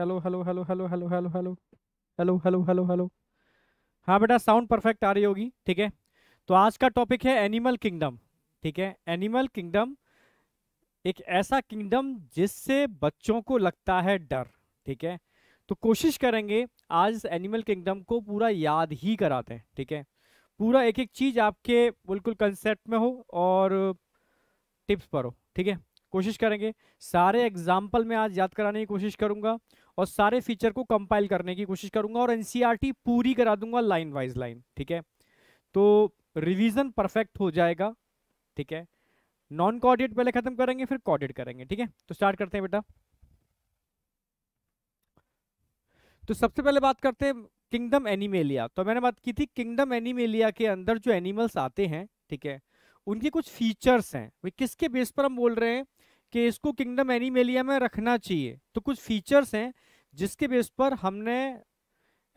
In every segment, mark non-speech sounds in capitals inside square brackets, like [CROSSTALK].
Hello hello hello hello hello hello hello hello hello hello hello हाँ बेटा sound perfect आ रही होगी ठीक है तो आज का टॉपिक है एनिमल किंगडम ठीक है एनिमल किंगडम एक ऐसा किंगडम जिससे बच्चों को लगता है डर ठीक है तो कोशिश करेंगे आज एनिमल किंगडम को पूरा याद ही कराते हैं ठीक है पूरा एक एक चीज़ आपके बिल्कुल कंसेप्ट में हो और टिप्स पर हो ठीक है कोशिश करेंगे सारे एग्जाम्पल में आज याद कराने की कोशिश करूंगा और सारे फीचर को कंपाइल करने की कोशिश करूंगा और एनसीईआरटी e पूरी करा दूंगा लाइन वाइज लाइन ठीक है तो रिवीजन परफेक्ट हो जाएगा ठीक है नॉन कॉडिट पहले खत्म करेंगे फिर कॉडिट करेंगे ठीक है तो स्टार्ट करते हैं बेटा तो सबसे पहले बात करते हैं किंगडम एनिमेलिया तो मैंने बात की थी किंगडम एनिमेलिया के अंदर जो एनिमल्स आते हैं ठीक है उनके कुछ फीचर्स हैं वे किसके बेस पर हम बोल रहे हैं कि इसको किंगडम एनिमेलिया में रखना चाहिए तो कुछ फीचर्स हैं जिसके बेस पर हमने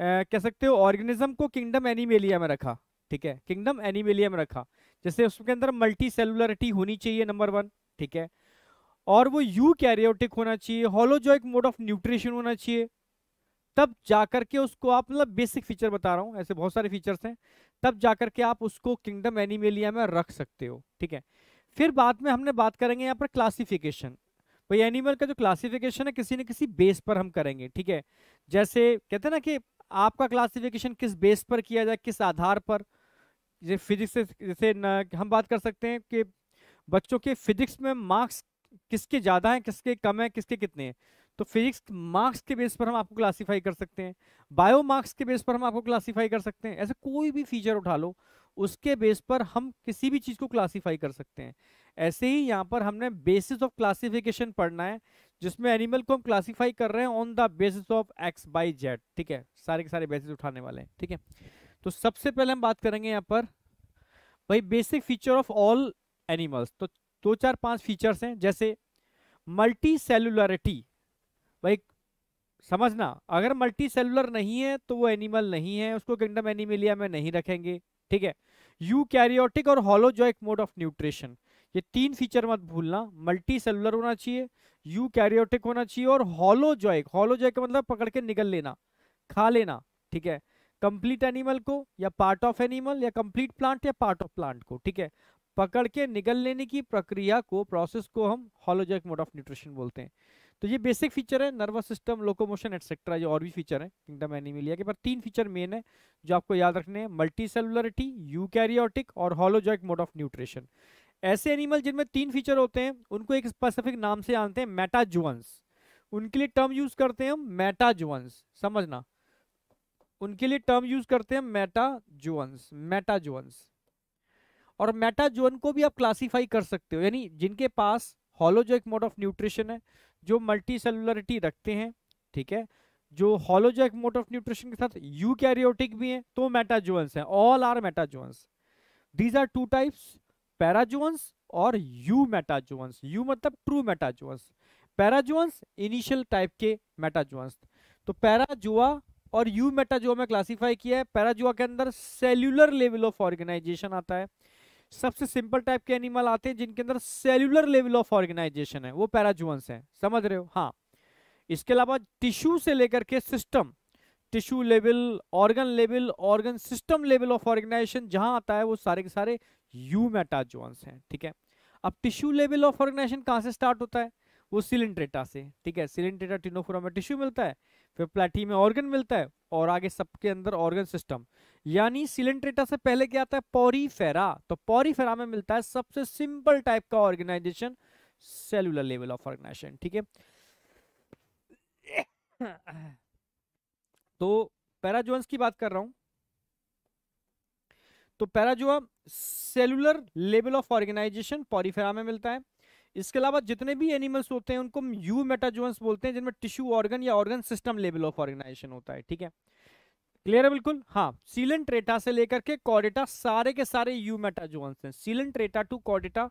ए, कह सकते हो ऑर्गेनिज्म को किंगडम एनिमेलिया में रखा ठीक है किंगडम एनिमेलिया में रखा जैसे उसके अंदर मल्टी सेलुलरिटी होनी चाहिए नंबर वन ठीक है और वो यू कैरियोटिक होना चाहिए होलोजॉइक मोड ऑफ न्यूट्रिशन होना चाहिए तब जाकर के उसको आप मतलब बेसिक फीचर बता रहा हूँ ऐसे बहुत सारे फीचर्स हैं तब जाकर के आप उसको किंगडम एनिमेलिया में रख सकते हो ठीक है फिर बाद में हमने बात करेंगे यहाँ पर क्लासिफिकेशन भाई एनिमल का जो क्लासिफिकेशन है किसी न किसी बेस पर हम करेंगे ठीक है जैसे कहते हैं ना कि आपका क्लासिफिकेशन किस बेस पर किया जाए किस आधार पर जैसे फिजिक्स से जैसे हम बात कर सकते हैं कि बच्चों के फिजिक्स में मार्क्स किसके ज़्यादा हैं किसके कम हैं किसके कितने हैं तो फिजिक्स मार्क्स के बेस पर हम आपको क्लासीफाई कर सकते हैं बायो मार्क्स के बेस पर हम आपको क्लासीफाई कर सकते हैं ऐसे कोई भी फीचर उठा लो उसके बेस पर हम किसी भी चीज़ को क्लासीफाई कर सकते हैं ऐसे ही यहाँ पर हमने बेसिस ऑफ क्लासिफिकेशन पढ़ना है जिसमें एनिमल को हम क्लासीफाई कर रहे हैं on the basis of X Y Z ठीक है सारे के सारे बेसिस उठाने वाले हैं ठीक है तो सबसे पहले हम बात करेंगे यहाँ पर भाई basic feature of all animals तो दो चार पांच फीचर्स हैं जैसे मल्टी सेलुलरिटी भाई समझना अगर मल्टी सेलुलर नहीं है तो वो एनिमल नहीं है उसको किंगडम एनिमिलिया में नहीं रखेंगे ठीक है यूकैरियोटिक और हॉलोजॉइक मोड ऑफ न्यूट्रिशन ये तीन फीचर मत भूलना मल्टी सेलुलर होना चाहिए यूकैरियोटिक होना चाहिए और हॉलोजॉइक हॉलोजॉइक का मतलब पकड़ के निकल लेना खा लेना ठीक है कंप्लीट एनिमल को या पार्ट ऑफ एनिमल या कंप्लीट प्लांट या पार्ट ऑफ प्लांट को ठीक है पकड़ के निकल लेने की प्रक्रिया को प्रोसेस को हम हॉलोजॉइक मोड ऑफ न्यूट्रिशन बोलते हैं तो ये बेसिक फीचर है नर्वस सिस्टम लोकोमोशन एक्सेट्रा ये और भी फीचर है किंगडम एनिमिलिया के पर तीन फीचर मेन है जो आपको याद रखने हैं मल्टी सेलुलरिटी यूकैरियोटिक और हॉलोजॉइक मोड ऑफ न्यूट्रिशन ऐसे एनिमल जिनमें तीन फीचर होते हैं उनको एक स्पेसिफिक नाम से जानते हैं मेटाजुअंस उनके लिए टर्म यूज करते हैं हम मेटाजुअंस समझना उनके लिए टर्म यूज करते हैं मेटाजुअंस मेटाजुअंस और मेटाजुअन को भी आप क्लासीफाई कर सकते हो यानी जिनके पास हॉलोजोइक मोड ऑफ न्यूट्रिशन है जो मल्टी सेलुलरिटी रखते हैं ठीक है जो हॉलोजैक मोड ऑफ न्यूट्रिशन के साथ यू कैरियोटिक भी हैं तो मेटाजुअंस हैं all are metazoans these are two types parazoans और यू मेटाजुअंस यू मतलब true metazoans parazoans initial type के मेटाजुअंस तो पैराजुआ और यू मेटाजुआ में क्लासीफाई किया है पैराजुआ के अंदर सेल्यूलर लेवल ऑफ ऑर्गेनाइजेशन आता है सबसे सिंपल टाइप के एनिमल आते हैं जिनके अंदर सेल्यूलर लेवल ऑफ ऑर्गेनाइजेशन है वो पैराजुअंस हैं समझ रहे हो हाँ इसके अलावा टिश्यू से लेकर के system tissue level organ level organ system level of organisation जहां आता है वो सारे के सारे यू मेटाजुअंस हैं ठीक है अब टिश्यू लेवल ऑफ ऑर्गेनाइजेशन कहाँ से स्टार्ट होता है वो सिलेंट्रेटा से ठीक है सिलेंट्रेटा टिनोफोरा में टिश्यू मिलता है फिर प्लेटी में ऑर्गन मिलता है और आगे सबके अंदर ऑर्गन सिस्टम यानी सिलेंट्रेटा से पहले क्या आता है पोरीफेरा तो पॉरीफेरा में मिलता है सबसे सिंपल टाइप का organisation cellular level of organisation ठीक है तो पैराजोन्स की बात कर रहा हूं तो parazoa cellular level of organisation porifera में मिलता है इसके अलावा जितने भी एनिमल्स होते हैं उनको यू मेटाजोन्स बोलते हैं जिनमें टिश्यू ऑर्गन या organ system level of organisation होता है ठीक है क्लियर है बिल्कुल हाँ सीलन ट्रेटा से लेकर के कॉडेटा सारे के सारे यू मेटाजोन्स हैं सीलन ट्रेटा टू कॉडेटा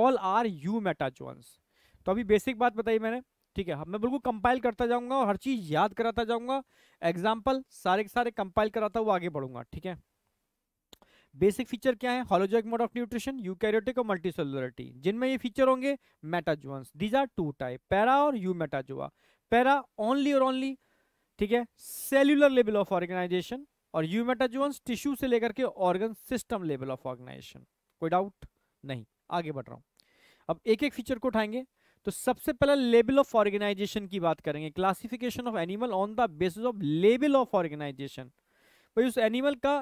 ऑल आर यू मेटाजोन्स तो अभी बेसिक बात बताई मैंने ठीक है मैं बिल्कुल कंपाइल करता जाऊंगा और हर चीज़ याद कराता जाऊंगा एग्जाम्पल सारे के सारे कंपाइल कराता हुआ आगे बढ़ूंगा ठीक है बेसिक फीचर क्या है holozoic mode of nutrition eukaryotic और मल्टीसेलुलरिटी जिनमें ये फीचर होंगे metazoans these are two type para और यू मेटाजुआ पैरा ओनली और ओनली ठीक है सेल्यूलर लेवल ऑफ ऑर्गेनाइजेशन और यू मेटाजुआंस टिश्यू से लेकर के organ system level of organisation कोई डाउट नहीं आगे बढ़ रहा हूँ अब एक एक फीचर को उठाएंगे तो सबसे पहले लेवल ऑफ ऑर्गेनाइजेशन की बात करेंगे classification of animal on the basis of level of organisation भाई उस एनिमल का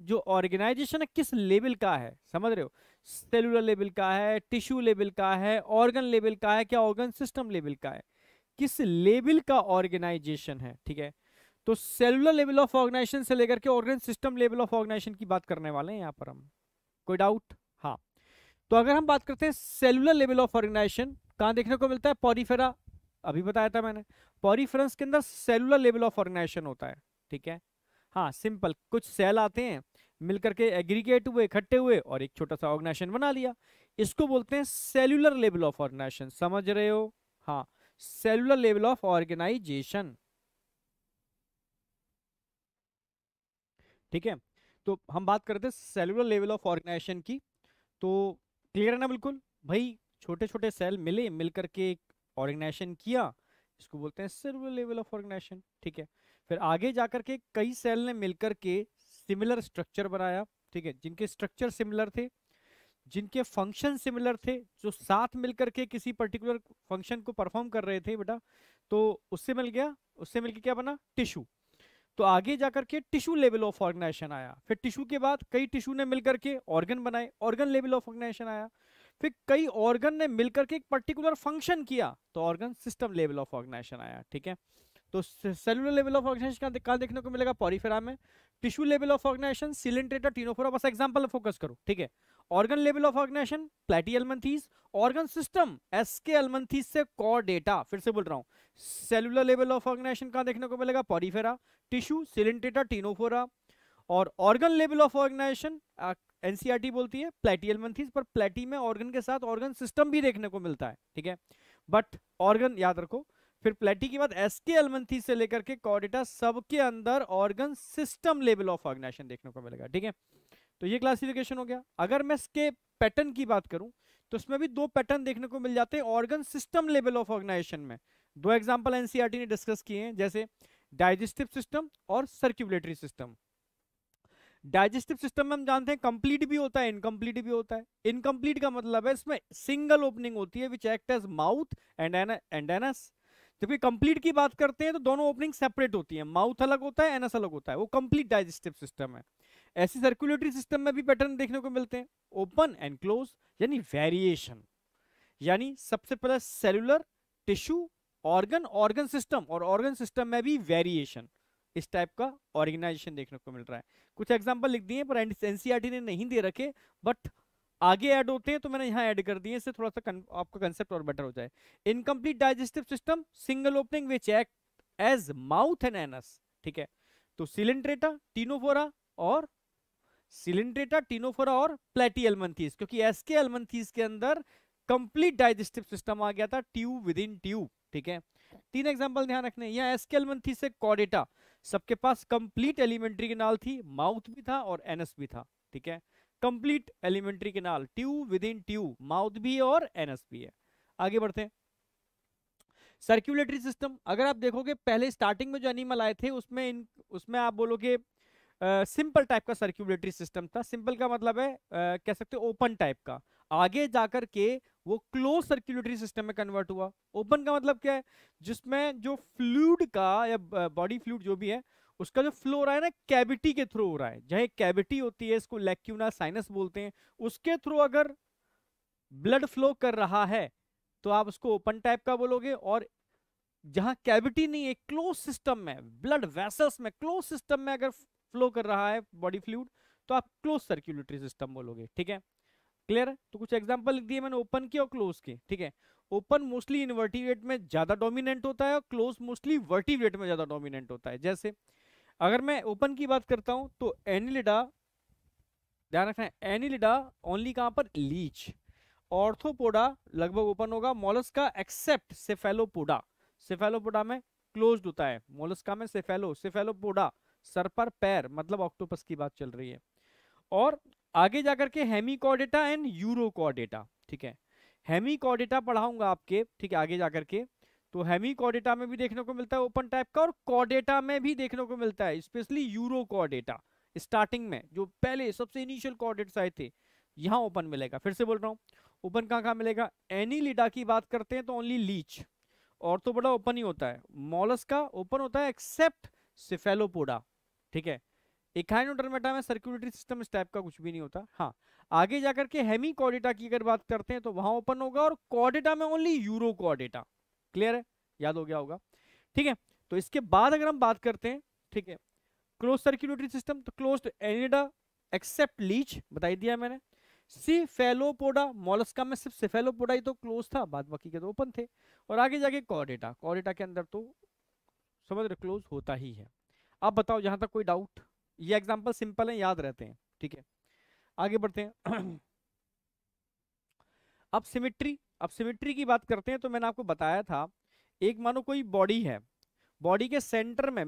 जो ऑर्गेनाइजेशन है किस लेवल का है समझ रहे हो सेलुलर लेवल का है टिश्यू लेवल का है ऑर्गन लेवल का है क्या ऑर्गन सिस्टम लेवल का है किस लेवल का ऑर्गेनाइजेशन है ठीक है तो सेलुलर लेवल ऑफ ऑर्गेनाइजेशन से लेकर के organ system level of organisation की बात करने वाले हैं यहाँ पर हम कोई डाउट हाँ तो अगर हम बात करते हैं सेलुलर लेवल ऑफ ऑर्गेनाइजेशन कहाँ देखने को मिलता है पॉरीफेरा अभी बताया था मैंने पॉरीफेरेंस के अंदर सेलुलर लेवल ऑफ ऑर्गेनाइजेशन होता है ठीक है हाँ सिंपल कुछ सेल आते हैं मिलकर के एग्रीगेट हुए इकट्ठे हुए और एक छोटा सा ऑर्गेनाइजेशन बना लिया इसको बोलते हैं सेलुलर लेवल ऑफ ऑर्गेनाइजेशन समझ रहे हो हाँ सेलुलर लेवल ऑफ ऑर्गेनाइजेशन ठीक है तो हम बात करते हैं सेलुलर लेवल ऑफ ऑर्गेनाइजेशन की तो क्लियर है ना बिल्कुल भाई छोटे छोटे सेल मिले मिलकर के एक ऑर्गेनाइजेशन किया इसको बोलते हैं सेलुलर लेवल ऑफ ऑर्गेनाइजेशन ठीक है फिर आगे जाकर के कई सेल ने मिलकर के सिमिलर स्ट्रक्चर बनाया ठीक है जिनके स्ट्रक्चर सिमिलर थे जिनके फंक्शन सिमिलर थे जो साथ मिलकर के किसी पर्टिकुलर फंक्शन को परफॉर्म कर रहे थे बेटा तो उससे मिल गया उससे मिलकर क्या बना टिश्यू तो आगे जाकर के टिश्यू लेवल ऑफ ऑर्गेनाइजेशन आया फिर टिश्यू के बाद कई टिश्यू ने मिलकर के ऑर्गन बनाए ऑर्गन लेवल ऑफ ऑर्गेनाइजेशन आया फिर कई ऑर्गन ने मिलकर के एक पर्टिकुलर फंक्शन किया तो organ system level of organisation आया ठीक है तो सेलुलर लेवल ऑफ ऑर्गेनाइजेशन का कहा देखने को मिलेगा पॉरीफेरा में tissue level of organisation coelenterata ctenophora बस एग्जाम्पल फोकस करो ठीक है ऑर्गन लेवल ऑफ ऑर्गेनाइजेशन प्लेटी एलमंथीज ऑर्गन सिस्टम एस के एलमंथीज से कॉर डेटा फिर से बोल रहा हूँ सेलुलर लेवल ऑफ ऑर्गेनाइजेशन कहाँ देखने को मिलेगा पॉरीफेरा टिश्यू सिलेंट्रेटर टीनोफोरा और organ level of organisation NCERT बोलती है प्लेटी एलमंथीज पर प्लेटी में ऑर्गन के साथ ऑर्गन सिस्टम भी देखने को मिलता है ठीक है बट ऑर्गन याद रखो फिर प्लेटी के बाद एसके के एलमंथी से लेकर के कॉडिटा सबके अंदर organ system level of organisation देखने को मिलेगा ठीक है तो ये क्लासिफिकेशन हो गया अगर मैं इसके पैटर्न की बात करूं तो इसमें भी दो पैटर्न देखने को मिल जाते हैं organ system level of organisation में दो एग्जाम्पल एनसीआरटी e ने डिस्कस किए हैं जैसे डाइजेस्टिव सिस्टम और सर्क्यूलेटरी सिस्टम डाइजेस्टिव सिस्टम में हम जानते हैं कंप्लीट भी होता है इनकम्प्लीट भी होता है इनकम्प्लीट का मतलब है इसमें सिंगल ओपनिंग होती है which act as mouth and and anus जबकि कंप्लीट की बात करते हैं तो दोनों ओपनिंग सेपरेट होती है माउथ अलग होता है एनस अलग होता है वो कंप्लीट डाइजेस्टिव सिस्टम है ऐसे सर्कुलेटरी सिस्टम में भी पैटर्न देखने को मिलते हैं ओपन एंड क्लोज यानी वेरिएशन यानी सबसे पहले cellular tissue organ organ system और ऑर्गन सिस्टम में भी वेरिएशन इस टाइप का ऑर्गेनाइजेशन देखने को मिल रहा है कुछ एग्जांपल लिख दिए पर एनसीआरटी e ने नहीं दे रखे बट आगे ऐड होते हैं तो मैंने यहाँ ऐड कर दिए इससे थोड़ा सा कन, आपका कंसेप्ट और बेटर हो जाए incomplete digestive system single opening which act as mouth and anus ठीक है तो सिलेंड्रेटा टीनोफोरा और सिलेंड्रेटा टीनोफोरा और प्लेटी एलमंथीज क्योंकि एसके एलमंथीज के अंदर कंप्लीट डाइजेस्टिव सिस्टम आ गया था ट्यूब विद इन ट्यूब ठीक है तीन एग्जाम्पल ध्यान रखने यहाँ एसके एलमंथीज से कॉडेटा सबके पास कंप्लीट एलिमेंट्री के नाल थी माउथ भी था और एनएस भी था ठीक है complete alimentary canal tube within tube mouth भी है और एनस भी है आगे बढ़ते हैं सर्क्यूलेटरी सिस्टम अगर आप देखोगे पहले स्टार्टिंग में जो एनिमल आए थे उसमें इन उसमें आप बोलोगे सिंपल टाइप का सर्क्यूलेटरी सिस्टम था सिंपल का मतलब है आ, कह सकते हो ओपन टाइप का आगे जाकर के वो क्लोज सर्क्यूलेटरी सिस्टम में कन्वर्ट हुआ ओपन का मतलब क्या है जिसमें जो फ्लूड का या बॉडी फ्लूड जो भी है उसका जो फ्लो हो रहा है ना कैविटी के थ्रू हो रहा है जहां कैविटी होती है इसको लेक्यूना साइनस बोलते हैं उसके थ्रू अगर ब्लड फ्लो कर रहा है तो आप उसको ओपन टाइप का बोलोगे और जहां कैविटी नहीं है क्लोज सिस्टम में ब्लड वेसल्स में क्लोज सिस्टम में अगर फ्लो कर रहा है बॉडी फ्लूड तो आप क्लोज सर्क्यूलेटरी सिस्टम बोलोगे ठीक है क्लियर तो कुछ एग्जाम्पल लिख दिए मैंने ओपन के और क्लोज के ठीक है ओपन मोस्टली इनवर्टिवेट में ज्यादा डोमिनेंट होता है और क्लोज मोस्टली वर्टिवेट में ज्यादा डोमिनेंट होता है जैसे अगर मैं ओपन की बात करता हूं तो एनिलिडा ध्यान रखना है एनिलिडा ओनली कहां पर लीच ऑर्थोपोडा लगभग ओपन होगा मोलस्का एक्सेप्ट सेफेलोपोडा सेफेलोपोडा में क्लोज होता है मोलस्का में सेफेलो सेफेलोपोडा सर पर पैर मतलब ऑक्टोपस की बात चल रही है और आगे जाकर के हेमिकॉर्डेटा एंड यूरोकॉर्डेटा ठीक है हेमिकॉर्डेटा पढ़ाऊंगा आपके ठीक है आगे जाकर के तो हेमी कॉडेटा में भी देखने को मिलता है ओपन टाइप का और कॉडेटा में भी देखने को मिलता है स्पेशली यूरो कॉडेटा स्टार्टिंग में जो पहले सबसे इनिशियल कॉडेट्स आए थे यहाँ ओपन मिलेगा फिर से बोल रहा हूँ ओपन कहाँ कहाँ मिलेगा एनी लिडा की बात करते हैं तो ओनली लीच और तो बड़ा ओपन ही होता है मॉलस का ओपन होता है एक्सेप्ट सिफेलोपोडा ठीक है इकाइनोडर्मेटा में सर्कुलेटरी सिस्टम इस टाइप का कुछ भी नहीं होता हाँ आगे जाकर के हेमी कॉडेटा की अगर बात करते हैं तो वहां ओपन होगा और कॉडेटा में ओनली यूरो कॉडेटा क्लियर है याद हो गया होगा ठीक है तो इसके बाद अगर हम बात करते हैं ठीक है क्लोज सर्क्यूलेटरी सिस्टम तो क्लोज एनिडा एक्सेप्ट लीच बताई दिया मैंने सिफेलोपोडा मोलस्का में सिर्फ सिफेलोपोडा ही तो क्लोज था बाद बाकी के तो ओपन थे और आगे जाके कॉडेटा कॉडेटा के अंदर तो समझ रहे क्लोज होता ही है अब बताओ जहां तक कोई डाउट ये एग्जांपल सिंपल है याद रहते हैं ठीक है आगे बढ़ते हैं [CLEARS THROAT] अब सिमिट्री अब सिमेट्री की बात करते हैं तो मैंने आपको बताया था एक मानो कोई बॉडी है बॉडी के सेंटर में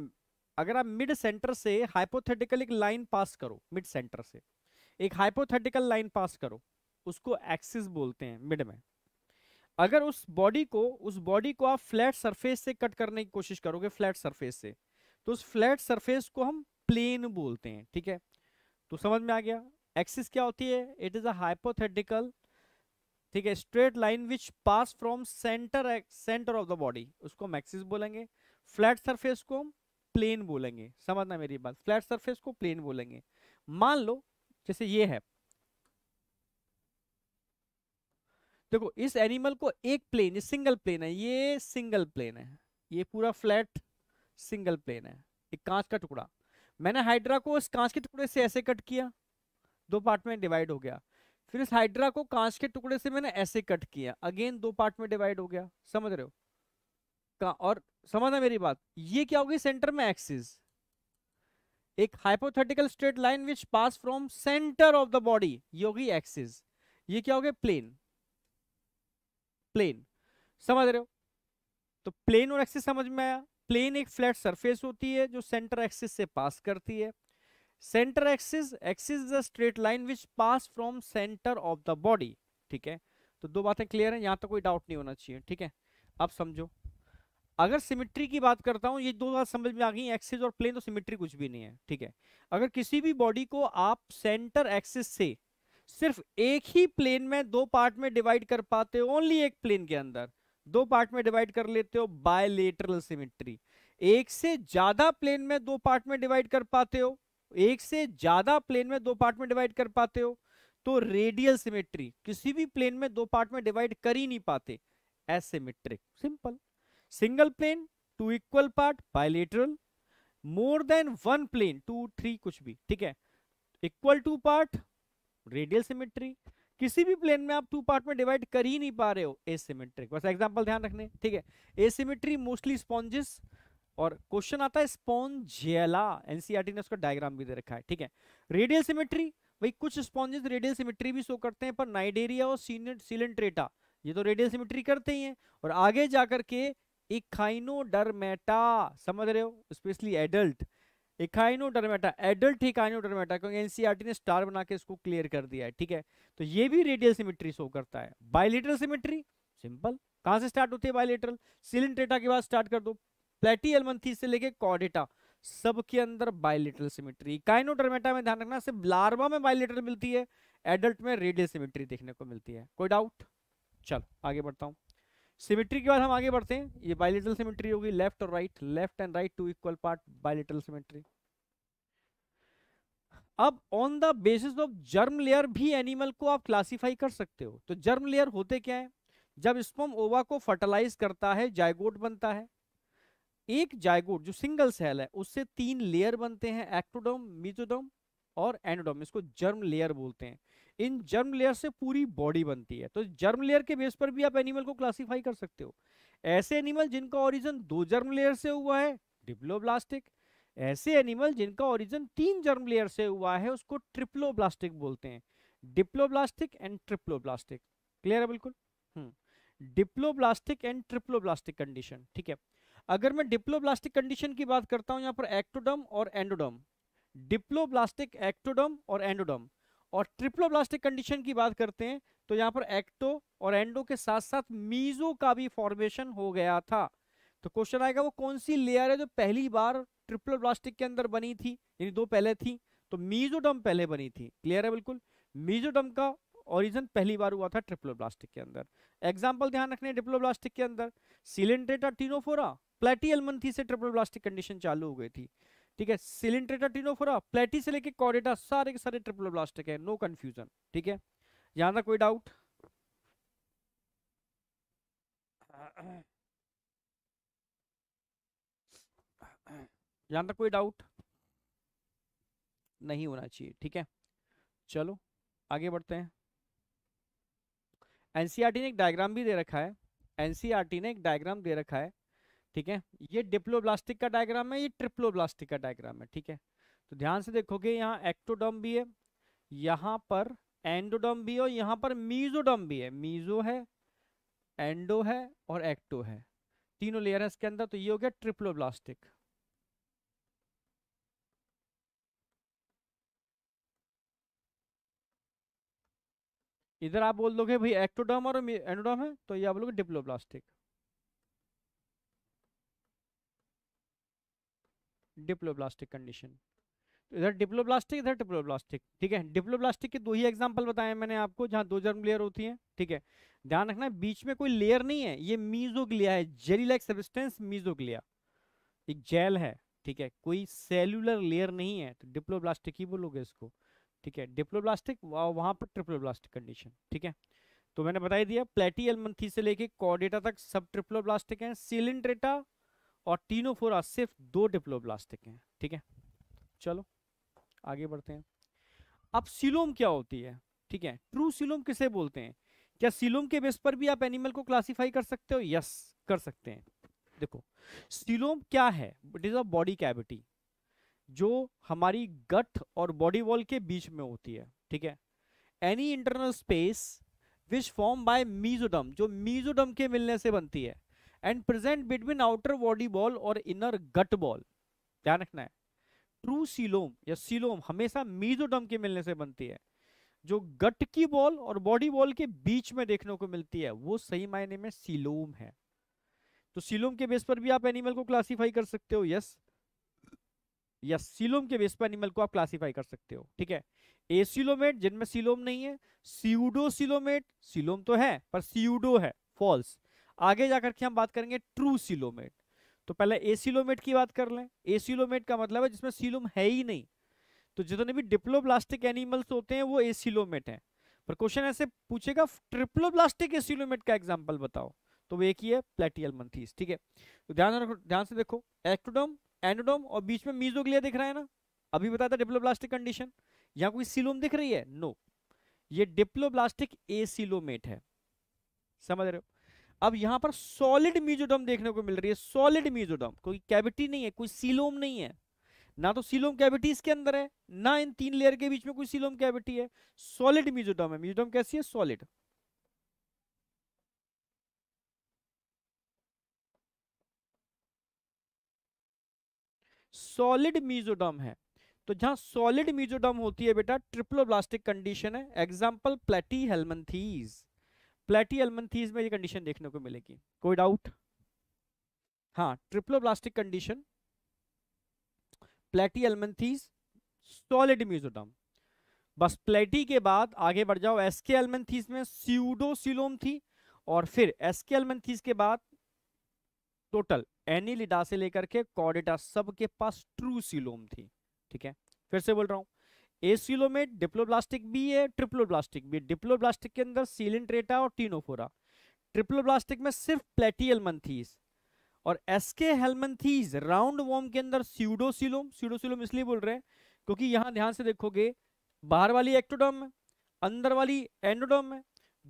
अगर आप मिड सेंटर से हाइपोथेटिकल एक लाइन पास करो मिड सेंटर से एक हाइपोथेटिकल लाइन पास करो उसको एक्सिस बोलते हैं मिड में अगर उस बॉडी को उस बॉडी को आप फ्लैट सरफेस से कट करने की कोशिश करोगे फ्लैट सरफेस से तो उस फ्लैट सरफेस को हम प्लेन बोलते हैं ठीक है तो समझ में आ गया एक्सिस क्या होती है इट इज अ हाइपोथेटिकल ठीक है straight line which pass from centre centre of the body उसको मैक्सिस बोलेंगे फ्लैट सरफेस को हम प्लेन बोलेंगे समझना मेरी बात फ्लैट सरफेस को प्लेन बोलेंगे मान लो जैसे ये है देखो इस एनिमल को एक प्लेन ये सिंगल प्लेन है ये सिंगल प्लेन है ये पूरा फ्लैट सिंगल प्लेन है एक कांच का टुकड़ा मैंने हाइड्रा को इस कांच के टुकड़े से ऐसे कट किया दो पार्ट में डिवाइड हो गया फिर इस हाइड्रा को कांच के टुकड़े से मैंने ऐसे कट किया अगेन दो पार्ट में डिवाइड हो गया समझ रहे हो का और समझना मेरी बात ये क्या होगी सेंटर में एक्सिस एक hypothetical straight line which pass from centre of the body ये होगी एक्सिस ये क्या हो गया प्लेन प्लेन समझ रहे हो तो प्लेन और एक्सिस समझ में आया प्लेन एक फ्लैट सरफेस होती है जो सेंटर एक्सिस से पास करती है centre axis axis is a straight line which pass from centre of the body ठीक है तो दो बातें क्लियर है यहाँ तक तो कोई डाउट नहीं होना चाहिए ठीक है अब समझो अगर सिमिट्री की बात करता हूँ ये दो बात समझ में आ गई एक्सिस और प्लेन तो सिमिट्री कुछ भी नहीं है ठीक है अगर किसी भी बॉडी को आप सेंटर एक्सिस से सिर्फ एक ही प्लेन में दो पार्ट में डिवाइड कर पाते हो ओनली एक प्लेन के अंदर दो पार्ट में डिवाइड कर लेते हो बायलेटरल सिमिट्री एक से ज्यादा प्लेन में दो पार्ट में डिवाइड कर पाते हो एक से ज्यादा प्लेन में दो पार्ट में डिवाइड कर पाते हो तो रेडियल सिमेट्री किसी भी प्लेन में दो पार्ट में डिवाइड कर ही नहीं पाते asymmetric simple single plane two equal part bilateral more than one plane two three कुछ भी ठीक है equal two part radial symmetry किसी भी प्लेन में आप टू पार्ट में डिवाइड कर ही नहीं पा रहे हो एसिमेट्रिक बस एग्जांपल ध्यान रखने ठीक है एसिमेट्री मोस्टली स्पॉन्जेस और क्वेश्चन आता है स्पॉन्जेला एनसीईआरटी e ने उसका डायग्राम भी दे रखा है ठीक है रेडियल सिमेट्री भाई कुछ स्पॉन्जेस रेडियल सिमेट्री भी शो करते हैं पर नाइडेरिया और सिलेंट्रेटा ये तो रेडियल सिमेट्री करते ही है और आगे जाकर के इकाइनोडर्मेटा समझ रहे हो specially adult echinodermata adult echinodermata क्योंकि एनसीईआरटी e ने स्टार बना के इसको क्लियर कर दिया है ठीक है तो ये भी रेडियल सिमेट्री शो करता है बायोलिटरल सिमेट्री सिंपल कहां से स्टार्ट होती है बायोलिटरल सिलेंट्रेटा के बाद स्टार्ट कर दो प्लेटी एलमंथीस से लेके कॉडेटा सबके अंदर बायोलिटल सिमेट्री काइनोडर्मेटा में ध्यान रखना सिर्फ लार्वा में बायोलिटल मिलती है एडल्ट में रेडियल सिमेट्री देखने को मिलती है कोई डाउट चलो आगे बढ़ता हूँ सिमेट्री के बाद हम आगे बढ़ते हैं ये बायोलिटल सिमेट्री होगी लेफ्ट और right left and right two equal part bilateral symmetry अब on the basis of germ layer भी एनिमल को आप क्लासिफाई कर सकते हो तो जर्म लेयर होते क्या है जब स्पर्म ओवा को फर्टिलाइज करता है जायगोट बनता है एक जायगोट जो सिंगल सेल है उससे तीन लेयर बनते हैं एक्टोडम मिजोडम और एंडोडम इसको जर्म लेयर बोलते हैं इन जर्म लेयर से पूरी बॉडी बनती है तो जर्म लेयर के बेस पर भी आप एनिमल को क्लासिफाई कर सकते हो ऐसे एनिमल जिनका ओरिजिन दो जर्म लेयर से हुआ है डिप्लोब्लास्टिक ऐसे एनिमल जिनका ओरिजिन तीन जर्म लेयर से हुआ है उसको ट्रिप्लोब्लास्टिक बोलते हैं डिप्लोब्लास्टिक एंड ट्रिप्लोब्लास्टिक क्लियर है बिल्कुल हम्म। डिप्लोब्लास्टिक एंड ट्रिप्लोब्लास्टिक कंडीशन ठीक है अगर मैं डिप्लोब्लास्टिक कंडीशन की बात करता हूं यहां पर एक्टोडम और एंडोडम डिप्लोब्लास्टिक एक्टोडम और एंडोडम और ट्रिप्लोब्लास्टिक कंडीशन की बात करते हैं तो यहां पर एक्टो और एंडो के साथ साथ मीजो का भी फॉर्मेशन हो गया था तो क्वेश्चन आएगा वो कौन सी लेयर है जो पहली बार ट्रिप्लोब्लास्टिक के अंदर बनी थी यानी दो पहले थी तो मीजोडम पहले बनी थी क्लियर है बिल्कुल मीजोडम का ओरिजिन पहली बार हुआ था ट्रिप्लोब्लास्टिक के अंदर एग्जाम्पल ध्यान रखने डिप्लोब्लास्टिक के अंदर सिलेंड्रेटा टीनोफोरा प्लेटी थी से ट्रिपल ब्लास्टिक कंडीशन चालू हो गई थी ठीक है सिलिंड्रेटा टीनोफोरा प्लेटी से लेके कॉरिडा सारे के सारे ट्रिपल ब्लास्टिक है नो कंफ्यूजन ठीक है यहां तक कोई डाउट यहां तक कोई डाउट नहीं होना चाहिए ठीक है चलो आगे बढ़ते हैं एनसीईआरटी ने एक डायग्राम भी दे रखा है एनसीईआरटी ने एक डायग्राम दे रखा है ठीक है ये डिप्लोब्लास्टिक का डायग्राम है ये ट्रिप्लोब्लास्टिक का डायग्राम है ठीक है तो ध्यान से देखोगे यहाँ एक्टोडम भी है यहाँ पर एंडोडम भी है और यहाँ पर मीजोडम भी है मीजो है एंडो है और एक्टो है तीनों लेयर है इसके अंदर तो ये हो गया ट्रिप्लोब्लास्टिक इधर आप बोल दोगे भाई एक्टोडम और एंडोडम है तो ये आप लोग डिप्लोब्लास्टिक डिप्लोब्लास्टिक कंडीशन तो इधर डिप्लोब्लास्टिक इधर डिप्लोब्लास्टिक ठीक है डिप्लोब्लास्टिक के दो ही एग्जाम्पल बताए मैंने आपको जहाँ दो जर्म लेयर होती हैं ठीक है ध्यान रखना बीच में कोई लेयर नहीं है ये मीजोग्लिया है जेली लाइक सबिस्टेंस मीजोग्लिया एक जेल है ठीक है कोई सेलुलर लेयर नहीं है तो डिप्लोब्लास्टिक ही बोलोगे इसको ठीक है डिप्लोब्लास्टिक वहाँ पर ट्रिप्लोब्लास्टिक कंडीशन ठीक है तो मैंने बताई दिया प्लेटी एलमंथी से लेके कॉडेटा तक सब ट्रिप्लोब्लास्टिक है सिलिंड्रेटा और तीनों फोरा सिर्फ दो डिप्लोब्लास्टिक हैं ठीक है चलो आगे बढ़ते हैं अब सिलोम क्या होती है ठीक है ट्रू सिलोम किसे बोलते हैं क्या सिलोम के बेस पर भी आप एनिमल को क्लासीफाई कर सकते हो यस कर सकते हैं देखो सिलोम क्या है it is a body cavity जो हमारी गट और बॉडी वॉल के बीच में होती है ठीक है any internal space which form by mesoderm जो मीजोडम के मिलने से बनती है and present between outer body wall और इनर गट बॉल ध्यान रखना है ट्रू सीलोम या सीलोम हमेशा मीजोडम के मिलने से बनती है जो गट की बॉल और बॉडी बॉल के बीच में देखने को मिलती है वो सही मायने में सीलोम है तो सीलोम के बेस पर भी आप एनिमल को क्लासिफाई कर सकते हो यस या सीलोम के बेस पर एनिमल को आप क्लासिफाई कर सकते हो ठीक है ए सीलोमेट जिनमें सीलोम नहीं है सीडो सीलोमेट सीलोम तो है पर सीडो है फॉल्स आगे जाकर के हम बात करेंगे ट्रू सिलोमेट तो पहले ए सिलोमेट की बात कर लें ए सिलोमेट का मतलब है जिसमें सिलोम है ही नहीं तो जितने भी डिप्लोब्लास्टिक एनिमल्स होते हैं वो ए सिलोमेट है पर क्वेश्चन ऐसे पूछेगा ट्रिप्लोब्लास्टिक सिलोमेट का एग्जाम्पल बताओ तो वो एक ही है प्लेटियल मंथीस ठीक है तो ध्यान रखो ध्यान से देखो एक्टोडोम एंडोडोम और बीच में मीजोग्लिया दिख रहा है ना अभी बताया था डिप्लोब्लास्टिक कंडीशन यहाँ कोई सिलोम दिख रही है नो no. ये डिप्लोब्लास्टिक सिलोमेट है समझ रहे हो अब यहां पर सॉलिड मीजोडम देखने को मिल रही है सॉलिड मीजोडम कोई कैविटी नहीं है कोई सीलोम नहीं है ना तो सीलोम कैविटी इसके अंदर है ना इन तीन लेयर के बीच में कोई सीलोम कैविटी है सॉलिड मीजोडम है मीजोडम कैसी है सॉलिड सॉलिड मीजोडम है तो जहां सॉलिड मीजोडम होती है बेटा ट्रिप्लोब्लास्टिक कंडीशन है एग्जाम्पल प्लेटी हेलमेंथीज़ प्लेटी एलमनथीज में ये कंडीशन देखने को मिलेगी कोई डाउट हाँ ट्रिप्लोब्लास्टिक कंडीशन प्लेटी एलमनथीज सॉलिड म्यूजोडम बस प्लेटी के बाद आगे बढ़ जाओ एसके एलमथीज में सीडोसिलोम थी और फिर एसके एलमथीज के बाद टोटल लिडा से लेकर के कॉडिटा सब के पास ट्रू सिलोम थी ठीक है फिर से बोल रहा हूं एसिलोमेट डिप्लोब्लास्टिक भी है ट्रिप्लोब्लास्टिक भी डिप्लोब्लास्टिक के अंदर सीलेंट्रेटा और टीनोफोरा ट्रिप्लोब्लास्टिक में सिर्फ प्लेटियल मंथीज और एसके हेलमंथीज राउंड वॉर्म के अंदर सीडोसिलोम सीडोसिलोम इसलिए बोल रहे हैं क्योंकि यहाँ ध्यान से देखोगे बाहर वाली एक्टोडर्म है अंदर वाली एंडोडर्म है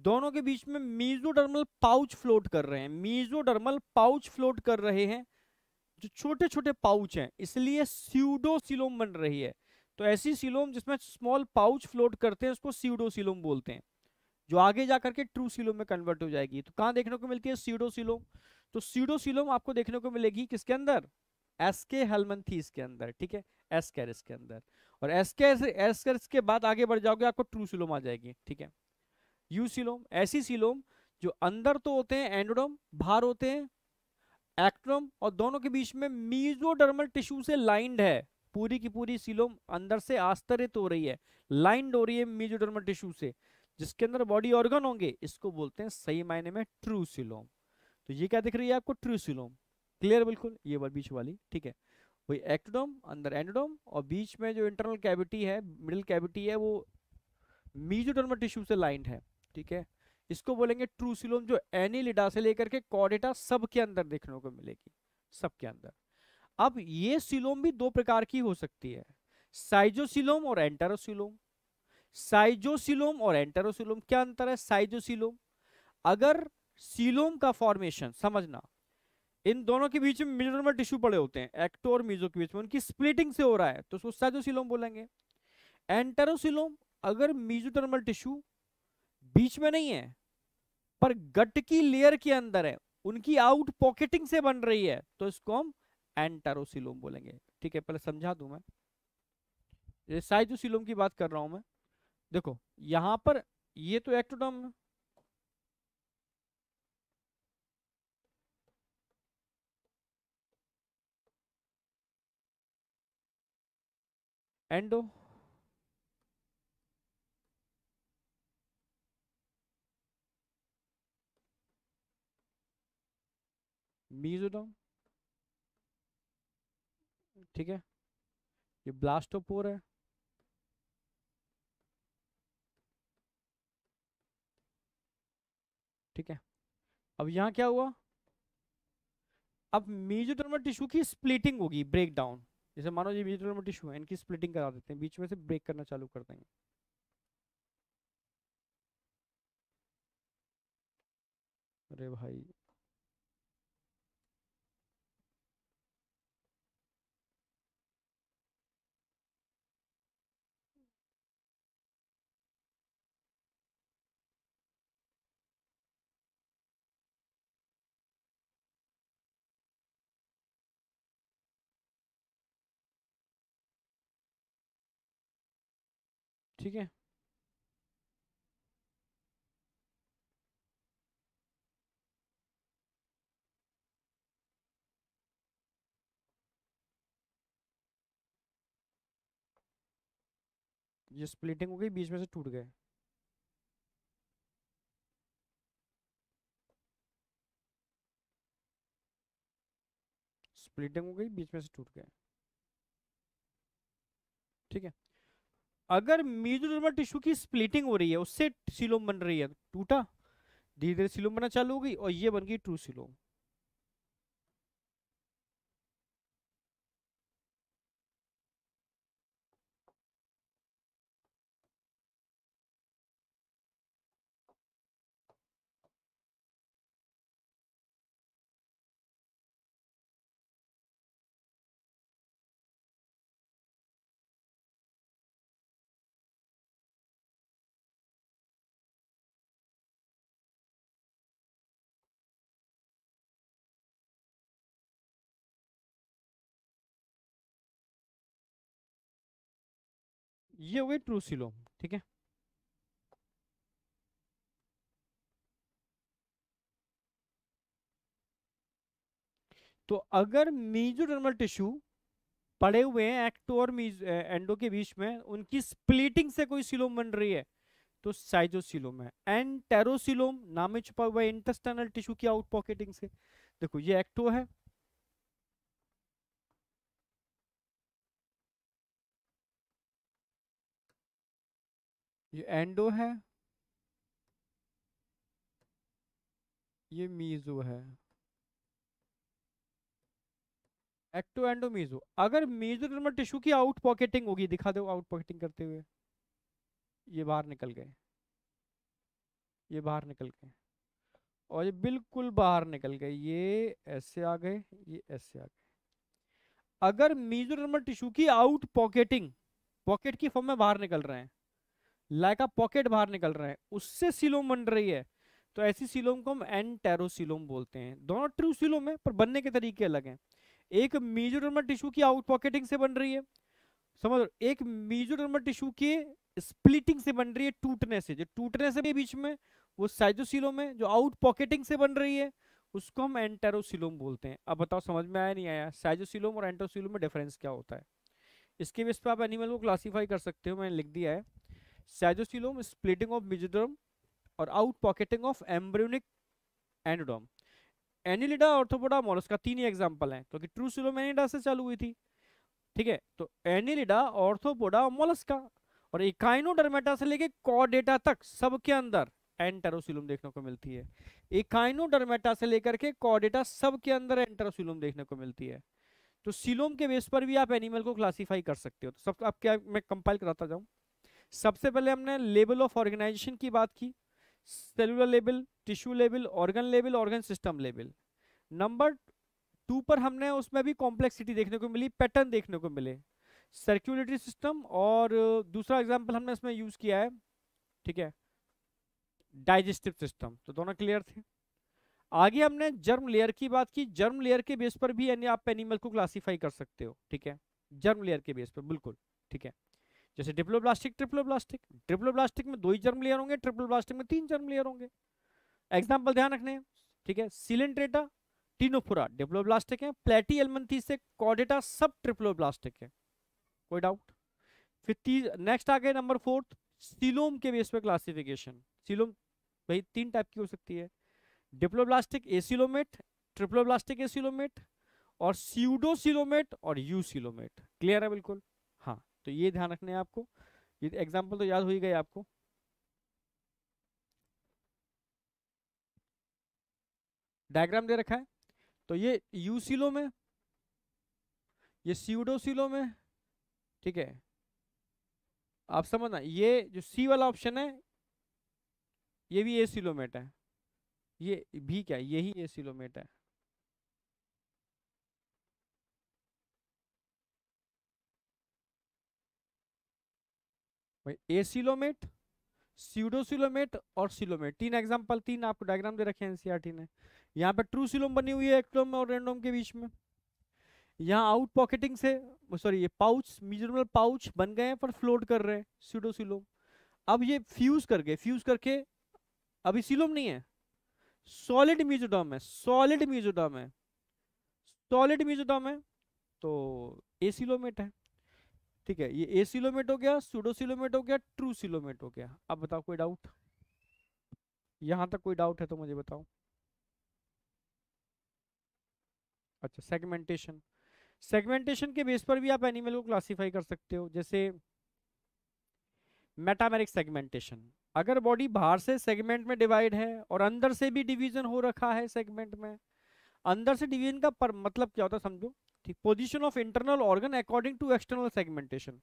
दोनों के बीच में मीजोडर्मल पाउच फ्लोट कर रहे हैं मीजोडर्मल पाउच फ्लोट कर रहे हैं जो छोटे छोटे पाउच हैं इसलिए सीडोसिलोम बन रही है तो ऐसी सिलोम जिसमें स्मॉल पाउच फ्लोट करते हैं उसको सीडो सिलोम बोलते हैं जो आगे जा करके ट्रू सिलोम में कन्वर्ट हो जाएगी तो कहाँ देखने को मिलती है सीडो सिलोम तो सीडो सिलोम आपको देखने को मिलेगी किसके अंदर एसके हेलमंथीस के अंदर ठीक है एसकेरिस के अंदर और एसकेरिस एसकेरिस के बाद आगे बढ़ जाओगे आपको ट्रू सिलोम आ जाएगी ठीक है यू सिलोम ऐसी सिलोम जो अंदर तो होते हैं एंड्रोम बाहर होते हैं एक्ट्रोम और दोनों के बीच में मीजोडर्मल टिश्यू से लाइंड है पूरी की पूरी सीलोम अंदर से आस्तरित हो रही है लाइंड हो रही है म्यूजोडर्मल टिश्यू से जिसके अंदर बॉडी ऑर्गन होंगे इसको बोलते हैं सही मायने में ट्रू सिलोम तो ये क्या दिख रही है आपको ट्रू सिलोम क्लियर बिल्कुल ये बार बीच वाली ठीक है वही एक्टोडोम अंदर एंडोडोम और बीच में जो इंटरनल कैविटी है मिडिल कैविटी है वो मीजोडर्मल टिश्यू से लाइंड है ठीक है इसको बोलेंगे ट्रू सिलोम जो एनीलिडा से लेकर के कॉडेटा सब के अंदर देखने को मिलेगी सबके अंदर अब ये सिलोम भी दो प्रकार की हो सकती है साइजोसिलोम और एंटरोसिलोम साइजोसिलोम और एंटरोसिलोम क्या अंतर है साइजोसिलोम अगर सिलोम का फॉर्मेशन समझना इन दोनों के बीच में मिनरल टिश्यू पड़े होते हैं एक्टो और मीजो के बीच में उनकी स्प्लिटिंग से हो रहा है तो उसको साइजोसिलोम बोलेंगे एंटरोसिलोम अगर मीजोटर्मल टिश्यू बीच में नहीं है पर गट की लेयर के अंदर है उनकी आउट पॉकेटिंग से बन रही है तो इसको हम एंटरोसिलोम बोलेंगे ठीक है पहले समझा दूं मैं साइजोसिलोम की बात कर रहा हूं मैं देखो यहां पर ये तो एक्टोडर्म है एंडो मीजोडर्म ठीक है ये ब्लास्टोपोर है ठीक है अब यहां क्या हुआ अब मेजोडर्मल टिश्यू की स्प्लिटिंग होगी ब्रेक डाउन जैसे मानो ये मेजोडर्मल टिश्यू है इनकी स्प्लिटिंग करा देते हैं बीच में से ब्रेक करना चालू कर देंगे अरे भाई ठीक है ये स्प्लिटिंग हो गई बीच में से टूट गए स्प्लिटिंग हो गई बीच में से टूट गए ठीक है अगर मेजोडर्मल टिश्यू की स्प्लिटिंग हो रही है उससे सिलोम बन रही है टूटा धीरे धीरे सिलोम बनना चालू हो गई और ये बन गई ट्रू सिलोम ये हो गई ट्रू सिलोम ठीक है तो अगर मीजोडर्मल टिश्यू पड़े हुए हैं एक्टो और एंडो के बीच में उनकी स्प्लिटिंग से कोई सिलोम बन रही है तो साइजोसिलोम है एंड टेरोसिलोम नाम में छुपा हुआ है इंटेस्टाइनल टिश्यू की आउट पॉकेटिंग से देखो ये एक्टो है ये एंडो है ये मीजो है एक्टो एंडो मीजो अगर मीजो नर्मल टिश्यू की आउट पॉकेटिंग होगी दिखा दो आउट पॉकेटिंग करते हुए ये बाहर निकल गए ये बाहर निकल गए और ये बिल्कुल बाहर निकल गए ये ऐसे आ गए ये ऐसे आ गए अगर मीजो नर्मल टिश्यू की आउट पॉकेटिंग पॉकेट की फॉर्म में बाहर निकल रहे हैं लाइका पॉकेट बाहर निकल रहा है उससे सिलोम बन रही है तो ऐसी सिलोम को हम एंटेरोसिलोम बोलते हैं दोनों ट्रू सिलोम है पर बनने के तरीके अलग हैं एक मीजोडर्मल टिश्यू की आउट पॉकेटिंग से बन रही है समझ एक मीजोडर्मल टिश्यू की स्प्लिटिंग से बन रही है टूटने से जो टूटने से बीच में वो साइजोसिलोम है जो आउट पॉकेटिंग से बन रही है उसको हम एंटेरोसिलोम बोलते हैं अब बताओ समझ में आया नहीं आया साइजोसिलोम और एंटेरोसिलोम में डिफरेंस क्या होता है इसके बेस पर आप एनिमल को क्लासीफाई कर सकते हो मैंने लिख दिया है साइजोसिलोम स्प्लिटिंग ऑफ मिजोडर्म और out pocketing of embryonic endoderm annelida arthropoda mollusc का तीन ही एग्जांपल है क्योंकि ट्रू सिलोम एनिडा से चालू हुई थी ठीक है तो एनिलिडा ऑर्थोपोडा का और इकाइनोडर्मेटा से लेके कॉडेटा तक सबके अंदर एंटेरोसिलुम देखने को मिलती है इकाइनोडर्मेटा से लेकर के कॉडेटा सबके अंदर एंटेरोसिलुम देखने को मिलती है तो सिलोम के बेस पर भी आप एनिमल को क्लासीफाई कर सकते हो तो सब आप क्या मैं कंपाइल कराता जाऊँ सबसे पहले हमने लेवल ऑफ ऑर्गेनाइजेशन की बात की cellular level tissue level organ level organ system level number two पर हमने उसमें भी कॉम्प्लेक्सिटी देखने को मिली पैटर्न देखने को मिले सर्क्यूलेटरी सिस्टम और दूसरा एग्जाम्पल हमने इसमें यूज किया है ठीक है डाइजेस्टिव सिस्टम तो दोनों क्लियर थे आगे हमने जर्म लेयर की बात की जर्म लेयर के बेस पर भी यानी आप एनिमल को क्लासीफाई कर सकते हो ठीक है जर्म लेयर के बेस पर बिल्कुल ठीक है जैसे डिप्लोब्लास्टिक ट्रिप्लोब्लास्टिक ट्रिप्लोब्लास्टिक में दो ही जर्म लेयर होंगे ट्रिप्लोब्लास्टिक में तीन जर्म लेयर होंगे एग्जाम्पल ध्यान रखने ठीक है सिलेंट्रेटा टीनोफोरा डिप्लोब्लास्टिक है प्लेटी एलमंथी से कॉडेटा सब ट्रिप्लोब्लास्टिक है कोई डाउट फिर नेक्स्ट आ गए नंबर फोर्थ सिलोम के बेस पर क्लासिफिकेशन सिलोम भाई तीन टाइप की हो सकती है डिप्लोब्लास्टिक एसिलोमेट ट्रिप्लोब्लास्टिक एसिलोमेट और सीडोसिलोमेट और यूसिलोमेट क्लियर है बिल्कुल तो ये ध्यान रखना है आपको ये एग्जाम्पल तो, तो याद हो ही गए आपको डायग्राम दे रखा है तो ये यूसिलो में ये सीडोसिलो में ठीक है आप समझना ये जो सी वाला ऑप्शन है ये भी ए सिलोमेट है ये भी क्या यही ए सिलोमेट है एसिलोमेट सीडोसिलोमेट और सिलोमेट तीन तीन आपको डायग्राम दे रखे हैं एनसीआरटी e ने यहाँ पे ट्रू सिलोम बनी हुई है एक्टोम और रेंडोम के बीच में यहाँ आउट पॉकेटिंग से सॉरी ये पाउच पाउच बन गए हैं पर फ्लोट कर रहे हैं सीडोसिलोम अब ये फ्यूज कर गए फ्यूज करके अभी सिलोम नहीं है सॉलिड म्यूजोडॉम है सॉलिड म्यूजोडॉम है सॉलिड म्यूजोडॉम है तो एसिलोमेट है ठीक है ये ए सिलोमेट हो गया सुडो सिलोमेट हो गया ट्रू सिलोमेट हो गया अब बताओ कोई डाउट यहां तक कोई डाउट है तो मुझे बताओ अच्छा सेगमेंटेशन सेगमेंटेशन के बेस पर भी आप एनिमल को क्लासिफाई कर सकते हो जैसे मेटामेरिक सेगमेंटेशन अगर बॉडी बाहर से सेगमेंट में डिवाइड है और अंदर से भी डिवीजन हो रखा है सेगमेंट में अंदर से डिवीजन का पर मतलब क्या होता है समझो ठीक position of internal organ according to external segmentation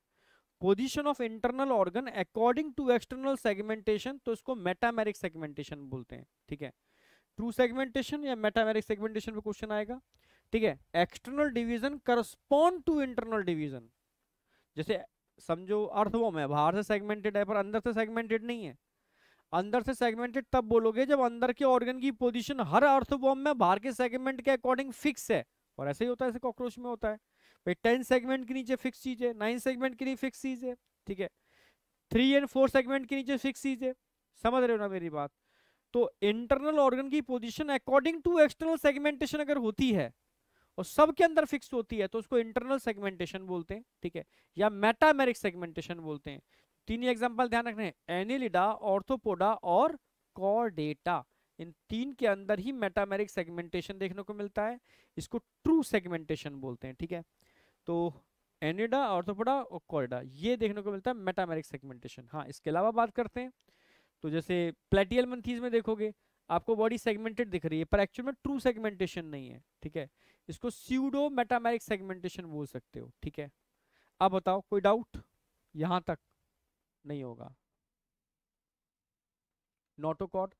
position of internal organ according to external segmentation तो इसको मेटामेरिक सेगमेंटेशन बोलते हैं ठीक है ट्रू सेगमेंटेशन या मेटामेरिक सेगमेंटेशन पे क्वेश्चन आएगा ठीक है external division correspond to internal division जैसे समझो अर्थवोम है बाहर से सेगमेंटेड है पर अंदर से सेगमेंटेड नहीं है अंदर से सेगमेंटेड तब बोलोगे जब अंदर के ऑर्गन की पोजीशन हर अर्थवोम में बाहर के सेगमेंट के अकॉर्डिंग फिक्स है और ऐसे ही होता है ऐसे कॉकरोच में होता है भाई टेन सेगमेंट के नीचे फिक्स चीज है नाइन सेगमेंट के लिए फिक्स चीज है ठीक है थ्री एंड फोर सेगमेंट के नीचे फिक्स चीज है समझ रहे हो ना मेरी बात तो इंटरनल ऑर्गन की position according to external segmentation अगर होती है और सबके अंदर फिक्स होती है तो उसको इंटरनल सेगमेंटेशन बोलते हैं ठीक है या मेटामेरिक सेगमेंटेशन बोलते हैं तीन एग्जांपल ध्यान रखने एनिलिडा ऑर्थोपोडा और कॉर्डेटा इन तीन के अंदर ही मेटामेरिक सेगमेंटेशन देखने को मिलता है इसको ट्रू सेगमेंटेशन बोलते हैं ठीक है तो एनिडा ऑर्थोपोडा और कॉरिडा ये देखने को मिलता है मेटामेरिक सेगमेंटेशन हाँ इसके अलावा बात करते हैं तो जैसे प्लेटियल मंथीज में देखोगे आपको बॉडी सेगमेंटेड दिख रही है पर एक्चुअल में ट्रू सेगमेंटेशन नहीं है ठीक है इसको सीडो मेटामेरिक सेगमेंटेशन बोल सकते हो ठीक है अब बताओ कोई डाउट यहाँ तक नहीं होगा नोटोकॉड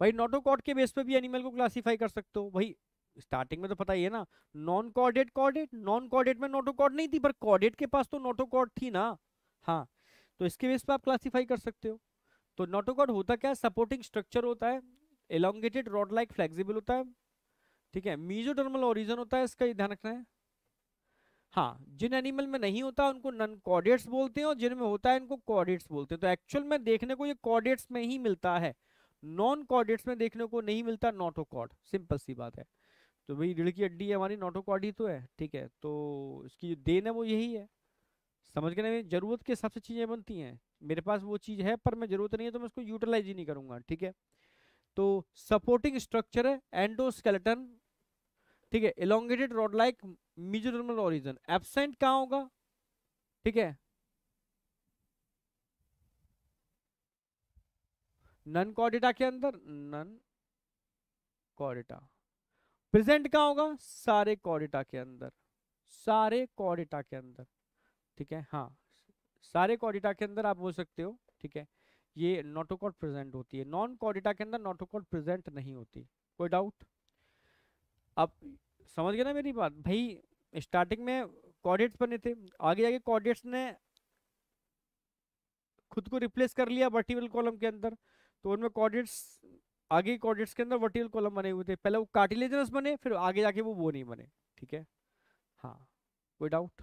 भाई नोटोकॉड के बेस पे भी एनिमल को क्लासीफाई कर सकते हो भाई स्टार्टिंग में तो पता ही है ना non chordate chordate non chordate में नोटोकॉड नहीं थी पर कॉर्डेट के पास तो नोटोकॉड थी ना हाँ तो इसके बेस पे आप क्लासीफाई कर सकते हो तो नोटोकॉड होता क्या है सपोर्टिंग स्ट्रक्चर होता है एलोंगेटेड रॉड लाइक फ्लेक्सिबल होता है ठीक है मीजोडर्मल ओरिजन होता है इसका ध्यान रखना है हाँ जिन एनिमल में नहीं होता उनको नन कॉर्डेट्स बोलते हैं और जिनमें होता है इनको कॉर्डेट्स बोलते हैं तो एक्चुअल में देखने को ये कॉर्डेट्स में ही मिलता है नॉन कॉर्डेट्स में देखने को नहीं मिलता नोटोकॉर्ड सिंपल सी बात है तो भाई रीढ़ की हड्डी हमारी नोटोकॉर्ड ही तो है ठीक है तो इसकी जो देन है वो यही है समझ गए जरूरत के हिसाब से चीज़ें बनती हैं मेरे पास वो चीज़ है पर मैं जरूरत नहीं है तो मैं उसको यूटिलाइज ही नहीं करूँगा ठीक है तो सपोर्टिंग स्ट्रक्चर है एंडोस्केलेटन ठीक है elongated rod like mesodermal origin absent कहाँ होगा ठीक है नन कॉडिटा के अंदर नन कॉडिटा प्रेजेंट कहा होगा सारे कॉडिटा के अंदर सारे कॉडिटा के अंदर ठीक है हाँ सारे कॉडिटा के अंदर आप बोल सकते हो ठीक है ये नोटोकॉट प्रेजेंट होती है नॉन कॉडिटा के अंदर नोटोकॉट प्रेजेंट नहीं होती कोई डाउट आप समझ गए ना मेरी बात भाई स्टार्टिंग में कॉडिट्स बने थे आगे जाके कॉडिट्स ने खुद को रिप्लेस कर लिया वर्टिबल कॉलम के अंदर तो उनमें कॉर्डिनेट्स आगे कॉर्डिनेट्स के अंदर वर्टिकल कॉलम बने हुए थे पहले वो कार्टिलेजनस बने फिर आगे जाके वो वो नहीं बने ठीक है हाँ कोई doubt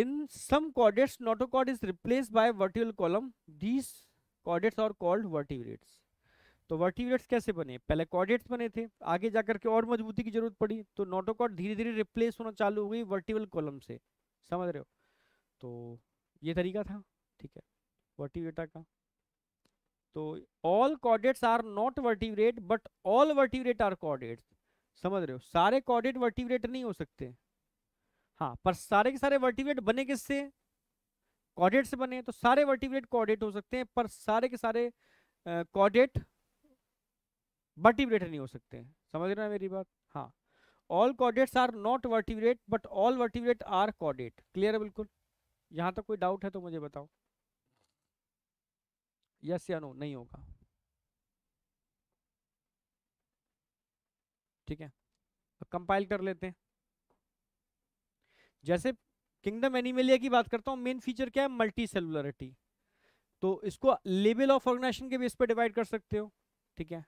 in some chordates notochord is replace by vertical column these chordates are called vertebrates तो वर्टिवरेट्स कैसे बने पहले कॉर्डेट्स बने थे आगे जाकर के और मजबूती की जरूरत पड़ी तो नोटोकॉर्ड धीरे धीरे रिप्लेस होना चालू हो गई वर्टिबल कॉलम से समझ रहे हो तो ये तरीका था ठीक है वर्टिवेटा का तो all chordates are not vertebrate but all vertebrate are chordates समझ रहे हो सारे कॉर्डेट वर्टिवरेट नहीं हो सकते हाँ पर सारे के सारे वर्टिवेट बने किससे कॉर्डेट से बने तो सारे वर्टिवरेट कॉर्डेट हो सकते हैं पर सारे के सारे कॉर्डेट वर्टिवरेट नहीं हो सकते समझ रहे हैं मेरी बात हाँ all chordates are not vertebrate but all vertebrate are chordate clear है बिल्कुल यहाँ तक तो कोई डाउट है तो मुझे बताओ यस या नो नहीं होगा ठीक है कंपाइल कर लेते हैं जैसे किंगडम एनिमेलिया की बात करता हूं मेन फीचर क्या है मल्टी सेलुलरिटी तो इसको लेवल ऑफ ऑर्गेनाइजेशन के बेस पर डिवाइड कर सकते हो ठीक है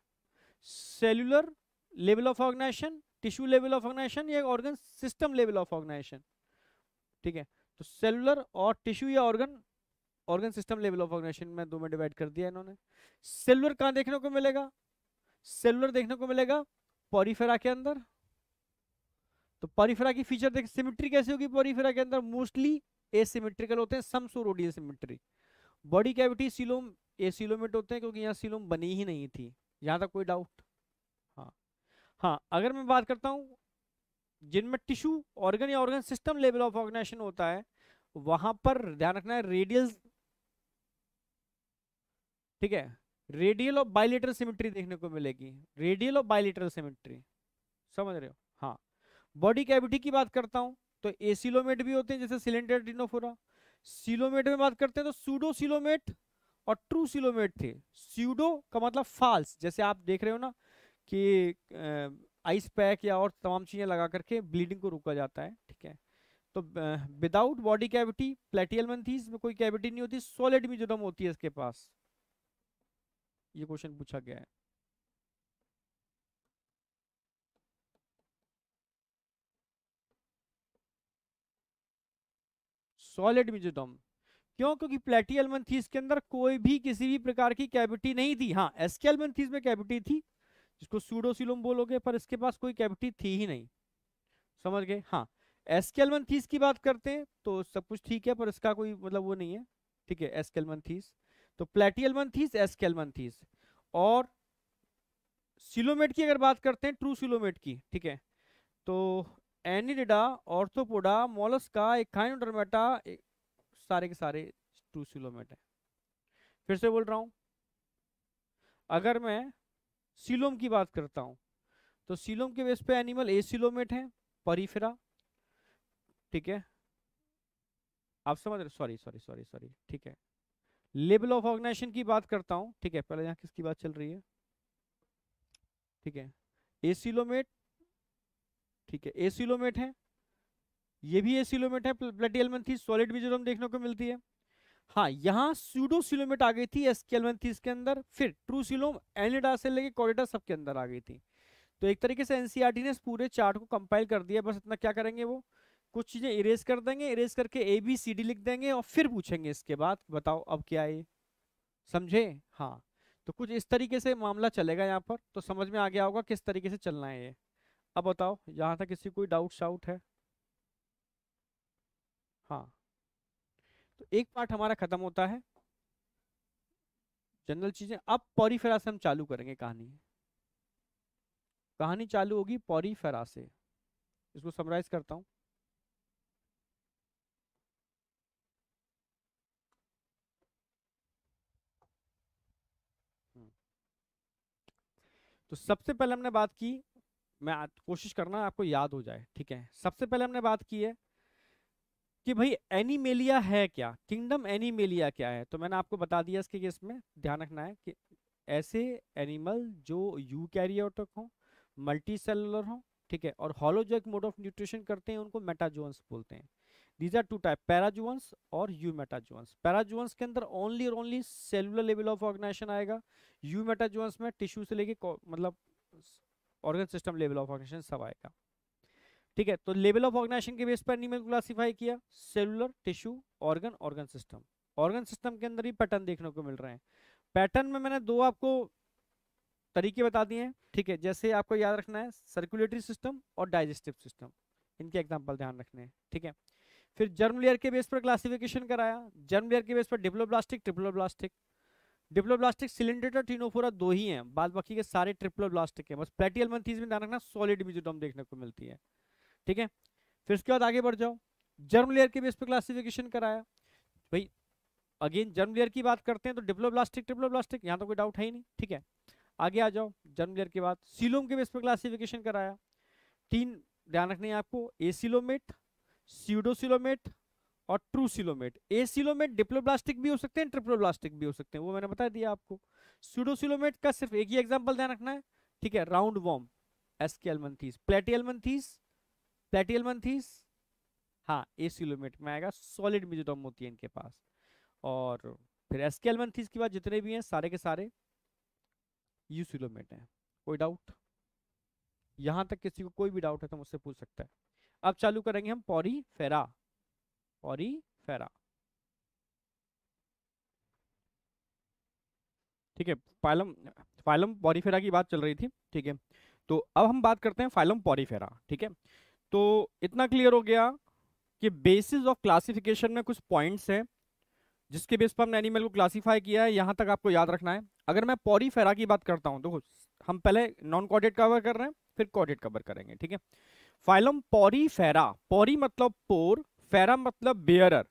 cellular level of organisation tissue level of organisation या organ system level of organisation ठीक है तो सेलुलर और टिश्यू या organ organ system level of organisation में दो में डिवाइड कर दिया इन्होंने सेलुलर कहाँ देखने को मिलेगा सेलुलर देखने को मिलेगा पॉरीफेरा के अंदर तो पॉरीफेरा की फीचर देख सिमिट्री कैसी होगी पॉरीफेरा के अंदर मोस्टली एसिमेट्रिकल होते हैं some show radial symmetry body cavity coelom acoelomate होते हैं क्योंकि यहाँ सिलोम बनी ही नहीं थी यहाँ तक कोई डाउट हाँ हाँ अगर मैं बात करता हूँ जिनमें टिश्यू ऑर्गन या organ system level of organisation होता है वहाँ पर ध्यान रखना है रेडियल ठीक है रेडियल और बाइलेटरल सिमेट्री देखने को मिलेगी रेडियल और बाइलेटरल सिमेट्री समझ रहे हो हाँ बॉडी कैविटी की बात करता हूँ तो एसिलोमेट भी होते हैं जैसे सिलेंडर डिनोफोरा सिलोमेट में बात करते हैं तो सूडो सिलोमेट और ट्रू सिलोमेट थे सूडो का मतलब फाल्स जैसे आप देख रहे हो ना कि आइस पैक या और तमाम चीज़ें लगा करके ब्लीडिंग को रोका जाता है ठीक है तो विदाउट बॉडी कैविटी प्लेटियल में थी इसमें कोई कैविटी नहीं होती सॉलिड म्यूजोडम होती है इसके पास ये क्वेश्चन पूछा गया है सॉलिड मिजोडम क्यों क्योंकि प्लेटियलमन थीस के अंदर कोई भी किसी भी प्रकार की कैविटी नहीं थी हाँ एसकेलमन थीस में कैविटी थी जिसको सूडोसिलोम बोलोगे पर इसके पास कोई कैविटी थी ही नहीं समझ गए हाँ एसकेलमन थीस की बात करते हैं तो सब कुछ ठीक है पर इसका कोई मतलब वो नहीं है ठीक है एसकेलमन थीस तो प्लेटियलमंथीस थीस और सिलोमेट की अगर बात करते हैं ट्रू सिलोमेट की ठीक है तो एनिडा ऑर्थोपोडा मोलस्का इकाइनोडर्मेटा सारे के सारे ट्रू सिलोमेट है फिर से बोल रहा हूँ अगर मैं सिलोम की बात करता हूँ तो सिलोम के बेस पे एनिमल ए सिलोमेट है परिफेरा ठीक है आप समझ रहे सॉरी सॉरी सॉरी सॉरी ठीक है लेवल ऑफ ऑर्गेनाइजेशन की बात करता हूं ठीक है पहले यहाँ किसकी बात चल रही है ठीक है एसिलोमेट ठीक है एसिलोमेट है ये भी एसिलोमेट है प्लेटियलमेंट थी सॉलिड भी जो हम देखने को मिलती है हाँ यहाँ सूडो सिलोमेट आ गई थी एसकेलमेंथीस के अंदर फिर ट्रू सिलोम एनिडा से लेके कॉरिडा सबके अंदर आ गई थी तो एक तरीके से एनसीआरटी e ने पूरे चार्ट को कंपाइल कर दिया बस इतना क्या करेंगे वो कुछ चीज़ें इरेज कर देंगे इरेज करके ए बी सी डी लिख देंगे और फिर पूछेंगे इसके बाद बताओ अब क्या है समझे हाँ तो कुछ इस तरीके से मामला चलेगा यहाँ पर तो समझ में आ गया होगा किस तरीके से चलना है ये अब बताओ यहाँ तक किसी कोई डाउट शाउट है हाँ तो एक पार्ट हमारा खत्म होता है जनरल चीजें अब पौरी फेरा से हम चालू करेंगे कहानी कहानी चालू होगी पौरी फेरा से इसको समराइज करता हूँ तो सबसे पहले हमने बात की मैं कोशिश करना आपको याद हो जाए ठीक है सबसे पहले हमने बात की है कि भाई एनीमेलिया है क्या किंगडम एनीमेलिया क्या है तो मैंने आपको बता दिया इसके केस में ध्यान रखना है कि ऐसे एनिमल जो यू कैरियोटक हों मल्टी सेलुलर हों ठीक है और हॉलो मोड ऑफ न्यूट्रिशन करते हैं उनको मेटाजोन्स बोलते हैं these are two type parazoans और यू मेटाजुअंस पैराजुअंस के अंदर ओनली और only cellular level of organisation आएगा यू मेटाजुअंस में टिश्यू से लेके मतलब organ system level of organisation सब आएगा ठीक है तो लेवल ऑफ ऑर्गेनाइजेशन के बेस पर एनिमल क्लासीफाई किया cellular tissue organ organ system organ system के अंदर ही पैटर्न देखने को मिल रहे हैं पैटर्न में मैंने दो आपको तरीके बता दिए हैं ठीक है जैसे आपको याद रखना है सर्कुलेटरी सिस्टम और डाइजेस्टिव सिस्टम इनके एग्जाम्पल ध्यान रखने हैं ठीक है फिर जर्म लेयर के बेस पर क्लासिफिकेशन कराया जर्म लेयर के बेस पर diploblastic triploblastic diploblastic coelenterata ctenophora दो ही हैं बाद बाकी के सारे ट्रिप्लोब्लास्टिक हैं बस प्लेटियल मंथीज में ध्यान रखना सॉलिड म्यूजोडम देखने को मिलती है ठीक है फिर उसके बाद आगे बढ़ जाओ जर्म लेयर के बेस पर क्लासिफिकेशन कराया भाई अगेन जर्म लेयर की बात करते हैं तो डिप्लोब्लास्टिक ट्रिप्लोब्लास्टिक यहाँ तो कोई डाउट है ही नहीं ठीक है आगे आ जाओ जर्म लेयर के बाद सीलोम के बेस पर क्लासिफिकेशन कराया तीन ध्यान रखने आपको एसिलोमेट सीडोसिलोमेट और true coelomate acoelomate diploblastic भी हो सकते हैं ट्रिप्लोब्लास्टिक भी हो सकते हैं वो मैंने बता दिया आपको सीडोसिलोमेट का सिर्फ एक ही एग्जाम्पल ध्यान रखना है ठीक है राउंड वॉम एसकेलमंथीस प्लेटियलमंथीस प्लेटियलमंथीस हाँ ए सिलोमेट में आएगा सॉलिड मिजोटॉम होती है इनके पास और फिर एसकेलमथीस के बाद जितने भी हैं सारे के सारे यू सिलोमेट हैं कोई डाउट यहाँ तक किसी को कोई भी डाउट है तो मुझसे पूछ सकता है अब चालू करेंगे हम पौरी फेरा पौरी फेरा ठीक है फाइलम फाइलम पॉरीफेरा की बात चल रही थी ठीक है तो अब हम बात करते हैं फाइलम पॉरीफेरा ठीक है तो इतना क्लियर हो गया कि बेसिस ऑफ क्लासिफिकेशन में कुछ पॉइंट्स हैं जिसके बेस पर हमने एनिमल को क्लासीफाई किया है यहाँ तक आपको याद रखना है अगर मैं पॉरीफेरा की बात करता हूँ तो हम पहले नॉन कॉडेड कवर कर रहे हैं फिर कॉडेड कवर करेंगे ठीक है फाइलम पौरी फेरा पौरी मतलब पोर फेरा मतलब बियरर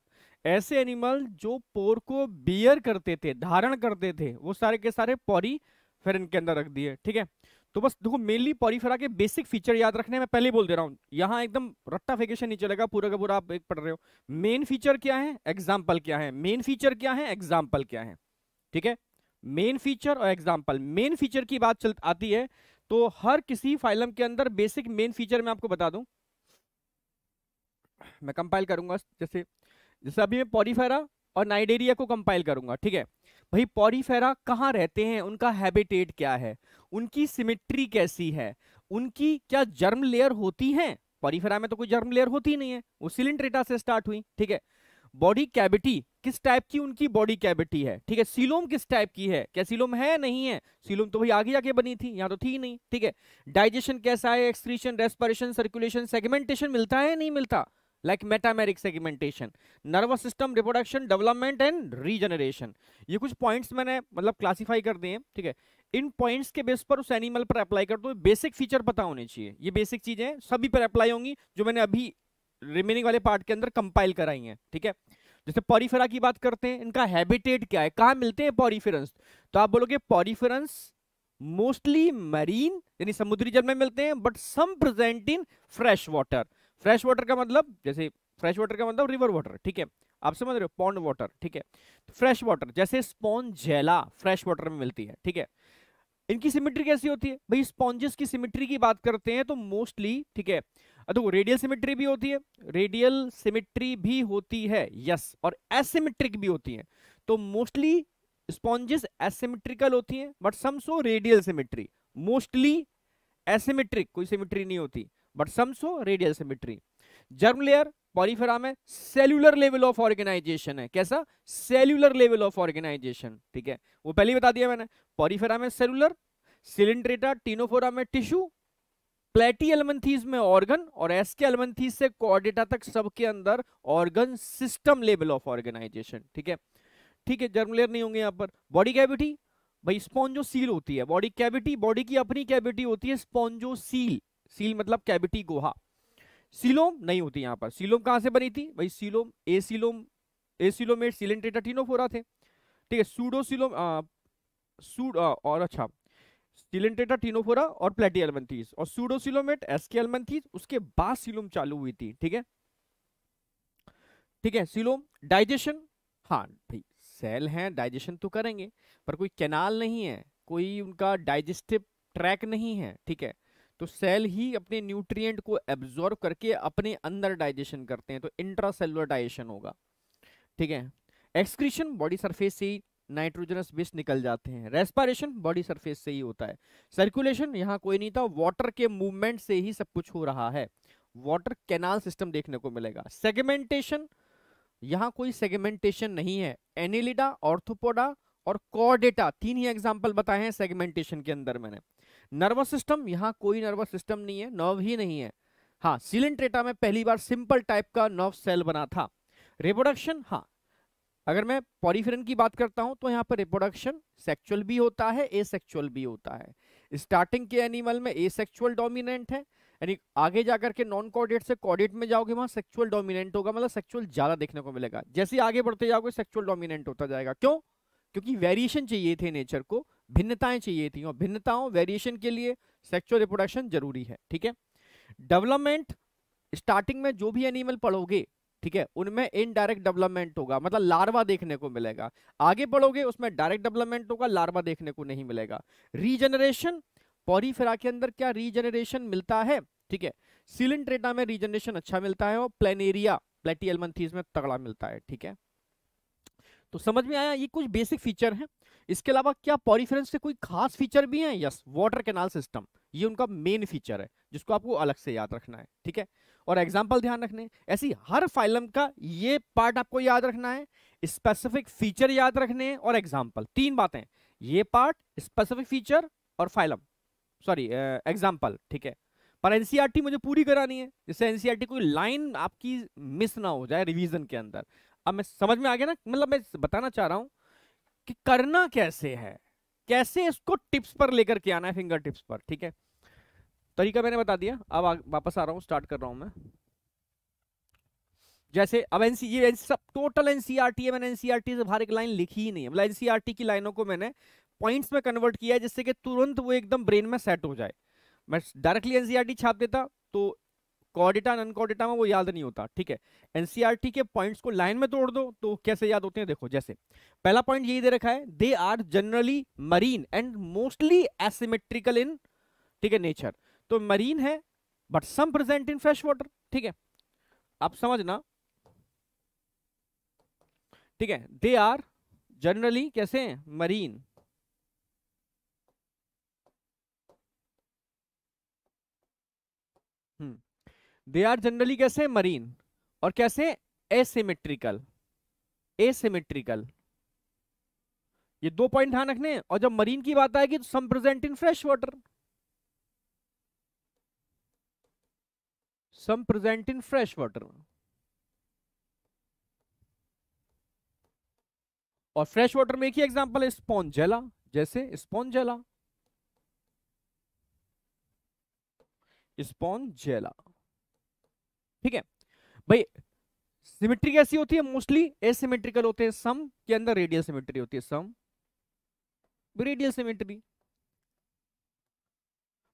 ऐसे एनिमल जो पोर को बियर करते थे धारण करते थे वो सारे के सारे पौरी फेरन के अंदर रख दिए ठीक है तो बस देखो मेनली पॉरीफेरा के बेसिक फीचर याद रखने में पहले बोल दे रहा हूँ यहाँ एकदम रट्टा फेकेशन नहीं चलेगा पूरा का पूरा आप एक पढ़ रहे हो मेन फीचर क्या है एग्जाम्पल क्या है मेन फीचर क्या है एग्जाम्पल क्या है ठीक है मेन फीचर और एग्जाम्पल मेन फीचर की बात चल आती है तो हर किसी फाइलम के अंदर बेसिक मेन फीचर मैं आपको बता दूं मैं कंपाइल करूंगा जैसे जैसे अभी मैं पॉरीफेरा और नाइडेरिया को कंपाइल करूंगा ठीक है भाई पॉरीफेरा कहाँ रहते हैं उनका हैबिटेट क्या है उनकी सिमेट्री कैसी है उनकी क्या जर्म लेयर होती है पॉरीफेरा में तो कोई जर्म लेयर होती नहीं है वो सिलिंड्रेटा से स्टार्ट हुई ठीक है बॉडी कैविटी किस टाइप की उनकी बॉडी कैविटी है ठीक है सीलोम किस टाइप की है क्या सीलोम है नहीं है सीलोम तो भाई आगे जाके बनी थी यहाँ तो थी ही नहीं ठीक है डाइजेशन कैसा है एक्सक्रीशन रेस्पिरेशन सर्कुलेशन सेगमेंटेशन मिलता है नहीं मिलता like metameric segmentation nervous system reproduction development and regeneration ये कुछ पॉइंट्स मैंने मतलब क्लासीफाई कर दिए ठीक है इन पॉइंट्स के बेस पर उस एनिमल पर अप्लाई कर दो बेसिक फीचर पता होने चाहिए ये बेसिक चीजें सभी पर अप्लाई होंगी जो मैंने अभी रिमेनिंग वाले पार्ट के अंदर कंपाइल कराई हैं ठीक है जैसे पॉरीफेरा की बात करते हैं इनका हैबिटेट क्या है कहाँ मिलते हैं पॉरीफेरेंस तो आप बोलोगे पॉरीफेरेंस मोस्टली मरीन यानी समुद्री जल में मिलते हैं but some present in fresh water fresh water का मतलब जैसे फ्रेश वाटर का मतलब रिवर वाटर ठीक है आप समझ रहे हो पॉन्ड वाटर ठीक है फ्रेश तो वाटर जैसे स्पॉन जेला फ्रेश वाटर में मिलती है ठीक है इनकी सिमिट्री कैसी होती है भाई स्पॉन्जेस की सिमिट्री की बात करते हैं तो मोस्टली ठीक है देखो रेडियल सिमेट्री भी होती है रेडियल सिमेट्री भी होती है यस और एसिमेट्रिक भी होती है तो मोस्टली स्पॉन्जेस एसिमेट्रिकल होती हैं but some show radial symmetry mostly asymmetric कोई सिमेट्री नहीं होती but some show radial symmetry germ layer porifera है सेल्यूलर लेवल ऑफ ऑर्गेनाइजेशन है कैसा सेल्यूलर लेवल ऑफ ऑर्गेनाइजेशन ठीक है वो पहले बता दिया मैंने पॉलीफेराम है सेलुलर सिलिंड्रेटा टीनोफोरा में टिश्यू प्लेटी एलमेंथीज में ऑर्गन और एस के एलमंथीज से कॉर्डेटा तक सबके अंदर organ system level of organisation ठीक है ठीक है जर्मलेयर नहीं होंगे यहाँ पर बॉडी कैविटी भाई स्पॉन्जो सील होती है बॉडी कैविटी बॉडी की अपनी कैविटी होती है स्पॉन्जो सील सील मतलब कैविटी गोहा सीलोम नहीं होती यहाँ पर सीलोम कहाँ से बनी थी भाई coelom acoelom acoelomate coelenterata ctenophora थे ठीक है सूडोसीलोम सूड और अच्छा सिलेंटेटा टीनोफोरा और प्लेटी एलमंथीस और सूडोसिलोमेट एसके एलमंथीस उसके बाद सिलोम चालू हुई थी ठीक है ठीक है सिलोम डाइजेशन हाँ भाई सेल हैं डाइजेशन तो करेंगे पर कोई कैनाल नहीं है कोई उनका डाइजेस्टिव ट्रैक नहीं है ठीक है तो सेल ही अपने न्यूट्रिएंट को एब्जॉर्व करके अपने अंदर डाइजेशन करते हैं तो इंट्रासेलुलर डाइजेशन होगा ठीक है एक्सक्रीशन बॉडी सरफेस से ही नाइट्रोजनस विष निकल जाते हैं रेस्पायरेशन बॉडी सरफेस से ही होता है सर्कुलेशन यहाँ कोई नहीं था वाटर के मूवमेंट से ही सब कुछ हो रहा है वाटर कैनाल सिस्टम देखने को मिलेगा सेगमेंटेशन यहाँ कोई सेगमेंटेशन नहीं है एनिलिडा ऑर्थोपोडा और कॉर्डेटा तीन ही एग्जाम्पल बताए हैं सेगमेंटेशन के अंदर मैंने नर्वस सिस्टम यहाँ कोई नर्वस सिस्टम नहीं है नर्व ही नहीं है हाँ सिलेंट्रेटा में पहली बार सिंपल टाइप का नर्व सेल बना था रिप्रोडक्शन हाँ अगर मैं पॉलीफिरन की बात करता हूं तो यहाँ पर रिप्रोडक्शन सेक्चुअल भी होता है ए भी होता है स्टार्टिंग के एनिमल में ए सेक्चुअल डोमिनेंट है यानी आगे जाकर के नॉन कॉर्डेट से कॉर्डेट में जाओगे वहाँ सेक्चुअल डोमिनेंट होगा मतलब सेक्चुअल ज्यादा देखने को मिलेगा जैसे आगे बढ़ते जाओगे सेक्चुअल डोमिनेंट होता जाएगा क्यों क्योंकि वेरिएशन चाहिए थे नेचर को भिन्नताएं चाहिए थी और भिन्नताओं वेरिएशन के लिए सेक्चुअल रिप्रोडक्शन जरूरी है ठीक है डेवलपमेंट स्टार्टिंग में जो भी एनिमल पढ़ोगे ठीक है उनमें इनडायरेक्ट डेवलपमेंट होगा मतलब लार्वा देखने को मिलेगा आगे बढ़ोगे उसमें डायरेक्ट डेवलपमेंट होगा लार्वा देखने को नहीं मिलेगा रीजनरेशन पॉरीफेरा के अंदर क्या रीजनरेशन मिलता है ठीक है सिलिंट्रेटा में रीजनरेशन अच्छा मिलता है और प्लेनेरिया प्लेटी एलमंथीज में तगड़ा मिलता है ठीक है तो समझ में आया ये कुछ बेसिक फीचर हैं इसके अलावा क्या पॉलीफ्रेंस के कोई खास फीचर भी हैं यस वाटर कैनाल सिस्टम ये उनका मेन फीचर है जिसको आपको अलग से याद रखना है ठीक है और एग्जाम्पल ध्यान रखने ऐसी हर फाइलम का ये पार्ट आपको याद रखना है स्पेसिफिक फीचर याद रखने और एग्जाम्पल तीन बातें ये पार्ट स्पेसिफिक फीचर और फाइलम सॉरी एग्जाम्पल ठीक है पर एनसीईआरटी मुझे पूरी करानी है जिससे एनसीईआरटी कोई लाइन आपकी मिस ना हो जाए रिवीजन के अंदर अब मैं समझ में आ गया ना मतलब मैं बताना चाह रहा हूँ कि करना कैसे है कैसे इसको टिप्स पर लेकर के आना है फिंगर टिप्स पर ठीक है तरीका मैंने बता दिया अब वापस आ रहा हूं स्टार्ट कर रहा हूं मैं जैसे अब एनसी ये सब टोटल एनसीआरटी e है मैंने एनसीआरटी e से बाहर एक लाइन लिखी ही नहीं है मतलब एनसीईआरटी e की लाइनों को मैंने पॉइंट्स में कन्वर्ट किया है जिससे कि तुरंत वो एकदम ब्रेन में सेट हो जाए मैं डायरेक्टली एनसीआरटी छाप देता तो कॉडिटा एंड अनकॉडिटा में वो याद नहीं होता ठीक है एनसीईआरटी e के पॉइंट्स को लाइन में तोड़ दो तो कैसे याद होते हैं देखो जैसे पहला पॉइंट यही दे रखा है they are generally marine and mostly asymmetrical in ठीक है नेचर तो मरीन है but some present in fresh water ठीक है आप समझना ठीक है दे आर जनरली कैसे हैं मरीन दे आर जनरली कैसे मरीन और कैसे एसिमेट्रिकल एसिमेट्रिकल ये दो पॉइंट ध्यान रखने और जब मरीन की बात आएगी तो some present in fresh water some present in fresh water और फ्रेश वाटर में एक ही एग्जांपल है स्पॉन्जेला जैसे स्पॉन्जेला स्पॉन्जेला ठीक है भाई सिमेट्री कैसी होती है मोस्टली एसिमेट्रिकल होते हैं सम के अंदर रेडियल सिमेट्री होती है सम रेडियल सिमेट्री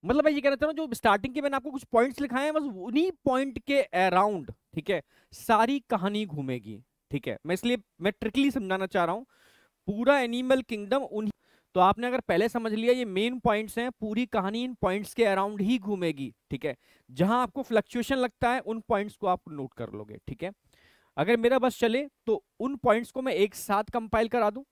मतलब भाई ये कहना चाह रहा जो स्टार्टिंग के मैंने आपको कुछ पॉइंट्स लिखाए हैं बस उन्हीं पॉइंट के अराउंड ठीक है सारी कहानी घूमेगी ठीक है मैं इसलिए मैं ट्रिकली समझाना चाह रहा हूँ पूरा एनिमल किंगडम उन्हीं तो आपने अगर पहले समझ लिया ये मेन पॉइंट्स हैं पूरी कहानी इन पॉइंट्स के अराउंड ही घूमेगी ठीक है जहां आपको फ्लक्चुएशन लगता है उन पॉइंट्स को आप नोट कर लोगे ठीक है अगर मेरा बस चले तो उन पॉइंट्स को मैं एक साथ कंपाइल करा दूं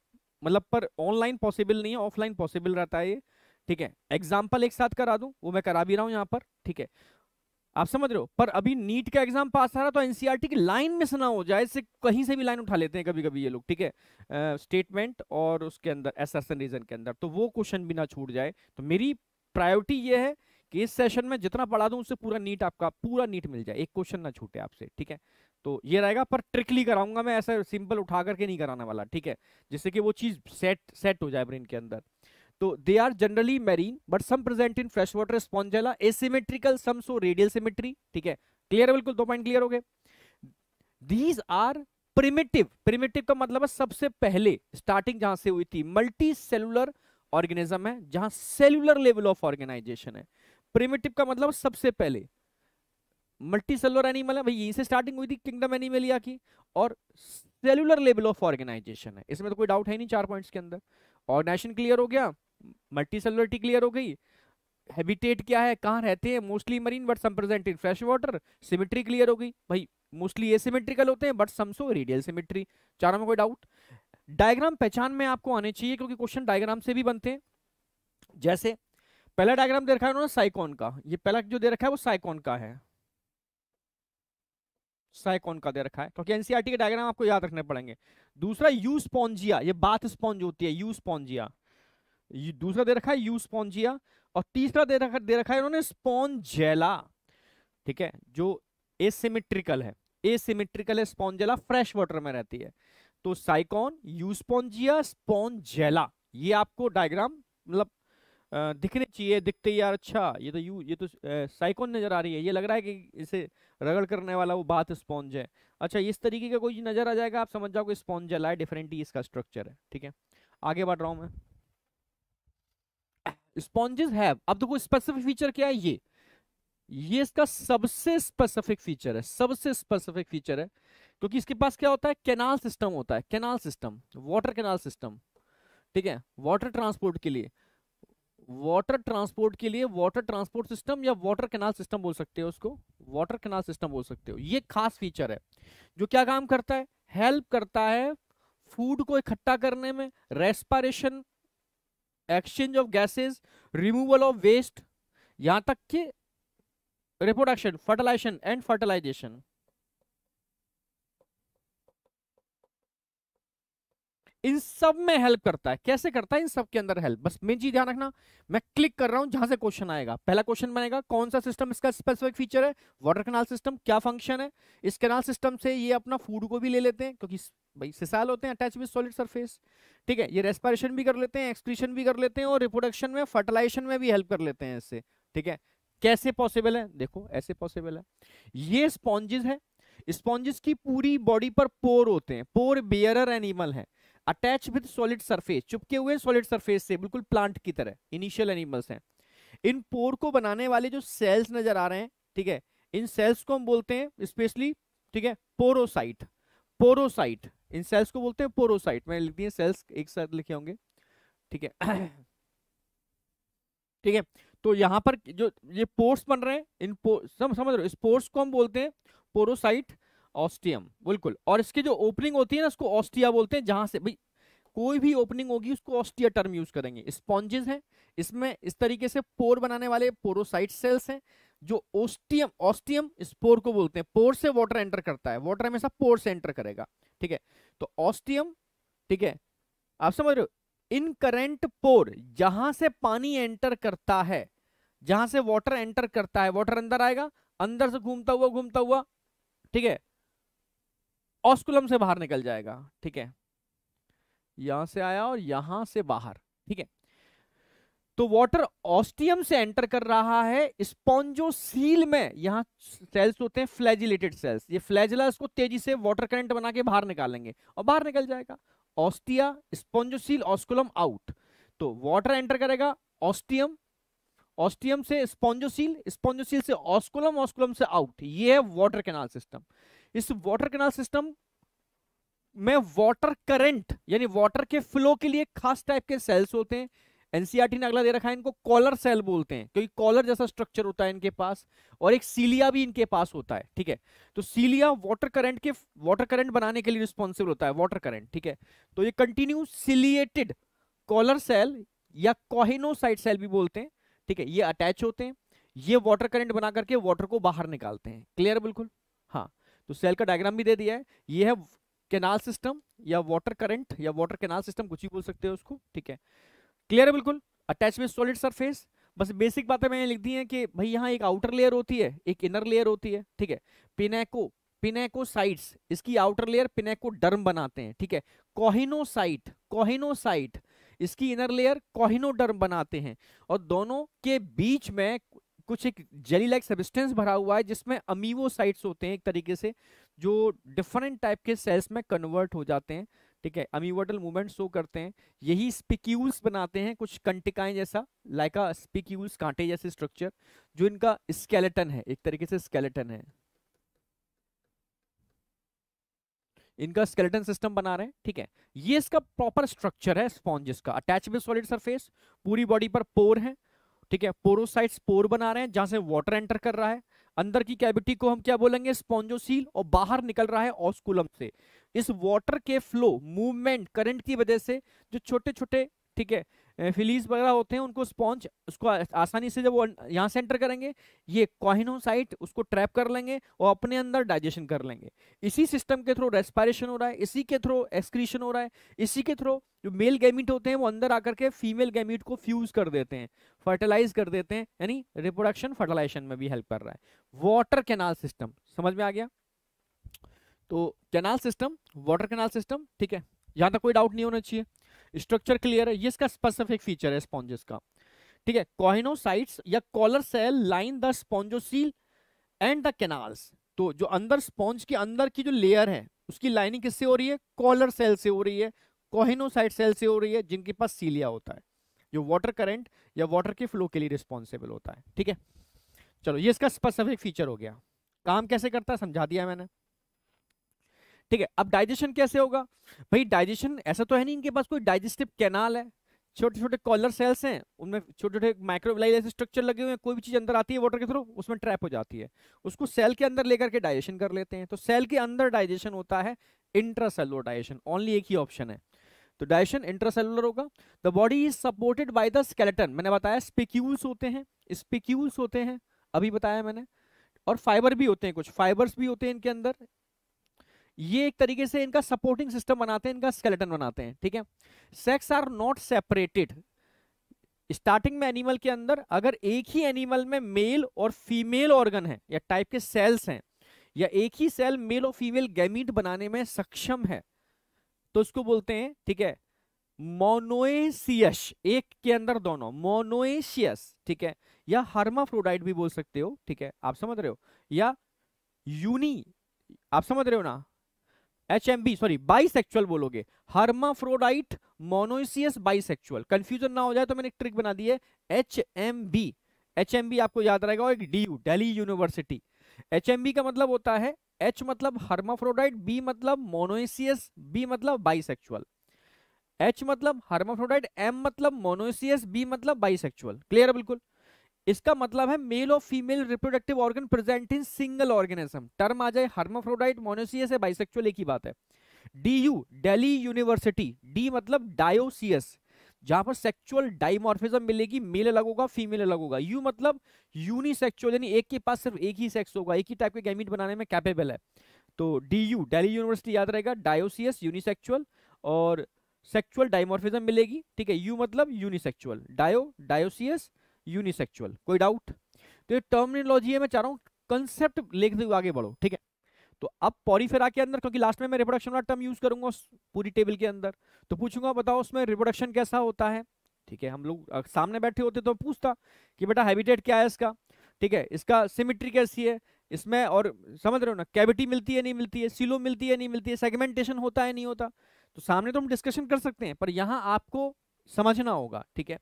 मतलब पर ऑनलाइन पॉसिबल नहीं है ऑफलाइन पॉसिबल रहता है ये ठीक है एग्जाम्पल एक साथ करा दूं वो मैं करा भी रहा हूं यहाँ पर ठीक है आप समझ रहे हो पर अभी नीट का एग्जाम पास आ रहा तो एनसीईआरटी e की लाइन में से ना हो जाए इससे कहीं से भी लाइन उठा लेते हैं कभी कभी ये लोग ठीक है स्टेटमेंट और उसके अंदर एसरसन रीजन के अंदर तो वो क्वेश्चन भी ना छूट जाए तो मेरी प्रायोरिटी ये है कि इस सेशन में जितना पढ़ा दूं उससे पूरा नीट आपका पूरा नीट मिल जाए एक क्वेश्चन ना छूटे आपसे ठीक है तो ये रहेगा पर ट्रिकली कराऊंगा मैं ऐसा सिंपल उठा करके नहीं कराने वाला ठीक है जिससे कि वो चीज़ सेट सेट हो जाए ब्रेन के अंदर तो they are generally generally but some present in fresh water spongilla asymmetrical some show radial symmetry ठीक है क्लियर है बिल्कुल दो पॉइंट क्लियर हो गए दीज आर प्रिमेटिव प्रिमेटिव का मतलब है सबसे पहले स्टार्टिंग जहां से हुई थी मल्टी सेलुलर ऑर्गेनिज्म है जहां सेलुलर लेवल ऑफ ऑर्गेनाइजेशन है प्रिमेटिव का मतलब सबसे पहले मल्टी सेलुलर एनिमल है भाई यहीं से स्टार्टिंग हुई थी किंगडम एनिमलिया की और सेलुलर लेवल ऑफ ऑर्गेनाइजेशन है इसमें तो कोई डाउट है नहीं चार पॉइंट्स के अंदर ऑर्गनाइजेशन क्लियर हो गया मल्टी सेलुलरिटी क्लियर हो गई हैबिटेट क्या है कहाँ रहते हैं mostly marine but some present in fresh water symmetry clear हो गई भाई मोस्टली ए सिमेट्रिकल होते हैं बट समसो रेडियल सिमिट्री चारों में कोई डाउट डायग्राम पहचान में आपको आने चाहिए क्योंकि क्वेश्चन डायग्राम से भी बनते हैं जैसे पहला डायग्राम दे रखा है उन्होंने साइकॉन का ये पहला जो दे रखा है वो साइकॉन का है साइकोन का दे रखा है क्योंकि एनसीआरटी e के डायग्राम आपको याद रखने पड़ेंगे दूसरा यू स्पॉन्जिया ये बाथ स्पॉन्ज होती है यू स्पॉन्जिया दूसरा दे रखा है यू स्पॉन्जिया और तीसरा दे रखा दे रखा है उन्होंने स्पॉन्जेला ठीक है जो एसिमेट्रिकल है एसिमेट्रिकल है स्पॉन्जेला फ्रेश वाटर में रहती है तो साइकॉन स्पॉन्जिया स्पॉन्जेला ये आपको डायग्राम मतलब दिखने चाहिए दिखते यार अच्छा ये तो यू ये तो साइकोन नज़र आ रही है ये लग रहा है कि इसे रगड़ करने वाला वो बात स्पॉन्ज है अच्छा इस तरीके का कोई नज़र आ जाएगा आप समझ जाओ कि स्पॉन्ज है डिफरेंट ही इसका स्ट्रक्चर है ठीक है आगे बढ़ रहा हूँ मैं स्पॉन्जेस है अब देखो स्पेसिफिक फीचर क्या है ये ये इसका सबसे स्पेसिफिक फीचर है सबसे स्पेसिफिक फीचर है क्योंकि इसके पास क्या होता है कैनाल सिस्टम होता है canal system water canal system ठीक है वाटर ट्रांसपोर्ट के लिए वाटर ट्रांसपोर्ट के लिए वाटर ट्रांसपोर्ट सिस्टम या वाटर कैनाल सिस्टम बोल सकते हो उसको वाटर कैनाल सिस्टम बोल सकते हो ये खास फीचर है जो क्या काम करता है हेल्प करता है फूड को इकट्ठा करने में respiration exchange of gases removal of waste यहां तक कि रिपोर्डक्शन फर्टिलाइजेशन एंड फर्टिलाइजेशन इन सब में हेल्प करता है कैसे करता है इन सब के अंदर हेल्प बस मेन चीज ध्यान रखना मैं क्लिक कर रहा हूं जहां से क्वेश्चन आएगा पहला क्वेश्चन बनेगा कौन सा सिस्टम इसका स्पेसिफिक फीचर है वाटर कनाल सिस्टम क्या फंक्शन है इस कनाल सिस्टम से ये अपना फूड को भी ले लेते हैं क्योंकि भाई सिसाल होते हैं अटैच विद सॉलिड सरफेस ठीक है ये रेस्पायरेशन भी कर लेते हैं एक्सक्रीशन भी कर लेते हैं और रिप्रोडक्शन में फर्टिलाइजेशन में भी हेल्प कर लेते हैं इससे ठीक है कैसे पॉसिबल है देखो ऐसे पॉसिबल है ये स्पॉन्जेस है स्पॉन्जेस की पूरी बॉडी पर पोर होते हैं पोर बियरर एनिमल है अटैच विद सॉलिड सरफेस चुपके हुए सॉलिड सरफेस से बिल्कुल प्लांट की तरह इनिशियल एनिमल्स हैं इन पोर को बनाने वाले जो सेल्स नजर आ रहे हैं ठीक है इन सेल्स को हम बोलते हैं स्पेशली ठीक है पोरोसाइट पोरोसाइट इन सेल्स को बोलते हैं पोरोसाइट मैंने लिख दिए सेल्स एक साथ लिखे होंगे ठीक है [CLEARS THROAT] ठीक है तो यहाँ पर जो ये पोर्स बन रहे हैं इन पोर्स सम, समझ रहे हो इस पोर्स को हम बोलते हैं पोरोसाइट ऑस्टियम बिल्कुल और इसके जो ओपनिंग होती है ना उसको ऑस्टिया बोलते हैं जहां से भाई कोई भी ओपनिंग होगी उसको ऑस्टिया टर्म यूज करेंगे स्पॉन्जेस हैं इसमें इस तरीके से पोर बनाने वाले पोरोसाइट सेल्स हैं जो ओस्टियम ऑस्टियम स्पोर को बोलते हैं पोर से वाटर एंटर करता है वाटर हमेशा पोर से एंटर करेगा ठीक है तो ऑस्टियम ठीक है आप समझ रहे हो इन करेंट पोर जहां से पानी एंटर करता है जहां से वाटर एंटर करता है वाटर अंदर आएगा अंदर से घूमता हुआ घूमता हुआ ठीक है ऑस्कुलम से बाहर निकल जाएगा ठीक है यहां से आया और यहां से बाहर ठीक है तो वाटर ऑस्टियम से एंटर कर रहा है स्पॉन्जो सील में यहां सेल्स होते हैं फ्लैजिलेटेड सेल्स ये फ्लैजिला इसको तेजी से वाटर करंट बना के बाहर निकालेंगे और बाहर निकल जाएगा ostia spongocoel osculum out तो वाटर एंटर करेगा ऑस्टियम ऑस्टियम से स्पॉन्जोसील स्पॉन्जोसील से ऑस्कुलम ऑस्कुलम से आउट ये है वाटर कैनाल सिस्टम इस वाटर कैनाल सिस्टम में वाटर करंट यानी वाटर के फ्लो के लिए खास टाइप के सेल्स होते हैं एनसीआरटी e ने अगला दे रखा है इनको कॉलर सेल बोलते हैं क्योंकि कॉलर जैसा स्ट्रक्चर होता है इनके पास और एक सीलिया भी इनके पास होता है ठीक है तो सीलिया वाटर करंट के वाटर करंट बनाने के लिए रिस्पॉन्सिबल होता है वाटर करंट ठीक है तो ये कंटिन्यू सिलिएटेड कॉलर सेल या कोहिनोसाइट सेल भी बोलते हैं ठीक है ये अटैच होते हैं ये वाटर करंट बना करके वाटर को बाहर निकालते हैं क्लियर बिल्कुल हाँ तो सेल का डायग्राम भी दे दिया है ये है केनाल सिस्टम या वाटर करंट या वाटर केनाल सिस्टम कुछ ही बोल सकते हो उसको ठीक है क्लियर है बिल्कुल अटैच में सॉलिड सरफेस बस बेसिक बातें मैंने लिख दी हैं कि भाई यहाँ एक आउटर लेयर होती है एक इनर लेयर होती है ठीक है पिनेको पिनेको साइट्स इसकी आउटर लेयर पिनेको डर्म बनाते हैं ठीक है कोहिनो साइट कोहिनो साइट इसकी इनर लेयर कोहिनो डर्म बनाते हैं और दोनों के बीच में कुछ एक जेली लाइक सबिस्टेंस भरा हुआ है जिसमें अमीवोसाइट्स होते हैं एक तरीके से जो डिफरेंट टाइप के सेल्स में कन्वर्ट हो जाते हैं ठीक है अमीवोटल मूवमेंट शो करते हैं यही स्पिक्यूल्स बनाते हैं कुछ कंटिकाएं जैसा लाइका स्पिक्यूल्स कांटे जैसे स्ट्रक्चर जो इनका स्केलेटन है एक तरीके से स्केलेटन है इनका स्केलेटन सिस्टम बना रहे हैं ठीक है ये इसका प्रॉपर स्ट्रक्चर है स्पॉन्जिस का अटैच विद सॉलिड सरफेस पूरी बॉडी पर पोर है ठीक है पोरोसाइट स्पोर बना रहे हैं जहां से वाटर एंटर कर रहा है अंदर की कैविटी को हम क्या बोलेंगे स्पॉन्जोसील और बाहर निकल रहा है ऑस्कुलम से इस वाटर के फ्लो मूवमेंट करंट की वजह से जो छोटे छोटे ठीक है फिलीज वगैरह होते हैं उनको स्पॉन्च उसको आसानी से जब वो यहाँ से एंटर करेंगे ये कॉहिनोसाइट उसको ट्रैप कर लेंगे और अपने अंदर डाइजेशन कर लेंगे इसी सिस्टम के थ्रू रेस्पायरेशन हो रहा है इसी के थ्रू एक्सक्रीशन हो रहा है इसी के थ्रू जो मेल गैमिट होते हैं वो अंदर आकर के फीमेल गैमिट को फ्यूज कर देते हैं फर्टिलाइज कर देते हैं यानी रिप्रोडक्शन फर्टिलाइजेशन में भी हेल्प कर रहा है वॉटर कैनाल सिस्टम समझ में आ गया तो canal system water canal system ठीक है यहाँ तक कोई डाउट नहीं होना चाहिए स्ट्रक्चर क्लियर है ये इसका स्पेसिफिक फीचर है स्पॉन्जेस का ठीक है कॉहिनोसाइट्स या collar cell line the spongocoel and the canals तो जो अंदर स्पॉन्ज के अंदर की जो लेयर है उसकी लाइनिंग किससे हो रही है कॉलर सेल से हो रही है कोहिनोसाइट सेल से हो रही है जिनके पास सीलिया होता है जो वाटर करंट या वाटर के फ्लो के लिए रिस्पॉन्सिबल होता है ठीक है चलो ये इसका स्पेसिफिक फीचर हो गया काम कैसे करता है समझा दिया मैंने ठीक है अब डाइजेशन कैसे होगा भाई डाइजेशन ऐसा तो है नहीं इनके पास कोई डाइजेस्टिव कैनाल है छोटे छोटे कॉलर सेल्स हैं उनमें छोटे छोटे माइक्रोविलाई जैसे स्ट्रक्चर लगे हुए हैं कोई भी चीज़ अंदर आती है वाटर के थ्रू उसमें ट्रैप हो जाती है उसको सेल के अंदर लेकर के डाइजेशन कर लेते हैं तो सेल के अंदर डाइजेशन होता है इंट्रासेलुलर डाइजेशन ओनली एक ही ऑप्शन है तो डाइजेशन इंट्रासेलुलर होगा the body is supported by the skeleton मैंने बताया स्पिक्यूल्स होते हैं स्पिक्यूल्स होते हैं अभी बताया मैंने और फाइबर भी होते हैं कुछ फाइबर्स भी होते हैं इनके अंदर ये एक तरीके से इनका सपोर्टिंग सिस्टम बनाते हैं इनका स्केलेटन बनाते हैं ठीक है sex are not separated starting में एनिमल के अंदर अगर एक ही एनिमल में मेल और फीमेल ऑर्गन है या टाइप के सेल्स हैं या एक ही सेल मेल और फीमेल गैमीट बनाने में सक्षम है तो उसको बोलते हैं ठीक है मोनोएसियस एक के अंदर दोनों मोनोएसियस ठीक है या हर्माफ्रोडाइट भी बोल सकते हो ठीक है आप समझ रहे हो या यूनी आप समझ रहे हो ना H M B sorry bisexual बोलोगे हर्माफ्रोडाइट मोनोसियस बाइसेक्चुअल कंफ्यूजन ना हो जाए तो मैंने एक ट्रिक बना दी है H M B H M B आपको याद रहेगा और एक D U daily university H M B का मतलब होता है एच मतलब हर्माफ्रोडाइट बी मतलब मोनोसियस बी मतलब बाइसेक्चुअल एच मतलब हर्माफ्रोडाइट एम मतलब मोनोसियस बी मतलब बाइसेक्चुअल क्लियर है बिल्कुल इसका मतलब है मेल और female reproductive organ present in single organism term आ जाए हर्माफ्रोडाइट मोनोसियस है बाइसेक्चुअल एक ही बात है D U daily university D मतलब डायोसियस जहां पर सेक्चुअल डाइमॉर्फिज्म मिलेगी मेल अलग होगा फीमेल अलग होगा यू मतलब यूनिसेक्चुअल यानी एक के पास सिर्फ एक ही सेक्स होगा एक ही टाइप के गैमिट बनाने में कैपेबल है तो डी यू डेली यूनिवर्सिटी याद रहेगा डायोसियस यूनिसेक्चुअल और सेक्चुअल डाइमॉर्फिज्म मिलेगी ठीक है यू मतलब यूनिसेक्चुअल डायो डायोसियस यूनिसेक्चुअल कोई डाउट तो ये टर्मिनोलॉजी है मैं चाह रहा हूँ कंसेप्ट लेकर तो आगे बढ़ो ठीक है तो अब पॉलीफेरा के अंदर क्योंकि लास्ट में मैं रिप्रोडक्शन वाला टर्म यूज करूंगा पूरी टेबल के अंदर तो पूछूंगा बताओ उसमें रिप्रोडक्शन कैसा होता है ठीक है हम लोग सामने बैठे होते तो पूछता कि बेटा हैबिटेट क्या है इसका ठीक है इसका सिमिट्री कैसी है इसमें और समझ रहे हो ना कैविटी मिलती है नहीं मिलती है सिलो मिलती है नहीं मिलती है सेगमेंटेशन होता है नहीं होता तो सामने तो हम डिस्कशन कर सकते हैं पर यहाँ आपको समझना होगा ठीक है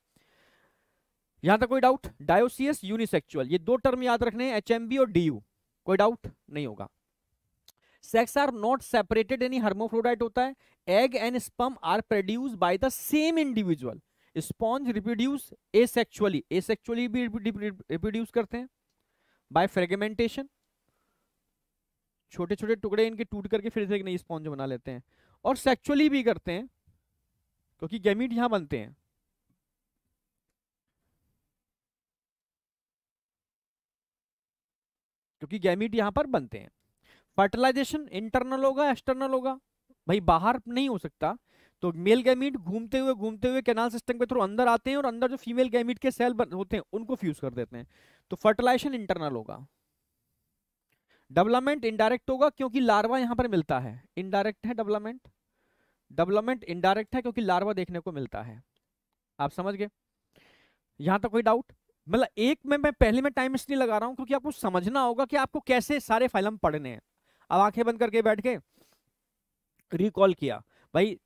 यहां तक कोई डाउट डायोसियस यूनिसेक्चुअल ये दो टर्म याद रखने हैं एच और डी कोई डाउट नहीं होगा sex are not separated any hermaphrodite होता है egg and sperm are produced by the same individual sponge reproduce asexually asexually भी रिप्रोड्यूस करते हैं बाय फ्रेगमेंटेशन छोटे छोटे टुकड़े इनके टूट करके फिर से एक नई स्पॉन्ज बना लेते हैं और सेक्चुअली भी करते हैं क्योंकि गेमिट यहां बनते हैं क्योंकि गैमिट यहाँ पर बनते हैं फर्टिलाइजेशन इंटरनल होगा एक्सटर्नल होगा भाई बाहर नहीं हो सकता तो मेल गैमिट घूमते हुए घूमते हुए कैनाल सिस्टम के थ्रू अंदर आते हैं और अंदर जो फीमेल गैमिट के सेल होते हैं उनको फ्यूज कर देते हैं तो फर्टिलाइजेशन इंटरनल होगा डेवलपमेंट इनडायरेक्ट होगा क्योंकि लार्वा यहाँ पर मिलता है इनडायरेक्ट है डेवलपमेंट डेवलपमेंट इनडायरेक्ट है क्योंकि लार्वा देखने को मिलता है आप समझ गए यहाँ तक कोई डाउट मतलब एक में मैं पहले में टाइम इसलिए लगा रहा हूँ क्योंकि आपको समझना होगा कि आपको कैसे सारे फाइलम पढ़ने हैं अब आंखें बंद करके बैठ के रिकॉल किया भाई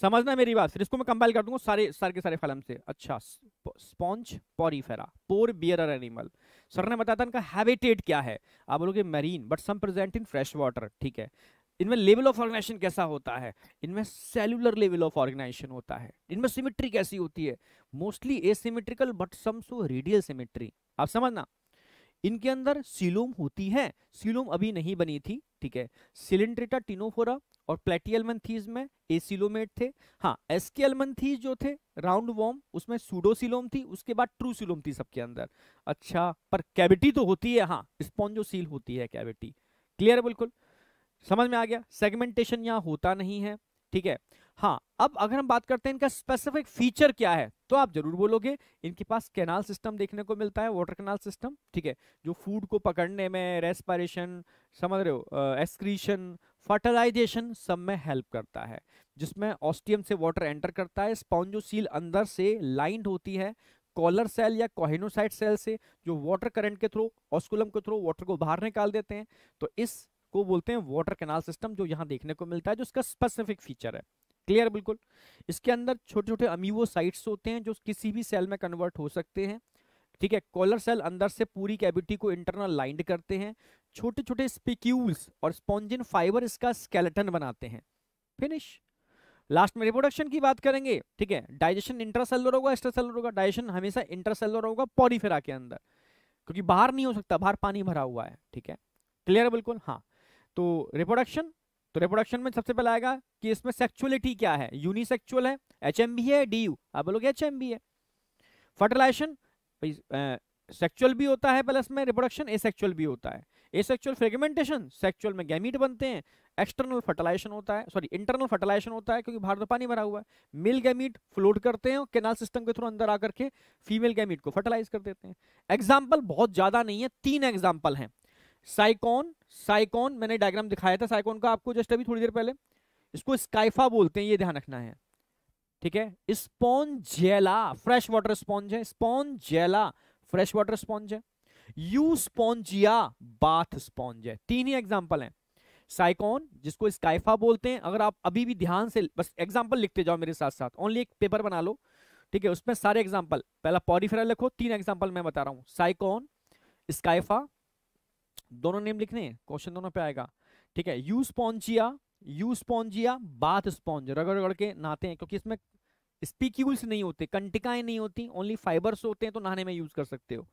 समझना मेरी बात फिर इसको मैं कंपाइल कर दूंगा सारे सारे के सारे फाइलम से अच्छा sponge porifera pore bear animal sir ने बताया था इनका हैबिटेट क्या है आप बोलोगे marine but some present in fresh water ठीक है इनमें लेवल ऑफ ऑर्गेनाइजेशन कैसा होता है इनमें सेलुलर लेवल ऑफ ऑर्गेनाइजेशन होता है इनमें सिमेट्री कैसी होती है mostly asymmetrical but some show radial symmetry आप समझना इनके अंदर सिलोम होती है सिलोम अभी नहीं बनी थी ठीक है सिलेंड्रेटा टिनोफोरा और प्लेटियल मंथीज में एसिलोमेट थे हाँ एसकेल मंथीज जो थे राउंड वॉम उसमें सूडोसिलोम थी उसके बाद ट्रू सिलोम थी सबके अंदर अच्छा पर कैविटी तो होती है हाँ स्पॉन्जोसील होती है कैविटी क्लियर है बिल्कुल समझ में आ गया सेगमेंटेशन यहाँ होता नहीं है ठीक है हाँ अब अगर हम बात करते हैं इनका स्पेसिफिक फीचर क्या है तो आप जरूर बोलोगे इनके पास कैनाल सिस्टम देखने को मिलता है वाटर कैनाल सिस्टम ठीक है जो फूड को पकड़ने में रेस्पायरेशन समझ रहे हो एक्सक्रीशन फर्टिलाइजेशन सब में हेल्प करता है जिसमें ऑस्टियम से वाटर एंटर करता है स्पॉन्जो सील अंदर से लाइंड होती है कॉलर सेल या कोहिनोसाइट सेल से जो वाटर करंट के थ्रू ऑस्कुलम के थ्रू वाटर को बाहर निकाल देते हैं तो इस को बोलते हैं वाटर कैनाल सिस्टम जो यहाँ देखने को मिलता है जो इसका स्पेसिफिक फीचर है क्लियर बिल्कुल इसके अंदर छोटे छोटे अमीवो साइट्स होते हैं जो किसी भी सेल में कन्वर्ट हो सकते हैं ठीक है कॉलर सेल अंदर से पूरी कैविटी को इंटरनल लाइंड करते हैं छोटे छोटे स्पिक्यूल्स और स्पॉन्जिन फाइबर इसका स्केलेटन बनाते हैं फिनिश लास्ट में रिप्रोडक्शन की बात करेंगे ठीक है डाइजेशन इंटरसेलर होगा एक्स्ट्रासेलर होगा डाइजेशन हमेशा इंटरसेलर होगा पॉलीफेरा के अंदर क्योंकि बाहर नहीं हो सकता बाहर पानी भरा हुआ है ठीक है क्लियर है बिल्कुल हाँ तो रिप्रोडक्शन तो रिप्रोडक्शन में सबसे पहले आएगा कि इसमें सेक्चुअलिटी क्या है यूनिसेक्चुअल है एच भी है डी यू आप बोलोगे एच भी है फर्टिलाइजेशन सेक्चुअल भी होता है प्लस में रिप्रोडक्शन एसेक्चुअल भी होता है एसेक्चुअल फ्रेगमेंटेशन सेक्चुअल में गैमिट बनते हैं एक्सटर्नल फर्टिलाइजेशन होता है सॉरी इंटरनल फर्टिलाइजेशन होता है क्योंकि बाहर तो पानी भरा हुआ है मेल गैमिट फ्लोट करते हैं और केनाल सिस्टम के थ्रू अंदर आकर के फीमेल गैमिट को फर्टिलाइज कर देते हैं एग्जाम्पल बहुत ज़्यादा नहीं है तीन एग्जाम्पल हैं साइकॉन साइकॉन मैंने डायग्राम दिखाया था साइकॉन का आपको जस्ट अभी थोड़ी देर पहले इसको स्काइफा बोलते हैं ये ध्यान रखना है ठीक है स्पॉन्जेला फ्रेश वाटर स्पॉन्ज है स्पॉन्जेला फ्रेश वाटर स्पॉन्ज है यू स्पॉन्जिया बाथ स्पॉन्ज है तीन ही एग्जाम्पल है साइकॉन जिसको स्काइफा बोलते हैं अगर आप अभी भी ध्यान से बस एग्जाम्पल लिखते जाओ मेरे साथ साथ ओनली एक पेपर बना लो ठीक है उसमें सारे एग्जाम्पल पहला पॉरीफेरा लिखो तीन एग्जाम्पल मैं बता रहा हूँ साइकॉन स्काइफा दोनों नेम लिखने क्वेश्चन दोनों पे आएगा ठीक है euspongia euspongia bath sponge रगड़ रगड़ के नहाते हैं क्योंकि इसमें स्पीक्यूल्स नहीं होते कंटिकाएं नहीं होती ओनली फाइबर्स होते हैं तो नहाने में यूज कर सकते हो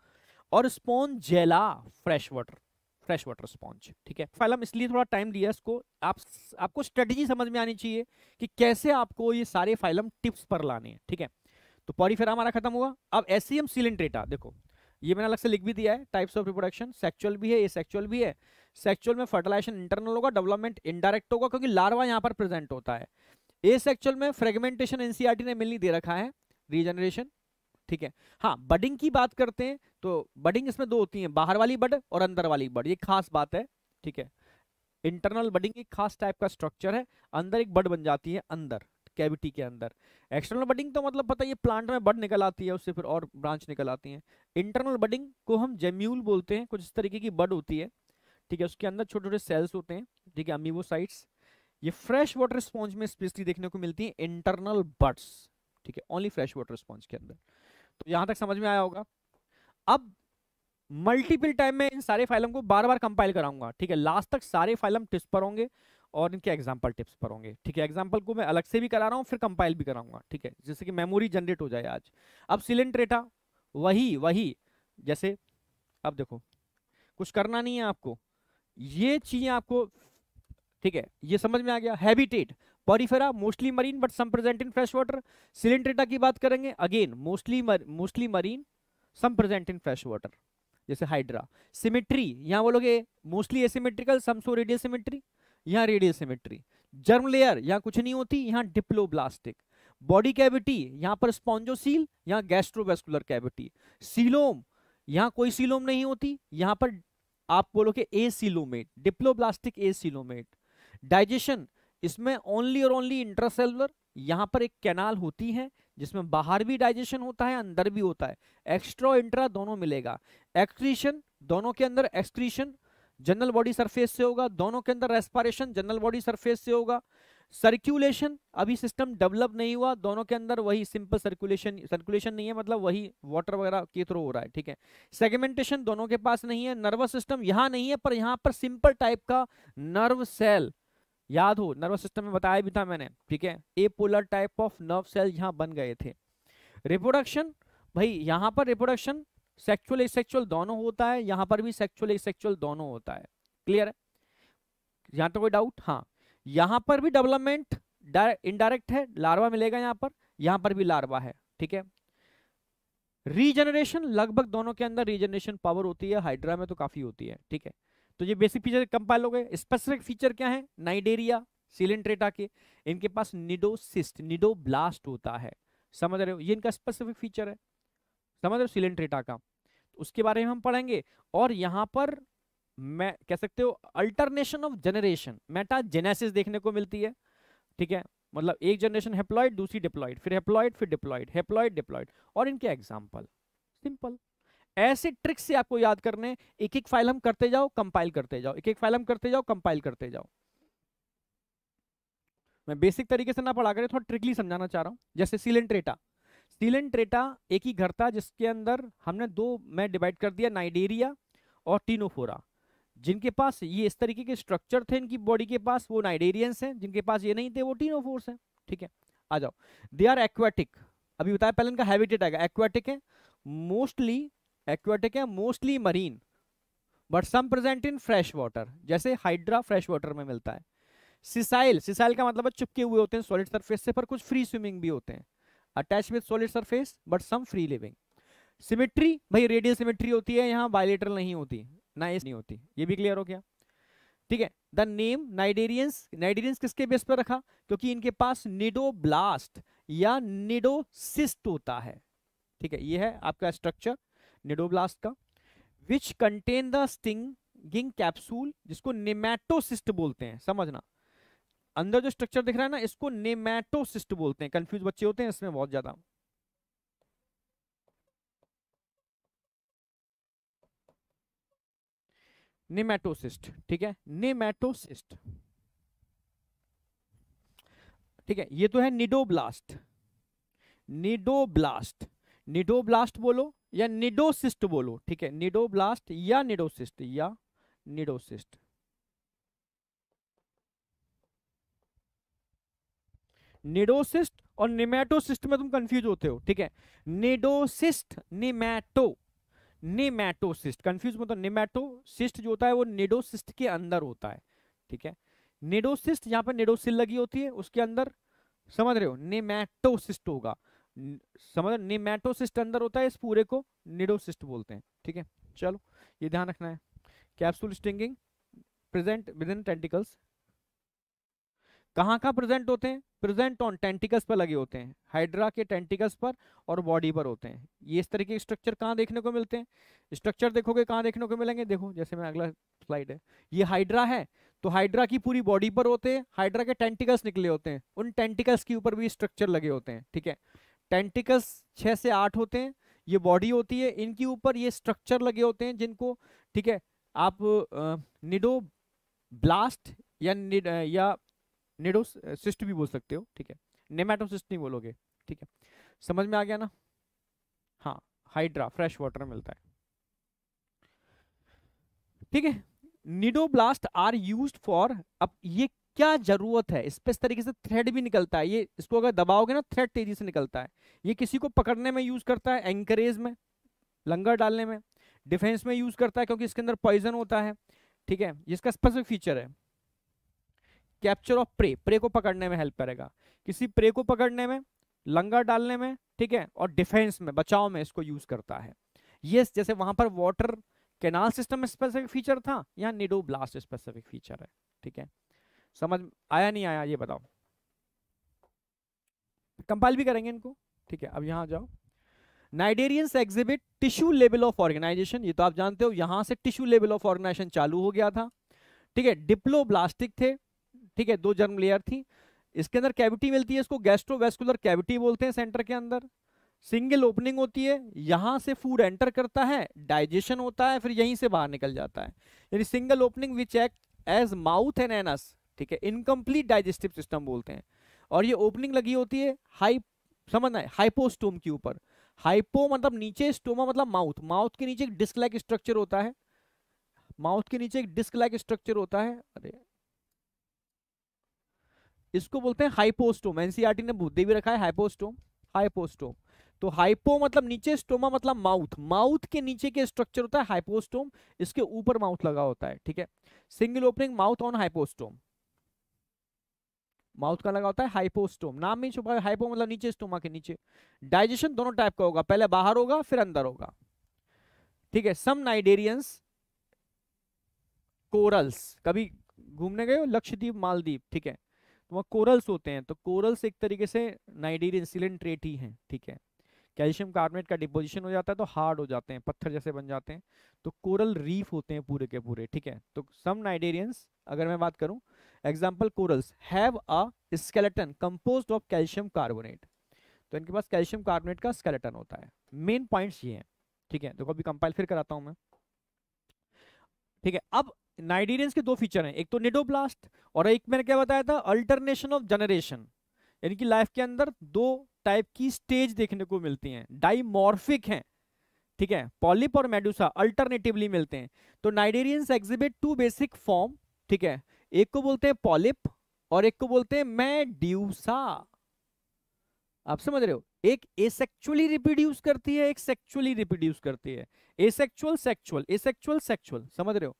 और spongilla fresh water fresh water sponge ठीक है फैलम इसलिए थोड़ा टाइम दिया इसको आप आपको स्ट्रेटेजी समझ में आनी चाहिए कि कैसे आपको ये सारे फाइलम टिप्स पर लाने हैं ठीक है तो पॉरीफेरा हमारा खत्म हुआ अब एस सी एम सिलेंट्रेटा देखो ये मैंने अलग से लिख भी दिया है टाइप्स ऑफ रिप्रोडक्शन सेक्चुअल भी है ये सेक्चुअल भी है सेक्चुअल में फर्टिलाइजेशन इंटरनल होगा डेवलपमेंट इनडायरेक्ट होगा क्योंकि लार्वा यहाँ पर प्रेजेंट होता है ए सेक्चुअल में फ्रेगमेंटेशन एनसीआरटी e ने मिलनी दे रखा है रीजनरेशन ठीक है हाँ बडिंग की बात करते हैं तो बडिंग इसमें दो होती है बाहर वाली बड और अंदर वाली बड ये खास बात है ठीक है इंटरनल बडिंग एक खास टाइप का स्ट्रक्चर है अंदर एक बड बन जाती है अंदर कैविटी के अंदर एक्सटर्नल बडिंग तो मतलब पता है प्लांट में बड निकल आती है उससे फिर और ब्रांच निकल आती है इंटरनल बडिंग को हम जेम्यूल बोलते हैं कुछ इस तरीके की बड होती है ठीक है उसके अंदर छोटे छोटे सेल्स होते हैं ठीक है अमीबोसाइट्स ये फ्रेश वाटर स्पॉन्ज में स्पेशली देखने को मिलती है इंटरनल बड्स ठीक है ओनली फ्रेश वाटर स्पॉन्ज के अंदर तो यहां तक समझ में आया होगा अब मल्टीपल टाइम में इन सारे फाइलम को बार बार कंपाइल कराऊंगा ठीक है लास्ट तक सारे फाइलम टिस्प पर होंगे और इनके एग्जाम्पल टिप्स पर होंगे ठीक है एग्जाम्पल को मैं अलग से भी करा रहा हूँ फिर कंपाइल भी कराऊंगा ठीक है जैसे कि मेमोरी जनरेट हो जाए आज अब सिलेंट रेटा वही वही जैसे अब देखो कुछ करना नहीं है आपको ये चीज़ें आपको ठीक है ये समझ में आ गया habitat porifera mostly marine but some present in fresh water coelenterata की बात करेंगे again mostly mostly marine some present in fresh water जैसे हाइड्रा सिमेट्री यहाँ बोलोगे mostly asymmetrical some show radial symmetry यहाँ रेडियल सिमेट्री जर्म लेयर यहाँ कुछ नहीं होती यहाँ डिप्लोब्लास्टिक बॉडी कैविटी यहाँ पर स्पॉन्जोसील यहाँ गैस्ट्रोवेस्कुलर कैविटी सीलोम यहाँ कोई सीलोम नहीं होती यहाँ पर आप बोलोगे acoelomate diploblastic acoelomate digestion इसमें ओनली और ओनली इंट्रासेलुलर यहाँ पर एक कैनाल होती है जिसमें बाहर भी डाइजेशन होता है अंदर भी होता है एक्स्ट्रा इंट्रा दोनों मिलेगा एक्सक्रीशन दोनों के अंदर एक्सक्रीशन जनरल बॉडी सरफेस से होगा दोनों के अंदर रेस्पारेशन जनरल बॉडी सरफेस से होगा सर्कुलेशन अभी सिस्टम डेवलप नहीं हुआ दोनों के अंदर वही सिंपल सर्कुलेशन सर्कुलेशन नहीं है मतलब वही वाटर वगैरह के थ्रू हो रहा है ठीक है सेगमेंटेशन दोनों के पास नहीं है नर्वस सिस्टम यहाँ नहीं है पर यहाँ पर सिंपल टाइप का नर्व सेल याद हो नर्वस सिस्टम में बताया भी था मैंने ठीक है apolar type of nerve cell यहाँ बन गए थे रिप्रोडक्शन भाई यहाँ पर रिप्रोडक्शन सेक्चुअल एसेक्चुअल दोनों होता है यहां पर भी सेक्चुअल एसेक्चुअल दोनों होता है क्लियर है यहां तो कोई डाउट हाँ यहां पर भी डेवलपमेंट इनडायरेक्ट है लार्वा मिलेगा यहां पर यहां पर भी लार्वा है ठीक है रीजनरेशन लगभग दोनों के अंदर रीजनरेशन पावर होती है हाइड्रा में तो काफी होती है ठीक है तो ये बेसिक फीचर कंपाइल हो गए स्पेसिफिक फीचर क्या है नाइडेरिया सिलेंट्रेटा के इनके पास निडोसिस्ट निडोब्लास्ट होता है समझ रहे हो ये इनका स्पेसिफिक फीचर है समझ रहे हो सिलेंट्रेटा का मतलब तो उसके बारे में हम पढ़ेंगे और यहाँ पर मैं कह सकते हो alternation of generation metagenesis देखने को मिलती है ठीक है मतलब एक जनरेशन हेप्लॉइड दूसरी डिप्लॉइड फिर हेप्लॉइड फिर डिप्लॉइड हेप्लॉइड डिप्लॉइड और इनके एग्जाम्पल सिंपल ऐसे ट्रिक्स से आपको याद करने एक एक फाइल हम करते जाओ कंपाइल करते जाओ एक एक फाइल हम करते जाओ कंपाइल करते जाओ मैं बेसिक तरीके से ना पढ़ा कर थोड़ा ट्रिकली समझाना चाह रहा हूँ जैसे सिलेंट्रेटा टीलन ट्रेटा एक ही घर था जिसके अंदर हमने दो में डिवाइड कर दिया नाइडेरिया और टीनोफोरा जिनके पास ये इस तरीके के स्ट्रक्चर थे इनकी बॉडी के पास वो नाइडेरियंस हैं जिनके पास ये नहीं थे वो टीनोफोर्स हैं ठीक है आ जाओ दे आर एक्वाटिक अभी बताया पहले इनका हैबिटेट आएगा एक्वाटिक है मोस्टली एक्वाटिक है mostly marine but some present in fresh water जैसे हाइड्रा फ्रेश वाटर में मिलता है सिसाइल सिसाइल का मतलब चुपके हुए होते हैं सॉलिड सरफेस से पर कुछ फ्री स्विमिंग भी होते हैं attach with solid surface but some free living symmetry भाई रेडियल सिमेट्री होती है यहाँ बायोलेटरल नहीं होती ना ये नहीं होती ये भी क्लियर हो गया ठीक है द नेम नाइडेरियंस नाइडेरियंस किसके बेस पर रखा क्योंकि इनके पास निडो ब्लास्ट या निडोसिस्ट होता है ठीक है ये है आपका स्ट्रक्चर निडोब्लास्ट का which contain the stinging capsule जिसको निमेटोसिस्ट बोलते हैं समझना अंदर जो स्ट्रक्चर दिख रहा है ना इसको नेमेटोसिस्ट बोलते हैं कंफ्यूज बच्चे होते हैं इसमें बहुत ज्यादा नेमेटोसिस्ट ठीक है नेमेटोसिस्ट ठीक है ये तो है निडोब्लास्ट निडोब्लास्ट निडोब्लास्ट बोलो या निडोसिस्ट बोलो ठीक है निडोब्लास्ट या निडोसिस्ट या निडोसिस्ट निडोसिस्ट और निमेटोसिस्ट में तुम कंफ्यूज होते हो ठीक है निडोसिस्ट निमेटो निमेटोसिस्ट कंफ्यूज मतलब निमेटोसिस्ट जो होता है वो निडोसिस्ट के अंदर होता है ठीक है निडोसिस्ट यहां पर निडोसिल लगी होती है उसके अंदर समझ रहे हो निमेटोसिस्ट होगा समझ निमेटोसिस्ट अंदर होता है इस पूरे को निडोसिस्ट बोलते हैं ठीक है चलो ये ध्यान रखना है capsule stinging present within tentacles कहाँ कहाँ प्रेजेंट होते हैं प्रेजेंट ऑन टेंटिकल्स पर लगे होते हैं हाइड्रा के टेंटिकल्स पर और बॉडी पर होते हैं ये इस तरह के स्ट्रक्चर कहाँ देखने को मिलते हैं स्ट्रक्चर देखोगे कहाँ देखने को मिलेंगे देखो जैसे मैं अगला स्लाइड है ये हाइड्रा है तो हाइड्रा की पूरी बॉडी पर होते हैं हाइड्रा के टेंटिकल्स निकले होते हैं उन टेंटिकल्स के ऊपर भी स्ट्रक्चर लगे होते हैं ठीक है टेंटिकल्स छः से आठ होते हैं ये बॉडी होती है इनके ऊपर ये स्ट्रक्चर लगे होते हैं जिनको ठीक है आप निडो ब्लास्ट या या निडोसिस्ट सिस्ट भी बोल सकते हो ठीक है नेमेटोसिस्ट नहीं बोलोगे ठीक है समझ में आ गया ना हाँ हाइड्रा फ्रेश वाटर मिलता है ठीक है निडोब्लास्ट आर यूज्ड फॉर अब ये क्या जरूरत है इस पर इस तरीके से थ्रेड भी निकलता है ये इसको अगर दबाओगे ना थ्रेड तेजी से निकलता है ये किसी को पकड़ने में यूज करता है एंकरेज में लंगर डालने में डिफेंस में यूज करता है क्योंकि इसके अंदर पॉइजन होता है ठीक है इसका स्पेसिफिक फीचर है कैप्चर ऑफ प्रे प्रे को पकड़ने में हेल्प करेगा किसी प्रे को पकड़ने में लंगर डालने में ठीक है और डिफेंस में बचाव में इसको यूज करता है ये yes, जैसे वहां पर water canal system specific feature था या निडो ब्लास्ट स्पेसिफिक फीचर है ठीक है समझ आया नहीं आया ये बताओ कंपाइल भी करेंगे इनको ठीक है अब यहाँ जाओ cnidarians exhibit tissue level of organization ये तो आप जानते हो यहाँ से टिश्यू लेवल ऑफ ऑर्गेनाइजेशन चालू हो गया था ठीक है डिप्लोब्लास्टिक थे ठीक है दो जर्म लेयर थी इसके अंदर कैविटी मिलती है इसको गैस्ट्रोवेस्कुलर कैविटी बोलते हैं सेंटर के अंदर सिंगल ओपनिंग होती है यहाँ से फूड एंटर करता है डाइजेशन होता है फिर यहीं से बाहर निकल जाता है यानी single opening which act as mouth and anus ठीक है इनकम्प्लीट डाइजेस्टिव सिस्टम बोलते हैं और ये ओपनिंग लगी होती है हाई समझना है हाइपोस्टोम के ऊपर हाइपो मतलब नीचे स्टोमा मतलब माउथ माउथ के नीचे एक डिस्क लाइक स्ट्रक्चर होता है माउथ के नीचे एक डिस्क लाइक स्ट्रक्चर होता है अरे इसको बोलते हैं हाइपोस्टोम एनसीआरटी ने बुद्धि भी रखा है हाइपोस्टोम हाइपोस्टोम तो हाइपो मतलब नीचे स्टोमा मतलब माउथ माउथ के नीचे के स्ट्रक्चर होता है हाइपोस्टोम इसके ऊपर माउथ लगा होता है ठीक है single opening mouth on hypostome mouth का लगा होता है हाइपोस्टोम नाम में छुपा है हाइपो मतलब नीचे स्टोमा के नीचे डाइजेशन दोनों टाइप का होगा पहले बाहर होगा फिर अंदर होगा ठीक है सम नाइडेरियंस कोरल्स कभी घूमने गए हो लक्षद्वीप मालदीप ठीक है वहाँ कोरल्स होते हैं तो कोरल्स एक तरीके से नाइडीर इंसिलेंट ट्रेट ही हैं ठीक है कैल्शियम कार्बोनेट का डिपोजिशन हो जाता है तो हार्ड हो जाते हैं पत्थर जैसे बन जाते हैं तो कोरल रीफ होते हैं पूरे के पूरे ठीक है तो सम नाइडेरियंस अगर मैं बात करूं example corals have a skeleton composed of calcium carbonate तो इनके पास कैल्शियम कार्बोनेट का स्केलेटन होता है मेन पॉइंट्स ये हैं ठीक है तो कभी कंपाइल फिर कराता हूँ मैं ठीक है अब नाइडीरियंस के दो फीचर हैं एक तो निडोब्लास्ट और एक मैंने क्या बताया था अल्टरनेशन ऑफ जनरेशन यानी कि लाइफ के अंदर दो टाइप की स्टेज देखने को मिलती हैं डाइमॉर्फिक हैं ठीक है पॉलिप और मेडुसा अल्टरनेटिवली मिलते हैं तो cnidarians exhibit two basic form ठीक है एक को बोलते हैं पॉलिप और एक को बोलते हैं मैड्यूसा आप समझ रहे हो एक एसेक्चुअली रिप्रोड्यूस करती है एक सेक्चुअली रिप्रोड्यूस करती है एसेक्चुअल सेक्चुअल एसेक्चुअल सेक्चुअल समझ रहे हो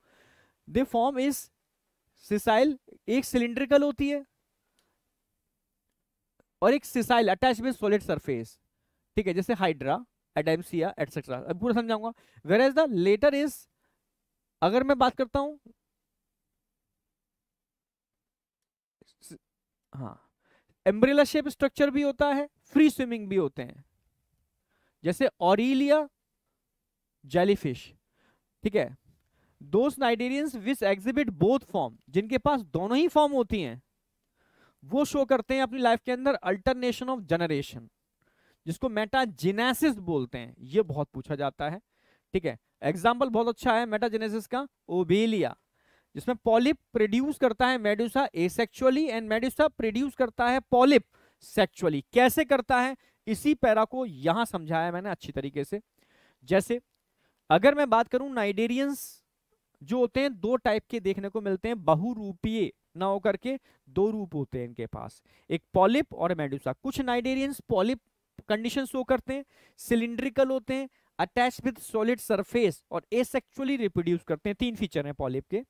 दे फॉर्म इज सिसाइल एक सिलिंड्रिकल होती है और एक sessile attach with solid surface ठीक है जैसे हाइड्रा एडेमसिया एटसेट्रा अब पूरा समझाऊंगा whereas the latter is अगर मैं बात करता हूं हाँ एम्ब्रेला शेप स्ट्रक्चर भी होता है फ्री स्विमिंग भी होते हैं जैसे ऑरिलिया जेलीफिश ठीक है दोस्त cnidarians which exhibit both form जिनके पास दोनों ही फॉर्म होती हैं वो शो करते हैं अपनी लाइफ के अंदर अल्टरनेशन ऑफ जनरेशन जिसको मेटाजेनेसिस बोलते हैं ये बहुत पूछा जाता है ठीक है एग्जाम्पल बहुत अच्छा है मेटाजेनेसिस का ओबेलिया जिसमें पॉलिप प्रोड्यूस करता है medusa asexually and medusa produce करता है पॉलिप सेक्चुअली कैसे करता है इसी पैरा को यहां समझाया मैंने अच्छी तरीके से जैसे अगर मैं बात करूं नाइडेरियंस जो होते हैं दो टाइप के देखने को मिलते हैं बहुरूपीय ना होकर के दो रूप होते हैं इनके पास एक पॉलिप और मेडुसा कुछ नाइडेरियंस पॉलिप कंडीशन शो करते हैं सिलिंड्रिकल होते हैं अटैच विद सॉलिड सरफेस और एसेक्चुअली रिप्रोड्यूस करते हैं तीन फीचर हैं पॉलिप के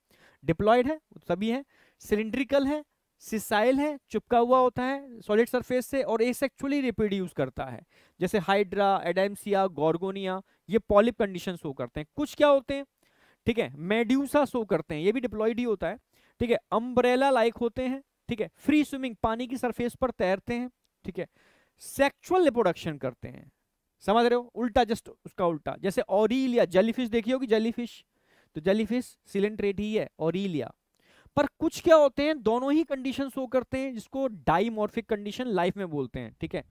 डिप्लॉयड है सभी हैं सिलिंड्रिकल है सिसाइल है चुपका हुआ होता है सॉलिड सरफेस से और एसेक्चुअली रिप्रोड्यूस करता है जैसे हाइड्रा एडेमसिया गॉर्गोनिया ये पॉलिप कंडीशन शो करते हैं कुछ क्या होते हैं ठीक है मेड्यूसा शो करते हैं ये भी डिप्लॉइड ही होता है ठीक है अम्ब्रेला लाइक होते हैं ठीक है फ्री स्विमिंग पानी की सरफेस पर तैरते हैं ठीक है सेक्सुअल रिप्रोडक्शन करते हैं समझ रहे हो उल्टा जस्ट उसका उल्टा जैसे ऑरिल या जेलीफिश देखी होगी जेलीफिश तो जेलीफिश सिलेंट्रेट ही है ऑरिलिया पर कुछ क्या होते हैं दोनों ही कंडीशन शो करते हैं जिसको डाइमॉर्फिक कंडीशन लाइफ में बोलते हैं ठीक है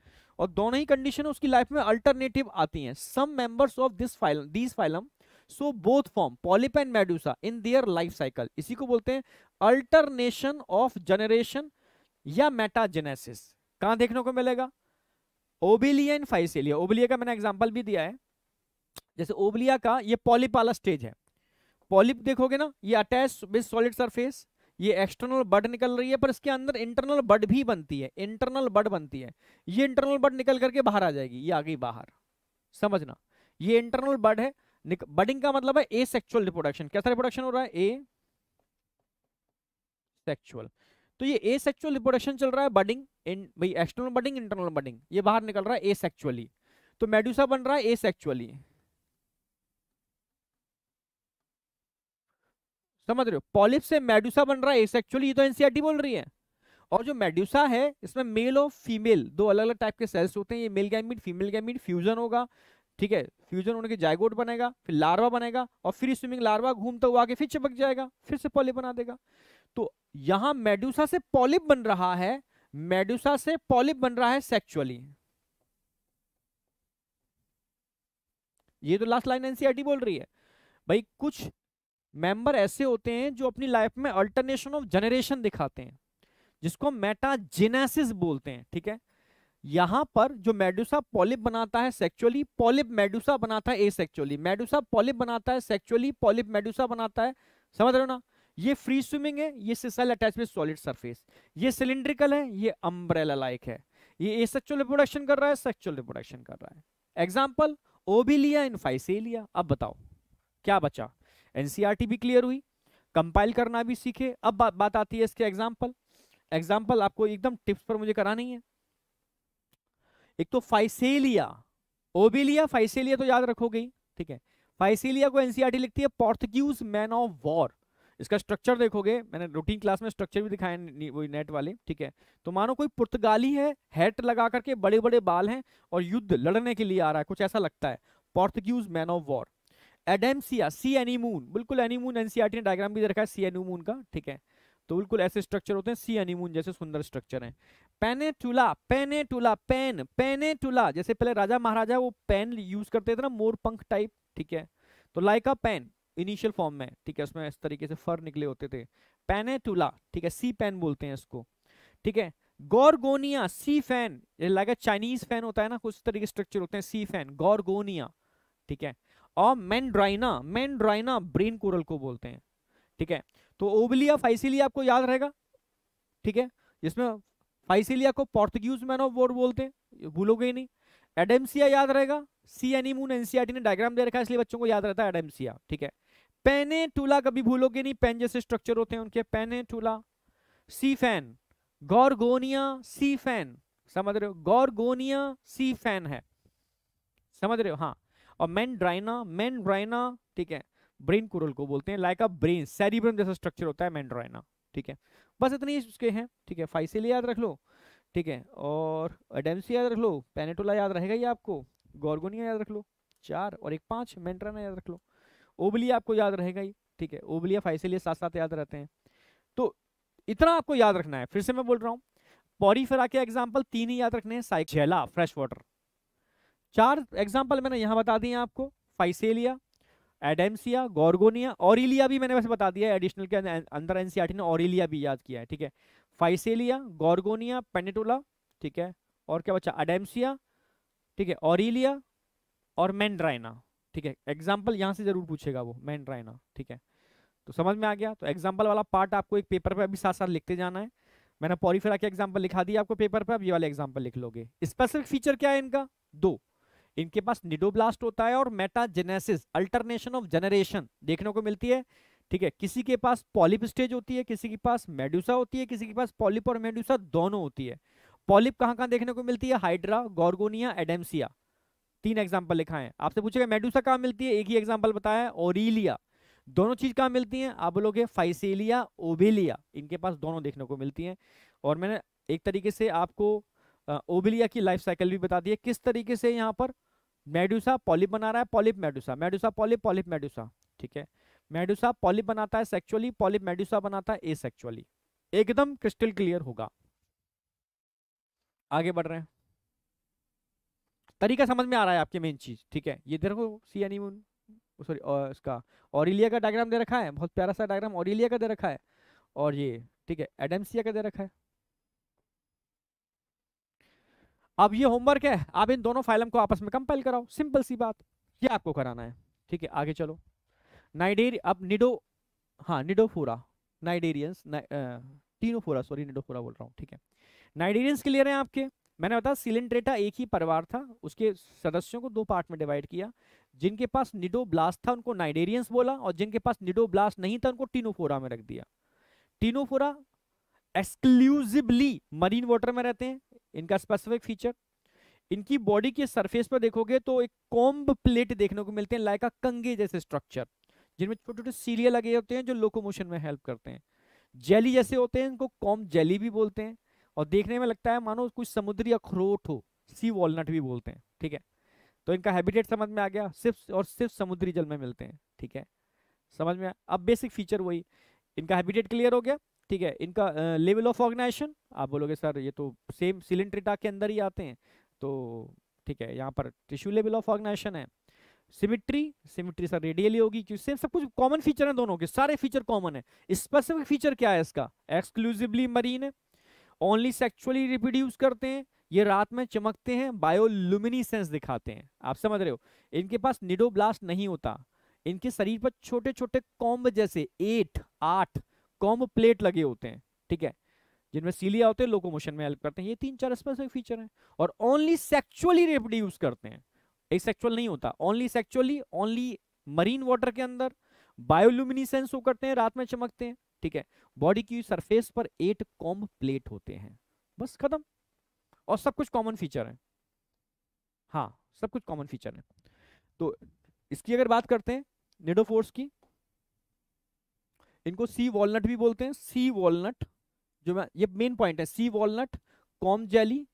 और दोनों ही कंडीशन उसकी लाइफ में अल्टरनेटिव आती हैं some members of this phylum this phylum so both form polyp and medusa in their life cycle इसी को बोलते हैं अल्टरनेशन ऑफ जनरेशन या मेटाजेनेसिस कहां देखने को मिलेगा ओबिलिया इन फाइसिलिया ओबिलिया का मैंने एग्जाम्पल भी दिया है जैसे ओबलिया का ये पॉलिप वाला स्टेज है पॉलिप देखोगे ना ये अटैच विद सॉलिड सरफेस ये एक्सटर्नल बड निकल रही है पर इसके अंदर इंटरनल बड भी बनती है इंटरनल बड बनती है ये इंटरनल बड निकल करके बाहर आ जाएगी ये आ गई बाहर समझना ये इंटरनल बड है बडिंग का मतलब है ए सेक्चुअल रिपोर्डक्शन कैसा रिपोर्डक्शन हो रहा है ए सेक्चुअल तो ये ए सेक्चुअल रिपोर्डक्शन चल रहा है बडिंग इन भाई एक्सटर्नल बडिंग इंटरनल बडिंग ये बाहर निकल रहा है ए सेक्चुअली तो मेड्यूसा बन रहा है ए सेक्चुअली समझ रहे हो पॉलिप से मेड्यूसा बन रहा है ए सेक्चुअली ये तो एनसीआरटी e बोल रही है और जो मेड्यूसा है इसमें मेल और फीमेल दो अलग अलग टाइप के सेल्स होते हैं ये male gamete female gamete fusion होगा ठीक है फ्यूजन होने के जायगोट बनेगा फिर लार्वा बनेगा और फिर स्विमिंग लार्वा घूमता हुआ आगे फिर चिपक जाएगा फिर से पॉलिप बना देगा तो यहां मेड्यूसा से पॉलिप बन रहा है मेड्यूसा से पॉलिप बन रहा है सेक्चुअली ये तो लास्ट लाइन एनसीआरटी बोल रही है भाई कुछ मेंबर ऐसे होते हैं जो अपनी लाइफ में अल्टरनेशन ऑफ जनरेशन दिखाते हैं जिसको मेटाजेनेसिस बोलते हैं ठीक है यहां पर जो मेडुसा पॉलिप बनाता है सेक्चुअली पॉलिप मेडुसा बनाता है ए सेक्चुअली मेडुसा पॉलिप बनाता है सेक्चुअली पॉलिप मेडुसा बनाता है समझ रहे हो ना ये फ्री स्विमिंग है ये sessile attach with solid surface ये सिलिंड्रिकल है ये अम्ब्रेला लाइक है ये ए सेक्चुअल रिप्रोडक्शन कर रहा है सेक्चुअल रिप्रोडक्शन कर रहा है एग्जाम्पल ओ भी लिया इनफाइसे लिया अब बताओ क्या बचा एनसीआरटी e भी क्लियर हुई कंपाइल करना भी सीखे अब बा, बात आती है इसके एग्जाम्पल एग्जाम्पल आपको एकदम टिप्स पर मुझे करानी है एक तो फाइसेलिया ओबिलिया फाइसेलिया तो याद रखोगे ठीक है फाइसेलिया को एनसीआरटी लिखती है पोर्थग्यूज मैन ऑफ वॉर इसका स्ट्रक्चर देखोगे मैंने रूटीन क्लास में स्ट्रक्चर भी दिखाया वो नेट वाले ठीक है तो मानो कोई पुर्तगाली है हेट लगा करके बड़े बड़े बाल हैं और युद्ध लड़ने के लिए आ रहा है कुछ ऐसा लगता है Portuguese man of war Adamsia sea anemone बिल्कुल एनीमून एनसीआरटी ने डायग्राम भी रखा है सी मून का ठीक है तो बिल्कुल ऐसे स्ट्रक्चर होते हैं सी मून जैसे सुंदर स्ट्रक्चर है पेनेटुला पेनेटुला पेन पेनेटुला जैसे पहले राजा महाराजा वो पेन यूज करते थे ना मोर पंख टाइप ठीक है तो like a pen initial form में ठीक है उसमें इस तरीके से फर निकले होते थे पेनेटुला ठीक है सी पेन बोलते हैं इसको ठीक है Gorgonia sea fan like a Chinese fan होता है ना कुछ तरीके स्ट्रक्चर होते हैं सी फैन गोरगोनिया ठीक है और मैंड्राइना मैंड्राइना ब्रेन कोरल को बोलते हैं ठीक है तो ओबलिया फाइसिलिया आपको याद रहेगा ठीक है जिसमें फाइसिलिया को पोर्तुगीज मैन ऑफ वॉर बोलते हैं भूलोगे ही नहीं एडेमसिया याद रहेगा सी एनी मून एनसीआरटी ने डायग्राम दे रखा है इसलिए बच्चों को याद रहता है एडेमसिया ठीक है पेने टूला कभी भूलोगे नहीं पेन जैसे स्ट्रक्चर होते हैं उनके पेने टूला सी फैन गौरगोनिया सी फैन समझ रहे हो गौरगोनिया सी फैन है समझ रहे हो हाँ और मैन ड्राइना मैन ड्राइना ठीक है ब्रेन कुरल को बोलते हैं लाइक अ ब्रेन सेरिब्रम जैसा स्ट्रक्चर होता है मैंड्राइना ठीक है बस इतनी उसके हैं ठीक है फाइसिल याद रख लो ठीक है और एडेमसी याद रख लो पेनेटोला याद रहेगा ही आपको गोरगोनिया याद रख लो चार और एक पाँच मेंट्राना याद रख लो ओबलिया आपको याद रहेगा ही ठीक है ओबलिया फाइसिलिया साथ साथ याद रहते हैं तो इतना आपको याद रखना है फिर से मैं बोल रहा हूँ पॉरीफेरा के एग्जाम्पल तीन ही याद रखने हैं साइक फ्रेश वाटर चार एग्जाम्पल मैंने यहाँ बता दिए आपको फाइसेलिया एडेम्सिया गोरगोनिया ऑरिलिया भी मैंने वैसे बता दिया एडिशनल के अं-, अंदर एनसीआरटी ने ऑरिलिया भी याद किया है ठीक है फाइसेलिया गोरगोनिया पेनेटोला ठीक है और क्या बच्चा एडेम्सिया ठीक है ऑरिलिया और मैंड्राइना ठीक है एग्जाम्पल यहाँ से जरूर पूछेगा वो मैंड्राइना ठीक है तो समझ में आ गया तो एग्जाम्पल वाला पार्ट आपको एक पेपर पर अभी साथ साथ लिखते जाना है मैंने पॉरीफेरा के एग्जाम्पल लिखा दिया आपको पेपर पर अब ये वाले एग्जाम्पल लिख लोगे स्पेसिफिक फीचर क्या है इनका दो इनके पास निडोब्लास्ट होता है और मेटाजेनेसिस अल्टरनेशन ऑफ जनरेशन देखने को मिलती है ठीक है किसी के पास पॉलिप स्टेज होती है किसी के पास मेड्यूसा होती है किसी के पास पॉलिप और मेड्यूसा दोनों होती है पॉलिप कहाँ कहाँ देखने को मिलती है हाइड्रा गोरगोनिया एडेमसिया तीन एग्जाम्पल लिखा है आपसे पूछेगा मेड्यूसा कहाँ मिलती है एक ही एग्जाम्पल बताया ओरीलिया दोनों चीज कहाँ मिलती है आप बोलोगे फाइसेलिया ओबेलिया इनके पास दोनों देखने को मिलती है और मैंने एक तरीके से आपको ओबिलिया की लाइफ साइकिल भी बता दी है किस तरीके से यहाँ पर मेडुसा पॉलिप बना रहा है polyp medusa medusa polyp polyp medusa ठीक है मेडुसा पॉलिप बनाता है सेक्चुअली पॉलिप मेडुसा बनाता है ए सेक्चुअली एकदम क्रिस्टल क्लियर होगा आगे बढ़ रहे हैं तरीका समझ में आ रहा है आपकी मेन चीज ठीक है ये देखो सी एनीमून सॉरी इसका ऑरिलिया का डायग्राम दे रखा है बहुत प्यारा सा डायग्राम ऑरिलिया का दे रखा है और ये ठीक है एडमसिया का दे रखा है अब ये होमवर्क है आप इन दोनों फाइलम को आपस में कंपाइल कराओ सिंपल सी बात ये आपको कराना है ठीक है आगे चलो नाइडेर अब निडो हाँ निडोफोरा नाइडेरियंस टीनोफोरा सॉरी निडोफोरा बोल रहा हूँ ठीक है नाइडेरियंस क्लियर हैं आपके मैंने बताया सिलेंड्रेटा एक ही परिवार था उसके सदस्यों को दो पार्ट में डिवाइड किया जिनके पास निडो ब्लास्ट था उनको नाइडेरियंस बोला और जिनके पास निडो ब्लास्ट नहीं था उनको टीनोफोरा में रख दिया टीनोफोरा एक्सक्लूसिवली मरीन वाटर में रहते हैं इनका स्पेसिफिक फीचर इनकी बॉडी के सरफेस पर देखोगे तो एक कॉम्ब प्लेट देखने को मिलते हैं लाइक अ कंगे जैसे स्ट्रक्चर जिनमें छोटे छोटे सीलिए लगे होते हैं जो लोकोमोशन में हेल्प करते हैं जेली जैसे होते हैं इनको कॉम्ब जेली भी बोलते हैं और देखने में लगता है मानो कुछ समुद्री अखरोट हो सी वॉलनट भी बोलते हैं ठीक है तो इनका हैबिटेट समझ में आ गया सिर्फ और सिर्फ समुद्री जल में मिलते हैं ठीक है समझ में अब बेसिक फीचर वही इनका हैबिटेट क्लियर हो गया ठीक है इनका लेवल ऑफ ऑर्गेनाइजेशन आप बोलोगे सर ये तो सेम सिलेंड्रिटा के अंदर ही आते हैं तो ठीक है यहाँ पर टिश्यू लेवल ऑफ ऑर्गेनाइजेशन है सिमिट्री सिमिट्री सर रेडियली होगी क्योंकि सेम सब कुछ कॉमन फीचर है दोनों के सारे फीचर कॉमन है स्पेसिफिक फीचर क्या है इसका एक्सक्लूसिवली मरीन है ओनली सेक्चुअली रिप्रोड्यूस करते हैं ये रात में चमकते हैं बायोलुमिनीसेंस दिखाते हैं आप समझ रहे हो इनके पास निडोब्लास्ट नहीं होता इनके शरीर पर छोटे छोटे कॉम्ब जैसे एट आठ कॉम प्लेट लगे होते हैं ठीक है जिनमें सीलिया होते हैं लोकोमोशन में हेल्प करते हैं ये तीन चार स्पेसिफिक फीचर हैं और ओनली सेक्चुअली रिप्रोड्यूस करते हैं सेक्चुअल नहीं होता only sexually only marine water के अंदर बायोल्यूमिनिसेंस वो करते हैं रात में चमकते हैं ठीक है बॉडी की सरफेस पर एट कॉम प्लेट होते हैं बस खत्म और सब कुछ कॉमन फीचर है हाँ सब कुछ कॉमन फीचर है तो इसकी अगर बात करते हैं निडोफोर्स की इनको सी वॉलनट भी बोलते हैं सी वॉलनट जो मैं ये मेन पॉइंट है सी वॉलनट कॉम जेली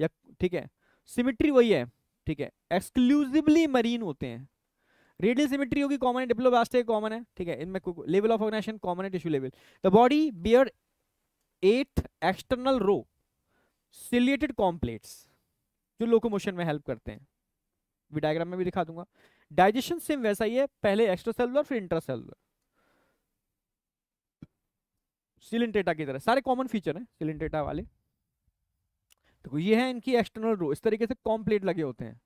या ठीक है सिमिट्री वही है ठीक है एक्सक्लूसिवली मरीन होते हैं रेडियल सिमिट्री होगी कॉमन है डिप्लोबास्टिक कॉमन है ठीक है इनमें लेवल ऑफ ऑर्गेनाइजेशन कॉमन है tissue level the body bear eight external row ciliated comb plates जो लोकोमोशन में हेल्प करते हैं डायग्राम में भी दिखा दूंगा डाइजेशन सेम वैसा ही है पहले एक्स्ट्रा सेलुलर फिर इंट्रा सेलुलर सिलिंटेटा की तरह सारे कॉमन फीचर हैं सिलिंटेटा वाले देखो ये है इनकी एक्सटर्नल रो इस तरीके से कॉम्प्लेट लगे होते हैं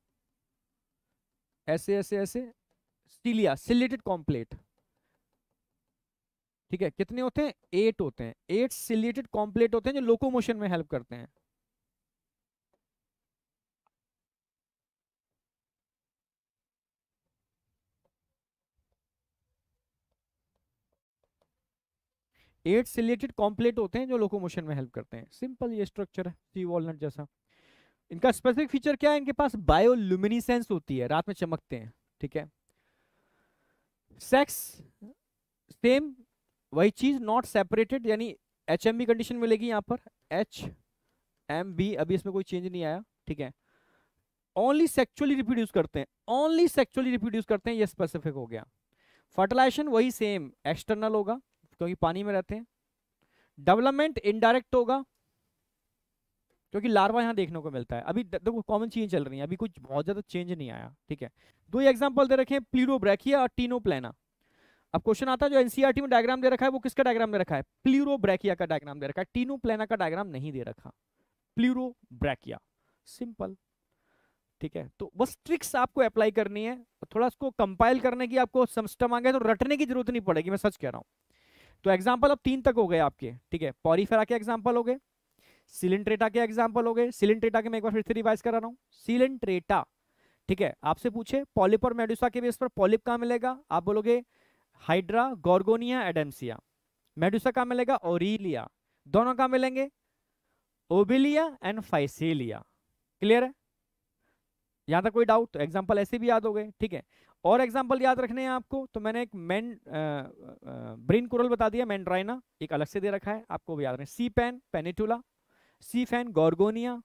ऐसे ऐसे ऐसे सीलिया सिलेटेड कॉम्प्लेट ठीक है कितने होते हैं एट होते हैं एट सिलेटेड कॉम्प्लेट होते हैं जो लोकोमोशन में हेल्प करते हैं एट सिलेटेड कॉम्प्लेट होते हैं जो लोकोमोशन में हेल्प करते हैं सिंपल ये स्ट्रक्चर है सी वॉलनट जैसा इनका स्पेसिफिक फीचर क्या है इनके पास बायोल्यूमिनिसेंस होती है रात में चमकते हैं ठीक है सेक्स सेम वही चीज नॉट सेपरेटेड यानी एच एम बी कंडीशन मिलेगी यहाँ पर एच एम बी अभी इसमें कोई चेंज नहीं आया ठीक है ओनली सेक्चुअली रिप्रोड्यूस करते हैं ओनली सेक्चुअली रिप्रोड्यूस करते हैं ये स्पेसिफिक हो गया फर्टिलाइजेशन वही सेम एक्सटर्नल होगा क्योंकि पानी में रहते हैं डेवलपमेंट इनडायरेक्ट होगा क्योंकि लार्वा यहाँ देखने को मिलता है अभी देखो कॉमन चीज चल रही है अभी कुछ बहुत ज्यादा चेंज नहीं आया ठीक है दो एग्जाम्पल दे रखे हैं प्लीरोब्रैकिया और प्लेना अब क्वेश्चन आता है जो एनसीआरटी e में डायग्राम दे रखा है वो किसका डायग्राम दे रखा है प्लीरोब्रैकिया का डायग्राम दे रखा है टीनो प्लेना का डायग्राम नहीं दे रखा प्लीरोब्रैकिया सिंपल ठीक है तो बस ट्रिक्स आपको अप्लाई करनी है थोड़ा उसको कंपाइल करने की आपको समस्टम आ गया तो रटने की जरूरत नहीं पड़ेगी मैं सच कह रहा हूँ तो एग्जाम्पल अब तीन तक हो गए आपके ठीक है पॉरीफेरा के एग्जाम्पल हो गए सिलेंट्रेटा के एग्जाम्पल हो गए सिलेंट्रेटा के मैं एक बार फिर से रिवाइज करा रहा हूँ सिलेंट्रेटा ठीक है आपसे पूछे पॉलिप और मेडुसा के बेस पर पॉलिप कहाँ मिलेगा आप बोलोगे हाइड्रा गॉर्गोनिया एडेम्सिया मेडुसा कहाँ मिलेगा ओरिलिया दोनों कहाँ मिलेंगे ओबिलिया एंड फाइसिलिया क्लियर है यहाँ तक कोई डाउट एग्जाम्पल ऐसे भी याद हो गए ठीक है और एग्जाम्पल याद रखने हैं आपको तो मैंने एक मैं ब्रेन कुरल बता दिया मैंड्राइना एक अलग से दे रखा है आपको भी याद रखें sea pen Pennatula sea fan Gorgonia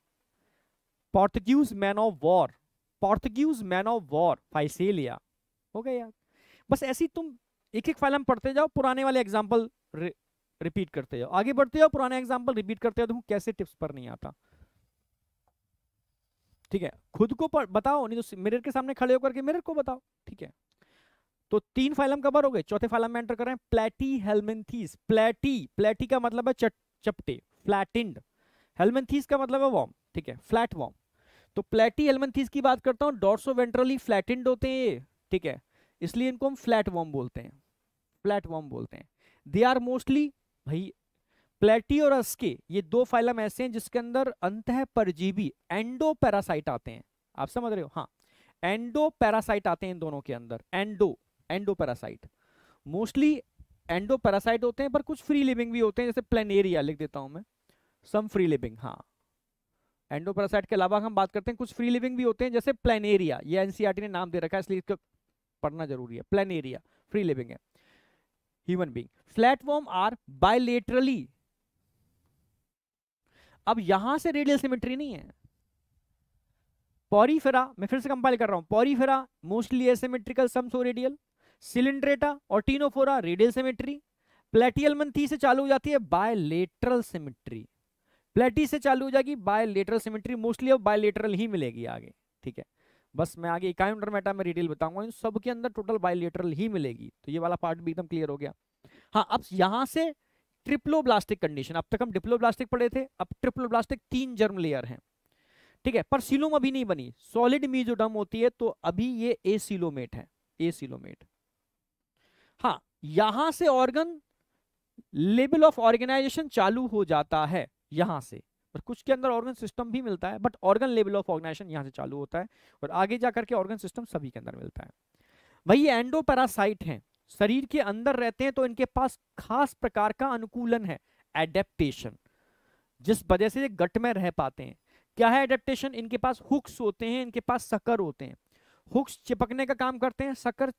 Portuguese man of war Portuguese man of war Physalia हो गया यार बस ऐसी तुम एक एक फाइल पढ़ते जाओ पुराने वाले एग्जाम्पल रिपीट करते जाओ आगे बढ़ते जाओ पुराने एग्जाम्पल रिपीट करते जाओ तुम तो कैसे टिप्स पर नहीं आता ठीक है खुद को बताओ नहीं तो मिरर के सामने खड़े होकर के मिरर को बताओ ठीक है तो तीन फाइलम कवर हो गए चौथे फाइलम में एंटर कर रहे हैं प्लेटी हेलमेंथीस प्लेटी प्लेटी का मतलब है चपटे फ्लैटिंड हेलमेंथीस का मतलब है वॉर्म ठीक है फ्लैट वॉर्म तो प्लेटी हेलमेंथीस की बात करता हूं डॉर्सो वेंट्रली फ्लैटिंड होते हैं ये ठीक है इसलिए इनको हम फ्लैट वॉर्म बोलते हैं फ्लैट वॉर्म बोलते हैं दे आर मोस्टली भाई प्लेटी और अस्के ये दो फाइलम ऐसे हैं जिसके अंदर अंत परजीवी एंडो पैरासाइट आते हैं आप समझ रहे हो हाँ एंडो पैरासाइट आते हैं इन दोनों के अंदर endo endoparasite mostly endoparasite होते हैं पर कुछ फ्री लिविंग भी होते हैं जैसे प्लेनेरिया लिख देता हूं मैं सम फ्री लिविंग हाँ एंडो पैरासाइट के अलावा हम बात करते हैं कुछ फ्री लिविंग भी होते हैं जैसे प्लेनेरिया ये एनसीईआरटी ने नाम दे रखा है इसलिए इसका पढ़ना जरूरी है प्लेनेरिया फ्री लिविंग है human being flatworm are bilaterally अब यहां से रेडियल सिमेट्री नहीं है पॉरीफेरा मैं फिर से कंपाइल कर रहा हूं Porifera mostly asymmetrical some radial Coelenterata और Ctenophora radial symmetry platyhelminthes से चालू हो जाती है बायलेटरल सिमेट्री प्लेटी से चालू हो जाएगी बायलेटरल सिमेट्री मोस्टली अब बायलेटरल ही मिलेगी आगे ठीक है बस मैं आगे इकाउंटर मेटा में रिटेल बताऊंगा इन सब के अंदर टोटल बायलेटरल ही मिलेगी तो ये वाला पार्ट भी एकदम क्लियर हो गया हाँ अब यहां से ट्रिप्लोब्लास्टिक कंडीशन अब तक हम डिप्लोब्लास्टिक पढ़े थे अब ट्रिप्लोब्लास्टिक तीन जर्म लेयर हैं ठीक है पर सिलोम अभी नहीं बनी सॉलिड मीजोडम होती है तो अभी ये ए सिलोमेट है ए सिलोमेट हाँ यहां से ऑर्गन लेवल ऑफ ऑर्गेनाइजेशन चालू हो जाता है यहां से और कुछ के अंदर ऑर्गन सिस्टम भी मिलता है but organ level of organization यहां से चालू होता है और आगे जाकर के ऑर्गन सिस्टम सभी के अंदर मिलता है वही एंडोपैरासाइट हैं शरीर के अंदर रहते हैं तो इनके पास खास प्रकार का अनुकूलन है एडेप्टेशन जिस वजह से ये गट में रह पाते हैं क्या है एडेप्टेशन इनके पास हुक्स होते हैं इनके पास सकर होते हैं हुक्स चिपकने का काम करते हैं सकर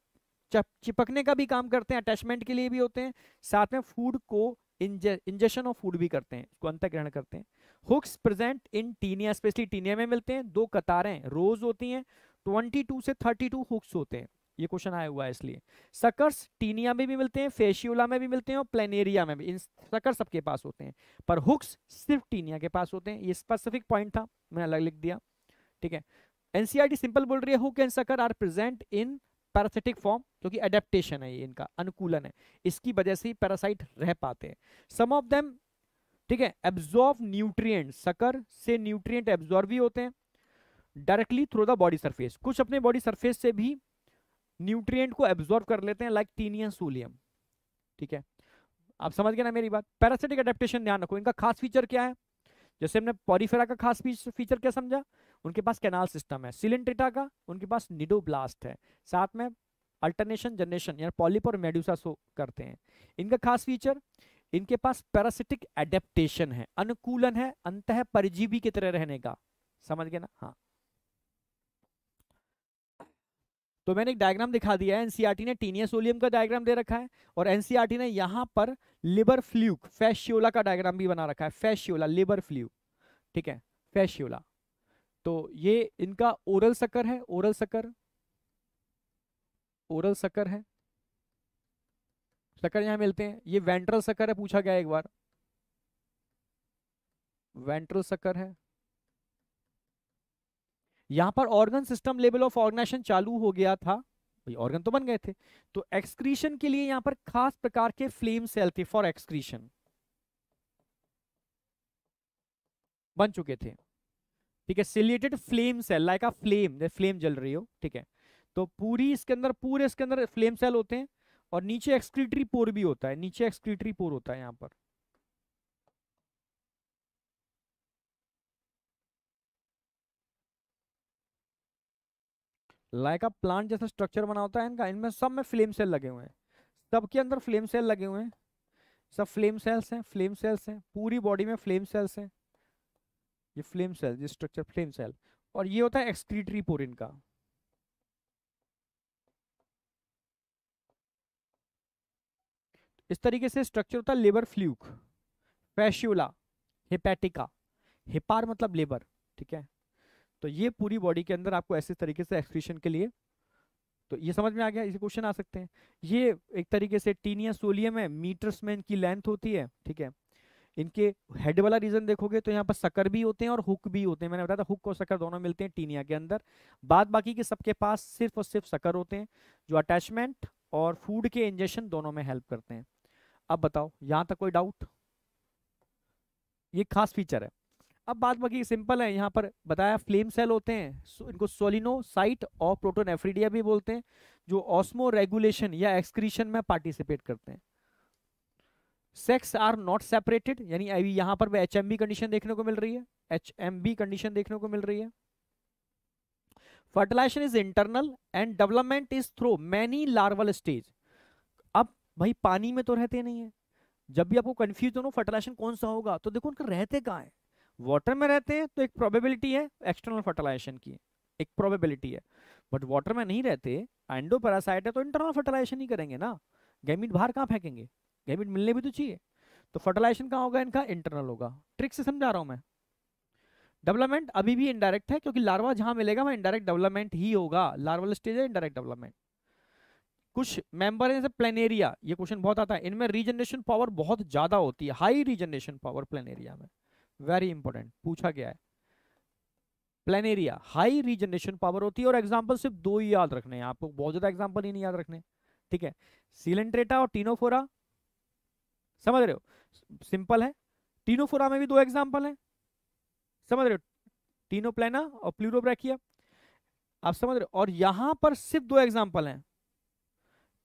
चिपकने का भी काम करते हैं अटैचमेंट के लिए भी होते हैं साथ में फूड को इंजेशन ऑफ फूड भी करते हैं इसको अंतग्रहण करते हैं hooks present in Taenia specially Taenia में मिलते हैं दो कतारें रोज होती हैं 22 से 32 हुक्स होते हैं ये क्वेश्चन आया हुआ है इसलिए सकर्स टीनिया में भी मिलते हैं फेशियोला में भी मिलते हैं और प्लेनेरिया में भी इन सकर्स सबके पास होते हैं पर हुक्स सिर्फ टीनिया के पास होते हैं ये स्पेसिफिक पॉइंट था मैंने अलग लिख दिया ठीक है एनसीईआरटी सिंपल e बोल रही है hook and sucker are present in parasitic form क्योंकि एडेप्टेशन है ये इनका अनुकूलन है इसकी वजह से पैरासाइट रह पाते हैं सम ऑफ देम ठीक है एब्जॉर्व न्यूट्रिय सकर से न्यूट्रिय एब्जॉर्व भी होते हैं directly through the body surface कुछ अपने बॉडी सरफेस से भी न्यूट्रिएंट को एब्जॉर्ब कर लेते हैं लाइक टीनियन सोलियम ठीक है आप समझ गए ना मेरी बात पैरासिटिक एडेप्टेशन ध्यान रखो इनका खास फीचर क्या है जैसे हमने पॉरीफेरा का खास फीचर क्या समझा उनके पास कैनाल सिस्टम है सिलेंट्रिटा का उनके पास निडो है साथ में अल्टरनेशन जनरेशन यानी पॉलिप और मेड्यूसा सो करते हैं इनका खास फीचर इनके पास पैरासिटिक एडेप्टेशन है अनुकूलन है अंत परजीवी की तरह रहने का समझ गए ना हाँ तो मैंने एक डायग्राम दिखा दिया है एनसीईआरटी e ने टीनियस ओलियम का डायग्राम दे रखा है और एनसीईआरटी e ने यहाँ पर लिबर फ्ल्यूक फैशियोला का डायग्राम भी बना रखा है फैशियोला लिबर फ्ल्यूक ठीक है फैशियोला तो ये इनका ओरल सकर है ओरल सकर ओरल सकर है सकर यहाँ मिलते हैं ये वेंट्रल सकर है पूछा गया एक बार वेंट्रल सकर है यहां पर organ system level of organization चालू हो गया था भाई ऑर्गन तो बन गए थे तो एक्सक्रीशन के लिए यहां पर खास प्रकार के फ्लेम सेल थे फॉर एक्सक्रीशन बन चुके थे ठीक है ciliated flame cell like a flame flame जल रही हो ठीक है तो पूरी इसके अंदर पूरे इसके अंदर फ्लेम सेल होते हैं और नीचे एक्सक्रीटरी पोर भी होता है नीचे एक्सक्रीटरी पोर होता है यहाँ पर लाइक अ प्लांट जैसा स्ट्रक्चर बना होता है इनका इनमें सब में फ्लेम सेल लगे हुए हैं सब के अंदर फ्लेम सेल लगे हुए हैं सब फ्लेम सेल्स हैं फ्लेम सेल्स हैं पूरी बॉडी में फ्लेम सेल्स हैं ये फ्लेम सेल ये स्ट्रक्चर फ्लेम सेल और ये होता है एक्सक्रीटरी पोर इनका इस तरीके से स्ट्रक्चर होता है लेबर फ्ल्यूक फैश्यूला हेपैटिका हिपार मतलब लेबर ठीक है तो ये पूरी बॉडी के अंदर आपको ऐसे तरीके से एक्सक्रीशन के लिए तो ये समझ में आ गया इसे क्वेश्चन आ सकते हैं ये एक तरीके से टीनिया सोलियम है मीटर्स में इनकी लेंथ होती है ठीक है इनके हेड वाला रीजन देखोगे तो यहाँ पर सकर भी होते हैं और हुक भी होते हैं मैंने बताया था हुक और सकर दोनों मिलते हैं टीनिया के अंदर बाद बाकी के सबके पास सिर्फ और सिर्फ सकर होते हैं जो अटैचमेंट और फूड के इंजेक्शन दोनों में हेल्प करते हैं अब बताओ यहाँ तक कोई डाउट ये खास फीचर है अब बात बाकी सिंपल है यहाँ पर बताया फ्लेम सेल होते हैं इनको सोलिनो साइट और एफ्रीडिया भी बोलते हैं जो ऑस्मो रेगुलेशन या एक्सक्रीशन में पार्टिसिपेट करते हैं सेक्स आर नॉट सेपरेटेड यानी अभी यहाँ पर एच एम बी कंडीशन देखने को मिल रही है एच एम बी कंडीशन देखने को मिल रही है fertilization is internal and development is through many larval stage अब भाई पानी में तो रहते नहीं है जब भी आपको कंफ्यूज हो फर्टिलाइजेशन कौन सा होगा तो देखो उनका रहते कहाँ है वाटर में रहते हैं तो एक प्रोबेबिलिटी है एक्सटर्नल फर्टिलाइजेशन की एक प्रोबेबिलिटी है बट वाटर में नहीं रहते एंडो पैरासाइट है तो इंटरनल फर्टिलाइजेशन ही करेंगे ना गैमिट बाहर कहाँ फेंकेंगे गैमिट मिलने भी तो चाहिए तो फर्टिलाइजेशन कहाँ होगा इनका इंटरनल होगा ट्रिक से समझा रहा हूँ मैं डेवलपमेंट अभी भी इनडायरेक्ट है क्योंकि लार्वा जहाँ मिलेगा वहाँ इनडायरेक्ट डेवलपमेंट ही होगा लार्वल स्टेज है इनडायरेक्ट डेवलपमेंट कुछ मेंबर हैं जैसे प्लेनेरिया ये क्वेश्चन बहुत आता है इनमें रीजनरेशन पावर बहुत ज़्यादा होती है हाई रीजनरेशन पावर प्लेनेरिया में वेरी इंपॉर्टेंट पूछा गया है प्लेनेरिया हाई रीजनरेशन पावर होती है और एग्जाम्पल सिर्फ दो ही याद रखने हैं आपको बहुत ज्यादा एग्जाम्पल ही नहीं याद रखने ठीक है सीलेंट्रेटा और टीनोफोरा समझ रहे हो सिंपल है टीनोफोरा में भी दो एग्जाम्पल है समझ रहे हो टीनोप्लेना और प्लूरोब्रैकिया आप समझ रहे हो और यहां पर सिर्फ दो एग्जाम्पल हैं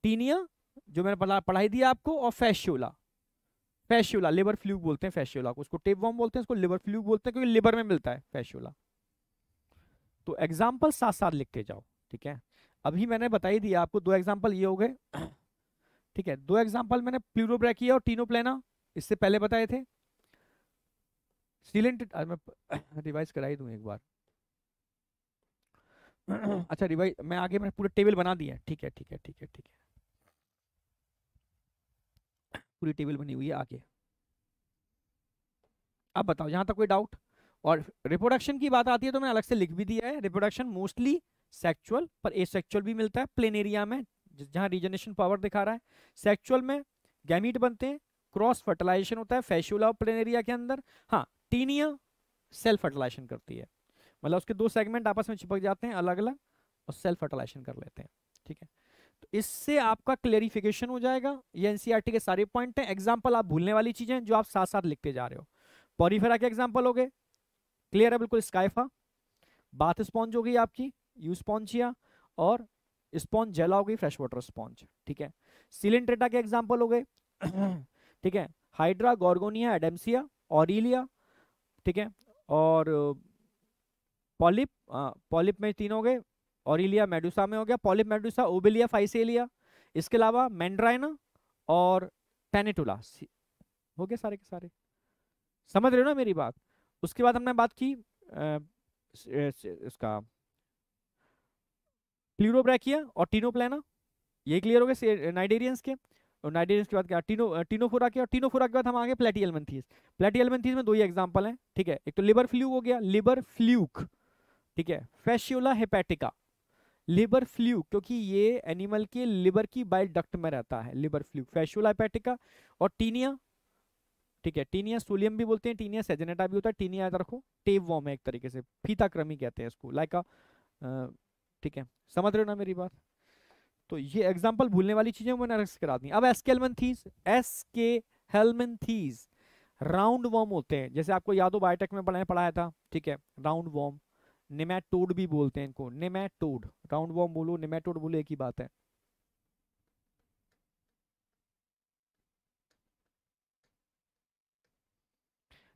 टीनिया जो मैंने पढ़ाई दिया आपको और फैशोला फैशियोला लिवर फ्लूक बोलते हैं फैशियोला को उसको टेप वॉम बोलते हैं उसको लिवर फ्लूक बोलते हैं क्योंकि लिवर में मिलता है फैश्योला तो एग्जाम्पल साथ साथ लिखते जाओ ठीक है अभी मैंने बता ही दिया आपको दो एग्जाम्पल ये हो गए ठीक है दो एग्जाम्पल मैंने प्लूरोब्रैकिया और टीनोप्लेना इससे पहले बताए थे सीलेंट मैं रिवाइज करा ही दूँ एक बार [COUGHS] अच्छा रिवाइज मैं आगे मैंने पूरा टेबल बना दिया ठीक है ठीक है ठीक है ठीक है पूरी टेबल बनी हुई है आगे अब बताओ यहाँ तक कोई डाउट और रिप्रोडक्शन की बात आती है तो मैंने अलग से लिख भी दिया है रिप्रोडक्शन मोस्टली सेक्चुअल पर ए सेक्चुअल भी मिलता है प्लेन एरिया में जहाँ रिजनेशन पावर दिखा रहा है सेक्चुअल में गैमिट बनते हैं क्रॉस फर्टिलाइजेशन होता है फेशुला प्लेन एरिया के अंदर हाँ टीनिया सेल्फ फर्टिलाइजेशन करती है मतलब उसके दो सेगमेंट आपस में चिपक जाते हैं अलग अलग और सेल्फ फर्टिलाइजेशन कर लेते हैं ठीक है इससे आपका क्लेरिफिकेशन हो जाएगा ये एनसीईआरटी e के सारे पॉइंट हैं एग्जाम्पल आप भूलने वाली चीजें हैं जो आप साथ साथ लिखते जा रहे हो पॉरीफेरा के एग्जाम्पल हो गए क्लियर है बिल्कुल स्काइफा बाथ स्पॉन्ज हो गई आपकी यू स्पॉन्जिया और स्पॉन्ज जेला हो गई फ्रेश वाटर स्पॉन्ज ठीक है सिलेंट्रेटा के एग्जाम्पल हो गए [CLEARS THROAT] ठीक है हाइड्रा गोरगोनिया एडेम्सिया ऑरिलिया ठीक है और पॉलिप uh, पॉलिप uh, में तीन हो गए ऑरिलिया मेडुसा में हो गया पॉलिप मेडुसा ओबिलिया फाइसेलिया इसके अलावा मैंड्राइना और पेनेटुला हो गया सारे के सारे समझ रहे हो ना मेरी बात उसके बाद हमने बात की इसका प्लूरोब्रैकिया और टीनोप्लेना ये क्लियर हो गए नाइडेरियंस के और नाइडेरियंस के बाद क्या टीनो टीनोफोरा के और टीनोफोरा के बाद हम आगे प्लेटी एलमेंथीस प्लेटी एलमेंथीस में दो ही एग्जांपल हैं ठीक है एक तो लिबर फ्लू हो गया लिबर फ्लूक ठीक है फेशियोला हेपेटिका लिबर फ्लू क्योंकि ये एनिमल के लिबर की बाइल डक्ट में रहता है लिबर फ्लू फैशुला और टीनिया ठीक है टीनिया सोलियम भी बोलते हैं टीनिया सेजेनेटा भी होता है टीनिया याद रखो टेप वॉम है एक तरीके से फीताक्रमी कहते हैं इसको लाइक ठीक है समझ रहे हो ना मेरी बात तो ये एग्जाम्पल भूलने वाली चीजें मैंने रक्स करा दी अब एसकेलमन थीज एस के हेलमन थीज राउंड वॉम होते हैं जैसे आपको याद हो बायोटेक में पढ़ाया पढ़ाया था ठीक है राउंड वॉम निमेटोड भी बोलते हैं इनको निमेटोड राउंड वॉर्म बोलो निमेटोड बोलो एक ही बात है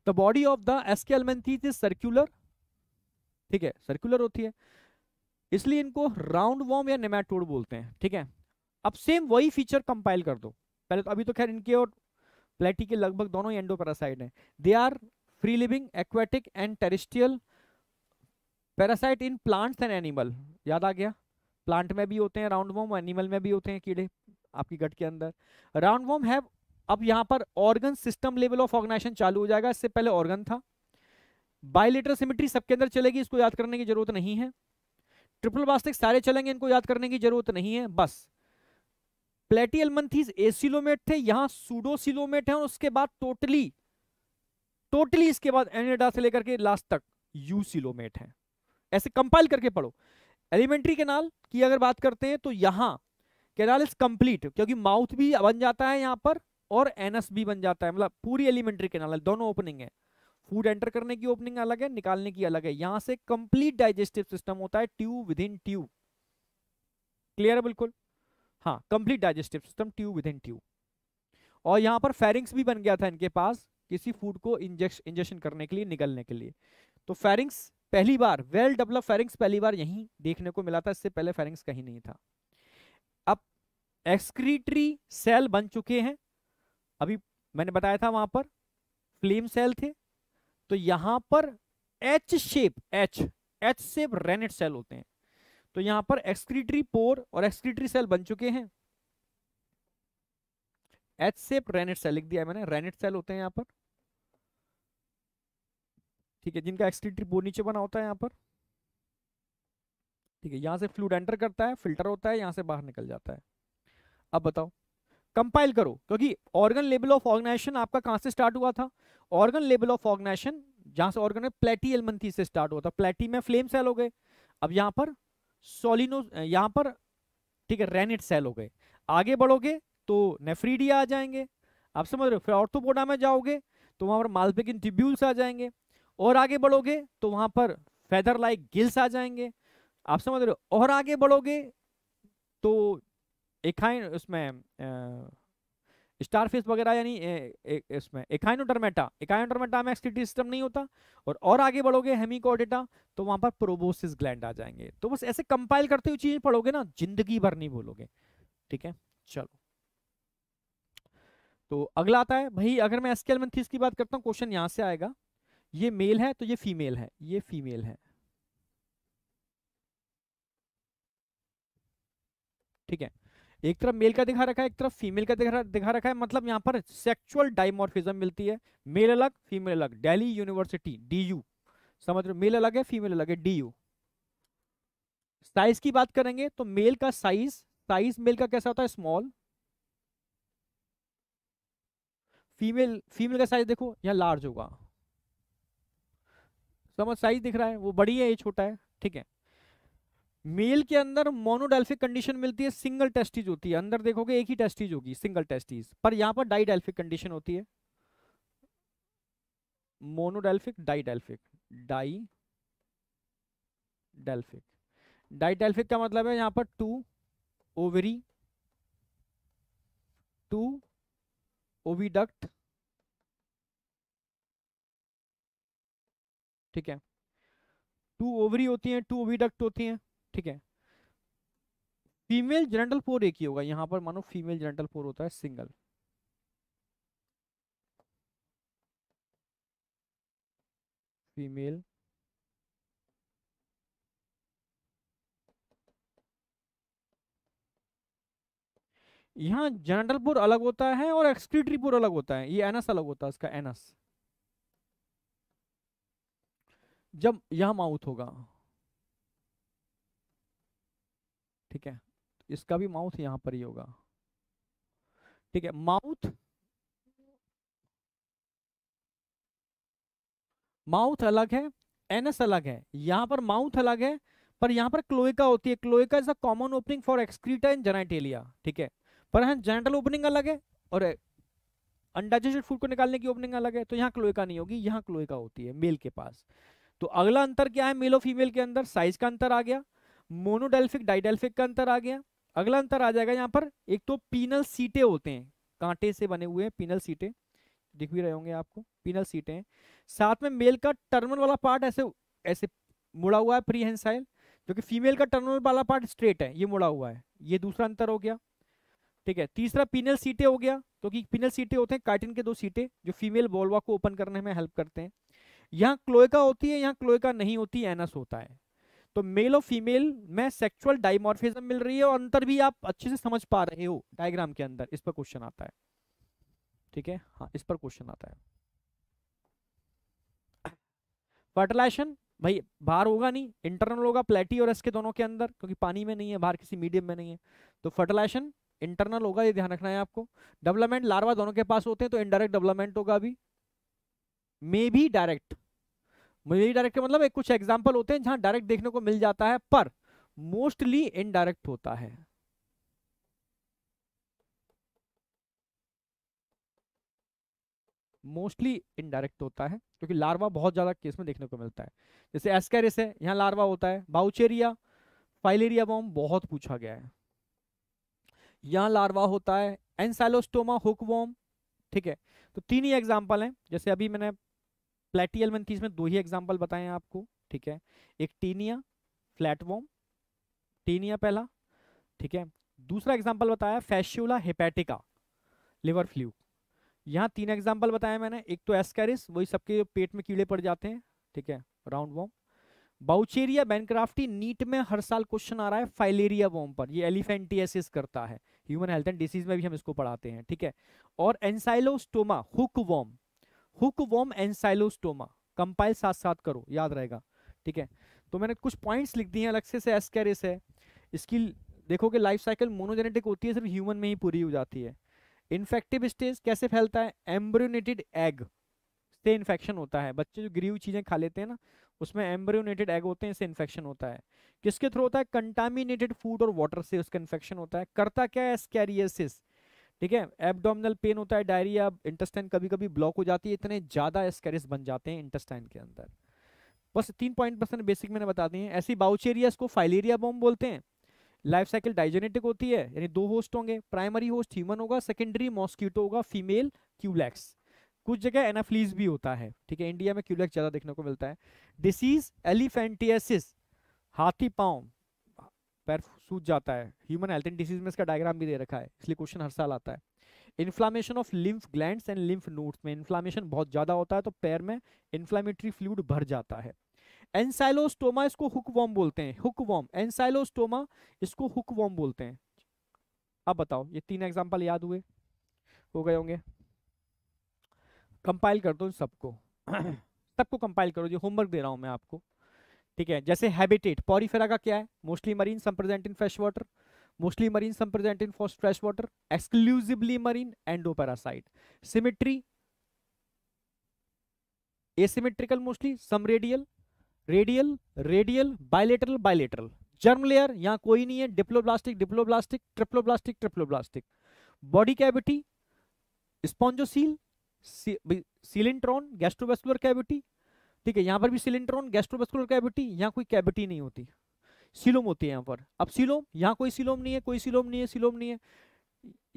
the body of the aschelminthes is circular ठीक है सर्कुलर होती है इसलिए इनको राउंड वॉर्म या निमेटोड बोलते हैं ठीक है अब सेम वही फीचर कंपाइल कर दो पहले तो अभी तो खैर इनके और प्लेटी के लगभग दोनों ही एंडोपरासाइड हैं they are free living aquatic and terrestrial parasite in plants and animal याद आ गया प्लांट में भी होते हैं राउंड वोम एनिमल में भी होते हैं कीड़े आपकी गट के अंदर राउंड वोम है अब यहाँ पर organ system level of organization चालू हो जाएगा इससे पहले ऑर्गन था बायोलेटर सिमेट्री सबके अंदर चलेगी इसको याद करने की जरूरत नहीं है ट्रिपल बास्टिक सारे चलेंगे इनको याद करने की जरूरत नहीं है बस ए एसिलोमेट थे यहाँ सूडोसिलोमेट है और उसके बाद टोटली टोटली इसके बाद एनेडा से लेकर के लास्ट तक यूसिलोमेट है ऐसे कंपाइल करके पढ़ो एलिमेंट्री कैनाल की अगर बात करते हैं तो यहाँ कैनाल इज कंप्लीट क्योंकि माउथ भी बन जाता है यहाँ पर और एनएस भी बन जाता है मतलब पूरी एलिमेंट्री कैनाल है दोनों ओपनिंग है फूड एंटर करने की ओपनिंग अलग है निकालने की अलग है यहाँ से कंप्लीट डाइजेस्टिव सिस्टम होता है tube within tube clear है बिल्कुल हाँ complete digestive system tube within tube और यहाँ पर फेरिंग्स भी बन गया था इनके पास किसी फूड को इंजेक्शन करने के लिए निकलने के लिए तो फेरिंग्स पहली बार वेल डेवलप फेरिंग्स पहली बार यहीं देखने को मिला था इससे पहले फेरिंग्स कहीं नहीं था अब एक्सक्रीटरी सेल बन चुके हैं अभी मैंने बताया था वहां पर फ्लेम सेल थे तो यहां पर H shape H H shape renette cell होते हैं तो यहां पर एक्सक्रीटरी पोर और एक्सक्रीटरी सेल बन चुके हैं एच शेप रेनेट सेल लिख दिया मैंने रेनेट सेल होते हैं यहां पर ठीक है जिनका एक्सक्रीटरी बोर नीचे बना होता है यहाँ पर ठीक है यहाँ से फ्लूड एंटर करता है फिल्टर होता है यहाँ से बाहर निकल जाता है अब बताओ कंपाइल करो क्योंकि ऑर्गन लेवल ऑफ ऑर्गेनाइजेशन आपका कहाँ से स्टार्ट हुआ था ऑर्गन लेवल ऑफ ऑर्गेनाइजेशन जहाँ से ऑर्गन में प्लेटी एलमंथी से स्टार्ट हुआ था प्लेटी में फ्लेम सेल हो गए अब यहाँ पर सोलिनो यहाँ पर ठीक है रेनेट सेल हो गए आगे बढ़ोगे तो नेफ्रीडिया आ जाएंगे आप समझ रहे हो फिर ऑर्थोपोडा में जाओगे तो वहाँ पर मालपेकिन ट्यूब्यूल्स आ जाएंगे और आगे बढ़ोगे तो वहां पर फेदर लाइक गिल्स आ जाएंगे आप समझ रहे हो और आगे बढ़ोगे तो एकाइन उसमें स्टारफिश वगैरह यानी इसमें एकाइनोडर्मेटा एकाइनोडर्मेटा में एक्सक्रीटरी सिस्टम नहीं होता और और आगे बढ़ोगे हेमिकोडेटा तो वहां पर प्रोबोसिस ग्लैंड आ जाएंगे तो बस ऐसे कंपाइल करते हुए चीज पढ़ोगे ना जिंदगी भर नहीं बोलोगे ठीक है चलो तो अगला आता है भाई अगर मैं एसकेएल मेंथीस की बात करता हूँ क्वेश्चन यहां से आएगा ये मेल है तो ये फीमेल है ये फीमेल है ठीक है एक तरफ मेल का दिखा रखा है एक तरफ फीमेल का दिखा दिखा रखा है मतलब यहां पर सेक्सुअल डाइमोर्फिज्म मिलती है मेल अलग फीमेल अलग दिल्ली यूनिवर्सिटी डी यू समझ रहे मेल अलग है फीमेल अलग है डी यू साइज की बात करेंगे तो मेल का साइज साइज मेल का कैसा होता है स्मॉल फीमेल फीमेल का साइज देखो यहाँ लार्ज होगा समझ साइज दिख रहा है वो बड़ी है ये छोटा है ठीक है मेल के अंदर मोनोडेल्फिक कंडीशन मिलती है सिंगल टेस्टिज होती है अंदर देखोगे एक ही टेस्टिज होगी सिंगल टेस्टिज पर यहां पर डाइडेल्फिक कंडीशन होती है मोनोडेल्फिक डाइडेल्फिक डाई डेल्फिक डाइडेल्फिक का मतलब है यहां पर टू ओवरी टू ओविडक्ट ठीक है टू ओवरी होती हैं टू ओवीडक्ट होती हैं ठीक है फीमेल जेनेटल पोर एक ही होगा यहां पर मानो फीमेल जेनेटल पोर होता है सिंगल फीमेल यहां जेनेटल पोर अलग होता है और एक्सक्रीटरी पोर अलग होता है ये एनएस अलग होता है इसका एनएस जब यह माउथ होगा ठीक है इसका भी माउथ यहां पर ही होगा ठीक है माउथ माउथ अलग है एनएस अलग है यहां पर माउथ अलग है पर यहां पर क्लोएका होती है cloaca is a common opening for excreta in genitalia ठीक है पर यहां जेनेटल ओपनिंग अलग है और अनडाइजेस्टेड फूड को निकालने की ओपनिंग अलग है तो यहाँ क्लोएका नहीं होगी यहां क्लोएका होती है मेल के पास तो अगला अंतर क्या है मेल और फीमेल के अंदर साइज का अंतर आ गया मोनोडेल्फिक डाइडेल्फिक का अंतर आ गया अगला अंतर आ जाएगा यहाँ पर एक तो पीनल सीटें होते हैं कांटे से बने हुए हैं पीनल सीटें दिख भी रहे होंगे आपको पीनल सीटें हैं साथ में मेल का टर्मिनल वाला पार्ट ऐसे ऐसे मुड़ा हुआ है प्रीहेंसाइल जो कि फीमेल का टर्मिनल वाला पार्ट स्ट्रेट है ये मुड़ा हुआ है ये दूसरा अंतर हो गया ठीक है तीसरा पीनल सीटें हो गया क्योंकि तो पीनल सीटें होते हैं काइटिन के दो सीटें जो फीमेल वॉल्वा को ओपन करने में हेल्प करते हैं यहाँ क्लोएका होती है यहाँ क्लोएका नहीं होती एनस होता है तो मेल और फीमेल में सेक्सुअल डाइमोर्फिज्म मिल रही है और अंतर भी आप अच्छे से समझ पा रहे हो डायग्राम के अंदर इस पर क्वेश्चन आता है ठीक है हाँ इस पर क्वेश्चन आता है फर्टिलाइजेशन भाई बाहर होगा नहीं इंटरनल होगा प्लेटी और इसके के दोनों के अंदर क्योंकि पानी में नहीं है बाहर किसी मीडियम में नहीं है तो फर्टिलाइजेशन इंटरनल होगा ये ध्यान रखना है आपको डेवलपमेंट लार्वा दोनों के पास होते हैं तो इनडायरेक्ट डेवलपमेंट होगा अभी मे भी डायरेक्ट मिरर डायरेक्ट मतलब एक कुछ एग्जाम्पल होते हैं जहां डायरेक्ट देखने को मिल जाता है पर मोस्टली इनडायरेक्ट होता है मोस्टली इनडायरेक्ट होता है क्योंकि लार्वा बहुत ज्यादा केस में देखने को मिलता है जैसे एस्केरिस है यहाँ लार्वा होता है बाउचेरिया फाइलेरिया बॉम बहुत पूछा गया है यहाँ लार्वा होता है एनसाइलोस्टोमा हुकवॉम ठीक है तो तीन ही एग्जाम्पल हैं जैसे अभी मैंने प्लेटियल मेंथीस में दो ही एग्जाम्पल बताए आपको ठीक है एक टीनिया फ्लैटवॉम टीनिया पहला ठीक है दूसरा एग्जाम्पल बताया फैश्यूला हेपेटिका लिवर फ्लू यहाँ तीन एग्जाम्पल बताया मैंने एक तो एस्कैरिस वही सबके पेट में कीड़े पड़ जाते हैं ठीक है roundworm Wuchereria bancrofti NEET में हर साल क्वेश्चन आ रहा है फाइलेरिया वॉम पर ये एलिफेंटियसिस करता है ह्यूमन हेल्थ एंड डिसीज में भी हम इसको पढ़ाते हैं ठीक है और Ancylostoma hookworm hookworm Ancylostoma compile साथ साथ करो याद रहेगा ठीक है तो मैंने कुछ पॉइंट्स लिख दिए हैं अलग से से एस्कैरिस है इसकी देखो कि लाइफ साइकिल मोनोजेनेटिक होती है सिर्फ ह्यूमन में ही पूरी हो जाती है इन्फेक्टिव स्टेज कैसे फैलता है एम्ब्रियोनेटेड एग से इन्फेक्शन होता है बच्चे जो ग्रीव चीज़ें खा लेते हैं ना उसमें एम्ब्रियोनेटेड एग होते हैं इससे इन्फेक्शन होता है किसके थ्रू होता है कंटामिनेटेड फूड और वाटर से उसका इन्फेक्शन होता है करता क्या है स्कैरियसिस ठीक है एबडोमिनल पेन होता है डायरिया इंटेस्टाइन कभी कभी ब्लॉक हो जाती है इतने ज़्यादा एस्केरिस बन जाते हैं इंटेस्टाइन के अंदर बस तीन पॉइंट परसेंट बेसिक मैंने बता दिए ऐसी बाउचेरिया को फाइलेरिया बॉम बोलते हैं लाइफ साइकिल डाइजेनेटिक होती है यानी दो होस्ट होंगे प्राइमरी होस्ट ह्यूमन होगा सेकेंडरी मॉस्किटो होगा फीमेल क्यूलैक्स कुछ जगह एनाफ्लीज भी होता है ठीक है इंडिया में क्यूलैक्स ज़्यादा देखने को मिलता है डिसीज एलिफेंटियसिस हाथी पाँव पैर सूझ जाता है ह्यूमन हेल्थ एंड डिसीज में इसका डायग्राम भी दे रखा है इसलिए क्वेश्चन हर साल आता है inflammation of lymph gland and lymph nodes में इन्फ्लामेशन बहुत ज़्यादा होता है तो पैर में इन्फ्लामेटरी फ्लूड भर जाता है एनसाइलोस्टोमा इसको हुक वॉम बोलते हैं हुक वॉम एनसाइलोस्टोमा इसको हुक वॉम बोलते हैं अब बताओ ये तीन एग्जाम्पल याद हुए हो गए होंगे कंपाइल कर दो सबको [CLEARS THROAT] सबको कंपाइल करो जो होमवर्क दे रहा हूँ मैं आपको ठीक है जैसे हैबिटेट पॉरीफेरा का क्या है mostly marine some present in fresh water mostly marine some present in fresh water exclusively marine endoparasite symmetry asymmetrical mostly some radial radial radial bilateral bilateral germ layer यहां कोई नहीं है diploblastic diploblastic triploblastic triploblastic body cavity spongocoel coelenteron gastrovascular cavity ठीक है यहाँ पर भी सिलेंट्रॉन gastrovascular cavity यहाँ कोई कैविटी नहीं होती सिलोम होती है यहाँ पर अब सिलोम यहाँ कोई सिलोम नहीं है कोई सिलोम नहीं है सिलोम नहीं है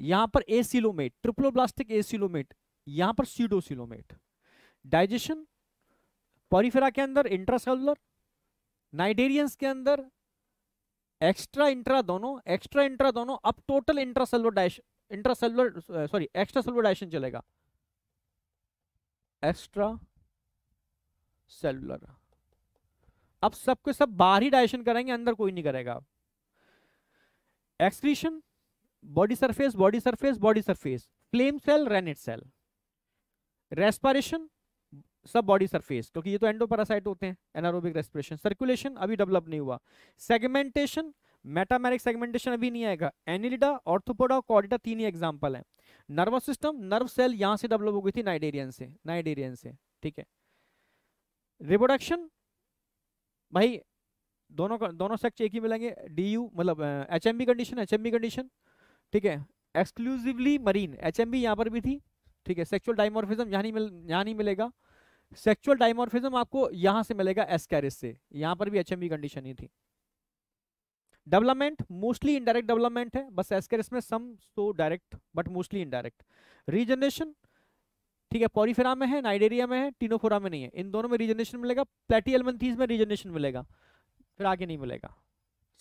यहाँ पर acoelomate triploblastic acoelomate यहाँ पर सीडोसिलोमेट डाइजेशन पॉरीफेरा के अंदर इंट्रासेलुलर नाइडेरियंस के अंदर एक्स्ट्रा इंट्रा दोनों एक्स्ट्रा इंट्रा दोनों अब total intracellular digestion intracellular sorry extracellular digestion चलेगा एक्स्ट्रा सेलुलर अब सबके सब बाहर ही डाइजेशन करेंगे अंदर कोई नहीं करेगा excretion body surface body surface body surface flame cell renette cell respiration सब बॉडी सरफेस क्योंकि ये तो एंडोपैरासाइट होते हैं एनारोबिक रेस्पिरेशन सर्कुलेशन अभी डेवलप नहीं हुआ सेगमेंटेशन मेटामेरिक सेगमेंटेशन अभी नहीं आएगा एनिलिडा ऑर्थोपोडा और कॉडिटा तीन ही एग्जाम्पल है नर्वस सिस्टम नर्व सेल यहां से डेवलप हो गई थी नाइडेरियन से नाइडेरियन से ठीक है रिप्रोडक्शन भाई दोनों दोनों सेक्स एक ही मिलेंगे डी यू मतलब H M B condition H M B condition ठीक है exclusively marine H M B यहाँ पर भी थी ठीक है सेक्चुअल डाइमोरफिज्म यहाँ नहीं मिल यहाँ नहीं मिलेगा सेक्चुअल डाइमोरफिज्म आपको यहाँ से मिलेगा एस्कैरिस से यहाँ पर भी एच एम बी कंडीशन ही थी डेवलपमेंट मोस्टली इनडायरेक्ट डेवलपमेंट है बस एस्कैरिस में some so direct but mostly indirect regeneration ठीक है पॉरीफेरा में है नाइडेरिया में है टीनोफोरा में नहीं है इन दोनों में रीजनरेशन मिलेगा प्लेटी एलमंथीज में रीजनरेशन मिलेगा फिर आगे नहीं मिलेगा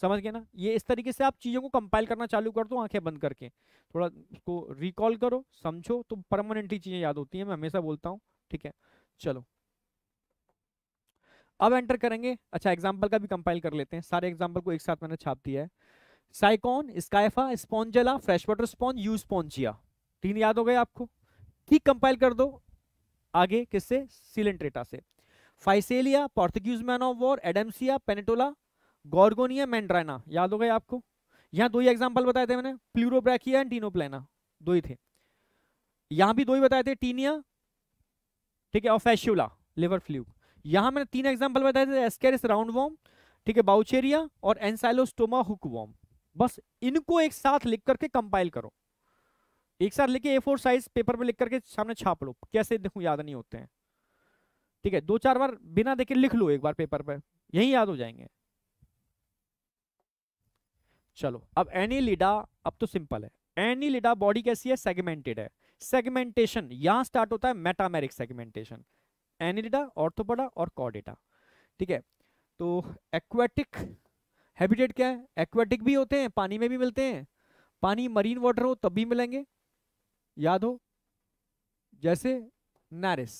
समझ गए ना ये इस तरीके से आप चीज़ों को कंपाइल करना चालू कर दो आंखें बंद करके थोड़ा उसको रिकॉल करो समझो तो परमानेंटली चीज़ें याद होती हैं मैं हमेशा बोलता हूँ ठीक है चलो अब एंटर करेंगे अच्छा एग्जाम्पल का भी कंपाइल कर लेते हैं सारे एग्जाम्पल को एक साथ मैंने छाप दिया है Sycon Scypha Spongilla fresh water sponge Euspongia तीन याद हो गए आपको ठीक कंपाइल कर दो आगे किससे सिलेंट्रेटा से Physalia Portuguese man of war Adamsia Pennatula Gorgonia Meandrina याद हो गए आपको यहां दो ही एग्जाम्पल बताए थे मैंने प्लूरोब्रैकिया एंड टीनोप्लेना दो ही थे यहां भी दो ही बताए थे टीनिया ठीक है और फैश्यूला लिवर फ्लू यहां मैंने तीन एग्जाम्पल बताए थे एस्केरिस राउंड वॉम ठीक है बाउचेरिया और एनसाइलोस्टोमा हुक हुकवॉम बस इनको एक साथ लिख करके कंपाइल करो एक साथ लेके ए फोर साइज पेपर में लिख करके सामने छाप लो कैसे देखो याद नहीं होते हैं ठीक है दो चार बार बिना देखे लिख लो एक बार पेपर पर यही याद हो जाएंगे चलो अब एनी लीडा अब तो सिंपल है एनी लिडा बॉडी कैसी है सेगमेंटेड है सेगमेंटेशन यहां स्टार्ट होता है मेटामेरिक सेगमेंटेशन एनिलिडा ऑर्थोपोडा और कॉडेटा ठीक है तो एक्वेटिक हैबिटेट क्या है एक्वेटिक भी होते हैं पानी में भी मिलते हैं पानी मरीन वाटर हो तब भी मिलेंगे याद हो जैसे Nereis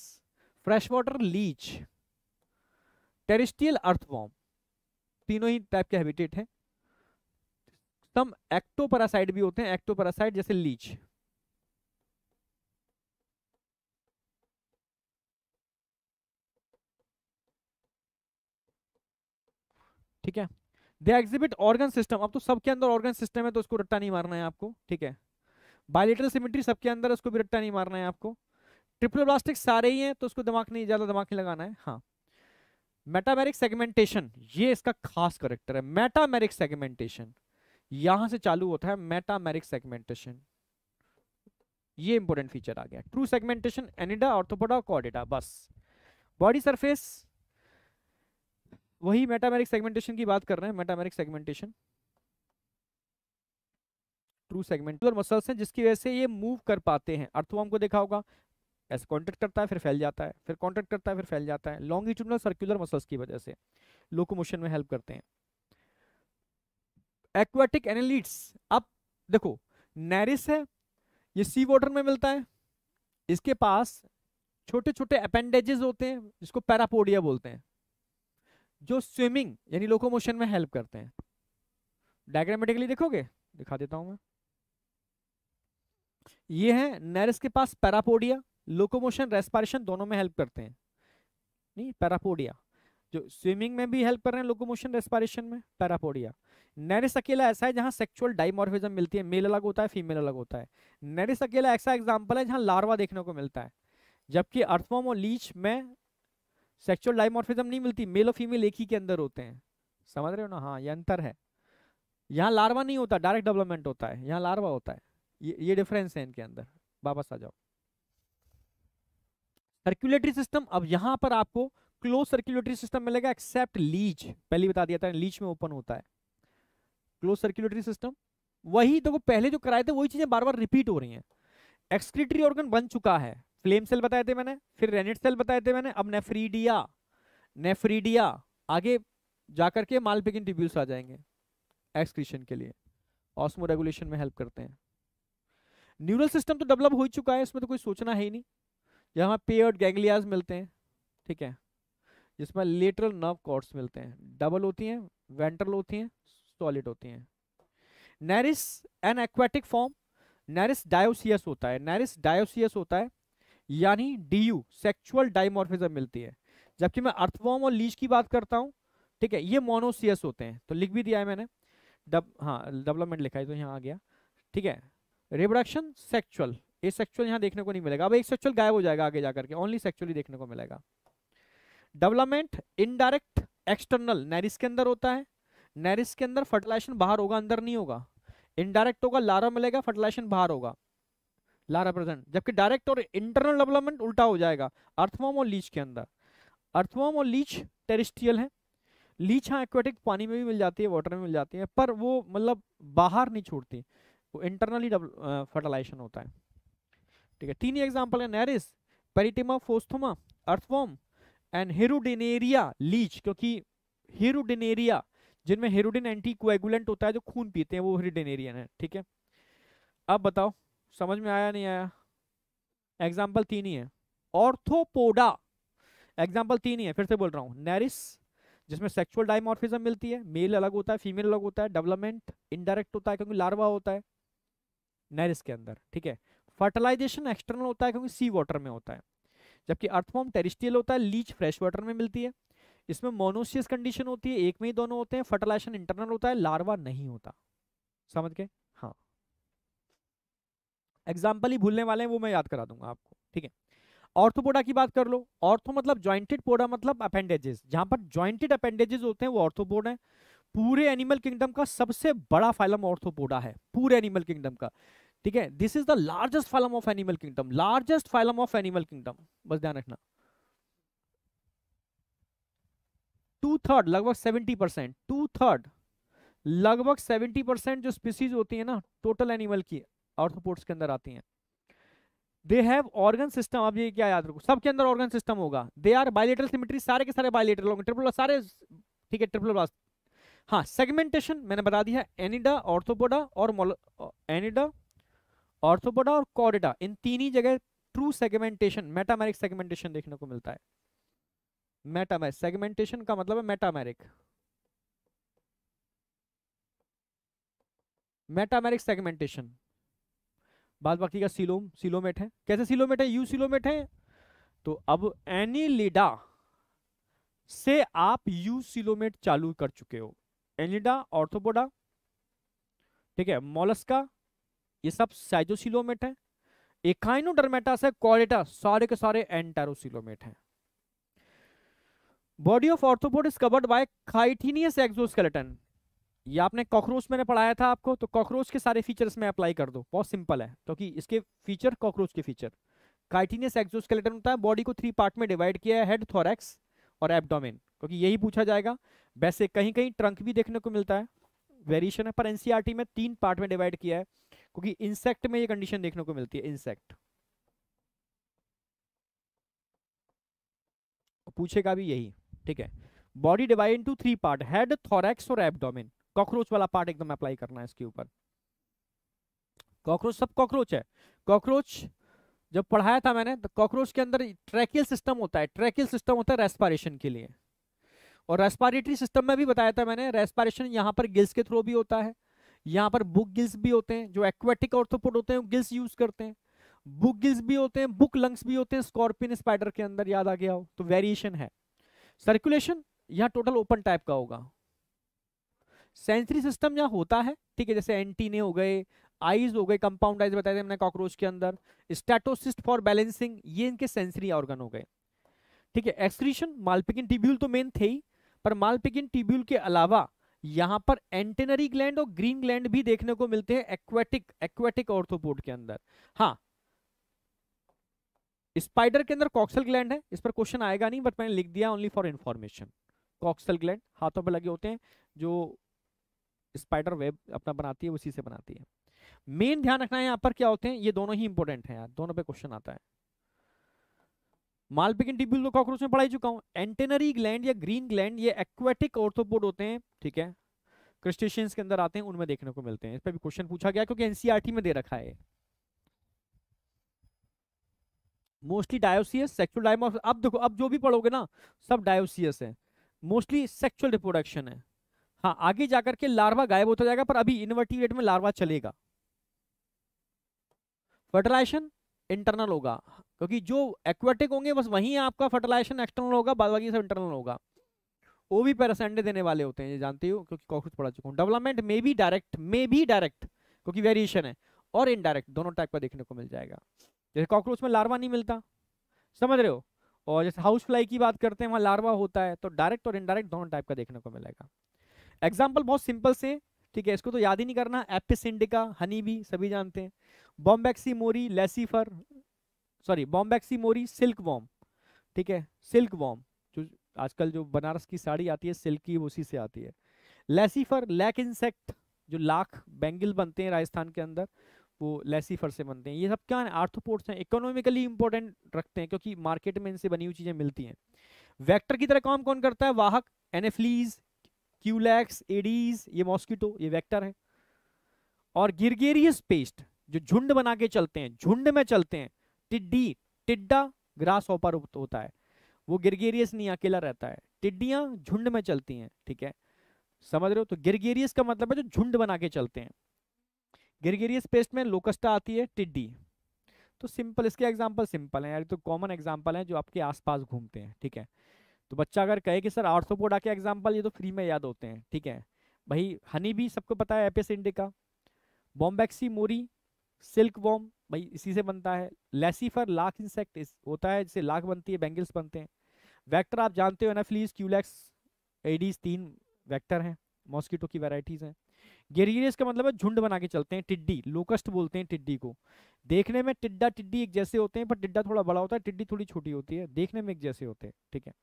fresh water leech terrestrial earthworm तीनों ही टाइप के हैबिटेट हैं सम एक्टोपरासाइड भी होते हैं एक्टोपरासाइड जैसे लीच ठीक है दे एग्जिबिट ऑर्गन सिस्टम अब तो सबके अंदर ऑर्गन सिस्टम है तो उसको रट्टा नहीं मारना है आपको ठीक है बायोलेटर सिमेट्री सबके अंदर उसको भी रट्टा नहीं मारना है आपको ट्रिपल प्लास्टिक सारे ही हैं तो उसको दिमाग नहीं ज़्यादा दिमाग नहीं लगाना है हाँ मेटामेरिक सेगमेंटेशन ये इसका खास करेक्टर है मेटामेरिक सेगमेंटेशन यहां से चालू होता है मेटामेरिक सेगमेंटेशन ये इंपॉर्टेंट फीचर आ गया true segmentation Annelida Arthropoda Chordata बस बॉडी सरफेस वही मेटामेरिक सेगमेंटेशन की बात कर रहे हैं metameric segmentation true segment muscles हैं जिसकी वजह से ये मूव कर पाते हैं अर्थवॉर्म को देखा होगा ऐसे कॉन्ट्रैक्ट करता है फिर फैल जाता है फिर कॉन्ट्रैक्ट करता है फिर फैल जाता है लॉन्गिट्यूडनल सर्कुलर मसल्स की वजह से लोकोमोशन में हेल्प करते हैं एक्वाटिक एनालिट्स अब देखो नैरिस है ये सी वाटर में मिलता है इसके पास छोटे छोटे अपेंडेजेस होते हैं जिसको पैरापोडिया बोलते हैं जो स्विमिंग यानी लोकोमोशन में हेल्प करते हैं डायग्रामेटिकली देखोगे दिखा देता हूं मैं ये है नैरिस के पास पैरापोडिया लोकोमोशन रेस्पायरेशन दोनों में हेल्प करते हैं नहीं पैरापोडिया जो स्विमिंग में भी हेल्प कर रहे हैं लोकोमोशन रेस्पायरेशन में पैरापोडिया नैरिस अकेला ऐसा है जहाँ सेक्सुअल डाइमोरफिजम मिलती है मेल अलग होता है फीमेल अलग होता है नैरिस अकेला ऐसा एग्जाम्पल है जहाँ लार्वा देखने को मिलता है जबकि अर्थमोम और लीच में सेक्सुअल डाइमोरफिजम नहीं मिलती मेल और फीमेल एक ही के अंदर होते हैं समझ रहे हो ना हाँ ये अंतर है यहाँ लार्वा नहीं होता डायरेक्ट डेवलपमेंट होता है यहाँ लार्वा होता है ये डिफरेंस है इनके अंदर वापस आ जाओ सर्क्यूलेटरी सिस्टम अब यहां पर आपको क्लोज सर्क्यूलेटरी सिस्टम मिलेगा एक्सेप्ट लीच पहले बता दिया था लीच में ओपन होता है क्लोज सर्क्यूलेटरी सिस्टम वही देखो तो पहले जो कराए थे वही चीजें बार बार रिपीट हो रही हैं एक्सक्रीटरी ऑर्गन बन चुका है फ्लेम सेल बताए थे मैंने फिर रेनेट सेल बताए थे मैंने अब नेफ्रीडिया नेफ्रीडिया आगे जाकर के मालपिकिन ट्यूब्यूल्स आ जाएंगे एक्सक्रीशन के लिए ऑस्मो रेगुलेशन में हेल्प करते हैं न्यूरल सिस्टम तो डेवलप हो ही चुका है इसमें तो कोई सोचना है ही नहीं यहाँ पे और गैंगलियाज मिलते हैं ठीक है जिसमें लेटरल नर्व कॉर्ड्स मिलते हैं डबल होती हैं वेंट्रल होती हैं सॉलिड होती हैं Nereis an aquatic form Nereis dioecious होता है नैरिस डायोसियस होता है यानी डी यू सेक्चुअल डाइमॉर्फिज्म मिलती है जबकि मैं अर्थवॉर्म और लीच की बात करता हूँ ठीक है ये मोनोसियस होते हैं तो लिख भी दिया है मैंने डब हाँ डेवलपमेंट लिखा है तो यहाँ आ गया ठीक है रिप्रोडक्शन सेक्चुअल ए सेक्चुअल यहाँ देखने को नहीं मिलेगा अब एक सेक्चुअल गायब हो जाएगा आगे जाकर के ओनली सेक्चुअली देखने को मिलेगा डेवलपमेंट इनडायरेक्ट एक्सटर्नल नैरिस के अंदर होता है नैरिस के अंदर फर्टिलाइजेशन बाहर होगा अंदर नहीं होगा इनडायरेक्ट होगा लारा मिलेगा फर्टिलाइजेशन बाहर होगा लारा प्रेजेंट जबकि डायरेक्ट और इंटरनल डेवलपमेंट उल्टा हो जाएगा अर्थवॉम और लीच के अंदर अर्थवॉम और लीच टेरिस्टियल है लीच हाँ एक्वेटिक पानी में भी मिल जाती है वाटर में मिल जाती है पर वो मतलब बाहर नहीं छोड़ती वो इंटरनली फर्टिलाइजेशन होता है ठीक है तीन ही एग्जाम्पल है Nereis Pheretima posthuma earthworm and Hirudinaria leech क्योंकि हेरुडिनेरिया जिनमें हेरुडिन एंटी कोएगुलेंट होता है जो खून पीते हैं वो हेरुडिनेरियन है ठीक है अब बताओ समझ में आया नहीं आया एग्जाम्पल तीन ही है ऑर्थोपोडा एग्जाम्पल तीन ही है फिर से बोल रहा हूँ नैरिस जिसमें सेक्सुअल डाइमॉर्फिज्म मिलती है मेल अलग होता है फीमेल अलग होता है डेवलपमेंट इनडायरेक्ट होता है क्योंकि लार्वा होता है नैरिस के अंदर ठीक है फर्टिलाइजेशन एक्सटर्नल होता है क्योंकि सी वाटर में होता है जबकि अर्थफॉर्म टेरिस्टियल होता है लीच फ्रेश वाटर में मिलती है इसमें मोनोसियस कंडीशन होती है एक में ही दोनों होते हैं फर्टिलाइजेशन इंटरनल होता है लार्वा नहीं होता समझ के हाँ एग्जाम्पल ही भूलने वाले हैं वो मैं याद करा दूंगा आपको ठीक है ऑर्थोपोडा की बात कर लो ऑर्थो मतलब ज्वाइंटेड पोडा मतलब अपेंडेजेस जहां पर ज्वाइंटेड अपेंडेजेस होते हैं वो ऑर्थोपोड है पूरे एनिमल किंगडम का सबसे बड़ा फाइलम ऑर्थोपोडा है पूरे एनिमल किंगडम का ठीक है this is the largest phylum of animal kingdom largest phylum of animal kingdom बस ध्यान रखना टू थर्ड लगभग सेवेंटी परसेंट टू थर्ड लगभग सेवेंटी परसेंट जो स्पीसीज होती है ना टोटल एनिमल की ऑर्थोपोड्स के अंदर आती हैं दे हैव ऑर्गन सिस्टम अब ये क्या याद रखो सबके अंदर ऑर्गन सिस्टम होगा दे आर बायोलेटरल सिमेट्री सारे के सारे बायोलेटरल होंगे ट्रिपल सारे ठीक है ट्रिपल हाँ सेगमेंटेशन मैंने बता दिया एनिडा ऑर्थोपोडा और एनिडा ऑर्थोपोडा और कॉरिडा इन तीन ही जगह ट्रू सेगमेंटेशन मेटामेरिक सेगमेंटेशन देखने को मिलता है मेटामेरिक सेगमेंटेशन का मतलब है मेटामेरिक मेटामेरिक सेगमेंटेशन बाद बाकी का सिलोम सिलोमेट है कैसे सिलोमेट है यू सिलोमेट है तो अब एनिलिडा से आप यू सिलोमेट चालू कर चुके हो एनिडा ऑर्थोपोडा ठीक है मोलस्का ये सब साइजोसिलोमेट है इकाइनोडर्मेटा से कॉलेटा सारे के सारे एंटेरोसिलोमेट हैं body of arthropod is covered by chitinous exoskeleton ये आपने कॉकरोच मैंने पढ़ाया था आपको तो कॉकरोच के सारे फीचर्स में अप्लाई कर दो बहुत सिंपल है क्योंकि तो इसके फीचर कॉकरोच के फीचर काइटिनियस एक्सोस्केलेटन होता है बॉडी को थ्री पार्ट में डिवाइड किया है हेड थोरैक्स और एब्डोमेन क्योंकि यही पूछा जाएगा वैसे कहीं कहीं ट्रंक भी देखने को मिलता है वेरिएशन है पर एनसीईआरटी e में तीन पार्ट में डिवाइड किया है क्योंकि इंसेक्ट में ये कंडीशन देखने को मिलती है इंसेक्ट पूछेगा भी यही ठीक है body divide into three part head thorax और एब्डोमेन कॉकरोच वाला पार्ट एकदम अप्लाई करना है इसके ऊपर कॉकरोच सब कॉकरोच है कॉकरोच जब पढ़ाया था मैंने तो कॉकरोच के अंदर ट्रैकियल सिस्टम होता है ट्रैकियल सिस्टम होता है रेस्पायरेशन के लिए और रेस्पारेटरी सिस्टम में भी बताया था मैंने रेस्पारेशन यहाँ पर गिल्स के थ्रू भी होता है यहाँ पर बुक गिल्स भी होते हैं जो एक्वेटिक ऑर्थोपोड होते हैं गिल्स यूज करते हैं बुक गिल्स भी होते हैं बुक लंग्स भी होते हैं स्कॉर्पियन स्पाइडर के अंदर याद आ गया हो तो वेरिएशन है सर्कुलेशन यहाँ टोटल ओपन टाइप का होगा सेंसरी सिस्टम यहाँ होता है ठीक है जैसे एंटीने हो गए आईज हो गए कंपाउंड आइज बताए थे हमने कॉकरोच के अंदर स्टेटोसिस्ट फॉर बैलेंसिंग ये इनके सेंसरी ऑर्गन हो गए ठीक है एक्सक्रीशन मालपिकिन टिब्यूल तो मेन थे ही पर मालपिगिन टिब्यूल के अलावा यहाँ पर एंटेनरी ग्लैंड और ग्रीन ग्लैंड भी देखने को मिलते हैं एक्वेटिक एक्वेटिक ऑर्थोपोड के अंदर हाँ स्पाइडर के अंदर कॉक्सल ग्लैंड है इस पर क्वेश्चन आएगा नहीं बट मैंने लिख दिया only for information coxal gland हाथों पर लगे होते हैं जो स्पाइडर वेब अपना बनाती है उसी से बनाती है मेन ध्यान रखना है यहाँ पर क्या होते हैं ये दोनों ही इंपॉर्टेंट है यार दोनों पे क्वेश्चन आता है मालपिकिन टिब्यूल तो कॉकरोच में पढ़ाई चुका हूँ एंटेनरी ग्लैंड या ग्रीन ग्लैंड ये एक्वेटिक ऑर्थोपोड होते हैं ठीक है क्रस्टेशियंस के अंदर आते हैं उनमें देखने को मिलते हैं इस पर भी क्वेश्चन पूछा गया क्योंकि एनसीआरटी e में दे रखा है मोस्टली डायोसियस सेक्सुअल डायमोस अब देखो अब जो भी पढ़ोगे ना सब डायोसियस है मोस्टली सेक्सुअल रिप्रोडक्शन है हाँ आगे जाकर के लार्वा गायब होता जाएगा पर अभी इन्वर्टिवेट में लार्वा चलेगा फर्टिलाइजेशन इंटरनल होगा क्योंकि जो एक्वेटिक होंगे बस वहीं आपका फर्टिलाइजेशन एक्सटर्नल होगा बाद बाकी सब इंटरनल होगा वो भी पैरासेंडे देने वाले होते हैं ये जानते हो क्योंकि कॉकरोच पढ़ा चुका हूँ डेवलपमेंट में भी डायरेक्ट में भी डायरेक्ट क्योंकि वेरिएशन है और इनडायरेक्ट दोनों टाइप का देखने को मिल जाएगा जैसे कॉकरोच में लार्वा नहीं मिलता समझ रहे हो और जैसे हाउस फ्लाई की बात करते हैं वहाँ लार्वा होता है तो डायरेक्ट और इनडायरेक्ट दोनों टाइप का देखने को मिलेगा एग्जाम्पल बहुत सिंपल से ठीक है इसको तो याद ही नहीं करना एपिसिंडिका हनी भी सभी जानते हैं Bombyx mori Laccifer sorry Bombyx mori silkworm ठीक है सिल्क वॉम जो आजकल जो बनारस की साड़ी आती है सिल्क की उसी से आती है लेसीफर लैक इंसेक्ट जो लाख बेंगल बनते हैं राजस्थान के अंदर वो लेसीफर से बनते हैं ये सब क्या है आर्थोपोर्ट्स हैं इकोनॉमिकली इंपॉर्टेंट रखते हैं क्योंकि मार्केट में इनसे बनी हुई चीज़ें मिलती हैं वेक्टर की तरह काम कौन करता है वाहक एनेफ्लीज क्यूलैक्स एडीज ये मॉस्किटो ये वेक्टर है और गिरगेरियस पेस्ट जो झुंड बना के चलते हैं झुंड में चलते हैं टिड्डी टिड्डा ग्रास ऑपर होता है वो गिरगेरियस नहीं अकेला रहता है टिड्डियां झुंड में चलती हैं ठीक है समझ रहे हो तो गिरगेरियस का मतलब है जो झुंड बना के चलते हैं गिरगेरियस पेस्ट में लोकस्टा आती है टिड्डी तो सिंपल इसके एग्जाम्पल सिंपल हैं यार तो कॉमन एग्जाम्पल हैं जो आपके आसपास घूमते हैं ठीक है तो बच्चा अगर कहे कि सर आर्थोपोडा के एग्जाम्पल ये तो फ्री में याद होते हैं ठीक है भाई हनी भी सबको पता है Apis indica Bombyx mori silkworm भाई इसी से बनता है लेसीफर लाख इंसेक्ट होता है जिससे लाख बनती है बैंगल्स बनते हैं वैक्टर आप जानते हो फ्लीज क्यूलैक्स एडीज तीन वैक्टर हैं मॉस्किटो की वैरायटीज़ हैं गेरीरियस का मतलब है झुंड बना के चलते हैं टिड्डी लोकस्ट बोलते हैं टिड्डी को देखने में टिड्डा टिड्डी एक जैसे होते हैं पर टिड्डा थोड़ा बड़ा होता है टिड्डी थोड़ी छोटी होती है देखने में एक जैसे होते हैं ठीक है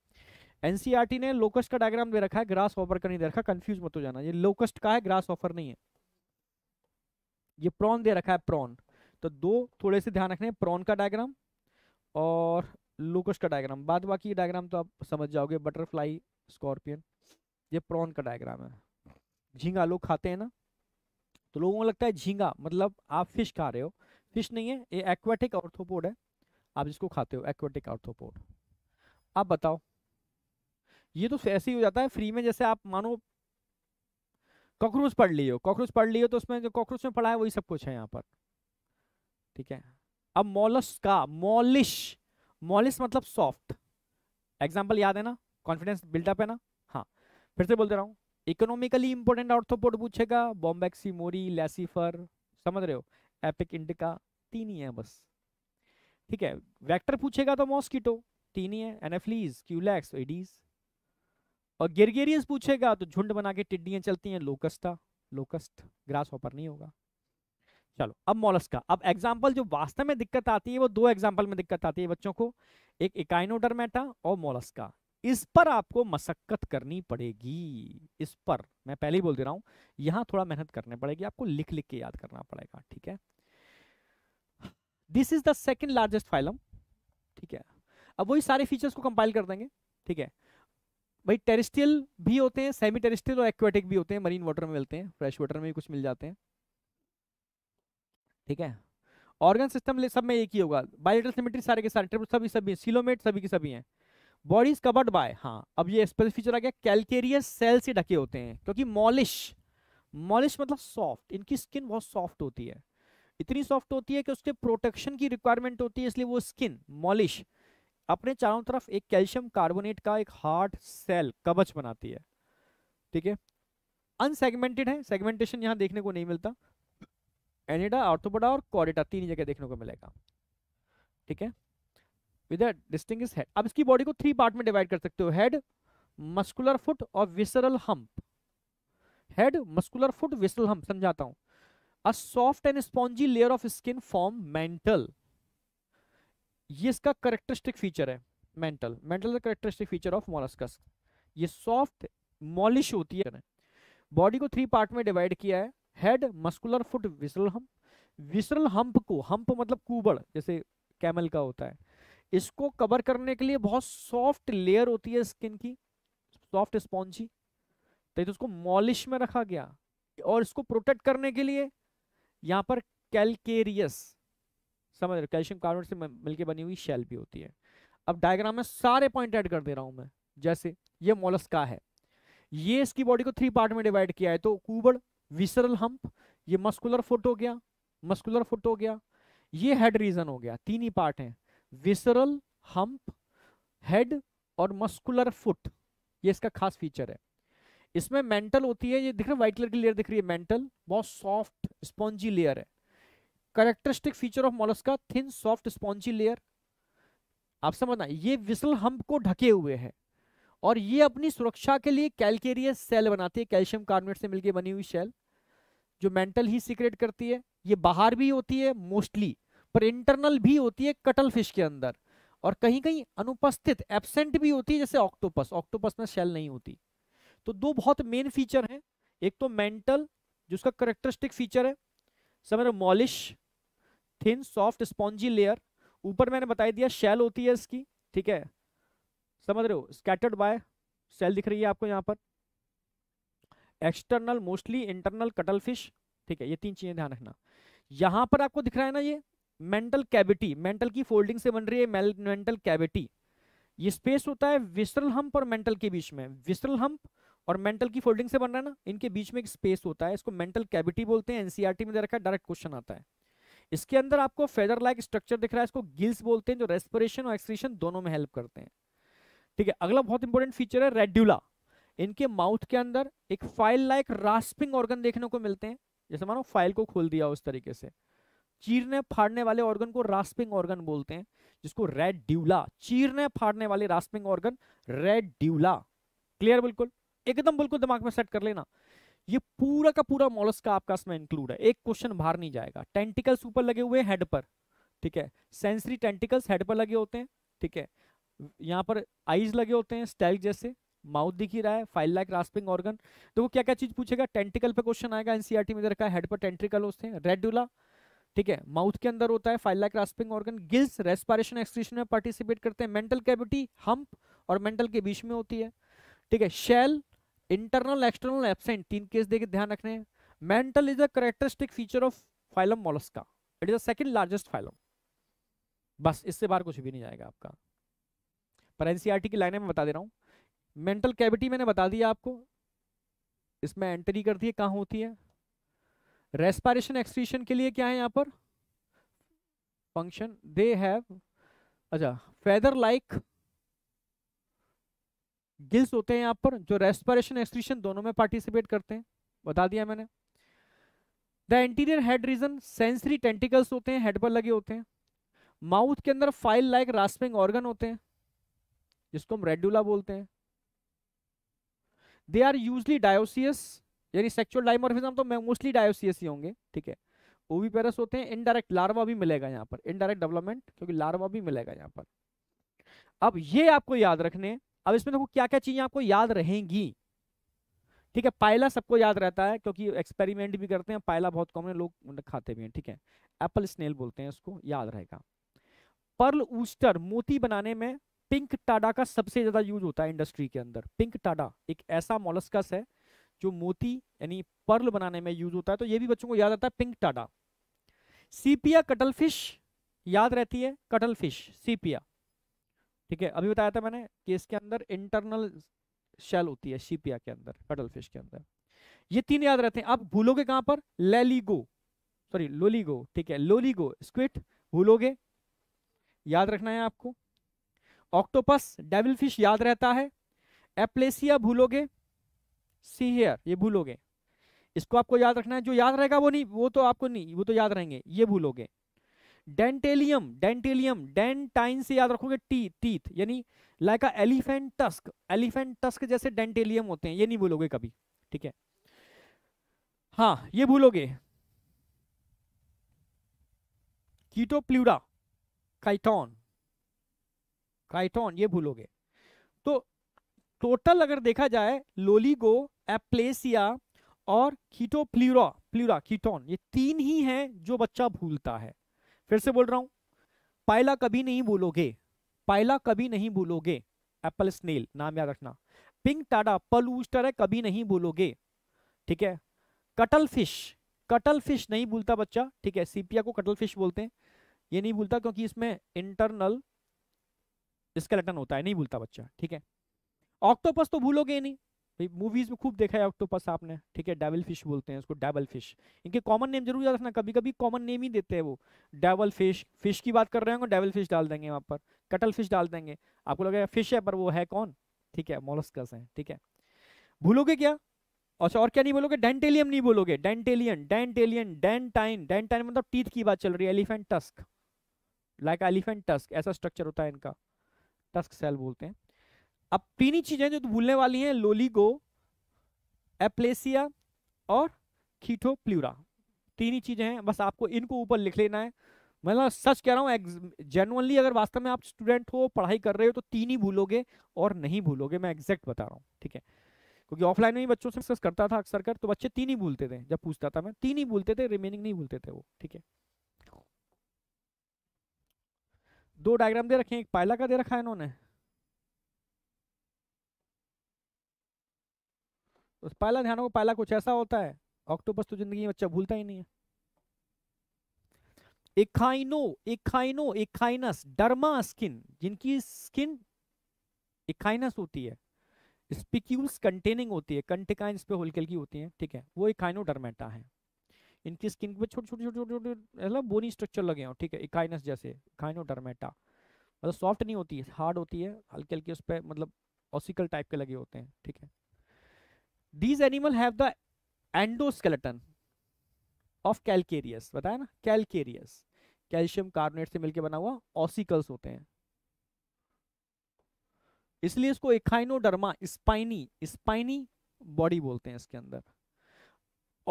एनसीआरटी ने लोकस्ट का डायग्राम दे रखा है ग्रास ऑफर का नहीं दे रखा कंफ्यूज मत हो जाना ये लोकस्ट का है ग्रास ऑफर नहीं है ये प्रॉन दे रखा है प्रॉन तो दो थोड़े से ध्यान रखने प्रॉन का डायग्राम और लोकस का डायग्राम बाद बाकी डायग्राम तो आप समझ जाओगे बटरफ्लाई स्कॉर्पियन ये प्रॉन का डायग्राम है झींगा लोग खाते हैं ना तो लोगों को लगता है झींगा मतलब आप फिश खा रहे हो फिश नहीं है ये एक्वेटिक ऑर्थोपोड है आप जिसको खाते हो एक्वेटिक ऑर्थोपोड आप बताओ ये तो ऐसे ही हो जाता है फ्री में जैसे आप मानो कॉकरोच पढ़ लियो कॉकरोच पढ़ लियो तो उसमें जो कॉकरोच में पढ़ा है वही सब कुछ है यहाँ पर ठीक है अब मोलस का मोलिश मोलिश मतलब सॉफ्ट एग्जाम्पल याद है ना कॉन्फिडेंस बिल्डअप है ना हाँ फिर से बोलते रहा हूँ इकोनॉमिकली इंपॉर्टेंट आर्थोपोड पूछेगा बॉम्बेक्सी मोरी लेसीफर समझ रहे हो एपिक इंडिका तीन ही है बस ठीक है वेक्टर पूछेगा तो मॉस्किटो तीन ही है एनएफलीज क्यूलैक्स एडीज और गिरगेरियस पूछेगा तो झुंड बना के टिड्डियां चलती हैं लोकस्टा लोकस्ट ग्रास ऑपर नहीं होगा चलो अब मोलस्का का अब एग्जाम्पल जो वास्तव में दिक्कत आती है वो दो एग्जाम्पल में दिक्कत आती है बच्चों को एक इकाइनोडरमेटा और मोलस का इस पर आपको मशक्कत करनी पड़ेगी इस पर मैं पहले ही बोल दे रहा हूं यहां थोड़ा मेहनत करने पड़ेगी आपको लिख लिख के याद करना पड़ेगा ठीक है this is the second largest phylum ठीक है अब वही सारे फीचर्स को कंपाइल कर देंगे ठीक है भाई टेरिस्टियल भी होते हैं सेमी टेरिस्टियल और एक्वेटिक भी होते हैं मरीन वाटर में मिलते हैं फ्रेश वाटर में भी कुछ मिल जाते हैं ठीक है ऑर्गन सिस्टम सब में एक ही होगा बायोलेटल सिमेट्री सारे के सारे ट्रिपल सभी सभी सिलोमेट सभी के सभी हैं बॉडीज कवर्ड बाय हाँ अब ये स्पेशल फीचर आ गया कैलकेरियस सेल से ढके होते हैं क्योंकि मॉलिश मॉलिश मतलब सॉफ्ट इनकी स्किन बहुत सॉफ्ट होती है इतनी सॉफ्ट होती है कि उसके प्रोटेक्शन की रिक्वायरमेंट होती है इसलिए वो स्किन मॉलिश अपने चारों तरफ एक कैल्शियम कार्बोनेट का एक हार्ड सेल कवच बनाती है ठीक है अनसेगमेंटेड है सेगमेंटेशन यहाँ देखने को नहीं मिलता एनिडा ऑर्थोपोडा और कॉरिटा तीन जगह देखने को मिलेगा ठीक है विद डिस्टिंग हेड अब इसकी बॉडी को थ्री पार्ट में डिवाइड कर सकते हो हेड मस्कुलर फुट और visceral hump head muscular foot visceral hump समझाता हूँ a soft and spongy layer of skin form mantle ये इसका करेक्टरिस्टिक फीचर है mantle mantle characteristic feature of molluscs ये सॉफ्ट मॉलिश होती है बॉडी को थ्री पार्ट में डिवाइड किया है head muscular foot visceral hump visceral hump को हम्प मतलब कुबड़ जैसे कैमल का होता है इसको कवर करने के लिए बहुत सॉफ्ट लेयर होती है स्किन की सॉफ्ट स्पॉन्जी तो, तो उसको मॉलिश में रखा गया और इसको प्रोटेक्ट करने के लिए यहाँ पर कैलकेरियस समझ रहे कैल्शियम कार्बोनेट से मिलकर बनी हुई शेल भी होती है अब डायग्राम में सारे पॉइंट ऐड कर दे रहा हूँ मैं जैसे ये मोलस्का है ये इसकी बॉडी को थ्री पार्ट में डिवाइड किया है तो कुबड़ विसरल हम्प ये मस्कुलर फुट हो गया मस्कुलर फुट हो गया ये हेड रीजन हो गया तीन ही पार्ट हैं विसरल हम्प हेड और मस्कुलर फुट ये इसका खास फीचर है इसमें मेंटल होती है ये दिख रहा है व्हाइट कलर की लेयर दिख रही है मेंटल बहुत सॉफ्ट स्पॉन्जी लेयर है characteristic feature of Mollusca thin soft spongy layer आप समझना ये विसल हम्प को ढके हुए है और ये अपनी सुरक्षा के लिए कैलकेरियस सेल बनाती है कैल्शियम कार्बोनेट से मिलकर बनी हुई सेल जो मेंटल ही सीक्रेट करती है ये बाहर भी होती है मोस्टली पर इंटरनल भी होती है कटल फिश के अंदर और कहीं कहीं अनुपस्थित एबसेंट भी होती है जैसे ऑक्टोपस ऑक्टोपस में सेल नहीं होती तो दो बहुत मेन फीचर हैं एक तो मेंटल जिसका करेक्टरिस्टिक फीचर है समझ mollusc thin soft spongy layer ऊपर मैंने बताई दिया शेल होती है इसकी ठीक है समझ रहे हो स्कैटर्ड बाय सेल दिख रही है आपको यहाँ पर external mostly internal cuttlefish ठीक है ये तीन चीजें ध्यान रखना यहाँ पर आपको दिख रहा है ना ये मेंटल कैविटी मेंटल की फोल्डिंग से बन रही है मेंटल कैविटी ये स्पेस होता है विसरल हम्प और मेंटल के बीच में विसरल हम्प और मेंटल की फोल्डिंग से बन रहा है ना इनके बीच में एक स्पेस होता है इसको मेंटल कैविटी बोलते हैं एनसीआरटी e में दे रखा है डायरेक्ट क्वेश्चन आता है इसके अंदर आपको फेदर लाइक स्ट्रक्चर दिख रहा है इसको गिल्स बोलते हैं जो रेस्पिरेशन और एक्सक्रीशन दोनों में हेल्प करते हैं ठीक है अगला बहुत इंपॉर्टेंट फीचर है रेड्यूला इनके माउथ के अंदर एक फाइल लाइक रास्पिंग ऑर्गन देखने को मिलते हैं जैसे मानो फाइल को खोल दिया उस तरीके से चीरने फाड़ने वाले ऑर्गन को रास्पिंग ऑर्गन बोलते हैं जिसको रेड ड्यूला चीरने फाड़ने वाले rasping organ radula clear बिल्कुल एकदम बिल्कुल दिमाग में सेट कर लेना ये पूरा का पूरा मोलस्क आपका इसमें इंक्लूड है एक क्वेश्चन बाहर नहीं जाएगा टेंटिकल्स ऊपर लगे हुए हेड पर ठीक है सेंसरी टेंटिकल्स हेड पर लगे होते हैं ठीक है यहाँ पर आईज लगे होते हैं स्टेल जैसे माउथ दिख ही रहा है फाइल लाइक रास्पिंग ऑर्गन तो वो क्या क्या चीज पूछेगा टेंटिकल पे क्वेश्चन आएगा एनसीईआरटी में रखा है हेड पर टेंटिकल होते हैं रेडुला ठीक है माउथ के अंदर होता है file like rasping organ gills respiration excretion में पार्टिसिपेट करते हैं मेंटल कैबिटी हम्प और मेंटल के बीच में होती है ठीक है शेल इंटरनल एक्सटर्नल एबसेंट तीन केस देखे ध्यान रखने हैं mantle is a characteristic feature of phylum Mollusca it is the second largest phylum बस इससे बाहर कुछ भी नहीं जाएगा आपका पर एनसीईआरटी की लाइनें मैं बता दे रहा हूँ मेंटल कैविटी मैंने बता दिया आपको इसमें एंट्री करती है कहाँ होती है रेस्पायरेशन एक्सक्रीशन के लिए क्या है यहाँ पर फंक्शन दे हैव अच्छा फेदर लाइक गिल्स होते हैं यहाँ पर जो रेस्पिरेशन एक्सक्रीशन दोनों में पार्टिसिपेट करते हैं बता दिया मैंने the interior head region sensory tentacles होते हैं हेड पर लगे होते हैं माउथ के अंदर फाइल लाइक रास्पिंग ऑर्गन होते हैं जिसको हम रेडुला बोलते हैं दे आर यूजली डायोसियस यानी सेक्चुअल डायमोरफिजम तो मोस्टली डायोसियस ही होंगे ठीक है ओवी पेरस होते हैं इनडायरेक्ट लार्वा भी मिलेगा यहाँ पर इनडायरेक्ट डेवलपमेंट क्योंकि लार्वा भी मिलेगा यहाँ पर अब ये आपको याद रखने अब इसमें देखो क्या क्या चीज़ें आपको याद रहेंगी ठीक है पायला सबको याद रहता है क्योंकि एक्सपेरिमेंट भी करते हैं पायला बहुत कॉमन है लोग खाते भी हैं ठीक है एप्पल स्नेल बोलते हैं उसको याद रहेगा पर्ल ऊस्टर मोती बनाने में पिंक टाडा का सबसे ज़्यादा यूज होता है इंडस्ट्री के अंदर पिंक टाडा एक ऐसा मोलस्कस है जो मोती यानी पर्ल बनाने में यूज होता है तो ये भी बच्चों को याद रहता है पिंक टाडा सीपिया कटल फिश याद रहती है कटल फिश सीपिया ठीक है अभी बताया था मैंने कि इसके अंदर इंटरनल शेल होती है शिपिया के अंदर कटल फिश के अंदर ये तीन याद रहते हैं आप भूलोगे कहां पर लेलीगो सॉरी लोलीगो ठीक है लोलीगो स्क्विट भूलोगे याद रखना है आपको ऑक्टोपस डेविल फिश याद रहता है एप्लेसिया भूलोगे सी हेयर ये भूलोगे इसको आपको याद रखना है जो याद रहेगा वो नहीं वो तो आपको नहीं वो तो याद रहेंगे ये भूलोगे डेंटेलियम डेंटेलियम डेंटाइन से याद रखोगे टी टीथ यानी like elephant tusk elephant tusk जैसे डेंटेलियम होते हैं ये नहीं भूलोगे कभी ठीक है हाँ ये भूलोगे कीटो प्लूरा काइटॉन काइटॉन ये भूलोगे तो टोटल अगर देखा जाए लोलीगो एप्लेसिया और कीटो प्लूरा प्लूरा कीटोन ये तीन ही हैं जो बच्चा भूलता है फिर से बोल रहा हूं पायला कभी नहीं भूलोगे पायला कभी नहीं भूलोगे एप्पल स्नेल नाम याद रखना पिंक टाडा पलूस्टर है कभी नहीं भूलोगे ठीक है कटल फिश कटल फिश नहीं भूलता बच्चा ठीक है सीपिया को कटल फिश बोलते हैं ये नहीं भूलता क्योंकि इसमें इंटरनल स्केलेटन होता है नहीं भूलता बच्चा ठीक है ऑक्टोपस तो भूलोगे नहीं भाई मूवीज में खूब देखा है ऑक्टोपस आपने ठीक है डेवल फिश बोलते हैं उसको डेवल फिश इनके कॉमन नेम जरूर याद रखना कभी कभी कॉमन नेम ही देते हैं वो डेवल फिश फिश की बात कर रहे होंगे डेवल फिश डाल देंगे वहाँ पर कटल फिश डाल देंगे आपको लगेगा फिश है पर वो है कौन ठीक है मोलस्कस है ठीक है भूलोगे क्या अच्छा और क्या नहीं बोलोगे डेंटेलियम नहीं बोलोगे डेंटेलियन डेंटेलियन डेंटाइन डेंटाइन मतलब टीथ की बात चल रही है elephant tusk like elephant tusk ऐसा स्ट्रक्चर होता है इनका टस्क सेल बोलते हैं अब तीन ही चीज़ें जो तो भूलने वाली हैं लोलीगो एप्लेसिया और खीठो प्लूरा तीन ही चीज़ें हैं बस आपको इनको ऊपर लिख लेना है मतलब सच कह रहा हूँ जेनुअनली अगर वास्तव में आप स्टूडेंट हो पढ़ाई कर रहे हो तो तीन ही भूलोगे और नहीं भूलोगे मैं एग्जैक्ट बता रहा हूँ ठीक है क्योंकि ऑफलाइन में ही बच्चों से डिस्कस करता था अक्सर कर तो बच्चे तीन ही भूलते थे जब पूछता था मैं तीन ही भूलते थे रिमेनिंग नहीं भूलते थे वो ठीक है दो डायग्राम दे रखे हैं एक पायला का दे रखा है इन्होंने उस पहला ध्यान को पहला कुछ ऐसा होता है ऑक्टोपस तो जिंदगी में बच्चा भूलता ही नहीं है echino echino echinus derma skin जिनकी स्किन इखाइनस होती है स्पिक्यूल्स कंटेनिंग होती है कंटेकाइन पे होलकेल की होती है ठीक है वो डरमेटा है इनकी स्किन पे छोटे छोटे छोटे छोटे मतलब बोनी स्ट्रक्चर लगे हो ठीक है इकाइनस जैसे डरमेटा मतलब सॉफ्ट नहीं होती है हार्ड होती है हल्के हल्के उस पर मतलब ऑसिकल टाइप के लगे होते हैं ठीक है these animal have the endoskeleton of calcareous बताया ना कैलकेरियस कैल्शियम कार्बोनेट से मिलकर बना हुआ ऑसिकल्स होते हैं इसलिए इसको इखाइनोडर्मा स्पाइनी स्पाइनी बॉडी बोलते हैं इसके अंदर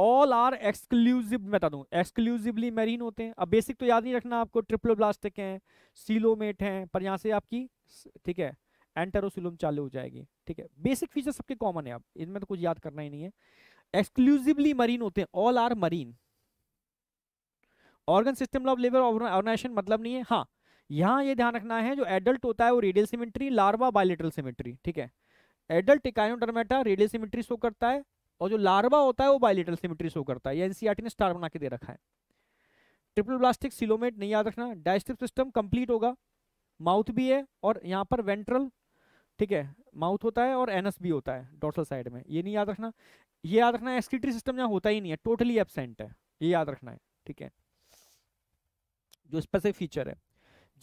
ऑल आर एक्सक्लूसिव मैं बता दूं एक्सक्लूसिवली मैरीन होते हैं अब बेसिक तो याद नहीं रखना आपको ट्रिपल हैं सीलोमेट हैं पर यहां से आपकी ठीक है एंटेरोसिलोम चालू हो जाएगी ठीक है बेसिक फीचर सबके कॉमन है आप इनमें तो कुछ याद करना ही नहीं है एक्सक्लूसिवली मरीन होते हैं all are marine organ system of labour organisation मतलब नहीं है हाँ यहाँ ये ध्यान रखना है जो एडल्ट होता है वो radial symmetry larva bilateral symmetry ठीक है adult Echinodermata radial symmetry show करता है और जो लार्वा होता है वो बायोलिट्रल सिमेट्री शो करता है या एनसीआरटी e ने स्टार बना के दे रखा है ट्रिपल ब्लास्टिक सिलोमेट नहीं याद रखना डाइस्टिव सिस्टम कंप्लीट होगा माउथ भी है और यहाँ पर वेंट्रल ठीक है माउथ होता है और एनस भी होता है डॉर्सल साइड में ये नहीं याद रखना ये याद रखना एक्सक्रीटरी सिस्टम यहाँ होता ही नहीं है टोटली एबसेंट है ये याद रखना है ठीक है जो स्पेसिफिक फीचर है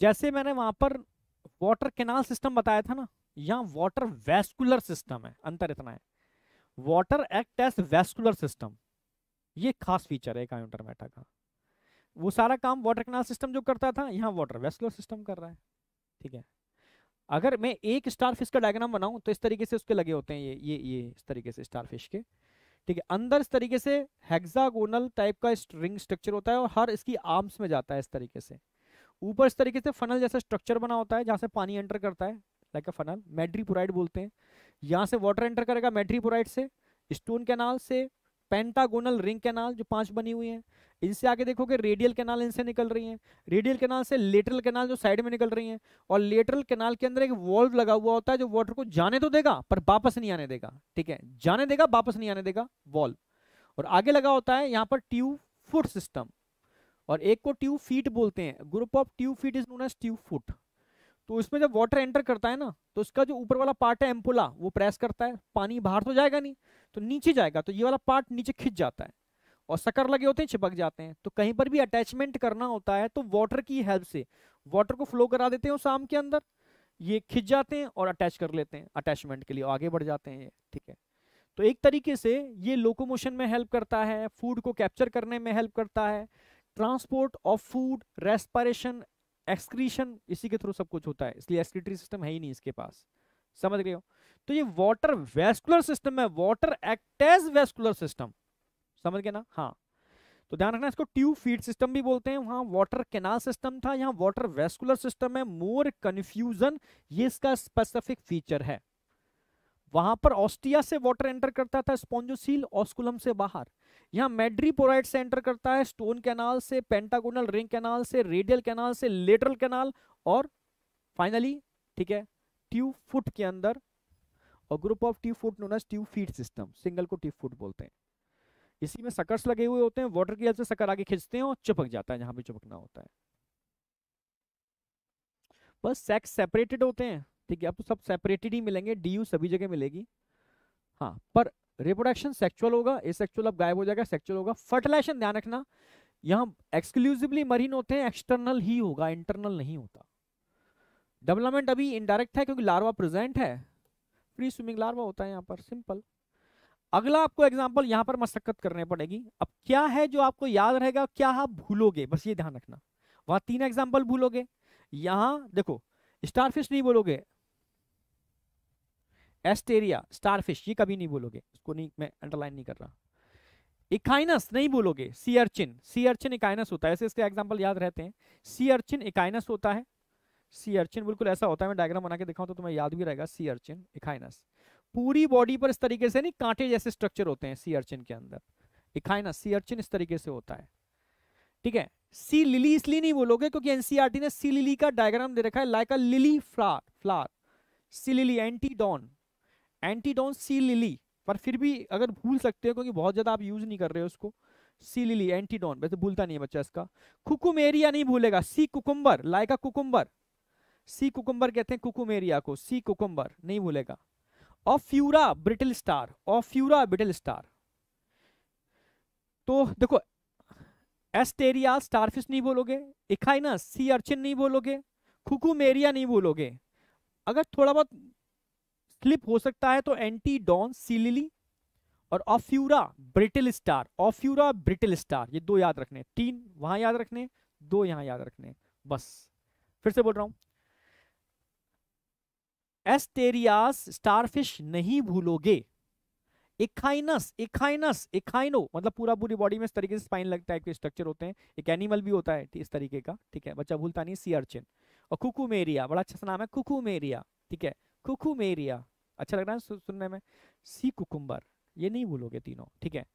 जैसे मैंने वहां पर वाटर केनाल सिस्टम बताया था ना यहाँ वाटर वेस्कुलर सिस्टम है अंतर इतना है water act as vascular system ये खास फीचर है काउंटरमेटा का वो सारा काम वाटर केनाल सिस्टम जो करता था यहाँ वाटर वेस्कुलर सिस्टम कर रहा है ठीक है अगर मैं एक स्टार फिश का डायग्राम बनाऊं तो इस तरीके से उसके लगे होते हैं ये ये ये इस तरीके से स्टार फिश के ठीक है अंदर इस तरीके से हेक्सागोनल टाइप का रिंग स्ट्रक्चर होता है और हर इसकी आर्म्स में जाता है इस तरीके से ऊपर इस तरीके से फनल जैसा स्ट्रक्चर बना होता है जहाँ से पानी एंटर करता है लाइक अ फनल मेड्रीपोराइड बोलते हैं यहाँ से वाटर एंटर करेगा मेड्रीपोराइड से स्टोन कैनाल से पेंटागोनल रिंग कैनाल जो पाँच बनी हुई है इनसे आगे देखोगे रेडियल कैनाल इनसे निकल रही है रेडियल कैनाल से लेटरल कैनाल जो साइड में निकल रही है और लेटरल कैनाल के अंदर एक वॉल्व लगा हुआ होता है जो वाटर को जाने तो देगा पर वापस नहीं आने देगा ठीक है जाने देगा वापस नहीं आने देगा वॉल्व और आगे लगा होता है यहाँ पर ट्यूब फुट सिस्टम और एक को ट्यूब फीट बोलते हैं group of tube feet is known as tube foot तो इसमें जब वाटर एंटर करता है ना तो इसका जो ऊपर वाला पार्ट है एम्पोला वो प्रेस करता है पानी बाहर तो जाएगा नहीं तो नीचे जाएगा तो ये वाला पार्ट नीचे खिंच जाता है और सकर लगे होते हैं चिपक जाते हैं तो कहीं पर भी अटैचमेंट करना होता है तो वाटर की हेल्प से वाटर को फ्लो करा देते हैं उस आम के अंदर ये खिंच जाते हैं और अटैच कर लेते हैं अटैचमेंट के लिए आगे बढ़ जाते हैं ये ठीक है तो एक तरीके से ये लोकोमोशन में हेल्प करता है फूड को कैप्चर करने में हेल्प करता है transport of food respiration excretion इसी के थ्रू सब कुछ होता है इसलिए एक्सक्रीटरी सिस्टम है ही नहीं इसके पास समझ गए हो तो ये वाटर वेस्कुलर सिस्टम है water act as vascular system समझ गए ना हाँ तो ध्यान रखना इसको ट्यूब फीड सिस्टम भी बोलते हैं वहां वाटर कैनाल सिस्टम था यहाँ वाटर वेस्कुलर सिस्टम है मोर कन्फ्यूजन ये इसका स्पेसिफिक फीचर है वहां पर ऑस्टिया से वाटर एंटर करता था स्पॉन्जोसील ऑस्कुलम से बाहर यहाँ मेड्रीपोराइड से एंटर करता है स्टोन कैनाल से पेंटागोनल रिंग कैनाल से रेडियल कैनाल से लेटरल कैनाल और फाइनली ठीक है ट्यूब फुट के अंदर और group of tube foot known as tube feet system single को ट्यूब फुट बोलते हैं इसी में सकर्स लगे हुए होते हैं वाटर की हेल्प से सकर आगे खींचते हैं और चिपक जाता है जहां भी चिपकना होता है बस सेक्स सेपरेटेड होते हैं ठीक है अब तो सब सेपरेटेड ही मिलेंगे डी यू सभी जगह मिलेगी हाँ पर रिप्रोडक्शन सेक्चुअल होगा ए सेक्चुअल अब गायब हो जाएगा सेक्चुअल होगा फर्टिलाइजेशन ध्यान रखना यहाँ एक्सक्लूसिवली मरीन होते हैं एक्सटर्नल ही होगा इंटरनल नहीं होता डेवलपमेंट अभी इनडायरेक्ट है क्योंकि लार्वा प्रेजेंट है फ्री स्विमिंग लार्वा होता है यहाँ पर सिंपल अगला आपको एग्जाम्पल यहां पर मशक्कत करनी पड़ेगी अब क्या है जो आपको याद रहेगा क्या आप भूलोगे बस ये ध्यान रखना वहां तीन एग्जाम्पल भूलोगे यहां देखो स्टारफिश नहीं बोलोगे एस्टेरिया स्टारफिश ये कभी नहीं बोलोगे इसको नहीं मैं अंडरलाइन नहीं कर रहा इकाइनस नहीं बोलोगे sea urchin sea urchin Echinus होता है ऐसे इसके एग्जाम्पल याद रहते हैं सीअर्चिन इकाइनस होता है सी अर्चिन बिल्कुल ऐसा होता है मैं डायग्राम बना के दिखाऊं तो तुम्हें याद भी रहेगा सी अर्चिन इकाइनस पूरी बॉडी पर इस तरीके से नहीं कांटे जैसे स्ट्रक्चर होते हैं सी अर्चिन के अंदर दिखाए ना सी अर्चिन इस तरीके से होता है ठीक है सी लिली इसलिए नहीं बोलोगे क्योंकि एनसीआरटी e ने सी लिली का डायग्राम दे रखा है like a lily flower flower sea lily Antedon Antedon sea lily पर फिर भी अगर भूल सकते हो क्योंकि बहुत ज्यादा आप यूज नहीं कर रहे हो उसको सी लिली एंटीडॉन वैसे भूलता नहीं है बच्चा इसका कुकुमेरिया नहीं भूलेगा sea cucumber like a cucumber sea cucumber कहते हैं कुकुमेरिया को सी कुकुम्बर नहीं भूलेगा Ophiura brittle star Ophiura brittle star तो देखो एस्टेरिया स्टारफिश नहीं बोलोगे इखाइना सी अर्चिन नहीं बोलोगे खुकुमेरिया नहीं बोलोगे अगर थोड़ा बहुत स्लिप हो सकता है तो एंटी डॉन सीलिली और Ophiura brittle star Ophiura brittle star ये दो याद रखने तीन वहां याद रखने दो यहां याद रखने बस फिर से बोल रहा हूं एस्टेरियास स्टारफिश नहीं भूलोगे इखाइनस इखाइनस इखाइनो मतलब पूरा पूरी बॉडी में इस तरीके से स्पाइन टाइप के स्ट्रक्चर होते हैं एक एनिमल भी होता है इस तरीके का ठीक है बच्चा भूलता नहीं सी अर्चिन और कुकुमेरिया बड़ा अच्छा सा नाम है कुकुमेरिया ठीक है कुकुमेरिया अच्छा लग रहा है सुनने में सी कुकुम्बर ये नहीं भूलोगे तीनों ठीक है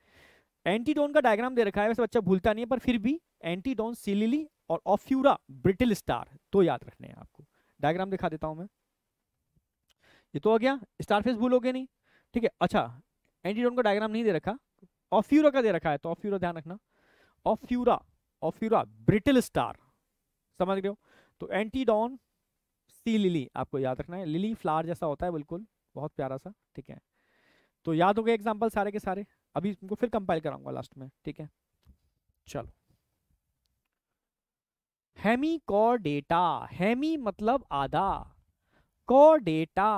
एंटीडोन का डायग्राम दे रखा है वैसे बच्चा भूलता नहीं है पर फिर भी एंटीडोन सिलिली और ऑफ्यूरा ब्रिटिल स्टार दो तो याद रखने हैं आपको डायग्राम दिखा देता हूं मैं ये तो आ गया स्टारफेस भूल हो नहीं ठीक है अच्छा एंटीडोन का डायग्राम नहीं दे रखा ऑफ्यूरा का दे रखा है तो ऑफ्यूरा ध्यान रखना ऑफ्यूरा ऑफ्यूरा ब्रिटिल स्टार समझ गए हो तो एंटीडॉन सी लिली आपको याद रखना है लिली फ्लावर जैसा होता है बिल्कुल बहुत प्यारा सा ठीक है तो याद हो गए एग्जाम्पल सारे के सारे अभी तुमको फिर कंपाइल कराऊंगा लास्ट में ठीक है चलो हेमी कॉर डेटा हेमी मतलब आधा कॉर डेटा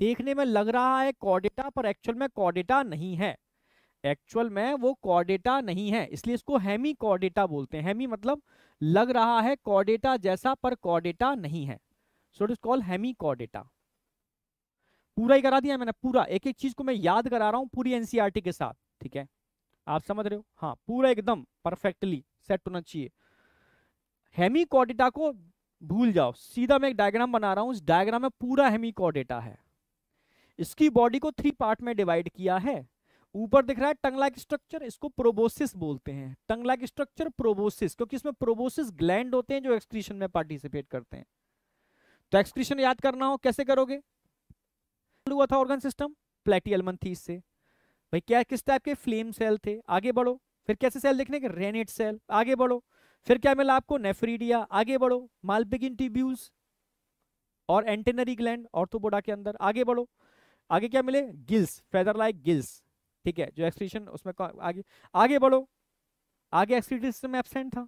देखने में लग रहा है कॉडेटा पर एक्चुअल में कॉडेटा नहीं है एक्चुअल में वो कॉडेटा नहीं है इसलिए इसको हैमी कॉडेटा बोलते हैं हैमी मतलब लग रहा है कॉडेटा जैसा पर कॉडेटा नहीं है so it is call Hemichordata पूरा ही करा दिया मैंने पूरा एक एक चीज को मैं याद करा रहा हूँ पूरी एनसीईआरटी e के साथ ठीक है आप समझ रहे हो हाँ पूरा एकदम परफेक्टली सेट होना चाहिए हेमी कॉडेटा को भूल जाओ सीधा मैं एक डायग्राम बना रहा हूँ इस डायग्राम में पूरा हेमी कॉडेटा है इसकी बॉडी को थ्री पार्ट में डिवाइड किया है ऊपर दिख रहा है टंगलाइक स्ट्रक्चर इसको प्रोबोसिस बोलते हैं टंगलाइक स्ट्रक्चर प्रोबोसिस क्योंकि इसमें प्रोबोसिस ग्लैंड होते हैं जो एक्सक्रीशन में पार्टिसिपेट करते हैं तो एक्सक्रीशन याद करना हो कैसे करोगे हुआ था ऑर्गन सिस्टम प्लेटियलमंथीस से भाई क्या किस टाइप के फ्लेम सेल थे आगे बढ़ो फिर कैसे सेल देखने के रेनेट सेल आगे बढ़ो फिर क्या मिला आपको नेफ्रीडिया आगे बढ़ो मालपिगिन टिब्यूल्स और एंटेनरी ग्लैंड ऑर्थोपोडा के अंदर आगे बढ़ो आगे क्या मिले गिल्स फेदर लाइक गिल्स ठीक है जो एक्सप्रेशन उसमें आगे आगे बढ़ो आगे एक्सक्रीटिव सिस्टम एबसेंट था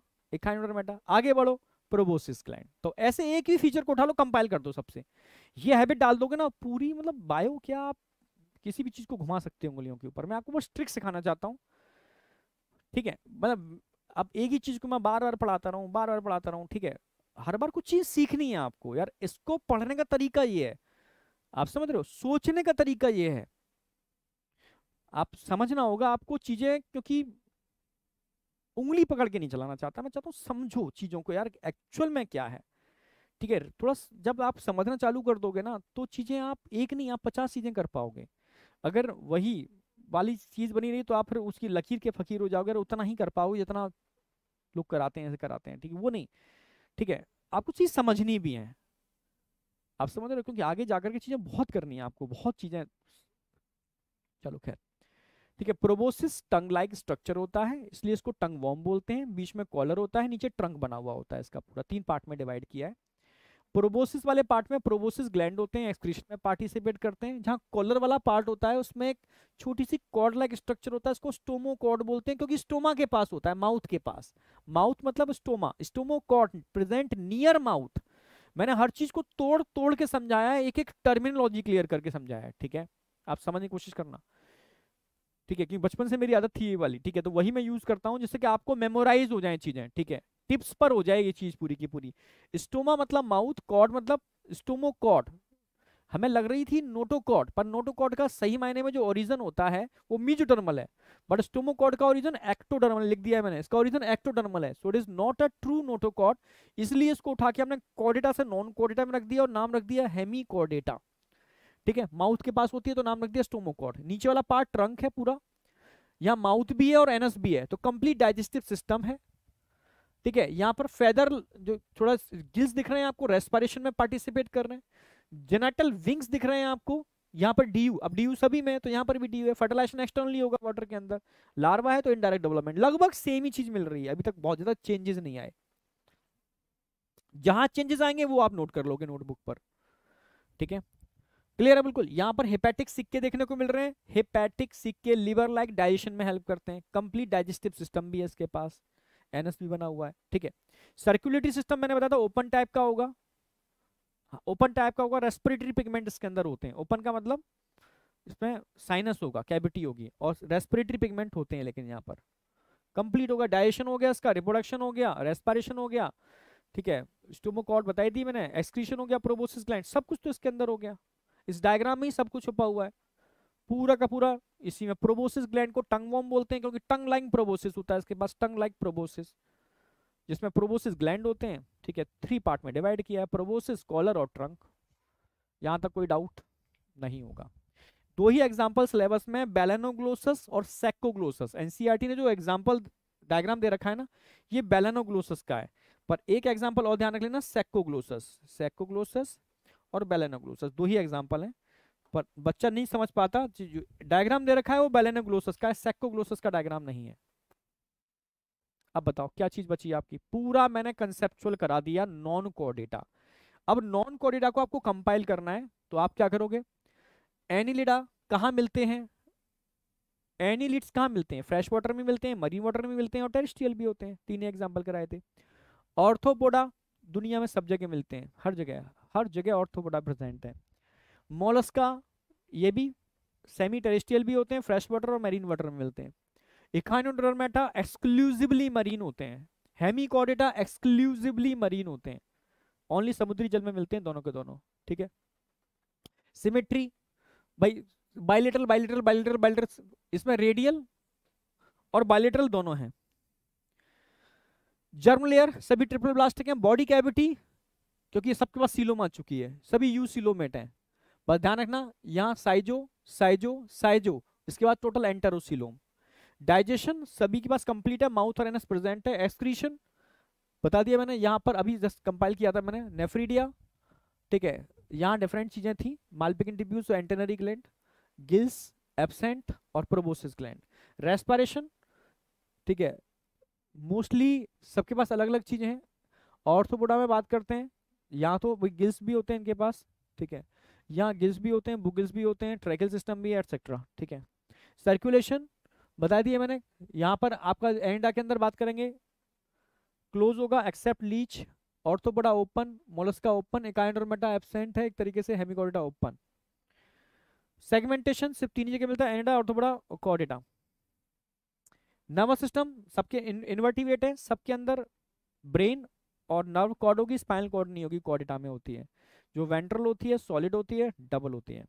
मेटा आगे बढ़ो प्रोबोसिस ग्लैंड तो ऐसे एक ही फीचर को उठा लो कंपाइल कर दो सबसे ये हैबिट डाल दोगे ना पूरी मतलब बायो क्या आप किसी भी चीज को घुमा सकते हो उंगलियों के ऊपर मैं आपको बस ट्रिक सिखाना चाहता हूँ ठीक है मतलब अब एक ही चीज को मैं बार बार पढ़ाता रहूँ बार बार पढ़ाता रहूँ ठीक है हर बार कुछ चीज सीखनी है आपको यार इसको पढ़ने का तरीका ये है आप समझ रहे हो सोचने का तरीका ये है आप समझना होगा आपको चीजें क्योंकि उंगली पकड़ के नहीं चलाना चाहता मैं चाहता हूँ समझो चीजों को यार एक्चुअल में क्या है ठीक है थोड़ा जब आप समझना चालू कर दोगे ना तो चीजें आप एक नहीं आप पचास चीजें कर पाओगे अगर वही वाली चीज बनी रही तो आप फिर उसकी लकीर के फकीर हो जाओगे उतना ही कर पाओगे जितना लोग कराते हैं ऐसे कराते हैं ठीक है वो नहीं ठीक है आपको चीज समझनी भी है आप समझ रहे हो क्योंकि आगे जाकर के चीजें बहुत करनी है आपको बहुत चीजें चलो खैर ठीक है प्रोबोसिस टंग लाइक स्ट्रक्चर होता है इसलिए इसको टंग वॉम बोलते हैं बीच में कॉलर होता है नीचे ट्रंक बना हुआ होता है इसका पूरा तीन पार्ट में डिवाइड किया है प्रोबोसिस वाले पार्ट में प्रोबोसिस ग्लैंड होते हैं एक्सक्रीशन में पार्टिसिपेट करते हैं जहाँ कॉलर वाला पार्ट होता है उसमें एक छोटी सी कॉर्ड लाइक स्ट्रक्चर होता है इसको स्टोमो कॉर्ड बोलते हैं क्योंकि स्टोमा के पास होता है माउथ के पास माउथ मतलब stoma stomochord present near mouth मैंने हर चीज को तोड़ तोड़ के समझाया है एक एक टर्मिनोलॉजी क्लियर करके समझाया है ठीक है आप समझने की कोशिश करना ठीक है क्योंकि बचपन से मेरी आदत थी ये वाली ठीक है तो वही मैं यूज करता हूँ जिससे कि आपको मेमोराइज हो जाए चीजें ठीक है टिप्स पर हो जाए ये चीज पूरी की पूरी स्टोमा मतलब माउथ कॉड मतलब स्टोमो कॉड हमें लग रही थी नोटोकॉट पर नोटोकॉट का सही मायने में जो ओरिजन होता है वो मीजोटर्मल है बट स्टोमोकॉट का ओरिजन एक्टोडर्मल लिख दिया है मैंने इसका ओरिजन एक्टोडर्मल है so it is not a true notochord इसलिए इसको उठा के हमने कॉर्डेटा से नॉन कॉर्डेटा में रख दिया और नाम रख दिया हेमी कॉर्डेटा ठीक है माउथ के पास होती है तो नाम रख दिया स्टोमोकॉट नीचे वाला पार्ट ट्रंक है पूरा यहाँ माउथ भी है और एनस भी है तो कंप्लीट डाइजेस्टिव सिस्टम है ठीक है यहाँ पर फेदर जो थोड़ा गिल्स दिख रहे हैं आपको रेस्पायरेशन में पार्टिसिपेट कर रहे हैं जेनाटल विंग्स दिख रहे हैं आपको यहाँ पर डी अब डी सभी में तो यहाँ पर भी डी है फर्टिलाइजेशन एक्सटर्नली होगा वाटर के अंदर लार्वा है तो इनडायरेक्ट डेवलपमेंट लगभग सेम ही चीज मिल रही है अभी तक बहुत ज्यादा चेंजेस नहीं आए जहां चेंजेस आएंगे वो आप नोट कर लोगे नोटबुक पर ठीक है क्लियर है बिल्कुल यहाँ पर हेपेटिक सिक्के देखने को मिल रहे हैं hepatic caeca liver like digestion में हेल्प करते हैं कंप्लीट डाइजेस्टिव सिस्टम भी है इसके पास एनएस भी बना हुआ है ठीक है सर्कुलेटरी सिस्टम मैंने बताया था ओपन टाइप का होगा ओपन हाँ, टाइप का होगा रेस्पिरेटरी पिगमेंट इसके अंदर होते हैं ओपन का मतलब इसमें साइनस होगा कैबिटी होगी और रेस्पिरेटरी पिगमेंट होते हैं लेकिन यहाँ पर कंप्लीट होगा डाइजेशन हो गया इसका रिप्रोडक्शन हो गया रेस्पायरेशन हो गया ठीक है स्टोमोकॉट बताई दी मैंने एक्सक्रीशन हो गया प्रोबोसिस ग्लैंड सब कुछ तो इसके अंदर हो गया इस डायग्राम में ही सब कुछ छुपा हुआ है पूरा का पूरा इसी में प्रोबोसिस ग्लैंड को टंग वॉम बोलते हैं क्योंकि टंग लाइक प्रोबोसिस होता है इसके पास टंग लाइक प्रोबोसिस जिसमें प्रोबोसिस ग्लैंड होते हैं ठीक है थ्री पार्ट में डिवाइड किया है प्रोबोसिस कॉलर और ट्रंक यहाँ तक कोई डाउट नहीं होगा दो ही एग्जाम्पल सिलेबस में बेलेनोग्लोसस और सेक्कोग्लोसस एनसीईआरटी e ने जो एग्जाम्पल डायग्राम दे रखा है ना ये बेलेनोग्लोसस का है पर एक एग्जाम्पल और ध्यान रख लेना सेक्कोग्लोसस सेक्कोग्लोसस और बेलेनोग्लोसस दो ही एग्जाम्पल हैं पर बच्चा नहीं समझ पाता डायग्राम दे रखा है वो बेलेनोग्लोसस का है सेक्कोग्लोसस का डायग्राम नहीं है अब बताओ क्या चीज बची आपकी पूरा मैंने कंसेप्चुअल करा दिया नॉन कोर डेटा अब नॉन कोर डेटा को आपको कंपाइल करना है तो आप क्या करोगे एनिलिडा कहाँ मिलते हैं एनिलिट्स कहाँ मिलते हैं फ्रेश वाटर में मिलते हैं मरीन वाटर में मिलते हैं और टेरिस्ट्रियल भी होते हैं तीन एग्जाम्पल कराए थे ऑर्थोपोडा दुनिया में सब जगह मिलते हैं हर जगह हर जगह ऑर्थोपोडा प्रेजेंट है मोलस्का ये भी सेमी टेरिस्ट्रियल भी होते हैं फ्रेश वाटर और मेरीन वाटर में मिलते हैं इकाइनोडर्मेटा एक्सक्लूसिवली मरीन होते हैं हेमिकॉडेटा एक्सक्लूसिवली मरीन होते हैं ओनली समुद्री जल में मिलते हैं दोनों के दोनों ठीक है सिमेट्री भाई बाइलेटरल बाइलेटरल बाइलेटरल बाइलेटरल इसमें रेडियल और बाइलेटरल दोनों हैं जर्म लेयर सभी ट्रिपल ब्लास्टिक हैं बॉडी कैविटी क्योंकि ये सबके पास सीलोम आ चुकी है सभी यू सीलोमेट हैं बस ध्यान रखना यहाँ साइजो साइजो साइजो इसके बाद टोटल एंटरोसीलोम डाइजेशन सभी के पास कंप्लीट है माउथ और एनस प्रेजेंट है एक्सक्रीशन बता दिया मैंने यहाँ पर अभी जस्ट कंपाइल किया था मैंने नेफ्रीडिया ठीक है यहाँ डिफरेंट चीज़ें थी मालपिकिन इंटरव्यूज तो एंटेनरी ग्लैंड गिल्स एबसेंट और प्रोबोसिस ग्लैंड रेस्पायरेशन ठीक है मोस्टली सबके पास अलग अलग चीज़ें हैं ऑर्थोपोडा में बात करते हैं यहाँ तो गिल्स भी होते हैं इनके पास ठीक है यहाँ गिल्स भी होते हैं बुगिल्स भी होते हैं ट्रैकल सिस्टम भी है एटसेट्रा ठीक है सर्कुलेशन बता दिए मैंने यहाँ पर आपका एंड के अंदर बात करेंगे क्लोज होगा एक्सेप्ट लीच तो बड़ा open Mollusca open Echinodermata absent है एक तरीके से हेमिकोडेटा ओपन सेगमेंटेशन सिर्फ तीन जगह मिलता है एंडा तो बड़ा कॉडेटा नर्वस सिस्टम सबके इन्वर्टिवेट है सबके अंदर ब्रेन और नर्व कॉर्ड होगी स्पाइनल कॉर्ड नहीं होगी कॉडेटा में होती है जो वेंट्रल होती है सॉलिड होती है डबल होती है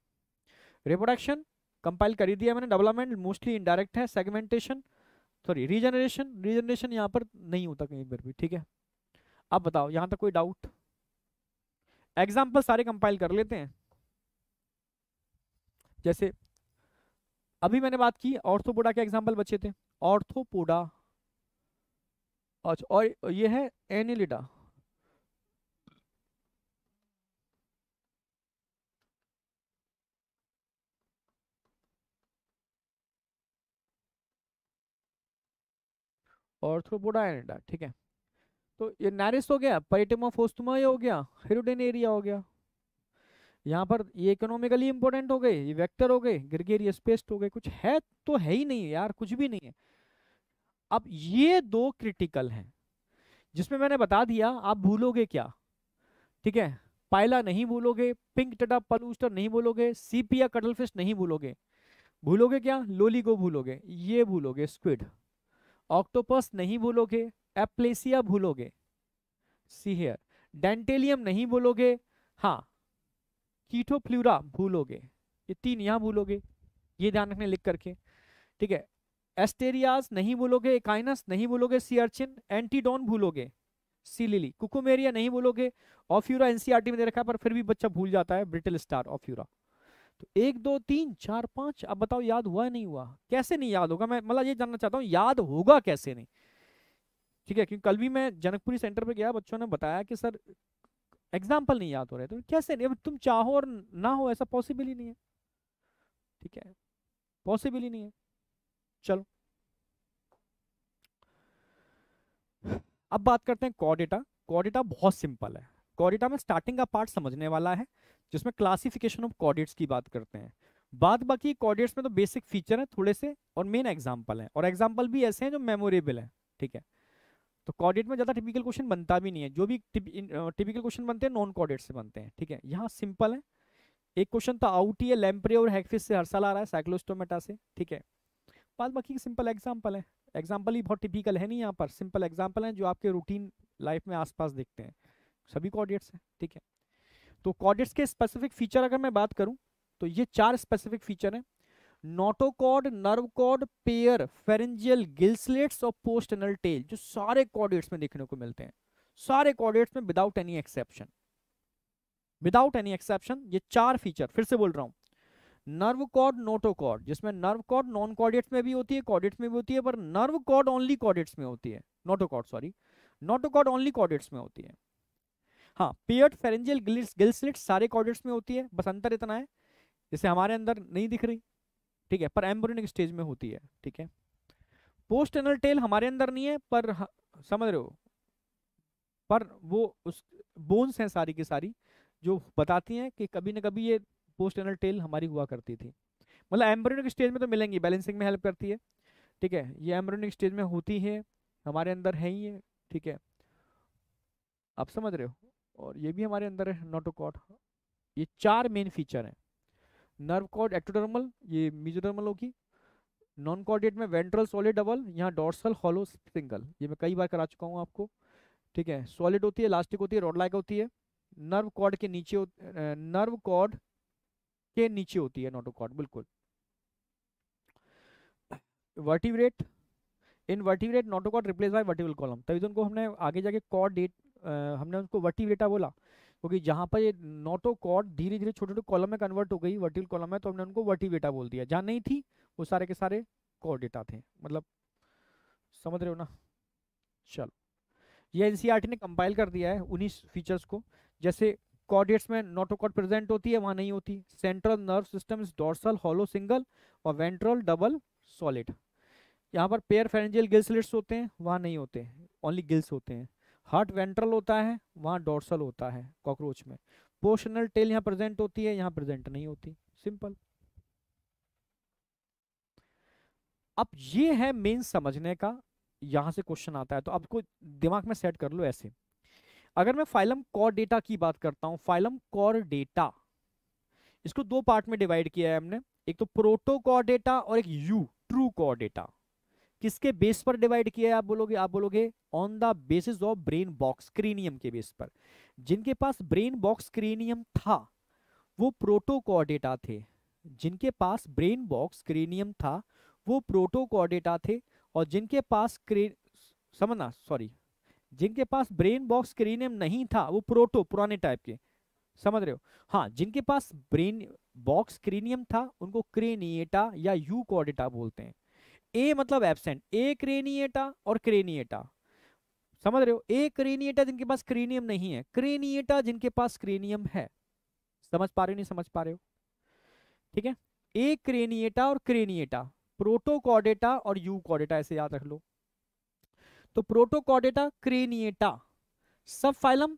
रिप्रोडक्शन कंपाइल कर ही दिया मैंने डेवलपमेंट मोस्टली इनडायरेक्ट है सेगमेंटेशन सॉरी रीजनरेशन रीजनरेशन यहाँ पर नहीं होता कहीं पर भी ठीक है आप बताओ यहाँ तक कोई डाउट एग्जाम्पल सारे कंपाइल कर लेते हैं जैसे अभी मैंने बात की ऑर्थोपोडा के एग्जाम्पल बचे थे ऑर्थोपोडा अच्छा और ये है एनिलिडा ऑर्थ्रोपोडाइनिडा ठीक है तो ये नैरिस हो गया परिटमोफोस्तुमा हो गया हिरोडेन एरिया हो गया यहाँ पर ये इकोनॉमिकली इंपॉर्टेंट हो गए ये वेक्टर हो गए ग्रिगेरियस पेस्ट हो गए कुछ है तो है ही नहीं यार कुछ भी नहीं है अब ये दो क्रिटिकल हैं जिसमें मैंने बता दिया आप भूलोगे क्या ठीक है पायला नहीं भूलोगे पिंक टटा पलूस्टर नहीं भूलोगे सीपिया कटलफिश नहीं भूलोगे भूलोगे क्या लोली को भूलोगे ये भूलोगे स्क्विड ऑक्टोपस नहीं बोलोगे एप्लेसिया भूलोगे सी हेयर डेंटेलियम नहीं बोलोगे हाँ कीटोफ्लूरा भूलोगे ये तीन यहाँ भूलोगे ये ध्यान रखने लिख करके ठीक है एस्टेरियाज नहीं बोलोगे एकाइनस नहीं भूलोगे सीअर्चिन एंटीडोन भूलोगे सीलिली कुकुमेरिया नहीं बोलोगे ऑफ्यूरा एनसीआरटी में दे रखा है पर फिर भी बच्चा भूल जाता है ब्रिटिल स्टार ऑफ्यूरा तो एक दो तीन चार पांच अब बताओ याद हुआ नहीं हुआ कैसे नहीं याद होगा मैं मतलब ये जानना चाहता हूँ याद होगा कैसे नहीं ठीक है क्योंकि कल भी मैं जनकपुरी सेंटर पे गया बच्चों ने बताया कि सर एग्जाम्पल नहीं याद हो रहे तो कैसे नहीं अब तुम चाहो और ना हो ऐसा पॉसिबल ही नहीं है ठीक है पॉसिबल ही नहीं है चलो अब बात करते हैं कॉडेटा कॉडेटा बहुत सिंपल है कॉडिटा में स्टार्टिंग का पार्ट समझने वाला है जिसमें क्लासिफिकेशन ऑफ कॉडिट्स की बात करते हैं बाद बाकी कॉडिट्स में तो बेसिक फीचर है थोड़े से और मेन एग्जाम्पल है और एग्जाम्पल भी ऐसे हैं जो मेमोरेबल है ठीक है तो कॉडिट में ज़्यादा टिपिकल क्वेश्चन बनता भी नहीं है जो भी टिपिकल क्वेश्चन बनते हैं नॉन कॉडिट से बनते हैं ठीक है यहाँ सिंपल है एक क्वेश्चन तो आउट ही है लैम्प्रे और हैकफिस से हर साल आ रहा है साइक्लोस्टोमेटा से ठीक है बाद बाकी सिंपल एग्जाम्पल है एग्जाम्पल ही बहुत टिपिकल है नहीं यहाँ पर सिंपल एग्जाम्पल है जो आपके रूटीन लाइफ में आसपास देखते हैं सभी कॉर्डिएट्स हैं ठीक है तो कॉर्डिएट्स के स्पेसिफिक फीचर अगर मैं बात करूं तो ये चार स्पेसिफिक फीचर हैं notochord nerve cord paired pharyngeal gill slits और पोस्ट एनल टेल जो सारे कॉर्डिएट्स में देखने को मिलते हैं सारे कॉर्डिएट्स में without any exception without any exception ये चार फीचर फिर से बोल रहा हूँ नर्व कॉर्ड नोटोकॉर्ड जिसमें नर्व कॉर्ड नॉन कॉर्डिएट्स में भी होती है कॉर्डिएट्स में भी होती है पर नर्व कॉर्ड ओनली कॉर्डिएट्स में होती है notochord sorry notochord only chordates में होती है हाँ पियर्ड फेरेंजियल गिल्स गिल्सलिट सारे कॉर्डेट्स में होती है बस अंतर इतना है जैसे हमारे अंदर नहीं दिख रही ठीक है पर एम्ब्रोनिक स्टेज में होती है ठीक है पोस्ट एनल टेल हमारे अंदर नहीं है पर समझ रहे हो पर वो उस बोन्स हैं सारी की सारी जो बताती हैं कि कभी ना कभी ये पोस्ट एनल टेल हमारी हुआ करती थी मतलब एम्ब्रोनिक स्टेज में तो मिलेंगी बैलेंसिंग में हेल्प करती है ठीक है ये एम्ब्रोनिक स्टेज में होती है हमारे अंदर है ही है ठीक है आप समझ रहे हो और ये भी हमारे अंदर है नोटोकॉट हाँ। ये चार मेन फीचर हैं नर्व कॉर्ड एक्टोडर्मल ये मीजोडर्मल होगी नॉन कॉडेट में वेंट्रल सॉलिड डबल यहाँ डॉर्सल हॉलो सिंगल ये मैं कई बार करा चुका हूँ आपको ठीक है सॉलिड होती है इलास्टिक होती है रोड लाइक होती है नर्व कॉर्ड के नीचे नर्व कॉड के नीचे होती है नोटोकॉड बिल्कुल vertebrate in vertebrate notochord replace by vertebral column तभी तो उनको हमने आगे जाके कॉर्ड डेट हमने उनको डेटा बोला क्योंकि जहाँ पर ये नोटो तो कॉड धीरे धीरे छोटे छोटे कॉलम में कन्वर्ट हो गई वर्टिकल कॉलम में तो हमने उनको डेटा बोल दिया जहाँ नहीं थी वो सारे के सारे कॉर्डेटा थे मतलब समझ रहे हो ना चलो ये एन e ने कंपाइल कर दिया है उन्हीं फीचर्स को जैसे कॉर्डेट्स में नोटोकॉड तो प्रेजेंट होती है वहाँ नहीं होती central nerve system is dorsal hollow single और वेंट्रल डबल सॉलिड यहाँ पर पेयर फेरेंजियल गिल्स होते हैं वहाँ नहीं होते ओनली गिल्स होते हैं हार्ट वेंट्रल होता है वहाँ डोर्सल होता है कॉकरोच में पोर्शनल टेल यहाँ प्रेजेंट होती है यहाँ प्रेजेंट नहीं होती सिंपल अब ये है मेन समझने का यहाँ से क्वेश्चन आता है तो आपको दिमाग में सेट कर लो ऐसे अगर मैं फाइलम कॉर डेटा की बात करता हूँ फाइलम कॉर डेटा इसको दो पार्ट में डिवाइड किया है हमने एक तो प्रोटो कॉर डेटा और एक यू ट्रू कॉर डेटा किसके बेस पर डिवाइड किया है आप बोलोगे आप बोलोगे on the basis of brain box cranium के बेस पर जिनके पास ब्रेन बॉक्स क्रीनियम था वो प्रोटोकॉडेटा थे जिनके पास ब्रेन बॉक्स क्रीनियम था वो प्रोटोकॉडेटा थे और जिनके पास समझना सॉरी जिनके पास ब्रेन बॉक्स क्रीनियम नहीं था वो प्रोटो पुराने टाइप के समझ रहे हो हाँ जिनके पास ब्रेन बॉक्स क्रीनियम था उनको क्रेनिएटा या यू कॉडेटा बोलते हैं ए मतलब एबसेंट ए क्रेनिएटा और क्रेनिएटा समझ रहे हो ए क्रेनिएटा जिनके पास क्रेनियम नहीं है क्रेनिएटा जिनके पास क्रेनियम है समझ पा रहे हो नहीं समझ पा रहे हो ठीक है ए क्रेनिएटा और क्रेनिएटा प्रोटोकॉडेटा और यू कॉडेटा ऐसे याद रख लो तो Protochordata Craniata sub phylum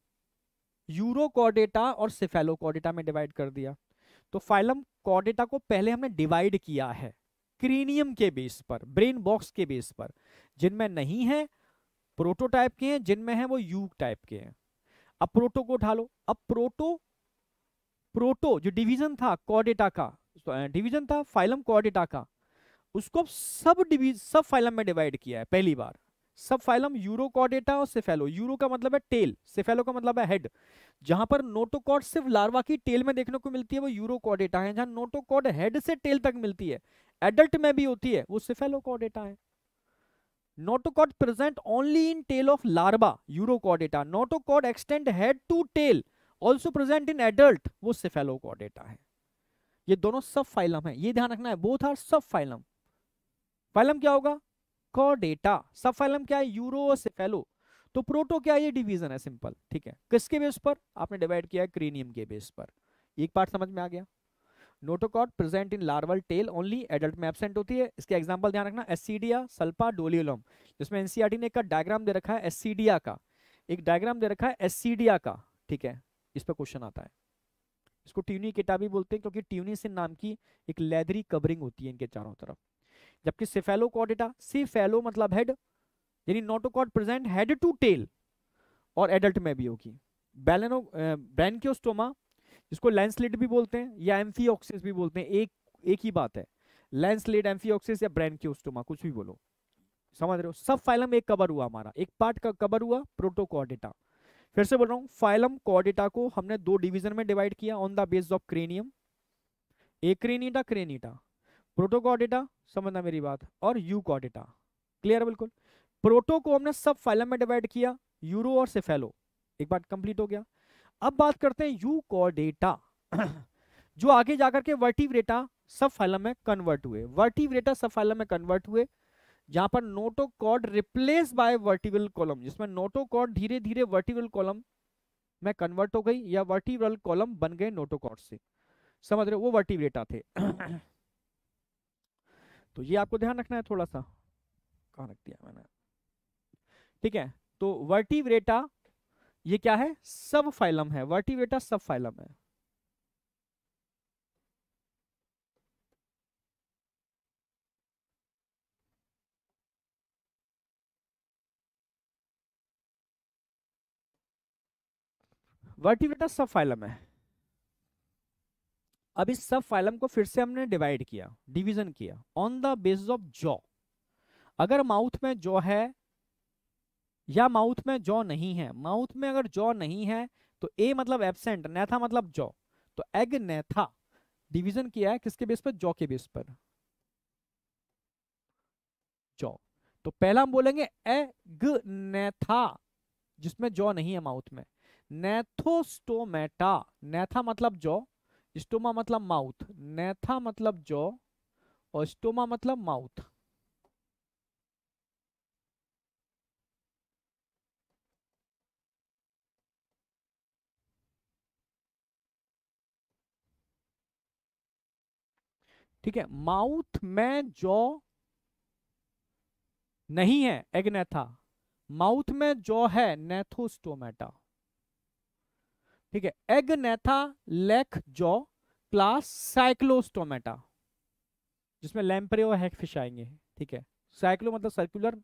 Urochordata और सिफेलोकॉडेटा में डिवाइड कर दिया तो फाइलम कॉडेटा को पहले हमने डिवाइड किया है क्रीनियम के बेस पर ब्रेन बॉक्स के बेस पर जिनमें नहीं है प्रोटोटाइप के हैं जिनमें है वो यूग टाइप के हैं अब प्रोटो को उठा लो अब प्रोटो प्रोटो जो डिवीजन था कॉडेटा का तो, डिवीजन था फाइलम कॉडेटा का उसको सब डिवीज सब फाइलम में डिवाइड किया है पहली बार सब फाइलम यूरो यूरोकॉडेटा और सिफेलो यूरो का मतलब है टेल सिफेलो का मतलब है हेड जहां पर नोटोकॉड सिर्फ लार्वा की टेल में देखने को मिलती है वो यूरो यूरोकॉडेटा है जहां नोटोकॉड हेड से टेल तक मिलती है एडल्ट में भी होती है वो सिफेलोकॉडेटा है notochord present only in tail of larva Urochordata notochord extend head to tail also present in adult वो सिफेलोकॉडेटा है ये दोनों सब फाइलम है ये ध्यान रखना है both are sub phylum phylum क्या होगा कॉडेटा सब फाइलम क्या है यूरो और सिफेलो तो प्रोटो क्या ये डिवीजन है सिंपल ठीक है किसके बेस पर आपने डिवाइड किया है क्रीनियम के बेस पर एक पार्ट समझ में आ गया notochord present in larval tail only adult में एबसेंट होती है इसके एग्जाम्पल ध्यान रखना एससीडिया सल्पा डोलियोलम जिसमें एनसीईआरटी e ने एक डायग्राम दे रखा है एससीडिया का एक डायग्राम दे रखा है एससीडिया का ठीक है इस पर क्वेश्चन आता है इसको ट्यूनी केटा भी बोलते हैं क्योंकि ट्यूनी से नाम की एक लेदरी कवरिंग होती है इनके चारों तरफ जबकि सिफेलो कॉडेटा सिफेलो मतलब हेड यानी notochord present head to tail और एडल्ट में भी होगी बैलेनो ब्रैनक्योस्टोमा जिसको लैंडस्लेट भी बोलते हैं या एम्फीऑक्सिस भी बोलते हैं एक एक ही बात है लैंडस्लेट एम्फीऑक्सिस या ब्रैनक्योस्टोमा कुछ भी बोलो समझ रहे हो सब फाइलम एक कवर हुआ हमारा एक पार्ट का कवर हुआ प्रोटोकॉडेटा फिर से बोल रहा हूँ फाइलम कॉडेटा को हमने दो डिवीजन में डिवाइड किया on the base of cranium एक क्रेनिटा क्रेनिटा प्रोटोकॉडेटा समझना मेरी बात और यू कॉडेटा क्लियर बिल्कुल प्रोटो को हमने सब फाइलम में डिवाइड किया यूरो और सेफेलो एक बार कंप्लीट हो गया अब बात करते हैं यू कॉ डेटा जो आगे जाकर के वर्टिवरेटा सब फाइलम में कन्वर्ट हुए वर्टिवरेटा सब फाइलम में कन्वर्ट हुए जहां पर notochord replace by vertebral column जिसमें नोटोकॉड धीरे धीरे वर्टिवल कॉलम में कन्वर्ट हो गई या वर्टिवल कॉलम बन गए नोटोकॉड से समझ रहे हो वो वर्टिवरेटा थे [CLEARS THROAT] तो ये आपको ध्यान रखना है थोड़ा सा कहा रख दिया मैंने ठीक है तो वर्टिवरेटा ये क्या है सब फाइलम है वर्टिवेटा सब फाइलम है वर्टिवेटा सब फाइलम है अब इस सब फाइलम को फिर से हमने डिवाइड किया डिवीजन किया on the basis of jaw अगर माउथ में जॉ है या माउथ में जॉ नहीं है माउथ में अगर जॉ नहीं है तो ए मतलब एबसेंट नेथा मतलब जॉ तो एग नेथा डिवीजन किया है किसके बेस पर जॉ के बेस पर जॉ तो पहला हम बोलेंगे एग नेथा जिसमें जॉ नहीं है माउथ में नेथोस्टोमेटा नेथा मतलब जॉ स्टोमा मतलब माउथ नेथा मतलब जॉ और स्टोमा मतलब माउथ ठीक है माउथ में जॉ नहीं है एग्नेथा माउथ में जॉ है नेथोस्टोमेटा ठीक है एग्नेथा लेख जॉ क्लास साइक्लोस्टोमेटा जिसमें लैम्परे और हैकफिश आएंगे ठीक है साइक्लो मतलब सर्कुलर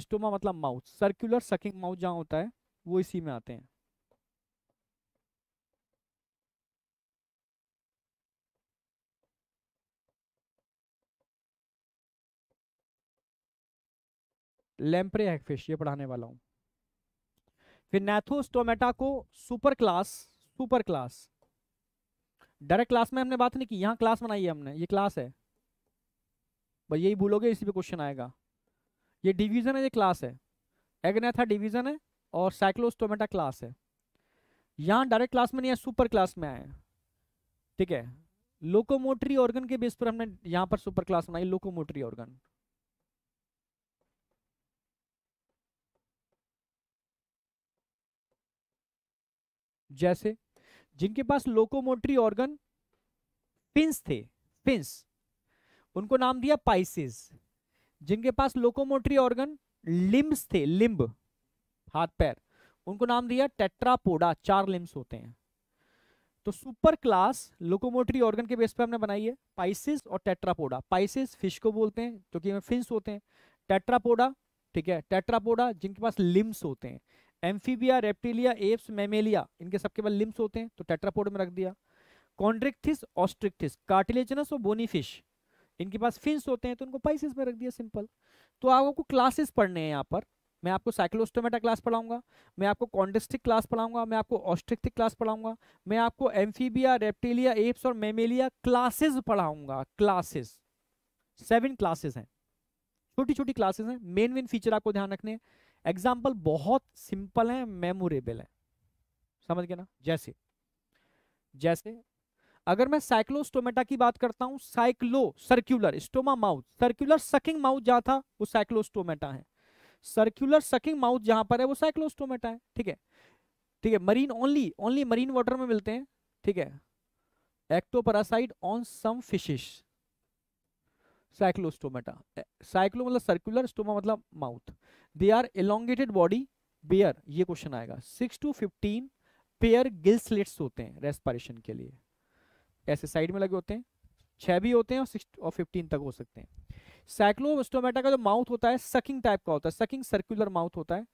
स्टोमा मतलब माउथ सर्कुलर सकिंग माउथ जहां होता है वो इसी में आते हैं लेम्प्रे हैगफिश ये पढ़ाने वाला हूँ फिर नैथोस्टोमेटा को super class super class direct class में हमने बात नहीं की यहाँ क्लास बनाई है हमने ये क्लास है बस यही भूलोगे इसी पे क्वेश्चन आएगा ये डिवीजन है ये क्लास है एग्नेथा डिवीजन है और साइक्लोस्टोमेटा क्लास है यहाँ डायरेक्ट क्लास में नहीं है सुपर क्लास में आए ठीक है लोकोमोटरी ऑर्गन के बेस पर हमने यहाँ पर सुपर क्लास बनाई लोकोमोटरी ऑर्गन जैसे जिनके पास लोकोमोटरी ऑर्गन फिंस थे फिंस उनको नाम दिया पाइसिस जिनके पास लोकोमोटरी ऑर्गन लिम्ब्स थे लिम्ब हाथ पैर उनको नाम दिया टेट्रापोडा चार लिम्ब्स होते हैं तो सुपर क्लास लोकोमोटरी ऑर्गन के बेस पर हमने बनाई है पाइसिस और टेट्रापोडा पाइसिस फिश को बोलते हैं जो कि फिंस होते हैं टेट्रापोडा ठीक है टेट्रापोडा जिनके पास लिम्स होते हैं एम्फीबिया रेप्टिलिया एप्स मेमेलिया इनके सबके बाद लिम्स होते हैं तो टेट्रापोड में रख दिया कॉन्ड्रिक्थिस ऑस्ट्रिक्थिस कार्टिलेजनस और बोनी फिश इनके पास फिंस होते हैं तो उनको पाइसिस में रख दिया सिंपल तो आपको क्लासेस पढ़ने हैं यहाँ पर मैं आपको साइक्लोस्टोमेटा क्लास पढ़ाऊंगा मैं आपको कॉन्डेस्टिक क्लास पढ़ाऊंगा मैं आपको ऑस्ट्रिक्थिक क्लास पढ़ाऊंगा मैं आपको एम्फीबिया रेप्टिलिया एप्स और मेमेलिया क्लासेस पढ़ाऊंगा क्लासेस सेवन क्लासेस हैं छोटी छोटी क्लासेस हैं मेन मेन फीचर आपको ध्यान रखने हैं एग्जाम्पल बहुत सिंपल है मेमोरेबल है समझ गए ना जैसे जैसे अगर मैं साइक्लोस्टोमेटा की बात करता हूं cyclo circular stoma mouth circular sucking mouth जहां था वो साइक्लोस्टोमेटा है सर्क्यूलर सकिंग माउथ जहां पर है वो साइक्लोस्टोमेटा है ठीक है ठीक है marine only only marine water में मिलते हैं ठीक है ectoparasite on some fishes cyclostomata cyclo मतलब सर्कुलर स्टोमा मतलब mouth they are elongated body bear ये क्वेश्चन आएगा six to fifteen pair gill slits होते हैं रेस्पायरेशन के लिए ऐसे साइड में लगे होते हैं छह भी होते हैं और सिक्स और फिफ्टीन तक हो सकते हैं साइक्लोस्टोमेटा का जो माउथ होता है सकिंग टाइप का होता है सकिंग सर्कुलर माउथ होता है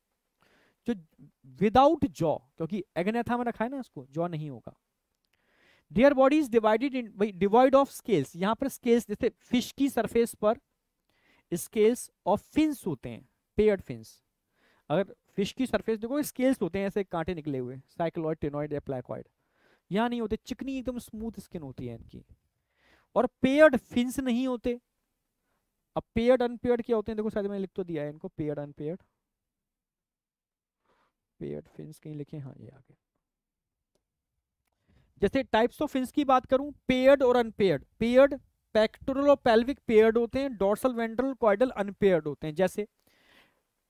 जो विदाउट जॉ क्योंकि एग्नेथा में रखा है ना इसको जॉ नहीं होगा rear body is divided in divide of scales यहाँ पर स्केल्स जैसे फिश की सरफेस पर स्केल्स ऑफ फिंस होते हैं पेयर्ड फिंस अगर फिश की सरफेस देखो स्केल्स होते हैं ऐसे कांटे निकले हुए साइक्लॉइड टेनोइड या प्लैकॉइड यहाँ नहीं होते चिकनी एकदम स्मूथ स्किन होती है इनकी और पेयर्ड फिंस नहीं होते अब पेयर्ड अनपेयर्ड क्या होते हैं देखो शायद मैंने लिख तो दिया है इनको पेयर्ड अनपेयर्ड पेयर्ड फिंस कहीं लिखे हाँ ये आगे जैसे टाइप्स ऑफ फिंस की बात करूं पेयर्ड और अनपेयर्ड पेयर्ड पैक्टोरल और पेल्विक पेयर्ड होते हैं डोर्सल वेंट्रल कॉइडल अनपेयर्ड होते हैं जैसे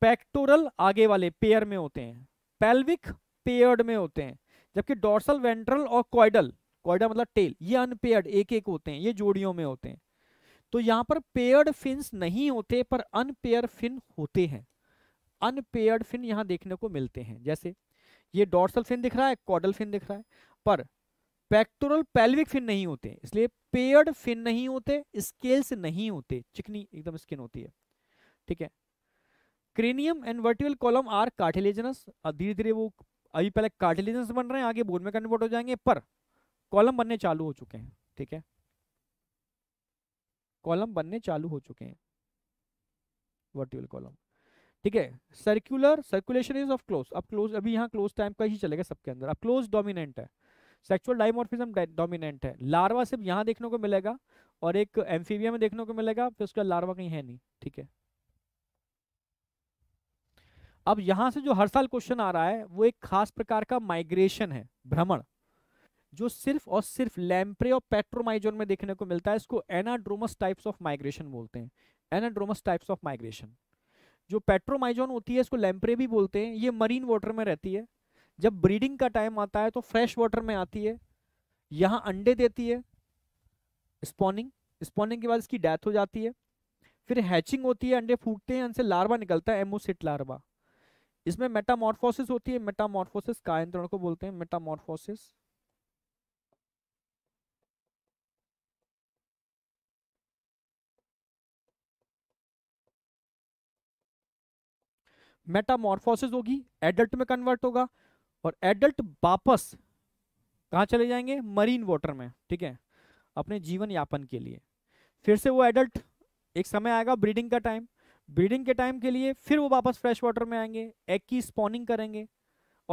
पैक्टोरल आगे वाले पेयर में होते हैं पेल्विक पेयर्ड में होते हैं जबकि डोर्सल वेंट्रल और कॉइडल कॉइडल मतलब टेल ये अनपेयर्ड एक एक होते हैं ये जोड़ियों में होते हैं तो यहाँ पर पेयर्ड फिंस नहीं होते पर अनपेयर फिन होते हैं अनपेयर्ड फिन यहाँ देखने को मिलते हैं जैसे ये डोर्सल फिन दिख रहा है कॉडल फिन दिख रहा है पर पेक्टोरल पेल्विक फिन नहीं होते इसलिए पेयर्ड फिन नहीं होते स्केल्स नहीं होते चिकनी एकदम स्किन होती है ठीक है cranium and vertical column are cartilaginous धीरे धीरे वो अभी पहले कार्टिलेजनस बन रहे हैं आगे बोन में कन्वर्ट हो जाएंगे पर कॉलम बनने चालू हो चुके हैं ठीक है कॉलम बनने चालू हो चुके हैं वर्टिकल कॉलम ठीक है circular circulation is of close अब क्लोज अभी यहाँ क्लोज टाइप का ही चलेगा सबके अंदर अब क्लोज डोमिनेंट है सेक्सुअल डाइमॉर्फिज्म डोमिनेंट है लार्वा सिर्फ यहाँ देखने को मिलेगा और एक एम्फीबिया में देखने को मिलेगा फिर उसका लार्वा कहीं है नहीं ठीक है अब यहां से जो हर साल क्वेश्चन आ रहा है वो एक खास प्रकार का माइग्रेशन है भ्रमण जो सिर्फ और सिर्फ लैम्प्रे और पेट्रोमाइजोन में देखने को मिलता है इसको एनाड्रोमस टाइप्स ऑफ माइग्रेशन बोलते हैं एनाड्रोमस टाइप्स ऑफ माइग्रेशन जो पेट्रोमाइजोन होती है इसको लैम्प्रे भी बोलते हैं ये मरीन वाटर में रहती है जब ब्रीडिंग का टाइम आता है तो फ्रेश वाटर में आती है यहाँ अंडे देती है स्पॉनिंग स्पॉनिंग के बाद इसकी डेथ हो जाती है फिर हैचिंग होती है अंडे फूटते हैं इनसे लार्वा निकलता है एमोसिट लार्वा इसमें मेटामॉर्फोसिस होती है मेटामॉर्फोसिस कायंत्रण को बोलते हैं मेटामॉर्फोसिस मेटामॉर्फोसिस होगी एडल्ट में कन्वर्ट होगा और एडल्ट वापस कहाँ चले जाएंगे मरीन वाटर में ठीक है अपने जीवन यापन के लिए फिर से वो एडल्ट एक समय आएगा ब्रीडिंग का टाइम ब्रीडिंग के टाइम के लिए फिर वो वापस फ्रेश वाटर में आएंगे एग की स्पॉनिंग करेंगे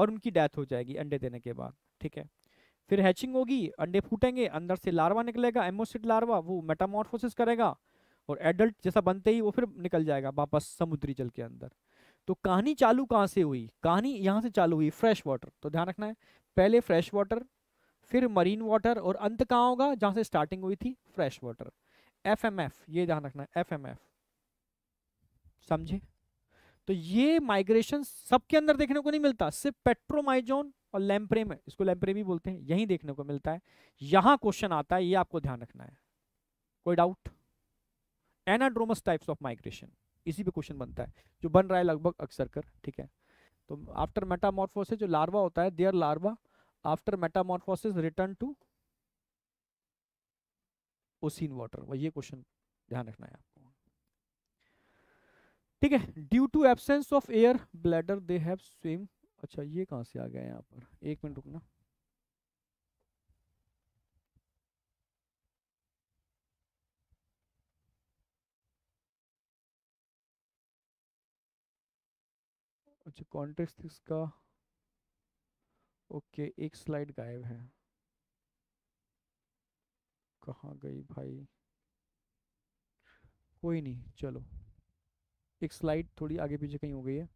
और उनकी डेथ हो जाएगी अंडे देने के बाद ठीक है फिर हैचिंग होगी अंडे फूटेंगे अंदर से लार्वा निकलेगा एमोसिड लार्वा वो मेटामोर्फोसिस करेगा और एडल्ट जैसा बनते ही वो फिर निकल जाएगा वापस समुद्री जल के अंदर तो कहानी चालू कहाँ से हुई कहानी यहाँ से चालू हुई फ्रेश वाटर तो ध्यान रखना है पहले फ्रेश वाटर फिर मरीन वाटर और अंत कहाँ होगा जहाँ से स्टार्टिंग हुई थी fresh water F M F ये ध्यान रखना है एफ एम एफ समझे तो ये माइग्रेशन सबके अंदर देखने को नहीं मिलता सिर्फ पेट्रोमाइजोन और लैम्प्रे में इसको लैम्प्रे भी बोलते हैं यही देखने को मिलता है यहाँ क्वेश्चन आता है ये आपको ध्यान रखना है कोई doubt anadromous types of migration इसी पे क्वेश्चन बनता है जो बन रहा है लगभग अक्सर कर ठीक है तो आफ्टर मेटामॉर्फोसिस जो लार्वा होता है their larva after metamorphosis return to ocean water ये क्वेश्चन ध्यान रखना है आपको ठीक है due to absence of air bladder they have swim अच्छा ये कहाँ से आ गया यहाँ पर एक मिनट रुकना मुझे कॉन्टेक्स्ट इसका ओके एक स्लाइड गायब है कहाँ गई भाई कोई नहीं चलो एक स्लाइड थोड़ी आगे पीछे कहीं हो गई है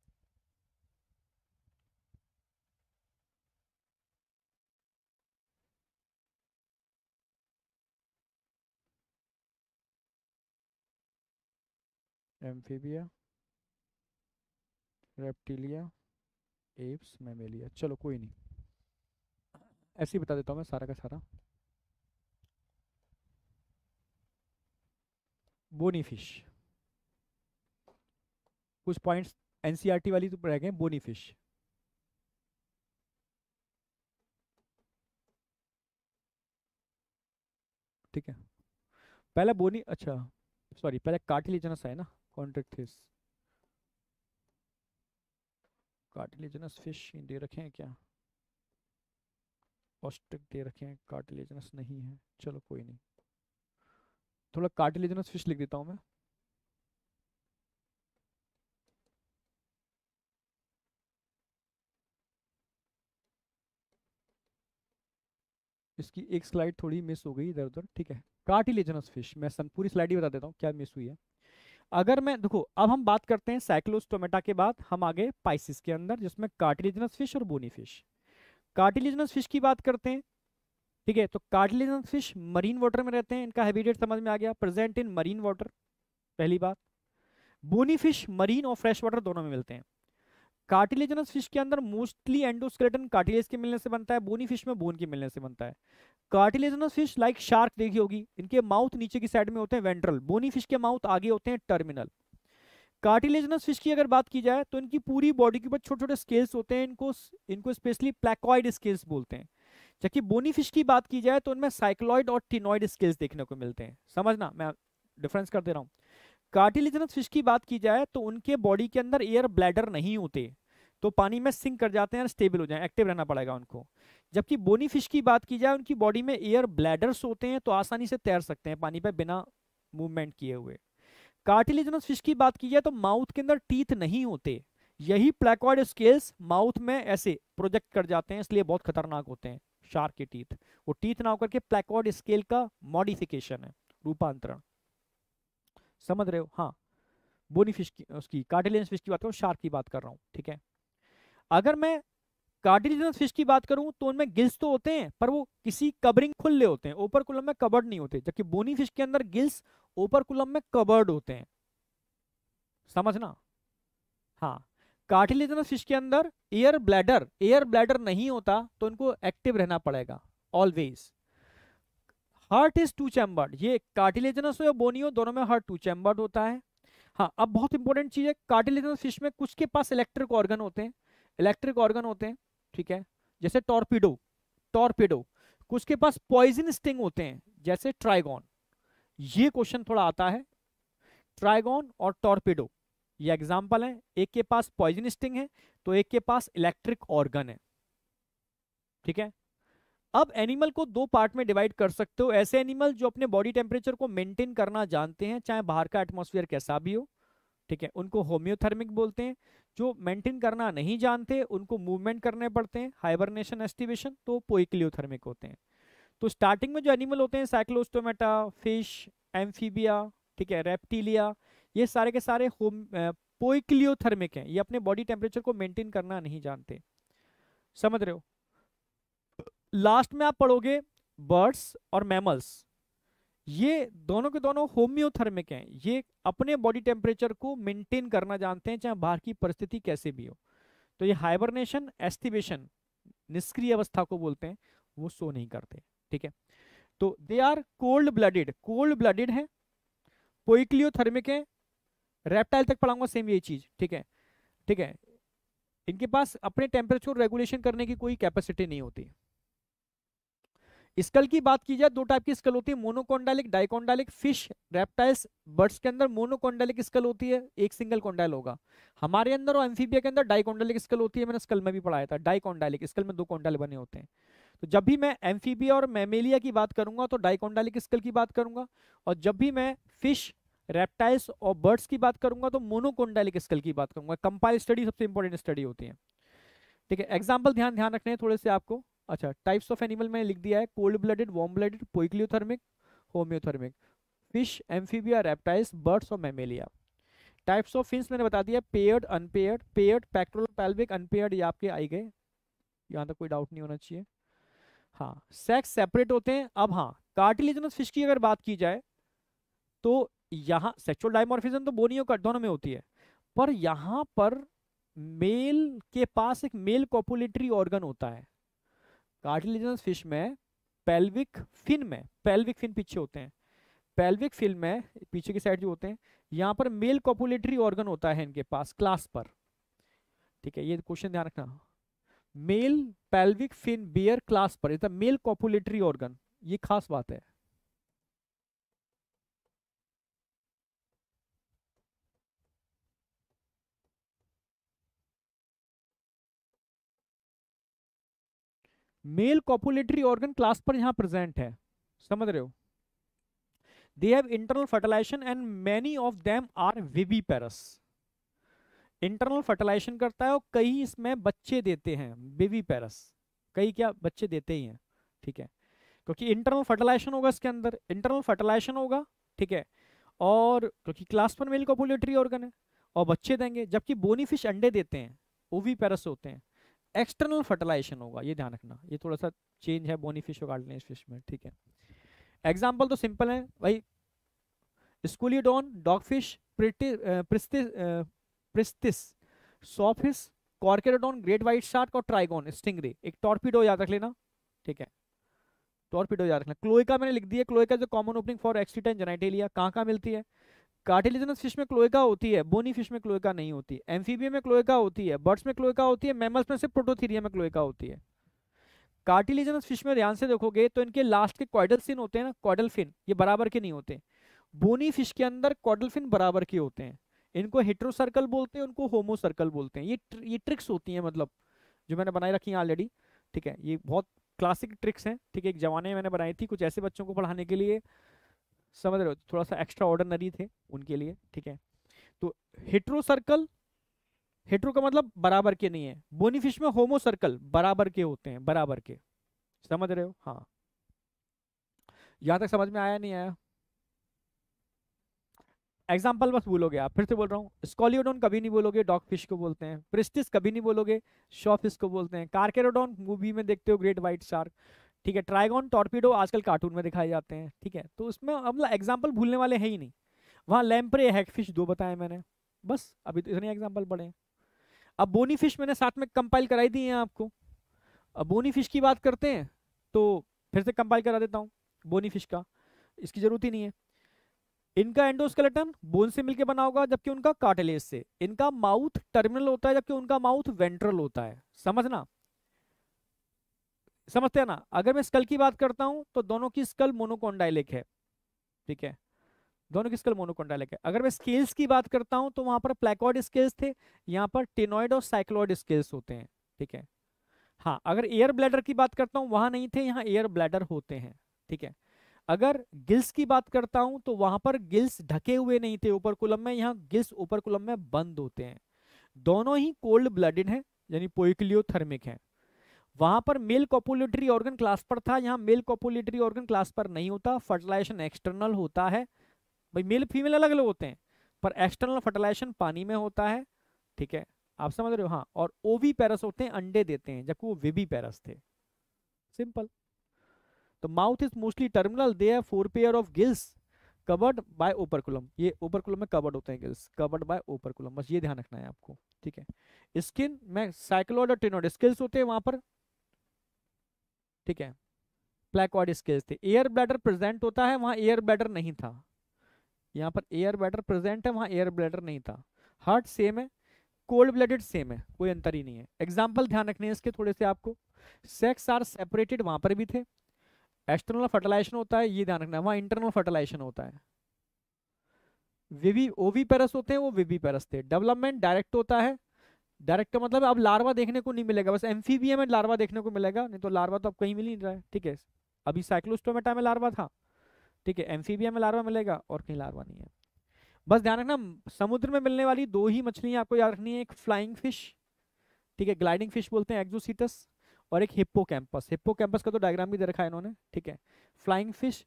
एम्फीबिया रेप्टिलिया एप्स मेमेलिया चलो कोई नहीं ऐसे ही बता देता हूँ मैं सारा का सारा बोनी फिश कुछ पॉइंट्स एनसीईआरटी e वाली तो रह गए बोनी फिश ठीक है पहला बोनी अच्छा सॉरी पहले सा है ना कॉन्ट्रेक्ट थे कार्टिलेजनस फिश दे रखे हैं क्या ऑस्टिक दे रखे हैं कार्टिलेजनस नहीं है चलो कोई नहीं थोड़ा कार्टिलेजनस फिश लिख देता हूं मैं इसकी एक स्लाइड थोड़ी मिस हो गई इधर उधर ठीक है कार्टिलेजनस फिश मैं सन पूरी स्लाइड ही बता देता हूँ क्या मिस हुई है अगर मैं देखो अब हम बात करते हैं साइक्लोस्टोमेटा के बाद हम आगे पाइसिस के अंदर जिसमें कार्टिलिजनस फिश और बोनी फिश कार्टिलिजनस फिश की बात करते हैं ठीक है तो कार्टिलिजनस फिश मरीन वाटर में रहते हैं इनका हैबिटेट समझ में आ गया प्रेजेंट इन मरीन वाटर पहली बात बोनी फिश मरीन और फ्रेश वाटर दोनों में मिलते हैं कार्टिलेजनस फिश के अंदर मोस्टली एंडोस्केलेटन कार्टिलेज के मिलने से बनता है बोनी फिश में बोन के मिलने से बनता है कार्टिलेजनस फिश लाइक शार्क देखी होगी इनके माउथ नीचे की साइड में होते हैं वेंट्रल बोनी फिश के माउथ आगे होते हैं टर्मिनल कार्टिलेजनस फिश की अगर बात की जाए तो इनकी पूरी बॉडी के ऊपर छोटे छोटे स्केल्स होते हैं इनको इनको स्पेशली प्लेकॉइड स्केल्स बोलते हैं जबकि बोनी फिश की बात की जाए तो उनमें साइक्लॉइड और टिनॉइड स्केल्स देखने को मिलते हैं समझना मैं डिफरेंस कर दे रहा हूँ कार्टिलेजनस फिश की बात की जाए तो उनके बॉडी के अंदर एयर ब्लैडर नहीं होते तो पानी में सिंक कर जाते हैं स्टेबल हो जाए एक्टिव रहना पड़ेगा उनको जबकि बोनी फिश की बात की जाए उनकी बॉडी में एयर ब्लैडर्स होते हैं तो आसानी से तैर सकते हैं पानी पर बिना मूवमेंट किए हुए कार्टिलेजनस फिश की बात की जाए तो माउथ के अंदर टीथ नहीं होते यही प्लेकॉर्ड स्केल्स माउथ में ऐसे प्रोजेक्ट कर जाते हैं इसलिए बहुत खतरनाक होते हैं शार्क के टीथ वो टीथ ना होकर के प्लेकॉइड स्केल का मॉडिफिकेशन है रूपांतरण समझ रहे हो हाँ बोनी फिश की उसकी कार्टिलेजनस फिश की बात करो शार्क की बात कर रहा हूँ ठीक है अगर मैं कार्टिलेजनस फिश की बात करूं तो उनमें गिल्स तो होते हैं पर वो किसी कवरिंग खुले होते हैं ऊपर कुलम में कवर्ड नहीं होते जबकि बोनी फिश के अंदर गिल्स ऊपर कुलम में कवर्ड होते हैं समझना हाँ कार्टिलेजनस फिश के अंदर एयर ब्लैडर एयर ब्लैडर नहीं होता तो उनको एक्टिव रहना पड़ेगा always heart is two chambered ये कार्टिलेजनस हो या बोनी हो दोनों में हार्ट टू चैम्बर्ड होता है हाँ अब बहुत इंपॉर्टेंट चीज है कार्टिलेजनस फिश में कुछ के पास इलेक्ट्रिक ऑर्गन होते हैं इलेक्ट्रिक ऑर्गन होते हैं ठीक है जैसे टॉर्पीडो टॉर्पीडो कुछ के पास पॉइजन स्टिंग होते हैं जैसे ट्राइगोन ये क्वेश्चन थोड़ा आता है ट्राइगोन और टॉर्पीडो ये एग्जाम्पल है एक के पास पॉइजन स्टिंग है तो एक के पास इलेक्ट्रिक ऑर्गन है ठीक है अब एनिमल को दो पार्ट में डिवाइड कर सकते हो ऐसे एनिमल जो अपने बॉडी टेम्परेचर को मेंटेन करना जानते हैं चाहे बाहर का एटमोसफियर कैसा भी हो ठीक है उनको होम्योथर्मिक बोलते हैं जो मेंटेन करना नहीं जानते उनको मूवमेंट करने पड़ते हैं हाइबरनेशन एस्टिवेशन तो पोइक्लियोथर्मिक होते हैं तो स्टार्टिंग में जो एनिमल होते हैं साइक्लोस्टोमेटा फिश एम्फीबिया ठीक है रेप्टीलिया ये सारे के सारे होम पोइक्लियोथर्मिक हैं ये अपने बॉडी टेम्परेचर को मेंटेन करना नहीं जानते समझ रहे हो लास्ट में आप पढ़ोगे बर्ड्स और मैमल्स ये दोनों के दोनों होम्योथर्मिक हैं ये अपने बॉडी टेम्परेचर को मेंटेन करना जानते हैं चाहे बाहर की परिस्थिति कैसे भी हो तो ये हाइबरनेशन एस्टिवेशन निष्क्रिय अवस्था को बोलते हैं वो सो नहीं करते ठीक है तो they are cold blooded cold blooded है पोइक्लियोथर्मिक है रेप्टाइल तक पढ़ाऊंगा सेम ये चीज ठीक है ठीक है इनके पास अपने टेम्परेचर रेगुलेशन करने की कोई कैपेसिटी नहीं होती स्कल की बात की जाए दो टाइप की स्कल होती है monocondylic dicondylic fish reptiles birds के अंदर मोनोकोंडालिक स्कल होती है एक सिंगल कोंडाइल होगा हमारे अंदर और एम्फीबिया के अंदर डाइकोंडालिक स्कल होती है मैंने स्कल में भी पढ़ाया था डाइकोंडालिक स्कल में दो कोंडाइल बने होते हैं तो जब भी मैं एम्फीबिया और मेमेलिया की बात करूंगा तो डाइकोंडालिक स्कल की बात करूंगा और जब भी मैं फिश रेप्टाइल्स और बर्ड्स की बात करूंगा तो मोनोकोंडालिक स्कल की बात करूंगा कंपाइल स्टडी सबसे इंपॉर्टेंट स्टडी होती है ठीक है एग्जाम्पल ध्यान ध्यान रखने हैं थोड़े से आपको अच्छा टाइप्स ऑफ एनिमल मैंने लिख दिया है cold blooded warm blooded poikilothermic homeothermic fish amphibia reptiles birds और मेमेलिया टाइप्स ऑफ फिंस मैंने बता दिया paired unpaired paired pectoral pelvic unpaired ये आपके आई गए यहाँ तक कोई डाउट नहीं होना चाहिए हाँ सेक्स सेपरेट होते हैं अब हाँ कार्टिलेजनस फिश की अगर बात की जाए तो यहाँ सेक्चुअल डायमोरफिजन तो बोनियो का दोनों में होती है पर यहाँ पर मेल के पास एक मेल कॉपुलेटरी ऑर्गन होता है कार्टिलेजनस फिश में पेल्विक फिन में पेल्विक फिन पीछे होते हैं पेल्विक फिन में पीछे की साइड जो होते हैं यहाँ पर मेल कॉपुलेटरी ऑर्गन होता है इनके पास क्लास पर ठीक है ये क्वेश्चन ध्यान रखना male pelvic fin bear clasp पर मेल कॉपुलेटरी ऑर्गन ये खास बात है मेल कॉपुलेटरी ऑर्गन क्लास पर यहाँ प्रेजेंट है समझ रहे हो they have internal fertilization and many of them are विवी इंटरनल फर्टिलाइजेशन करता है और कई इसमें बच्चे देते हैं बेबी पेरस कई क्या बच्चे देते ही हैं ठीक है क्योंकि इंटरनल फर्टिलाइजेशन होगा इसके अंदर इंटरनल फर्टिलाइजेशन होगा ठीक है और क्योंकि क्लास पर मेल कॉपुलेटरी ऑर्गन है और बच्चे देंगे जबकि बोनी फिश अंडे देते हैं वो भी पैरस होते हैं एक्सटर्नल फर्टिलाइजेशन होगा ये ध्यान रखना ये थोड़ा सा चेंज है बोनी फिश और कार्टिलेज फिश में ठीक है एग्जाम्पल तो सिंपल है भाई Scoliodon dog fish Pristis sawfish Carcharodon great white shark और ट्राइगोन स्टिंगरे एक टॉर्पीडो याद रख लेना ठीक है टॉर्पीडो याद रखना क्लोइका मैंने लिख दिया क्लोइका जो common opening for excreta genitalia कहाँ कहाँ मिलती है कार्टिलिजनस फिश में क्लोएका होती है बोनी फिश में क्लोएका नहीं होती एम्फीबिया में क्लोएका होती है बर्ड्स में क्लोएका होती है मेमल्स में से प्रोटोथीरिया में क्लोएका होती है कार्टिलिजनस फिश में ध्यान से देखोगे तो इनके लास्ट के क्वाइडल फिन होते हैं ना क्वाइडल फिन ये बराबर के नहीं होते बोनी फिश के अंदर क्वाइडल फिन बराबर के होते हैं इनको हिट्रो सर्कल बोलते हैं उनको होमो सर्कल बोलते हैं ये ट्र, ये ट्रिक्स होती हैं मतलब जो मैंने बनाई रखी हैं ऑलरेडी ठीक है ये बहुत क्लासिक ट्रिक्स हैं ठीक है एक जमाने में मैंने बनाई थी कुछ ऐसे बच्चों को पढ़ाने के लिए समझ रहे हो थोड़ा सा एक्स्ट्रा ऑर्डनरी थे उनके लिए ठीक है तो हेट्रो सर्कल हेट्रो का मतलब बराबर के नहीं है बोनीफिश में होमो सर्कल बराबर के होते हैं बराबर के समझ रहे हो हाँ यहां तक समझ में आया नहीं आया एग्जाम्पल बस बोलोगे आप फिर से बोल रहा हूँ स्कॉलियोडोन कभी नहीं बोलोगे डॉग फिश को बोलते हैं प्रिस्टिस कभी नहीं बोलोगे शॉ को बोलते हैं कार्केरोडोन मूवी में देखते हो ग्रेट व्हाइट शार्क ठीक है ट्राइगॉन टॉर्पीडो आजकल कार्टून में दिखाए जाते हैं ठीक है तो उसमें मतलब एग्जाम्पल भूलने वाले हैं ही नहीं वहाँ लैम्परे हैकफिश दो बताए मैंने बस अभी तो इतने एग्जाम्पल पड़े हैं अब बोनी फिश मैंने साथ में कंपाइल कराई दी है आपको अब बोनी फिश की बात करते हैं तो फिर से कंपाइल करा देता हूँ बोनी फिश का इसकी ज़रूरत ही नहीं है इनका एंडोस्केलेटन बोन से मिलकर बना होगा जबकि उनका कार्टिलेज से इनका माउथ टर्मिनल होता है जबकि उनका माउथ वेंट्रल होता है समझना समझते हैं ना अगर मैं स्कल की बात करता हूं तो दोनों की स्कल मोनोकोंडाइलिक है ठीक है दोनों की स्कल मोनोकोंडाइलिक है अगर मैं स्केल्स की बात करता हूं तो वहां पर प्लेकॉड स्केल्स थे यहाँ पर टेनॉइड और साइक्लॉइड स्केल्स होते हैं ठीक है हाँ अगर एयर ब्लैडर की बात करता हूँ वहां नहीं थे यहाँ एयर ब्लैडर होते हैं ठीक है अगर गिल्स की बात करता हूं तो वहां पर गिल्स ढके हुए नहीं थे ऊपर कुलम में यहाँ गिल्स ऊपर कुलम में बंद होते हैं दोनों ही कोल्ड ब्लडेड हैं यानी पोइक्लियोथर्मिक हैं वहां पर मेल कॉपुलेटरी ऑर्गन क्लास पर था यहाँ मेल कॉपुलेटरी ऑर्गन क्लास पर नहीं होता फर्टिलाइजेशन एक्सटर्नल होता है भाई मेल फीमेल अलग अलग होते हैं पर एक्सटर्नल फर्टिलाइजेशन पानी में होता है ठीक है आप समझ रहे हो हाँ और ओवी पैरस होते हैं अंडे देते हैं जबकि वो विवी पैरस थे सिंपल तो mouth is mostly terminal they है four pair of gills covered by operculum ये ओपरकुलम में कवर्ड होते हैं गिल्स कवर्ड बाय ओपरकुलम बस ये ध्यान रखना है आपको ठीक है स्किन में साइक्लोड और टेनोड स्किल्स होते हैं वहां पर ठीक है प्लेकॉड स्केल्स थे एयर ब्लैडर प्रेजेंट होता है वहाँ एयर ब्लैडर नहीं था यहाँ पर एयर ब्लैडर प्रेजेंट है वहाँ एयर ब्लैडर नहीं था हार्ट सेम है कोल्ड ब्लडेड सेम है कोई अंतर ही नहीं है एग्जाम्पल ध्यान रखने इसके थोड़े से आपको सेक्स आर सेपरेटेड वहाँ पर भी थे एक्सटर्नल फर्टिलाइजेशन होता है ये ध्यान रखना वहाँ इंटरनल फर्टिलाइजेशन होता है विवी ओवी पेरस होते हैं वो विवी पेरस थे डेवलपमेंट डायरेक्ट होता है डायरेक्ट का मतलब अब लार्वा देखने को नहीं मिलेगा बस एम्फीबिया में लार्वा देखने को मिलेगा नहीं तो लार्वा तो अब कहीं मिल ही नहीं रहा है ठीक है अभी साइक्लोस्टोमेटा में लार्वा था ठीक है एम्फीबिया में लार्वा मिलेगा और कहीं लार्वा नहीं है बस ध्यान रखना समुद्र में मिलने वाली दो ही मछलियाँ आपको याद रखनी है एक फ्लाइंग फिश ठीक है ग्लाइडिंग फिश बोलते हैं एक्जोसीटस और एक हिप्पो कैंपस हिप्पो कैंपस का तो डायग्राम भी दे रखा है इन्होंने ठीक है फ्लाइंग फिश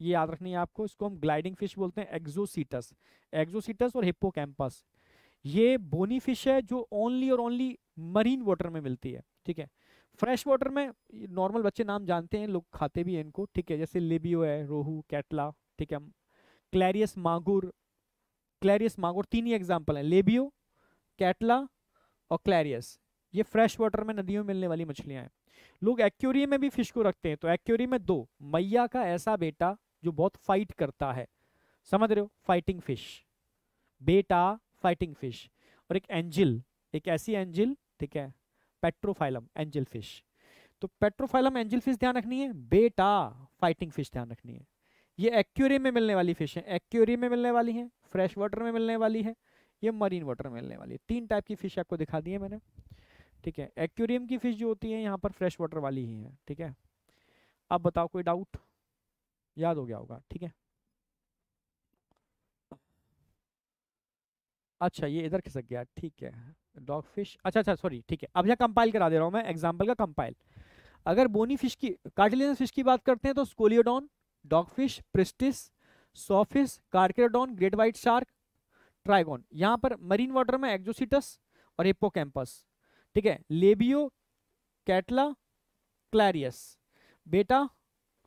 ये याद रखनी है आपको इसको हम ग्लाइडिंग फिश बोलते हैं एक्जोसीटस एक्जोसीटस और हिप्पो कैंपस ये बोनी फिश है जो ओनली और ओनली मरीन वाटर में मिलती है ठीक है फ्रेश वाटर में नॉर्मल बच्चे नाम जानते हैं लोग खाते भी हैं इनको ठीक है जैसे लेबियो है रोहू कैटला ठीक है क्लैरियस मागुर क्लैरियस मागुर तीन ही एग्जाम्पल हैं लेबियो कैटला और क्लैरियस ये फ्रेश वाटर में नदियों में मिलने वाली मछलियाँ हैं लोग एक्वेरियम में भी फिश को रखते हैं तो एक्वेरियम में दो मैया का ऐसा बेटा जो बहुत फाइट करता है समझ रहे हो fighting fish Betta fighting fish और एक एंजिल एक ऐसी एंजिल ठीक है पेट्रोफाइलम एंजिल फिश तो पेट्रोफाइलम एंजिल फिश ध्यान रखनी है बेटा फाइटिंग फिश ध्यान रखनी है ये एक्वेरियम में मिलने वाली फिश है एक्वेरियम में मिलने वाली है फ्रेश वाटर में मिलने वाली है ये मरीन वाटर में मिलने वाली है तीन टाइप की फिश आपको दिखा दी है मैंने ठीक है एक्यूरियम की फिश जो होती है यहाँ पर फ्रेश वाटर वाली ही है ठीक है अब बताओ कोई डाउट याद हो गया होगा ठीक है अच्छा ये इधर खिसक गया ठीक है डॉग फिश अच्छा अच्छा सॉरी ठीक है अब यहाँ कंपाइल करा दे रहा हूँ मैं एग्जाम्पल का कंपाइल अगर बोनी फिश की कार्टिलियन फिश की बात करते हैं तो Scoliodon dog fish Pristis sawfish Carcharodon great white shark Trygon यहाँ पर मरीन वाटर में एग्जोसिटस और हिप्पोकैम्पस ठीक है labio Catla Clarias Betta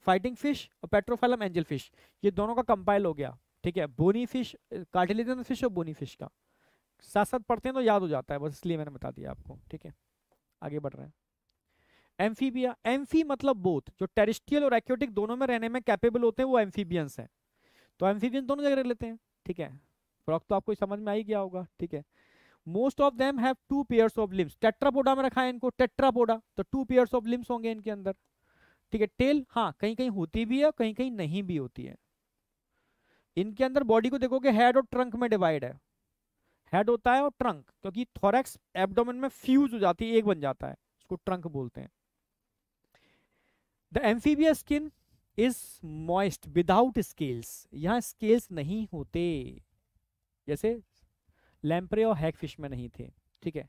fighting fish और पेट्रोफाइलम एंजल फिश ये दोनों का कंपाइल हो गया ठीक है बोनी फिश कार्टिलेजन तो फिश और बोनी फिश का साथ साथ पढ़ते हैं तो याद हो जाता है बस इसलिए मैंने बता दिया आपको ठीक है आगे बढ़ रहे हैं एम्फीबिया एम्फी मतलब बोथ जो टेरिस्टियल और एक्योटिक दोनों में रहने में कैपेबल होते हैं वो एम्फीबियंस हैं तो एम्फीबियंस दोनों जगह रह लेते हैं ठीक है फ्रॉक तो आपको समझ में आ ही गया होगा ठीक है most of them have two pairs of limbs tetrapoda में रखा है इनको टेट्रापोडा तो टू पेयर्स ऑफ लिम्स होंगे इनके अंदर ठीक है टेल हाँ कहीं कहीं होती भी है कहीं कहीं नहीं भी होती है इनके अंदर बॉडी को देखोगे हेड और ट्रंक में डिवाइड है हेड होता है और ट्रंक क्योंकि थोरेक्स एब्डोमेन में फ्यूज हो जाती है एक बन जाता है इसको ट्रंक बोलते हैं the amphibians skin is moist without scales यहाँ स्केल्स नहीं होते जैसे लैम्परे और हैकफिश में नहीं थे ठीक है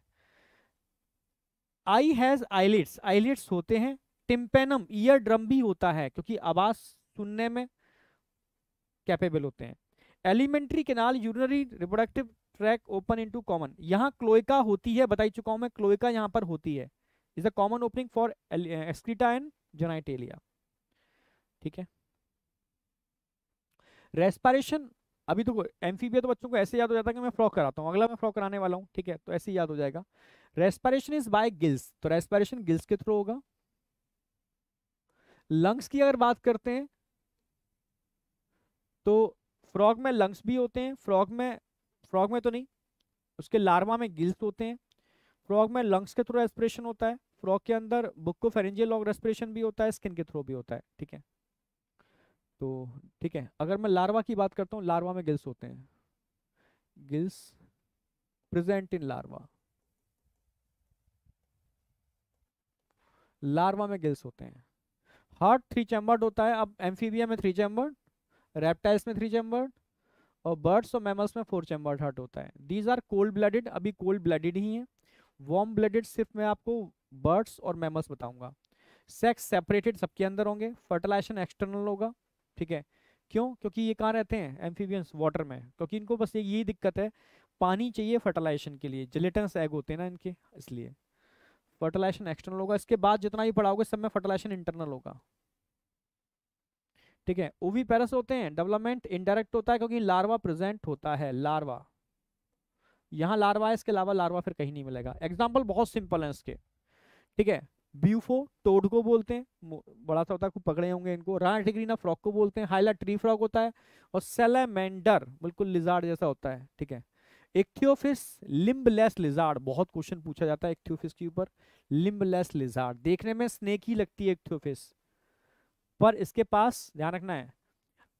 आई हैज आईलेट्स आईलेट्स होते हैं टिम्पेनम ईयर ड्रम भी होता है क्योंकि आवाज सुनने में कैपेबल होते हैं alimentary canal urinary reproductive tract open into common यहाँ क्लोइका होती है बताई चुका हूँ मैं क्लोइका यहाँ पर होती है is a common opening for excreta and genitalia ठीक है रेस्पायरेशन अभी तो एम्फीबिया तो बच्चों को ऐसे याद हो जाता है कि मैं फ्रॉक कराता हूँ अगला मैं फ्रॉक कराने वाला हूँ ठीक है तो ऐसे ही याद हो जाएगा रेस्पायरेशन इज बाय गिल्स तो रेस्पायरेशन गिल्स के थ्रू होगा लंग्स की अगर बात करते हैं तो फ्रॉग में लंग्स भी होते हैं फ्रॉग में फ्रॉग में तो नहीं उसके लार्वा में गिल्स होते हैं फ्रॉग में लंग्स के थ्रू रेस्परेशन होता है फ्रॉग के अंदर को फेरेंजियल लॉन्ग भी होता है स्किन के थ्रू भी होता है ठीक है तो ठीक है अगर मैं लार्वा की बात करता हूँ लार्वा में गिल्स होते हैं gills present in larva larva में गिल्स होते हैं हार्ट थ्री चैम्बर्ड होता है अब एम्फीबिया में थ्री चैम्बर्ड रेप्टाइल्स में थ्री चैम्बर्ड और बर्ड्स और मैमल्स में फोर चैम्बर्ड हार्ट होता है दीज आर कोल्ड ब्लडेड अभी कोल्ड ब्लडेड ही है वॉम ब्लडेड सिर्फ मैं आपको बर्ड्स और मैमल्स बताऊंगा सेक्स सेपरेटेड सबके अंदर होंगे फर्टिलाइजेशन एक्सटर्नल होगा ठीक है क्यों क्योंकि ये कहाँ रहते हैं एम्फीबियंस वाटर में क्योंकि इनको बस एक यही दिक्कत है पानी चाहिए फर्टिलाइजेशन के लिए जिलेटनस एग होते हैं ना इनके इसलिए फर्टिलाइजेशन एक्सटर्नल होगा इसके बाद जितना भी पढ़ाओगे सब में फर्टिलाइजेशन इंटरनल होगा ठीक है ओवी पैरस होते हैं डेवलपमेंट इनडायरेक्ट होता है क्योंकि लार्वा प्रेजेंट होता है लार्वा यहाँ लार्वा है इसके अलावा लार्वा फिर कहीं नहीं मिलेगा एग्जाम्पल बहुत सिंपल है इसके ठीक है ब्यूफो टोड को बोलते हैं बड़ा सा होता है खूब पकड़े होंगे इनको राटिग्रीना फ्रॉक को बोलते हैं हाइला ट्री फ्रॉक होता है और सेलेमेंडर बिल्कुल लिजार्ड जैसा होता है ठीक है एक्थियोफिस लिम्बलेस लिजार्ड बहुत क्वेश्चन पूछा जाता है एक्थियोफिस के ऊपर लिम्बलेस लिजार्ड देखने में स्नेक ही लगती है एक्थियोफिस पर इसके पास ध्यान रखना है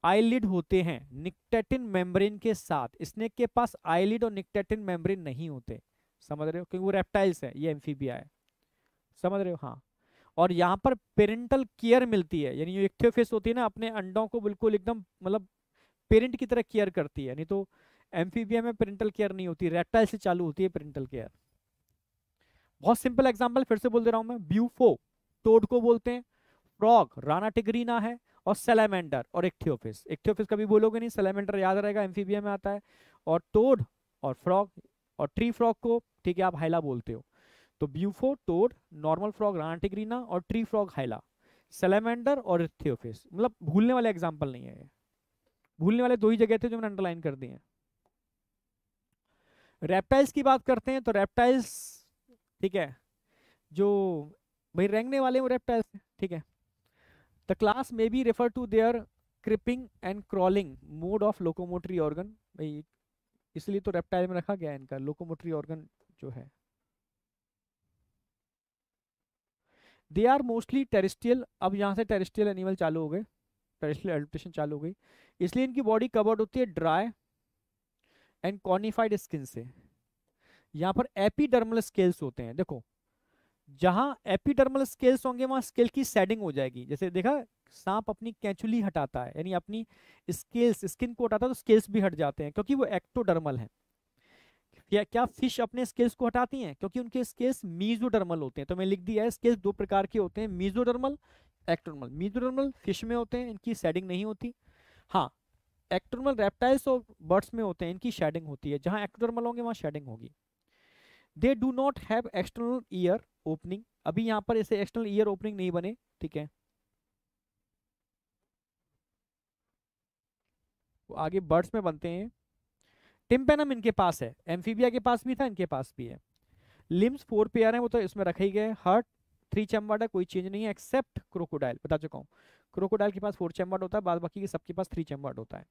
आईलिड होते हैं निकटेटिन मेम्ब्रेन के साथ स्नेक के पास आईलिड और निकटेटिन मेम्ब्रेन नहीं होते समझ रहे हो क्योंकि वो रेप्टाइल्स है ये एम्फीबिया है समझ रहे हो हाँ और यहाँ पर पेरेंटल केयर मिलती है यानी ये इक्थियोफिस होती है ना अपने अंडों को बिल्कुल एकदम मतलब पेरेंट की तरह केयर करती है नहीं तो एम्फीबिया में पेरेंटल केयर नहीं होती रेप्टाइल से चालू होती है पेरेंटल केयर बहुत सिंपल एग्जाम्पल फिर से बोल दे रहा हूँ मैं ब्यूफो टोड को बोलते हैं फ्रॉग राना टिगरीना है और सेलेमेंडर और एक्टियोफिस एक्टियोफिस कभी बोलोगे नहीं सेलेमेंडर याद रहेगा एम्फीबिया में आता है और टोड और फ्रॉग और ट्री फ्रॉग को ठीक है आप हाइला बोलते हो तो Bufo toad normal frog Rana tigrina और ट्री फ्रॉग हाइला सेलेमेंडर और इथियोफिस मतलब भूलने वाले एग्जाम्पल नहीं है भूलने वाले दो ही जगह थे जो मैंने अंडरलाइन कर दिए रेप्टाइल्स की बात करते हैं तो रेप्टाइल्स ठीक है जो भाई रेंगने वाले वो रेप्टाइल्स ठीक है The class may be referred to their creeping and crawling mode of locomotory organ इसलिए तो रेप्टाइल में रखा गया है इनका लोकोमोटरी ऑर्गन जो है दे आर मोस्टली टेरिस्टियल अब यहाँ से टेरिस्टियल एनिमल चालू हो गए टेरिस्टियल एडप्टेशन चालू हो गई इसलिए इनकी बॉडी कवर्ड होती है ड्राई एंड कॉनिफाइड स्किन से यहाँ पर एपीडर्मल स्केल्स होते हैं देखो जहां एपिडर्मल स्केल्स होंगे वहां स्केल की सेडिंग हो जाएगी जैसे देखा सांप अपनी कैचुली हटाता है यानी अपनी स्केल्स स्किन को हटाता है तो स्केल्स भी हट जाते हैं क्योंकि वो एक्टोडर्मल है क्या क्या फिश अपने स्केल्स को हटाती हैं क्योंकि उनके स्केल्स मीजोडर्मल होते हैं तो मैं लिख दिया है स्केल्स दो प्रकार के होते हैं मीजोडर्मल एक्टोडर्मल मीजोडर्मल फिश में होते हैं इनकी शेडिंग नहीं होती हाँ एक्टोडर्मल रेप्टाइल्स और बर्ड्स में होते हैं इनकी शेडिंग होती है जहाँ एक्टोडर्मल होंगे वहाँ शेडिंग होगी they do not have external ear opening अभी यहां पर ऐसे एक्सटर्नल ईयर ओपनिंग नहीं बने ठीक है वो आगे बर्ड्स में बनते हैं टिम्पेनम इनके पास है एम्फीबिया के पास भी था इनके पास भी है लिम्स फोर पेयर हैं वो तो इसमें रखे ही गए हर्ट थ्री चैम्बर्ड है कोई चेंज नहीं है एक्सेप्ट क्रोकोडाइल बता चुका हूँ क्रोकोडाइल के पास फोर चैम्बर्ड होता है बाद बाकी के सबके पास थ्री चैम्बर्ड होता है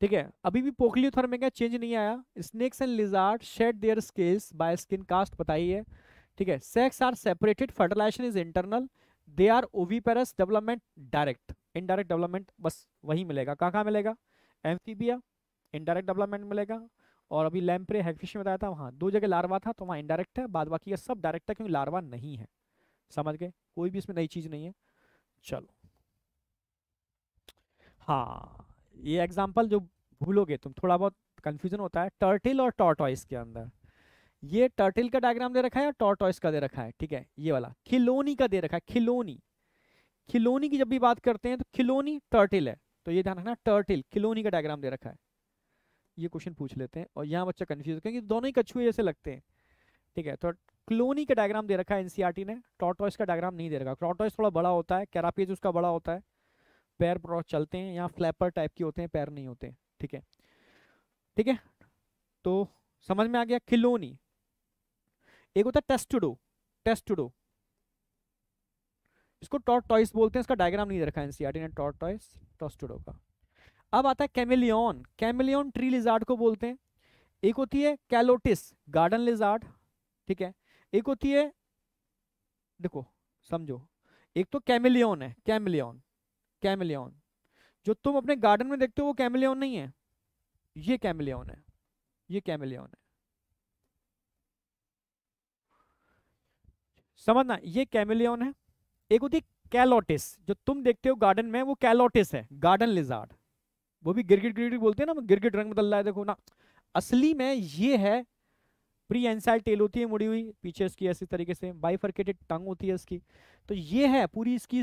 ठीक है अभी भी पोकलियोथर्म में क्या चेंज नहीं आया snakes and lizard shed their scales by skin cast बताइए ठीक है sex are separated fertilization is internal they are oviparous development direct indirect development बस वही मिलेगा कहाँ कहाँ मिलेगा एम्फीबिया इनडायरेक्ट डेवलपमेंट मिलेगा और अभी लैम्प्रे हैगफिश में बताया था वहाँ दो जगह लार्वा था तो वहाँ इनडायरेक्ट है बाद बाकी सब डायरेक्ट है क्योंकि लार्वा नहीं है समझ गए कोई भी इसमें नई चीज़ नहीं है चलो हाँ ये एग्जाम्पल जो भूलोगे तुम थोड़ा बहुत कन्फ्यूजन होता है टर्टिल और टॉर्टॉइस के अंदर ये टर्टिल का डायग्राम दे रखा है या टॉर्टॉइस का दे रखा है ठीक है ये वाला खिलोनी का दे रखा है खिलोनी खिलोनी की जब भी बात करते हैं तो खिलोनी टर्टिल है तो ये ध्यान रखना टर्टिल खिलोनी का डायग्राम दे रखा है ये क्वेश्चन पूछ लेते हैं और यहाँ बच्चा कन्फ्यूज क्योंकि दोनों ही कछुए जैसे लगते हैं ठीक है तो क्लोनी का डायग्राम दे रखा है एनसीआरटी e ने टॉटॉइस का डायग्राम नहीं दे रखा टॉटॉइस थोड़ा बड़ा होता है कैरापेज उसका बड़ा होता है पैर चलते हैं यहाँ फ्लैपर टाइप के होते हैं पैर नहीं होते ठीक है ठीक है तो समझ में आ गया खिलोनी एक होता है टेस्टुडो टेस्टुडो इसको टॉट टॉयस बोलते हैं इसका डायग्राम नहीं रखा एनसीआर e ने टॉट टॉयस टॉस्टुडो का अब आता है कैमिलियन कैमिलियन ट्री लिजार्ड को बोलते हैं एक होती है कैलोटिस गार्डन लिजार्ड ठीक है एक होती है देखो समझो एक तो कैमिलियन है कैमिलियन कैमिलियन जो तुम अपने गार्डन में देखते हो वो कैमिलियन नहीं है ये कैमिलियन है ये कैमिलियन है समझना ये कैमिलियन है एक होती कैलोटिस जो तुम देखते हो गार्डन में वो कैलोटिस है गार्डन लिजार्ड वो भी गिरगिट गिरगिट बोलते हैं ना गिरगिट रंग बदल रहा है देखो ना असली में ये है प्री एंसाइल टेल होती है मुड़ी हुई पीछे इसकी ऐसी तरीके से बाइफर्केटेड टंग होती है इसकी तो ये है पूरी इसकी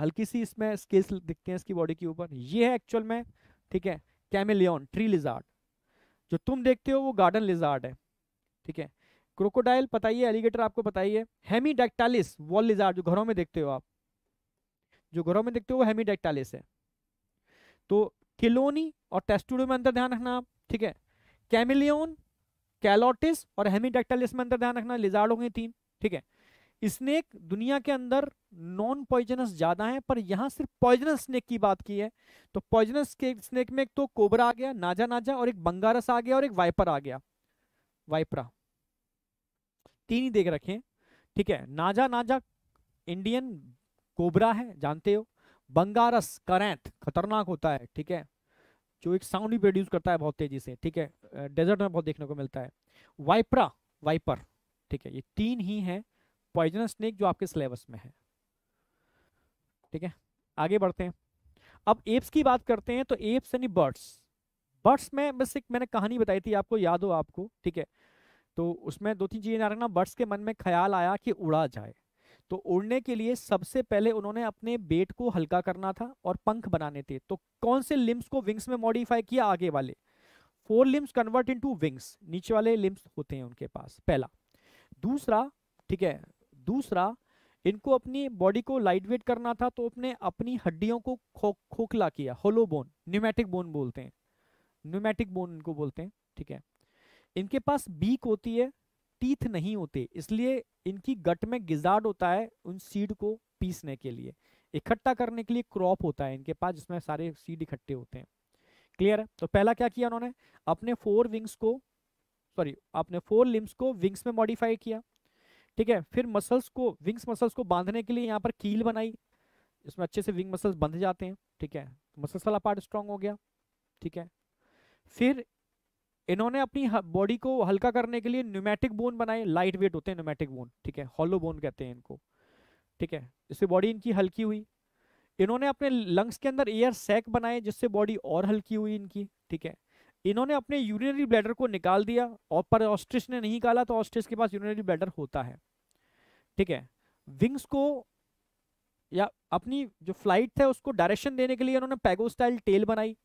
हल्की सी इसमें स्केल्स दिखते हैं इसकी बॉडी के ऊपर ये है एक्चुअल में ठीक है कैमिलियन ट्री लिजार्ड जो तुम देखते हो वो गार्डन लिजार्ड है ठीक है क्रोकोडाइल बताइए एलिगेटर आपको बताइए हेमीडेक्टालिस वॉल लिजार्ड जो घरों में देखते हो आप जो घरों में देखते हो वो हेमीडेक्टालिस है तो किलोनी और टेस्टूडो में अंतर ध्यान रखना आप ठीक है कैमिलियन कैलोटिस और हेमीडेक्टालिस में अंतर ध्यान रखना लिजार्ड होंगे तीन ठीक है स्नेक दुनिया के अंदर नॉन पॉइजनस ज़्यादा हैं पर यहाँ सिर्फ पॉइजनस स्नेक की बात की है तो पॉइजनस के स्नेक में एक तो कोबरा आ गया नाजा नाजा और एक बंगारस आ गया और एक वाइपर आ गया वाइपरा तीन ही देख रखें ठीक है नाजा नाजा इंडियन कोबरा है जानते हो बंगारस करैंथ खतरनाक होता है ठीक है जो एक साउंड भी प्रोड्यूस करता है बहुत तेजी से ठीक है डेजर्ट में बहुत देखने को मिलता है वाइपरा वाइपर ठीक है ये तीन ही हैं पॉइजनस स्नेक जो आपके सिलेबस में है ठीक है आगे बढ़ते हैं अब एप्स की बात करते हैं तो एप्स यानी बर्ड्स बर्ड्स में बस एक मैंने कहानी बताई थी आपको याद हो आपको ठीक है तो उसमें दो तीन चीज़ें ना रखना बर्ड्स के मन में ख्याल आया कि उड़ा जाए तो उड़ने के लिए सबसे पहले उन्होंने अपने बेट को हल्का करना था और पंख बनाने थे तो कौन से लिम्स को विंग्स में मॉडिफाई किया आगे वाले fore limbs convert into wings नीचे वाले लिम्स होते हैं उनके पास पहला दूसरा ठीक है दूसरा इनको अपनी बॉडी को लाइट वेट करना था तो अपने अपनी हड्डियों को खो खोखला किया होलो बोन न्यूमेटिक बोन बोलते हैं न्यूमेटिक बोन इनको बोलते हैं ठीक है इनके पास बीक होती है टीथ नहीं होते इसलिए इनकी गट में गिजार्ड होता है उन सीड को पीसने के लिए इकट्ठा करने के लिए क्रॉप होता है इनके पास जिसमें सारे सीड इकट्ठे होते हैं क्लियर है तो पहला क्या किया उन्होंने अपने फोर विंग्स को सॉरी अपने फोर लिम्स को विंग्स में मॉडिफाई किया ठीक है फिर मसल्स को विंग्स मसल्स को बांधने के लिए यहाँ पर कील बनाई इसमें अच्छे से विंग मसल्स बंध जाते हैं ठीक है मसल्स वाला पार्ट स्ट्रांग हो गया ठीक है फिर इन्होंने अपनी बॉडी को हल्का करने के लिए न्यूमेटिक बोन बनाए लाइट वेट होते हैं न्यूमेटिक बोन ठीक है हॉलो बोन कहते हैं इनको ठीक है इससे बॉडी इनकी हल्की हुई इन्होंने अपने लंग्स के अंदर एयर सैक बनाए जिससे बॉडी और हल्की हुई इनकी ठीक है इन्होंने अपने यूरिनरी ब्लैडर को निकाल दिया और पर ऑस्ट्रिस ने नहीं निकाला तो ऑस्ट्रिस के पास यूरिनरी ब्लैडर होता है ठीक है विंग्स को या अपनी जो फ्लाइट है उसको डायरेक्शन देने के लिए इन्होंने पैगो स्टाइल टेल बनाई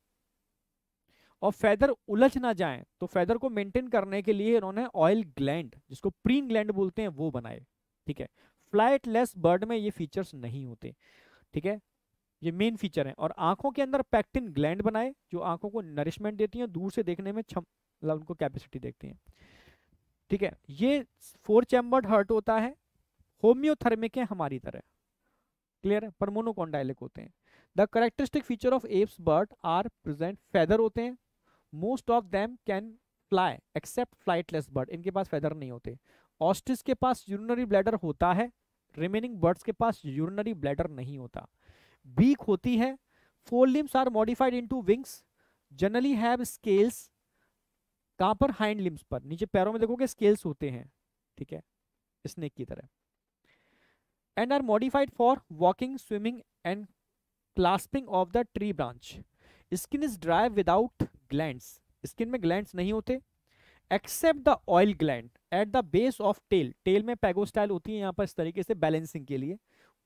और फैदर उलझ ना जाए तो फैदर को मेंटेन करने के लिए इन्होंने ऑयल ग्लैंड जिसको प्रीन ग्लैंड बोलते हैं वो बनाए ठीक है फ्लाइट बर्ड में ये फीचर्स नहीं होते ठीक है ये मेन फीचर है और आंखों के अंदर पैक्टिन ग्लैंड बनाए जो आंखों को नरिशमेंट देती हैं दूर से देखने में छम मतलब उनको कैपेसिटी देखती हैं ठीक है ये फोर चैम्बर्ड हर्ट होता है होम्योथर्मिक है हमारी तरह क्लियर है पर मोनोकॉन्डाइलिक होते हैं the characteristic feature of aves bird are present feather होते हैं most of them can fly except flightless bird इनके पास फैदर नहीं होते ऑस्टिस के पास यूरिनरी ब्लैडर होता है रिमेनिंग बर्ड्स के पास यूरिनरी ब्लैडर नहीं होता बीक होती है fore limbs are modified into wings generally have scales कहाँ पर हाइंड लिम्स पर नीचे पैरों में देखोगे स्केल्स होते हैं ठीक है स्नेक की तरह and are modified for walking swimming and clasping of the tree branch skin is dry without glands skin में ग्लैंड्स नहीं होते except the oil gland at the base of tail tail में पैगोस्टाइल होती है यहाँ पर इस तरीके से बैलेंसिंग के लिए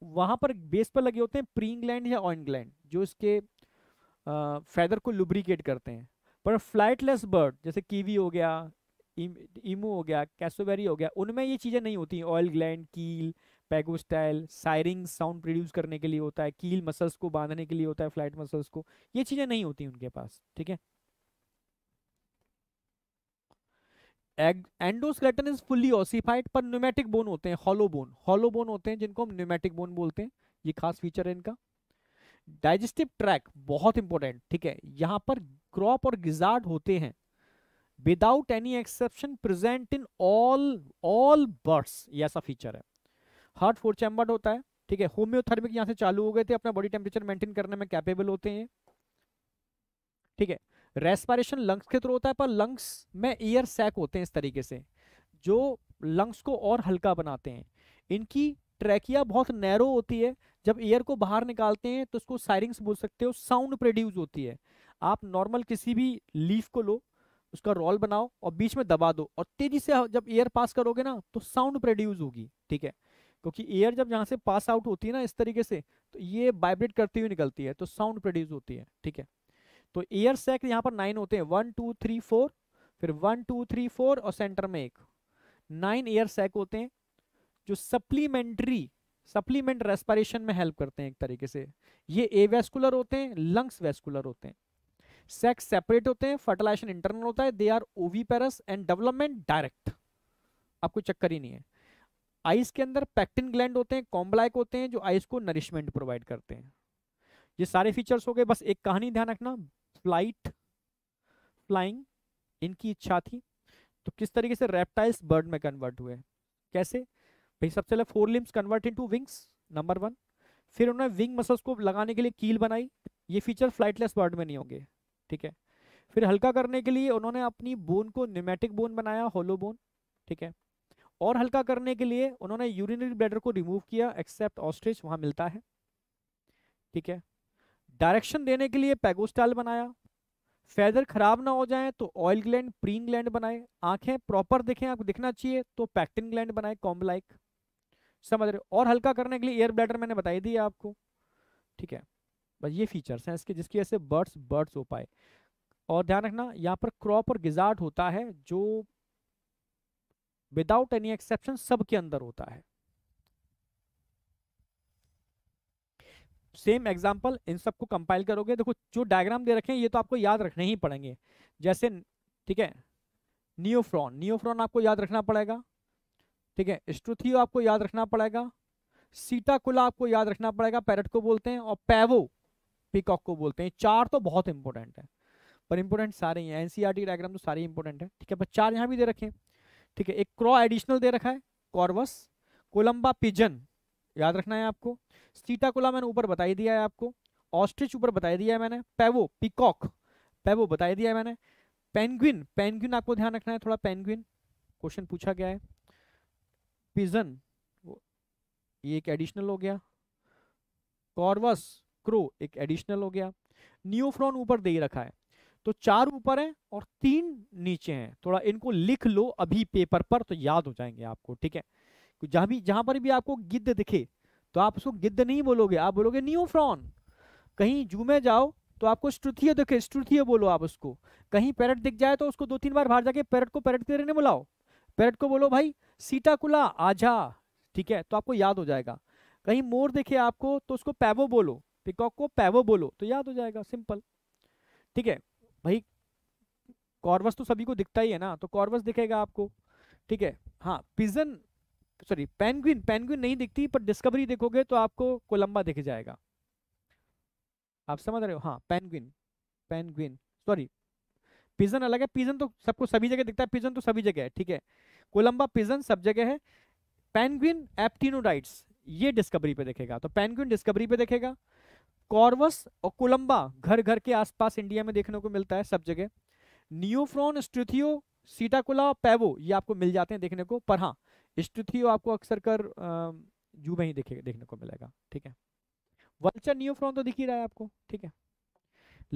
वहां पर बेस पर लगे होते हैं प्री ग्लैंड या ऑइन ग्लैंड जो इसके आ, फैदर को लुब्रिकेट करते हैं पर फ्लाइटलेस बर्ड जैसे कीवी हो गया इमो हो गया कैसोवेरी हो गया उनमें ये चीज़ें नहीं होती ऑयल ग्लैंड कील पैगोस्टाइल सायरिंग साउंड प्रोड्यूस करने के लिए होता है कील मसल्स को बांधने के लिए होता है फ्लाइट मसल्स को ये चीज़ें नहीं होती उनके पास ठीक है एंडोस्केलेटन इज फुल्ली ऑसिफाइड पर न्यूमेटिक बोन होते हैं हॉलो बोन हॉलो बोन होते हैं जिनको हम न्यूमेटिक बोन बोलते हैं ये खास फीचर है इनका डाइजेस्टिव ट्रैक बहुत इंपॉर्टेंट ठीक है यहाँ पर क्रॉप और गिजार्ड होते हैं without any exception present in all all birds ये ऐसा फीचर है हार्ट फोर चैम्बर्ड होता है ठीक है होम्योथर्मिक यहाँ से चालू हो गए थे अपना बॉडी टेम्परेचर मेंटेन करने में कैपेबल होते हैं ठीक है रेस्पायरेशन लंग्स के थ्रू होता है पर लंग्स में एयर सैक होते हैं इस तरीके से जो लंग्स को और हल्का बनाते हैं इनकी ट्रैकिया बहुत नैरो होती है जब एयर को बाहर निकालते हैं तो उसको साइरिंग्स बोल सकते हो साउंड प्रोड्यूस होती है आप नॉर्मल किसी भी लीफ को लो उसका रोल बनाओ और बीच में दबा दो और तेजी से जब एयर पास करोगे ना तो साउंड प्रोड्यूस होगी ठीक है क्योंकि एयर जब यहाँ से पास आउट होती है ना इस तरीके से तो ये वाइब्रेट करती हुई निकलती है तो साउंड प्रोड्यूस होती है ठीक है तो एयर सैक यहाँ पर नाइन होते हैं वन टू थ्री फोर फिर वन टू थ्री फोर और सेंटर में एक नाइन एयर सैक होते हैं जो सप्लीमेंट्री सप्लीमेंट रेस्पायरेशन में हेल्प करते हैं एक तरीके से ये ए वेस्कुलर होते हैं लंग्स वेस्कुलर होते हैं सेक्स सेपरेट होते हैं फर्टिलाइजेशन इंटरनल होता है दे आर ओवी पेरस एंड डेवलपमेंट डायरेक्ट आपको चक्कर ही नहीं है आइस के अंदर पैक्टिन ग्लैंड होते हैं कॉम्ब्लाइक होते हैं जो आइस को नरिशमेंट प्रोवाइड करते हैं ये सारे फीचर्स हो गए बस एक कहानी ध्यान रखना फ्लाइट फ्लाइंग इनकी इच्छा थी तो किस तरीके से रेप्टाइल्स बर्ड में कन्वर्ट हुए कैसे भाई सबसे पहले fore limbs convert into wings number one फिर उन्होंने विंग मसल्स को लगाने के लिए कील बनाई ये फीचर फ्लाइटलेस बर्ड में नहीं होंगे ठीक है फिर हल्का करने के लिए उन्होंने अपनी बोन को न्यूमेटिक बोन बनाया होलो बोन ठीक है और हल्का करने के लिए उन्होंने यूरिनरी ब्लैडर को रिमूव किया एक्सेप्ट ऑस्ट्रिच वहाँ मिलता है ठीक है डायरेक्शन देने के लिए पैगोस्टाइल बनाया फेदर खराब ना हो जाए तो ऑयल ग्लैंड प्रीन ग्लैंड बनाए आंखें प्रॉपर देखें आपको दिखना चाहिए तो पैक्टिन ग्लैंड बनाए कॉम्बलाइक समझ रहे और हल्का करने के लिए एयर ब्लैडर मैंने बताई दी आपको ठीक है बस ये फीचर्स हैं इसके जिसकी वजह से बर्ड्स बर्ड्स हो पाए और ध्यान रखना यहाँ पर क्रॉप और गिजार्ट होता है जो विदाउट एनी एक्सेप्शन सबके अंदर होता है सेम एग्जाम्पल इन सबको कंपाइल करोगे देखो जो डायग्राम दे रखे हैं ये तो आपको याद रखने ही पड़ेंगे जैसे ठीक है नियोफ्रॉन नियोफ्रॉन आपको याद रखना पड़ेगा ठीक है स्ट्रुथियो आपको याद रखना पड़ेगा सीटाकुला आपको याद रखना पड़ेगा पैरट को बोलते हैं और पैवो पिकॉक को बोलते हैं चार तो बहुत इंपॉर्टेंट है पर इंपॉर्टेंट सारे हैं एनसीआरटी डायग्राम e तो सारे इंपॉर्टेंट है ठीक है पर चार यहाँ भी दे रखे हैं ठीक है एक क्रॉ एडिशनल दे रखा है कॉर्वस कोलम्बा पिजन याद रखना है आपको सीटाकुला मैंने ऊपर बताई दिया है आपको ऑस्ट्रिच ऊपर बताई दिया है मैंने पैवो पिकॉक पैवो बताई दिया है मैंने पेनग्विन पेनग्विन आपको ध्यान रखना है थोड़ा पेनग्विन क्वेश्चन पूछा गया है पिजन ये एक एडिशनल हो गया कॉर्वस क्रो एक एडिशनल हो गया न्यूफ्रॉन ऊपर दे ही रखा है तो चार ऊपर हैं और तीन नीचे हैं थोड़ा इनको लिख लो अभी पेपर पर तो याद हो जाएंगे आपको ठीक है जहाँ भी जहाँ पर भी आपको गिद्ध दिखे तो आप उसको गिद्ध नहीं बोलोगे आप बोलोगे न्यूफ्रॉन कहीं जू में जाओ तो आपको स्ट्रुथिय दिखे स्ट्रुथिय बोलो आप उसको कहीं पैरट दिख जाए तो उसको दो तीन बार बाहर जाके पैरट को पैरट के रहने बुलाओ पैरट को बोलो भाई सीटा कुला आजा ठीक है तो आपको याद हो जाएगा कहीं मोर दिखे आपको तो उसको पैवो बोलो पिकॉक को पैवो बोलो तो याद हो जाएगा सिंपल ठीक है भाई कॉर्वस तो सभी को दिखता ही है ना तो कॉर्वस दिखेगा आपको ठीक है हाँ पिजन सॉरी पेंगुइन पेंगुइन नहीं दिखती पर डिस्कवरी देखोगे तो आपको कोलंबा दिख जाएगा आप समझ रहे हो हाँ पेंगुइन पेंगुइन सॉरी पिजन अलग है पिजन तो सबको सभी जगह दिखता है पिजन तो सभी जगह है ठीक है कोलंबा पिजन सब जगह है पेंगुइन एप्टीनोडाइट्स ये डिस्कवरी पे देखेगा तो पेंगुइन डिस्कवरी पे देखेगा कॉर्वस और कोलंबा घर घर के आसपास इंडिया में देखने को मिलता है सब जगह नियोफ्रॉन स्ट्रिथियो सीटाकुला पैवो ये आपको मिल जाते हैं देखने को पर हाँ स्टुथियो आपको अक्सर कर जू में ही देखे देखने को मिलेगा ठीक है वल्चर न्यूफ्रॉन तो दिख ही रहा है आपको ठीक है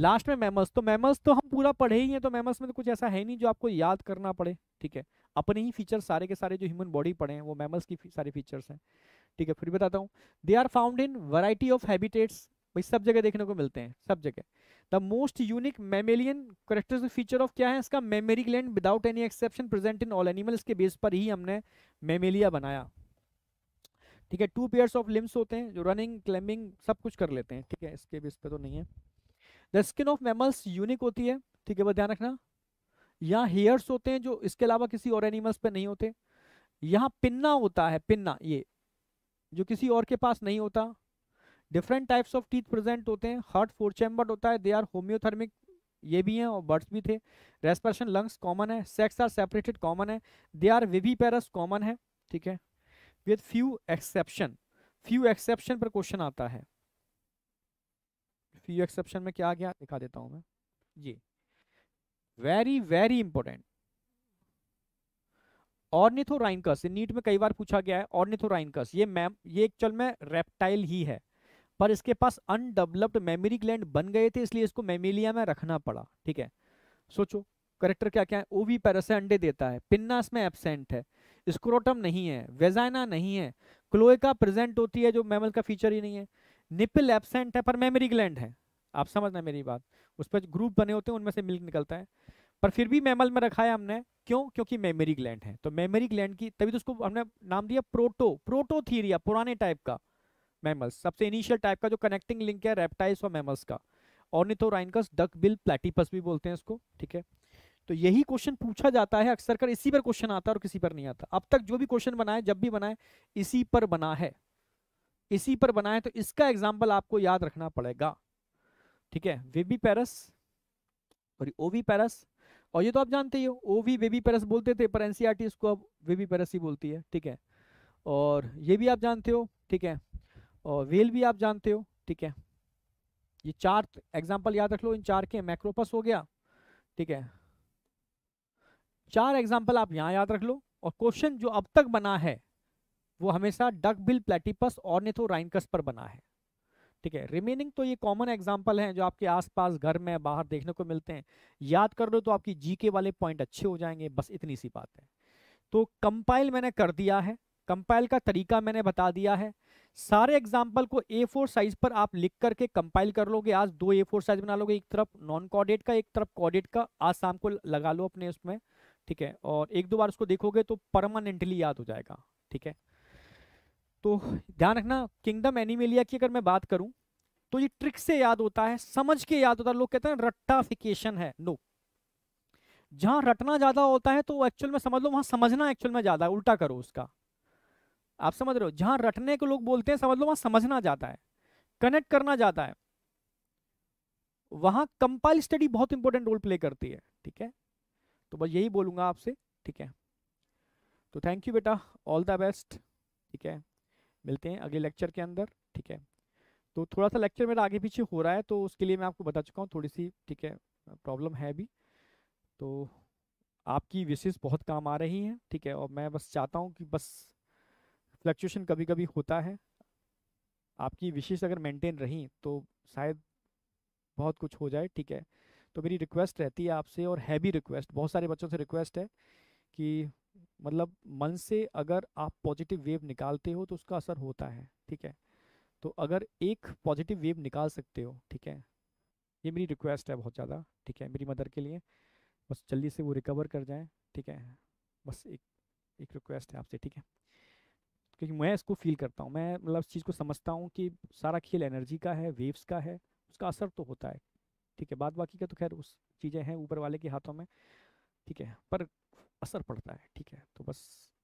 लास्ट में मेमस तो मेमस तो हम पूरा पढ़े ही हैं तो मेमस में तो कुछ ऐसा है नहीं जो आपको याद करना पड़े ठीक है अपने ही फीचर सारे के सारे जो ह्यूमन बॉडी पड़े हैं वो मेमल्स की सारे फीचर्स हैं ठीक है फिर बताता हूँ they are found in variety of habitats भाई सब जगह देखने को मिलते हैं सब जगह the most unique mammalian characteristic feature of क्या है इसका mammary gland without any exception present in all animals के बेस पर ही हमने मेमेलिया बनाया ठीक है टू पेयर्स ऑफ लिम्स होते हैं जो रनिंग क्लाइंबिंग सब कुछ कर लेते हैं ठीक है इसके बेस पर तो नहीं है the skin of mammals unique होती है ठीक है वह ध्यान रखना यहाँ हेयर्स होते हैं जो इसके अलावा किसी और एनिमल्स पे नहीं होते यहाँ पिन्ना होता है पिन्ना ये जो किसी और के पास नहीं होता different types of teeth present होते हैं हार्ट फोर चैम्बर्ड होता है दे आर होम्योथर्मिक ये भी हैं और बर्ड्स भी थे रेस्परेशन लंग्स कॉमन है सेक्स आर सेपरेटेड कॉमन है they are viviparous common है ठीक है with few exception few exception पर क्वेश्चन आता है फ्यू एक्सेप्शन में क्या आ गया दिखा देता हूँ मैं ये very very important ornithorhynchus NEET में कई बार पूछा गया है ऑर्निथोराइनकस ये मैम ये एक्चुअल में रेप्टाइल ही है पर इसके पास अनडेवलप्ड मेमोरी ग्लैंड बन गए थे इसलिए इसको मेमिलिया में रखना पड़ा ठीक है सोचो करेक्टर क्या क्या है ओवी पैरस अंडे देता है पिन्ना में एबसेंट है स्क्रोटम नहीं है वेजाइना नहीं है क्लोएका प्रेजेंट होती है जो मैमल का फीचर ही नहीं है निपल एबसेंट है पर मेमोरी ग्लैंड है आप समझना मेरी बात उस पर ग्रुप बने होते हैं उनमें से मिल्क निकलता है पर फिर भी मैमल में रखा है हमने क्यों क्योंकि मेमोरी ग्लैंड है तो मेमोरी ग्लैंड की तभी तो उसको हमने नाम दिया प्रोटो प्रोटो थीरिया पुराने टाइप का मैमल्स सबसे इनिशियल टाइप का जो कनेक्टिंग लिंक है रेप्टाइल्स और मैमल्स का ऑर्निथोराइनकस डक बिल प्लेटिपस भी बोलते हैं इसको ठीक है तो यही क्वेश्चन पूछा जाता है अक्सर कर इसी पर क्वेश्चन आता है और किसी पर नहीं आता अब तक जो भी क्वेश्चन बनाए जब भी बनाए इसी पर बना है इसी पर बनाए तो इसका एग्जाम्पल आपको याद रखना पड़ेगा ठीक है वेबी पैरस और ओवी पैरस और ये तो आप जानते ही हो ओवी वेबी पैरस बोलते थे पर एनसीईआरटी e इसको अब वेबी पैरस ही बोलती है ठीक है और ये भी आप जानते हो ठीक है और वेल भी आप जानते हो ठीक है ये चार एग्जाम्पल याद रख लो इन चार के मैक्रोपस हो गया ठीक है चार एग्जाम्पल आप यहाँ याद रख लो और क्वेश्चन जो अब तक बना है वो हमेशा डक बिल प्लेटिपस और नेथोराइनकस पर बना है ठीक है रिमेनिंग तो ये कॉमन एग्जाम्पल हैं जो आपके आसपास घर में बाहर देखने को मिलते हैं याद कर लो तो आपकी जीके वाले पॉइंट अच्छे हो जाएंगे बस इतनी सी बात है तो कंपाइल मैंने कर दिया है कंपाइल का तरीका मैंने बता दिया है सारे एग्जाम्पल को ए फोर साइज पर आप लिख करके कंपाइल कर लोगे आज दो ए फोर साइज बना लोगे एक तरफ नॉन कॉडेट का एक तरफ कॉडेट का आज शाम को लगा लो अपने उसमें ठीक है और एक दो बार उसको देखोगे तो परमानेंटली याद हो जाएगा ठीक है तो ध्यान रखना किंगडम एनिमेलिया की अगर मैं बात करूं तो ये ट्रिक से याद होता है समझ के याद होता है लोग कहते हैं रट्टाफिकेशन है नो जहां रटना ज्यादा होता है तो एक्चुअल में समझ लो वहां समझना एक्चुअल में ज्यादा उल्टा करो उसका आप समझ रहे हो जहां रटने को लोग बोलते हैं समझ लो वहां समझना जाता है कनेक्ट करना जाता है वहां कंपाइल स्टडी बहुत इंपॉर्टेंट रोल प्ले करती है ठीक है तो बस यही बोलूंगा आपसे ठीक है तो थैंक यू बेटा ऑल द बेस्ट ठीक है मिलते हैं अगले लेक्चर के अंदर ठीक है तो थोड़ा सा लेक्चर मेरा आगे पीछे हो रहा है तो उसके लिए मैं आपको बता चुका हूँ थोड़ी सी ठीक है प्रॉब्लम है भी तो आपकी विशेष बहुत काम आ रही हैं ठीक है और मैं बस चाहता हूँ कि बस फ्लक्चुएशन कभी कभी होता है आपकी विशेष अगर मेंटेन रही तो शायद बहुत कुछ हो जाए ठीक है तो मेरी रिक्वेस्ट रहती है आपसे और हैवी रिक्वेस्ट बहुत सारे बच्चों से रिक्वेस्ट है कि मतलब मन से अगर आप पॉजिटिव वेव निकालते हो तो उसका असर होता है ठीक है तो अगर एक पॉजिटिव वेव निकाल सकते हो ठीक है ये मेरी रिक्वेस्ट है बहुत ज़्यादा ठीक है मेरी मदर के लिए बस जल्दी से वो रिकवर कर जाएँ ठीक है बस एक एक रिक्वेस्ट है आपसे ठीक है क्योंकि मैं इसको फील करता हूँ मैं मतलब इस चीज़ को समझता हूँ कि सारा खेल एनर्जी का है वेव्स का है उसका असर तो होता है ठीक है बाद बाकी का तो खैर उस चीज़ें हैं ऊपर वाले के हाथों में ठीक है पर असर पड़ता है ठीक है तो बस